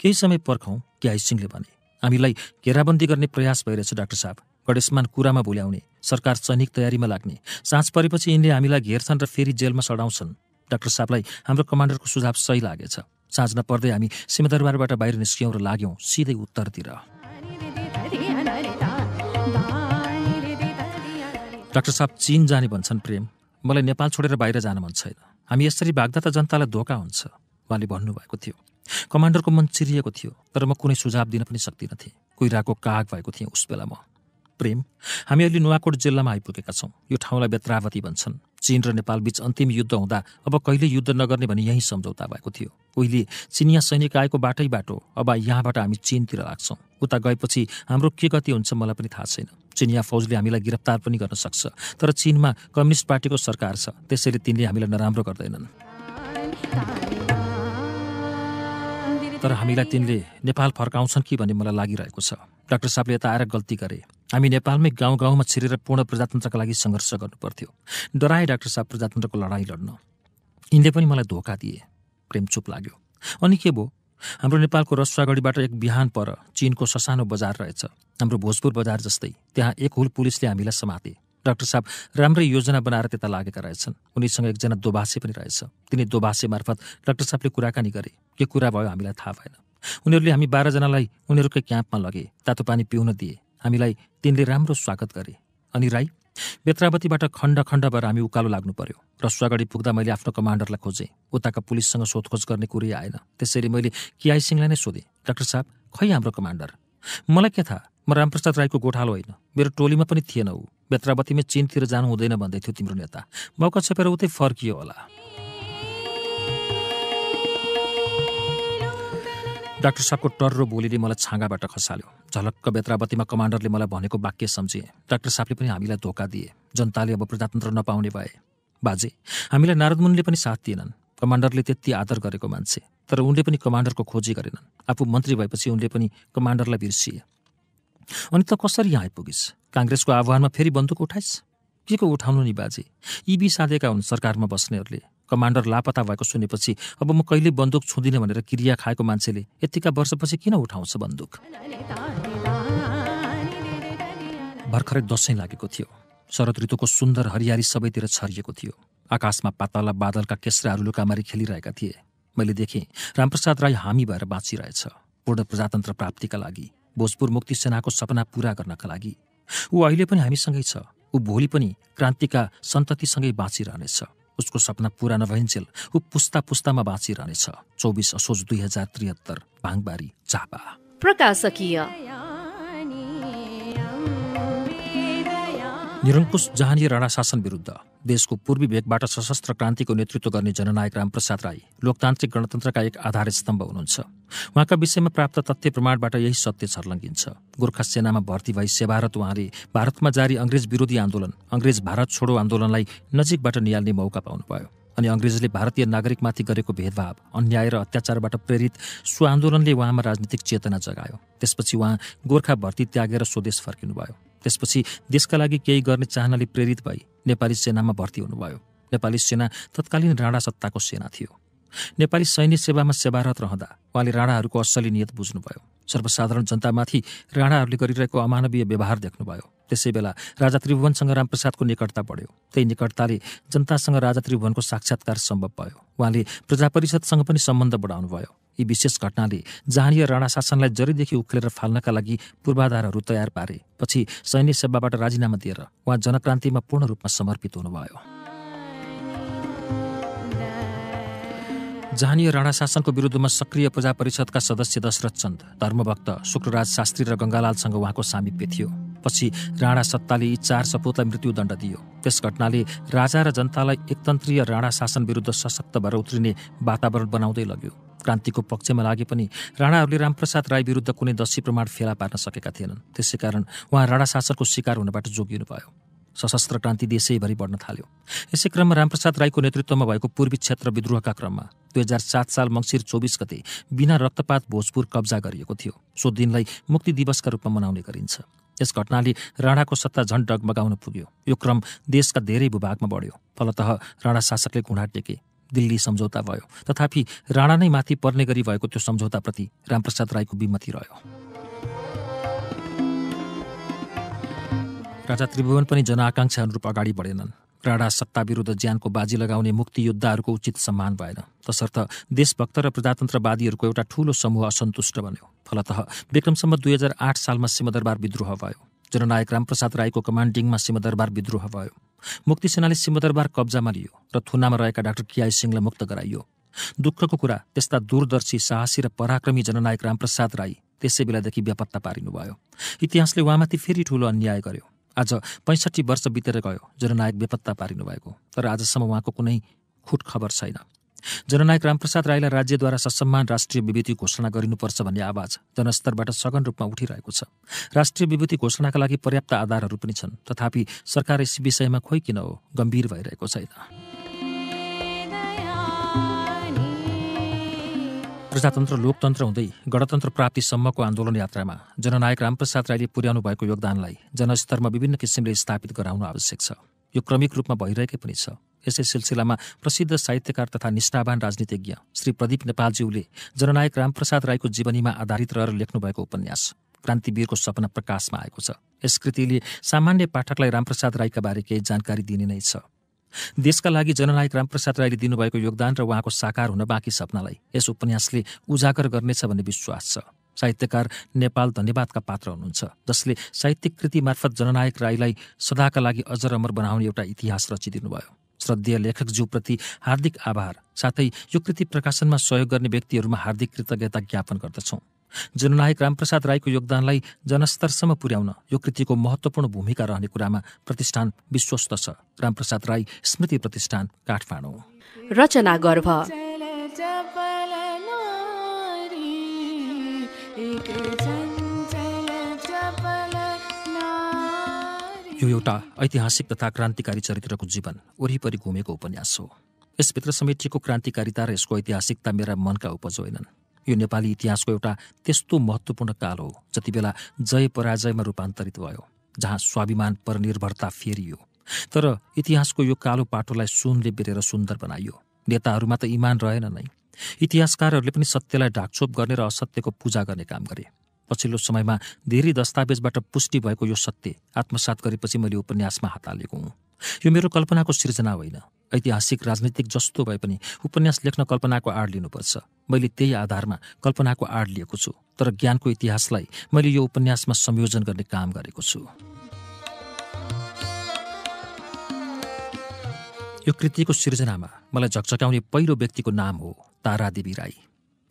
केही समय पर्खौँ केआई सिंहले भने हामीलाई घेराबन्दी गर्ने प्रयास भइरहेछ डाक्टर साहब गणेशमान कुरामा भुल्याउने सरकार सैनिक तयारीमा लाग्ने साँझ परेपछि यिनले हामीलाई घेर्छन् र फेरि जेलमा सडाउँछन् डाक्टर साहबलाई हाम्रो कमान्डरको सुझाव सही लागेछ साँझ नपर्दै हामी सिमदरबारबाट बाहिर निस्क्यौँ र लाग्यौँ सिधै उत्तरतिर डाक्टर साहब चिन जाने भन्छन् प्रेम मलाई नेपाल छोडेर बाहिर जान मन छैन हामी यसरी भाग्दा त जनतालाई धोका हुन्छ उहाँले भन्नुभएको थियो कमान्डरको मन चिरिएको थियो तर म कुनै सुझाव दिन पनि सक्दिनँ थिएँ कोइराको काग भएको थिएँ उस बेला म प्रेम हामी अहिले नुवाकोट जिल्लामा आइपुगेका छौँ यो ठाउँलाई बेत्रावती भन्छन् चीन र नेपाल बीच अन्तिम युद्ध हुँदा अब कहिले युद्ध नगर्ने भनी यहीँ सम्झौता भएको थियो उहिले चिनिया सैनिक आएको बाटै बाटो अब यहाँबाट हामी चीनतिर लाग्छौँ उता गएपछि हाम्रो के गति हुन्छ मलाई पनि थाहा छैन चिनिया फौजले हामीलाई गिरफ्तार पनि गर्न सक्छ तर चीनमा कम्युनिस्ट पार्टीको सरकार छ त्यसैले तिनले हामीलाई नराम्रो गर्दैनन् तर हामीलाई तिनले नेपाल फर्काउँछन् कि भन्ने मलाई लागिरहेको छ डाक्टर साहबले यता आएर गल्ती गरे हामी नेपालमै गाउँ गाउँमा छिरेर पूर्ण प्रजातन्त्रका लागि सङ्घर्ष गर्नुपर्थ्यो डराए डाक्टर साहब प्रजातन्त्रको लडाइँ लड्न यिनले पनि मलाई धोका दिए प्रेम चुप लाग्यो अनि के भयो हाम्रो नेपालको रसुवागढीबाट एक बिहान पर चिनको ससानो बजार रहेछ हाम्रो भोजपुर बजार जस्तै त्यहाँ एक हुल पुलिसले हामीलाई समाते डाक्टर साहब राम्रै योजना बनाएर त्यता लागेका रहेछन् उनीसँग एकजना दोभाषे पनि रहेछ तिनी दोभाषे मार्फत डाक्टर साहबले कुराकानी गरे के कुरा भयो हामीलाई थाहा भएन उनीहरूले हामी बाह्रजनालाई उनीहरूकै क्याम्पमा लगे तातो पानी पिउन दिए हामीलाई तिनले राम्रो स्वागत गरे अनि राई बेत्रावतीबाट खण्ड खण्ड भएर हामी उकालो लाग्नु पर्यो र रस्वागढी पुग्दा मैले आफ्नो कमान्डरलाई खोजेँ उताका पुलिससँग सोधखोज गर्ने कुरै आएन त्यसरी मैले केआई सिंहलाई नै सोधेँ डाक्टर साहब खै हाम्रो कमान्डर मलाई के थाहा म रामप्रसाद राईको गोठालो होइन मेरो टोलीमा पनि थिएन ऊ बेत्रावतीमै चिनतिर जानु हुँदैन भन्दै थियो तिम्रो नेता मौका छेपेर उतै फर्कियो होला डाक्टर साहबको टर्रो बोलीले मलाई छाँगाबाट खसाल्यो झलक्क बेत्रावतीमा कमान्डरले मलाई भनेको वाक्य सम्झे डाक्टर साहबले पनि हामीलाई धोका दिए जनताले अब प्रजातन्त्र नपाउने भए बाजे हामीलाई नारदमुनिले पनि साथ दिएनन् कमान्डरले त्यति आदर गरेको मान्छे तर उनले पनि कमान्डरको खोजी गरेनन् आफू मन्त्री भएपछि उनले पनि कमान्डरलाई बिर्सिए अनि त कसरी यहाँ आइपुगिस् काङ्ग्रेसको आह्वानमा फेरि बन्दुक उठाइस् के को उठाउनु नि बाजे यी बिसादेका हुन् सरकारमा बस्नेहरूले कमान्डर लापता भएको सुनेपछि अब म कहिले बन्दुक छुँदिनँ भनेर क्रिया खाएको मान्छेले यतिका वर्षपछि किन उठाउँछ बन्दुक भर्खरै दसैँ लागेको थियो शरद ऋतुको सुन्दर हरियाली सबैतिर छरिएको थियो आकाशमा पाताला बादलका केस्राहरू लुकामारी खेलिरहेका थिए मैले देखेँ रामप्रसाद राई हामी भएर बाँचिरहेछ पूर्ण प्रजातन्त्र प्राप्तिका लागि भोजपुर मुक्ति सेनाको सपना पूरा गर्नका लागि ऊ अहिले पनि हामीसँगै छ ऊ भोलि पनि क्रान्तिका सन्ततिसँगै बाँचिरहनेछ उसको सपना पुरा नभइन्जेल ऊ पुस्ता पुस्तामा बाँचिरहनेछ चौबिस असोज दुई हजार त्रिहत्तर भाङबारी चापा प्रकाशकीय निरङ्कुश जहानी राणा शासन विरुद्ध देशको पूर्वी भेगबाट सशस्त्र क्रान्तिको नेतृत्व गर्ने जननायक रामप्रसाद राई लोकतान्त्रिक गणतन्त्रका एक आधार स्तम्भ हुनुहुन्छ उहाँका विषयमा प्राप्त तथ्य प्रमाणबाट यही सत्य छर्लङ्गिन्छ गोर्खा सेनामा भर्ती भई सेवारत उहाँले भारतमा जारी अङ्ग्रेज विरोधी आन्दोलन अङ्ग्रेज भारत छोडो आन्दोलनलाई नजिकबाट निहाल्ने मौका पाउनुभयो अनि अङ्ग्रेजले भारतीय नागरिकमाथि गरेको भेदभाव अन्याय र अत्याचारबाट प्रेरित स्वआन्दोलनले उहाँमा राजनीतिक चेतना जगायो त्यसपछि उहाँ गोर्खा भर्ती त्यागेर स्वदेश फर्किनुभयो त्यसपछि देशका लागि केही गर्ने चाहनाले प्रेरित भई नेपाली सेनामा भर्ती हुनुभयो नेपाली सेना तत्कालीन राणा सत्ताको सेना थियो नेपाली सैन्य सेवामा सेवारत रहँदा उहाँले राणाहरूको असली नियत बुझ्नुभयो सर्वसाधारण जनतामाथि राणाहरूले गरिरहेको अमानवीय व्यवहार देख्नुभयो त्यसै बेला राजा त्रिभुवनसँग रामप्रसादको निकटता बढ्यो त्यही निकटताले जनतासँग राजा त्रिभुवनको साक्षात्कार सम्भव भयो उहाँले प्रजा परिषदसँग पनि सम्बन्ध बढाउनुभयो यी विशेष घटनाले जहाँनिय राणा शासनलाई जरीदेखि उक्लेर फाल्नका लागि पूर्वाधारहरू तयार पारे पछि सैन्य सेवाबाट राजीनामा दिएर उहाँ जनक्रान्तिमा पूर्ण रूपमा समर्पित हुनुभयो जहानीय राणा शासनको विरुद्धमा सक्रिय प्रजा परिषदका सदस्य दशरथ चन्द धर्मभक्त शुक्रराज शास्त्री र गङ्गालालसँग उहाँको सामिप्य थियो पछि राणा सत्ताले यी चार सपूतलाई मृत्युदण्ड दियो त्यस घटनाले राजा र जनतालाई एकतन्त्रीय राणा शासन विरुद्ध सशक्त भएर उत्रिने वातावरण बनाउँदै लग्यो क्रान्तिको पक्षमा लागे पनि राणाहरूले रामप्रसाद राई विरुद्ध कुनै दशी प्रमाण फेला पार्न सकेका थिएनन् त्यसै कारण उहाँ राणा शासनको शिकार हुनबाट जोगिनु भयो सशस्त्र क्रान्ति देशैभरि बढ्न थाल्यो यसै क्रममा रामप्रसाद राईको नेतृत्वमा भएको पूर्वी क्षेत्र विद्रोहका क्रममा दुई हजार सात साल मङ्सिर चौबिस गते बिना रक्तपात भोजपुर कब्जा गरिएको थियो सो दिनलाई मुक्ति दिवसका रूपमा मनाउने गरिन्छ यस घटनाले राणाको सत्ता झन् डगमगाउन पुग्यो यो क्रम देशका धेरै भूभागमा बढ्यो फलत राणा शासकले घुँडा टेके दिल्ली सम्झौता भयो तथापि राणा नै माथि पर्ने गरी भएको त्यो सम्झौताप्रति रामप्रसाद राईको विमति रह्यो राजा त्रिभुवन पनि जनाकांक्षा अनुरूप अगाडि बढेनन् राणा सत्ता विरुद्ध ज्यानको बाजी लगाउने मुक्ति योद्धाहरूको उचित सम्मान भएन तसर्थ देशभक्त र प्रजातन्त्रवादीहरूको एउटा ठूलो समूह असन्तुष्ट बन्यो फलत विक्रमसम्म दुई हजार आठ सालमा सिंहदरबार विद्रोह भयो जननायक रामप्रसाद राईको कमान्डिङमा सिंहदरबार विद्रोह भयो मुक्ति सेनाले सिंहदरबार कब्जामा लियो र थुनामा रहेका डाक्टर किआई सिंहलाई मुक्त गराइयो दुःखको कुरा त्यस्ता दूरदर्शी साहसी र पराक्रमी जननायक रामप्रसाद राई त्यसै बेलादेखि बेपत्ता पारिनुभयो इतिहासले उहाँमाथि फेरि ठूलो अन्याय गर्यो आज पैँसठी वर्ष बितेर गयो जननायक बेपत्ता पारिनु भएको तर आजसम्म उहाँको कुनै खुट खबर छैन जननायक रामप्रसाद राईलाई राज्यद्वारा ससम्मान राष्ट्रिय विभूति घोषणा गरिनुपर्छ भन्ने आवाज जनस्तरबाट सघन रूपमा उठिरहेको छ राष्ट्रिय विभूति घोषणाका लागि पर्याप्त आधारहरू पनि छन् तथापि सरकार यस विषयमा खोइ किन हो गम्भीर भइरहेको छैन प्रजातन्त्र लोकतन्त्र हुँदै गणतन्त्र प्राप्तिसम्मको आन्दोलन यात्रामा जननायक रामप्रसाद राईले पुर्याउनु भएको योगदानलाई जनस्तरमा विभिन्न किसिमले स्थापित गराउनु आवश्यक छ यो क्रमिक रूपमा भइरहेकै पनि छ यसै सिलसिलामा प्रसिद्ध साहित्यकार तथा निष्ठावान राजनीतिज्ञ श्री प्रदीप नेपालज्यूले जननायक रामप्रसाद राईको जीवनीमा आधारित रहेर लेख्नुभएको उपन्यास क्रान्तिवीरको सपना प्रकाशमा आएको छ यस कृतिले सामान्य पाठकलाई रामप्रसाद राईका बारे केही जानकारी दिने नै छ देशका लागि जननायक रामप्रसाद राईले दिनुभएको योगदान र उहाँको साकार हुन बाँकी सपनालाई यस उपन्यासले उजागर गर्नेछ भन्ने विश्वास छ साहित्यकार नेपाल धन्यवादका पात्र हुनुहुन्छ जसले साहित्यिक कृति मार्फत जननायक राईलाई सदाका लागि अजर अमर बनाउने एउटा इतिहास रचिदिनुभयो श्रद्धेय लेखकज्यूप्रति हार्दिक आभार साथै यो कृति प्रकाशनमा सहयोग गर्ने व्यक्तिहरूमा हार्दिक कृतज्ञता ज्ञापन गर्दछौँ जननायक रामप्रसाद राईको योगदानलाई जनस्तरसम्म पुर्याउन यो कृतिको महत्त्वपूर्ण भूमिका रहने कुरामा प्रतिष्ठान विश्वस्त छ रामप्रसाद राई स्मृति प्रतिष्ठान काठमाडौँ रचना गर्भ यो एउटा ऐतिहासिक तथा क्रान्तिकारी चरित्रको जीवन वरिपरि घुमेको उपन्यास हो यसभित्र समेटिएको क्रान्तिकारिता र यसको ऐतिहासिकता मेरा मनका उपज होइनन् यो नेपाली इतिहासको एउटा त्यस्तो महत्त्वपूर्ण काल हो जति बेला जय पराजयमा रूपान्तरित भयो जहाँ स्वाभिमान परनिर्भरता फेरियो तर इतिहासको यो कालो पाटोलाई सुनले बेरेर सुन्दर बनाइयो नेताहरूमा त इमान रहेन नै इतिहासकारहरूले पनि सत्यलाई ढाकछोप गर्ने र असत्यको पूजा गर्ने काम गरे पछिल्लो समयमा धेरै दस्तावेजबाट पुष्टि भएको यो सत्य आत्मसात गरेपछि मैले उपन्यासमा हात हालेको हुँ यो मेरो कल्पनाको सिर्जना होइन ऐतिहासिक राजनीतिक जस्तो भए पनि उपन्यास लेख्न कल्पनाको आड लिनुपर्छ मैले त्यही आधारमा कल्पनाको आड लिएको छु तर ज्ञानको इतिहासलाई मैले यो उपन्यासमा संयोजन गर्ने काम गरेको छु यो कृतिको सिर्जनामा मलाई झकझकाउने पहिलो व्यक्तिको नाम हो तारादेवी राई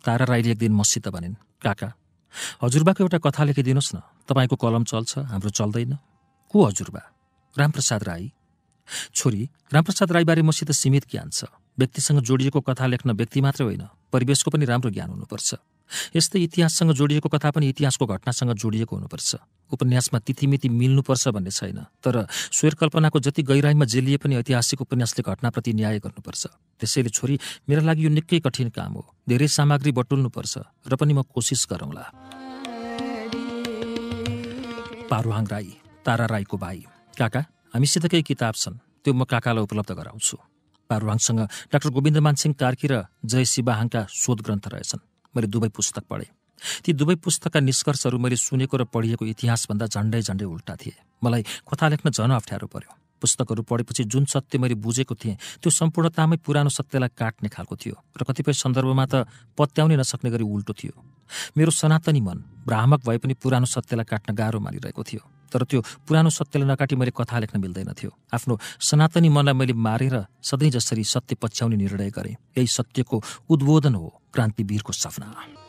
तारा राईले एक दिन मसित भनिन् काका हजुरबाको एउटा कथा लेखिदिनुहोस् न तपाईँको कलम चल्छ हाम्रो चल्दैन को हजुरबा रामप्रसाद राई छोरी रामप्रसाद राईबारे मसित सीमित ज्ञान छ व्यक्तिसँग जोडिएको कथा लेख्न व्यक्ति मात्र होइन परिवेशको पनि राम्रो ज्ञान हुनुपर्छ यस्तै इतिहाससँग जोडिएको कथा पनि इतिहासको घटनासँग जोडिएको हुनुपर्छ उपन्यासमा तिथिमिति मिल्नुपर्छ भन्ने छैन तर स्वरकल्पनाको जति गहिराईमा जेलिए पनि ऐतिहासिक उपन्यासले घटनाप्रति न्याय गर्नुपर्छ त्यसैले छोरी मेरा लागि यो निकै कठिन काम हो धेरै सामग्री बटुल्नुपर्छ र पनि म कोसिस गरौँला पारुहाङ राई तारा राईको भाइ काका हामीसित केही किताब छन् त्यो म काकालाई उपलब्ध गराउँछु पारुहाङसँग डाक्टर गोविन्द मानसिंह कार्की र जय शिवाहाङका शोध ग्रन्थ रहेछन् मैले दुवै पुस्तक पढेँ ती दुवै पुस्तकका निष्कर्षहरू मैले सुनेको र पढिएको इतिहासभन्दा झन्डै झन्डै उल्टा थिए मलाई कथा लेख्न झन अप्ठ्यारो पर्यो पुस्तकहरू पढेपछि जुन सत्य मैले बुझेको थिएँ त्यो सम्पूर्णतामै पुरानो सत्यलाई काट्ने खालको थियो र कतिपय सन्दर्भमा त पत्याउनै नसक्ने गरी उल्टो थियो मेरो सनातनी मन भ्रामक भए पनि पुरानो सत्यलाई काट्न गाह्रो मानिरहेको थियो तर त्यो पुरानो सत्यलाई नकाटी मैले कथा लेख्न मिल्दैन थियो आफ्नो सनातनी मनलाई मैले मारेर सधैँ जसरी सत्य पछ्याउने निर्णय गरेँ यही सत्यको उद्बोधन हो क्रान्तिवीरको सपना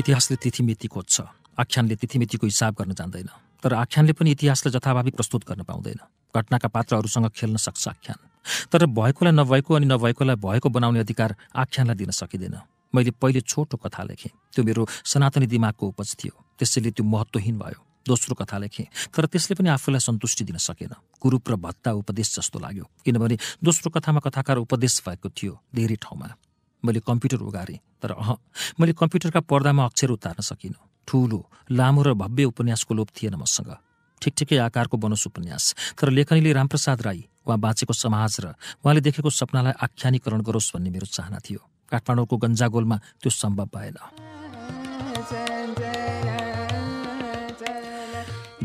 इतिहासले मिति खोज्छ आख्यानले मितिको हिसाब गर्न जान्दैन तर आख्यानले पनि इतिहासलाई जथाभावी प्रस्तुत गर्न पाउँदैन घटनाका पात्रहरूसँग खेल्न सक्छ आख्यान तर भएकोलाई नभएको अनि नभएकोलाई भएको बनाउने अधिकार आख्यानलाई दिन सकिँदैन मैले पहिले छोटो कथा लेखेँ त्यो मेरो सनातनी दिमागको उपज थियो त्यसैले त्यो महत्त्वहीन भयो दोस्रो कथा लेखेँ तर त्यसले पनि आफूलाई सन्तुष्टि दिन सकेन कुरूप र भत्ता उपदेश जस्तो लाग्यो किनभने दोस्रो कथामा कथाकार उपदेश भएको थियो धेरै ठाउँमा मैले कम्प्युटर उगारेँ तर अह मैले कम्प्युटरका पर्दामा अक्षर उतार्न सकिनँ ठुलो लामो र भव्य उपन्यासको लोप थिएन मसँग ठिक ठिकै आकारको बनोस् उपन्यास तर लेखनीले रामप्रसाद राई उहाँ बाँचेको समाज र उहाँले देखेको सपनालाई आख्यानीकरण गरोस् भन्ने मेरो चाहना थियो काठमाडौँको गन्जागोलमा त्यो सम्भव भएन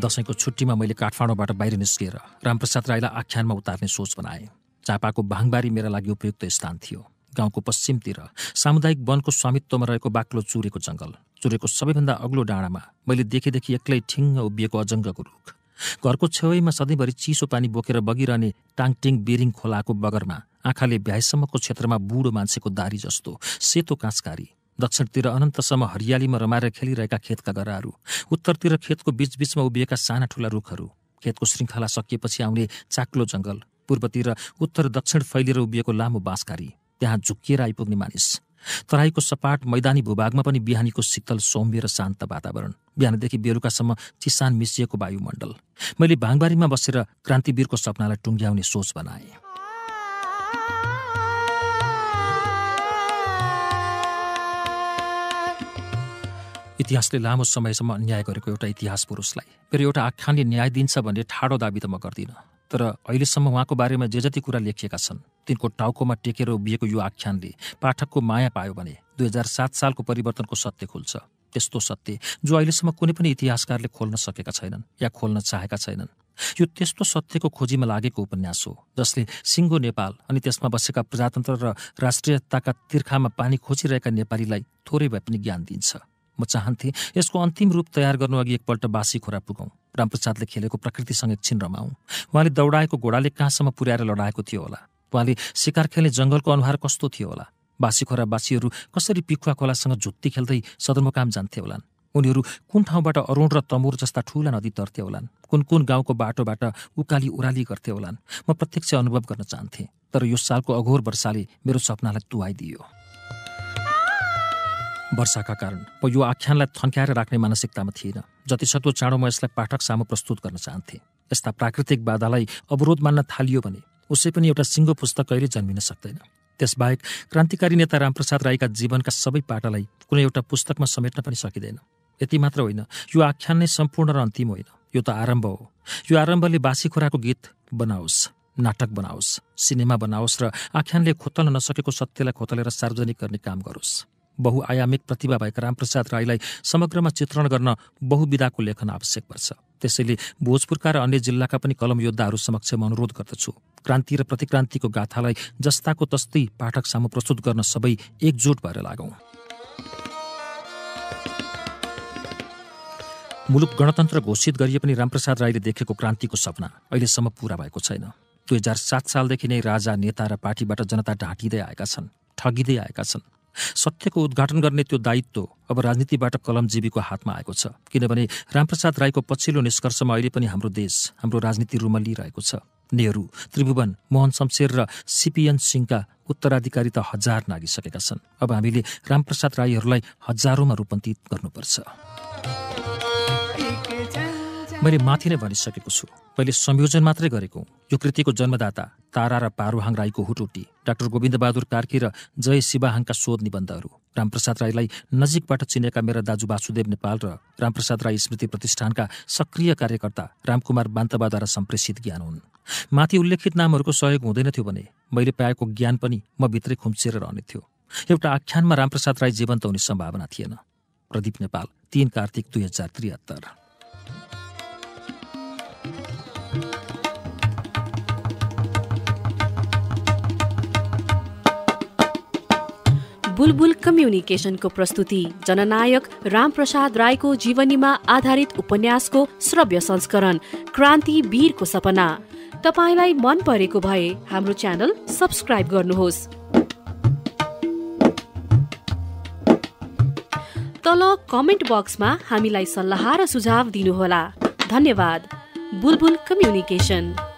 दसैँको छुट्टीमा मैले काठमाडौँबाट बाहिर निस्किएर रामप्रसाद राईलाई आख्यानमा उतार्ने सोच बनाएँ चापाको भाङबारी मेरा लागि उपयुक्त स्थान थियो गाउँको पश्चिमतिर सामुदायिक वनको स्वामित्वमा रहेको बाक्लो चुरेको जङ्गल चुरेको सबैभन्दा अग्लो डाँडामा मैले देखेदेखि एक्लै ठिङ्ग उभिएको अजङ्गको रुख घरको छेउमा सधैँभरि चिसो पानी बोकेर बगिरहने टाङटिङ बिरिङ खोलाको बगरमा आँखाले भ्याइसम्मको क्षेत्रमा बुढो मान्छेको दारी जस्तो सेतो काँचकारी दक्षिणतिर अनन्तसम्म हरियालीमा रमाएर खेलिरहेका खेतका गराहरू उत्तरतिर खेतको बीचबीचमा उभिएका साना ठुला रुखहरू खेतको श्रृङ्खला सकिएपछि आउने चाक्लो जङ्गल पूर्वतिर उत्तर दक्षिण फैलिएर उभिएको लामो बाँसकारी त्यहाँ झुक्किएर आइपुग्ने मानिस तराईको सपाट मैदानी भूभागमा पनि बिहानीको शीतल सौम्य र शान्त वातावरण बिहानदेखि बेलुकासम्म चिसान मिसिएको वायुमण्डल मैले भाङबारीमा बसेर क्रान्तिवीरको सपनालाई टुङ्ग्याउने सोच बनाए इतिहासले लामो समयसम्म अन्याय गरेको एउटा इतिहास पुरुषलाई फेरि एउटा आख्यानले न्याय दिन्छ भन्ने ठाडो दाबी त म गर्दिनँ तर अहिलेसम्म उहाँको बारेमा जे जति कुरा लेखिएका छन् तिनको टाउकोमा टेकेर उभिएको यो आख्यानले पाठकको माया पायो भने दुई हजार सात सालको परिवर्तनको सत्य खोल्छ त्यस्तो सत्य जो अहिलेसम्म कुनै पनि इतिहासकारले खोल्न सकेका छैनन् या खोल्न चाहेका छैनन् यो त्यस्तो सत्यको खोजीमा लागेको उपन्यास हो जसले सिङ्गो नेपाल अनि त्यसमा बसेका प्रजातन्त्र र राष्ट्रियताका तिर्खामा पानी खोजिरहेका नेपालीलाई थोरै भए पनि ज्ञान दिन्छ म चाहन्थेँ यसको अन्तिम रूप तयार गर्नु अघि एकपल्ट बासी खोरा पुगौँ रामप्रसादले खेलेको प्रकृतिसँग एकछिन रमाउँ उहाँले दौडाएको घोडाले कहाँसम्म पुर्याएर लडाएको थियो होला उहाँले शिकार खेल्ने जङ्गलको अनुहार कस्तो थियो होला बासी खोरा बासीहरू कसरी पिखुवा खोलासँग झुत्ती खेल्दै सदरमुकाम जान्थे होलान् उनीहरू कुन ठाउँबाट अरुण र तमुर जस्ता ठुला नदी तर्थे होलान् कुन कुन गाउँको बाटोबाट उकाली उराली गर्थे होलान् म प्रत्यक्ष अनुभव गर्न चाहन्थेँ तर यो सालको अघोर वर्षाले मेरो सपनालाई तुवाइदियो वर्षाका कारण म यो आख्यानलाई थन्क्याएर राख्ने मानसिकतामा थिइनँ सक्दो चाँडो म यसलाई पाठक सामु प्रस्तुत गर्न चाहन्थेँ यस्ता प्राकृतिक बाधालाई अवरोध मान्न थालियो भने उसै पनि एउटा सिङ्गो पुस्तक कहिले जन्मिन सक्दैन त्यसबाहेक क्रान्तिकारी नेता रामप्रसाद राईका जीवनका सबै पाटालाई कुनै एउटा पुस्तकमा समेट्न पनि सकिँदैन यति मात्र होइन यो आख्यान नै सम्पूर्ण र अन्तिम होइन यो त आरम्भ हो यो आरम्भले बासी खोराको गीत बनाओस् नाटक बनाओस् सिनेमा बनाओस् र आख्यानले खोतल्न नसकेको सत्यलाई खोतलेर सार्वजनिक गर्ने काम गरोस् बहुआयामिक प्रतिभा भएका रामप्रसाद राईलाई समग्रमा चित्रण गर्न बहुविधाको लेखन आवश्यक पर्छ त्यसैले भोजपुरका र अन्य जिल्लाका पनि कलम योद्धाहरू समक्ष म अनुरोध गर्दछु क्रान्ति र प्रतिक्रान्तिको गाथालाई जस्ताको तस्तै पाठक सामु प्रस्तुत गर्न सबै एकजुट भएर लागौँ मुलुक गणतन्त्र घोषित गरिए पनि रामप्रसाद राईले देखेको क्रान्तिको सपना अहिलेसम्म पूरा भएको छैन दुई हजार सात सालदेखि नै राजा नेता र पार्टीबाट जनता ढाँटिँदै आएका छन् ठगिँदै आएका छन् सत्यको उद्घाटन गर्ने त्यो दायित्व अब राजनीतिबाट कलमजीवीको हातमा आएको छ किनभने रामप्रसाद राईको पछिल्लो निष्कर्षमा अहिले पनि हाम्रो देश हाम्रो राजनीति रुमलिरहेको छ नेहरू त्रिभुवन मोहन शमशेर र सिपिएन सिंहका उत्तराधिकारी त हजार नागिसकेका छन् अब हामीले रामप्रसाद राईहरूलाई हजारौँमा रूपान्तरित गर्नुपर्छ मैले माथि नै भनिसकेको छु मैले संयोजन मात्रै गरेको यो कृतिको जन्मदाता तारा र पारुहाङ राईको हुटुटी डाक्टर गोविन्दबहादुर कार्की र जय शिवाहाङका शोध निबन्धहरू रामप्रसाद राईलाई नजिकबाट चिनेका मेरा दाजु वासुदेव नेपाल र रामप्रसाद राई स्मृति प्रतिष्ठानका सक्रिय कार्यकर्ता रामकुमार बान्तबाद्वारा सम्प्रेषित ज्ञान हुन् माथि उल्लेखित नामहरूको सहयोग हुँदैनथ्यो भने मैले पाएको ज्ञान पनि म भित्रै खुम्चिएर रहने थियो एउटा आख्यानमा रामप्रसाद राई जीवन्त हुने सम्भावना थिएन प्रदीप नेपाल तीन कार्तिक दुई हजार त्रिहत्तर बुलबुल कम्युनिकेसनको प्रस्तुति जननायक रामप्रसाद राईको जीवनीमा आधारित उपन्यासको श्रव्य संस्करण क्रान्ति वीरको सपना तपाईँलाई मन परेको भए हाम्रो च्यानल सब्सक्राइब गर्नुहोस् तल कमेन्ट बक्समा हामीलाई सल्लाह र सुझाव दिनुहोला धन्यवाद बुलबुल कम्युनिकेसन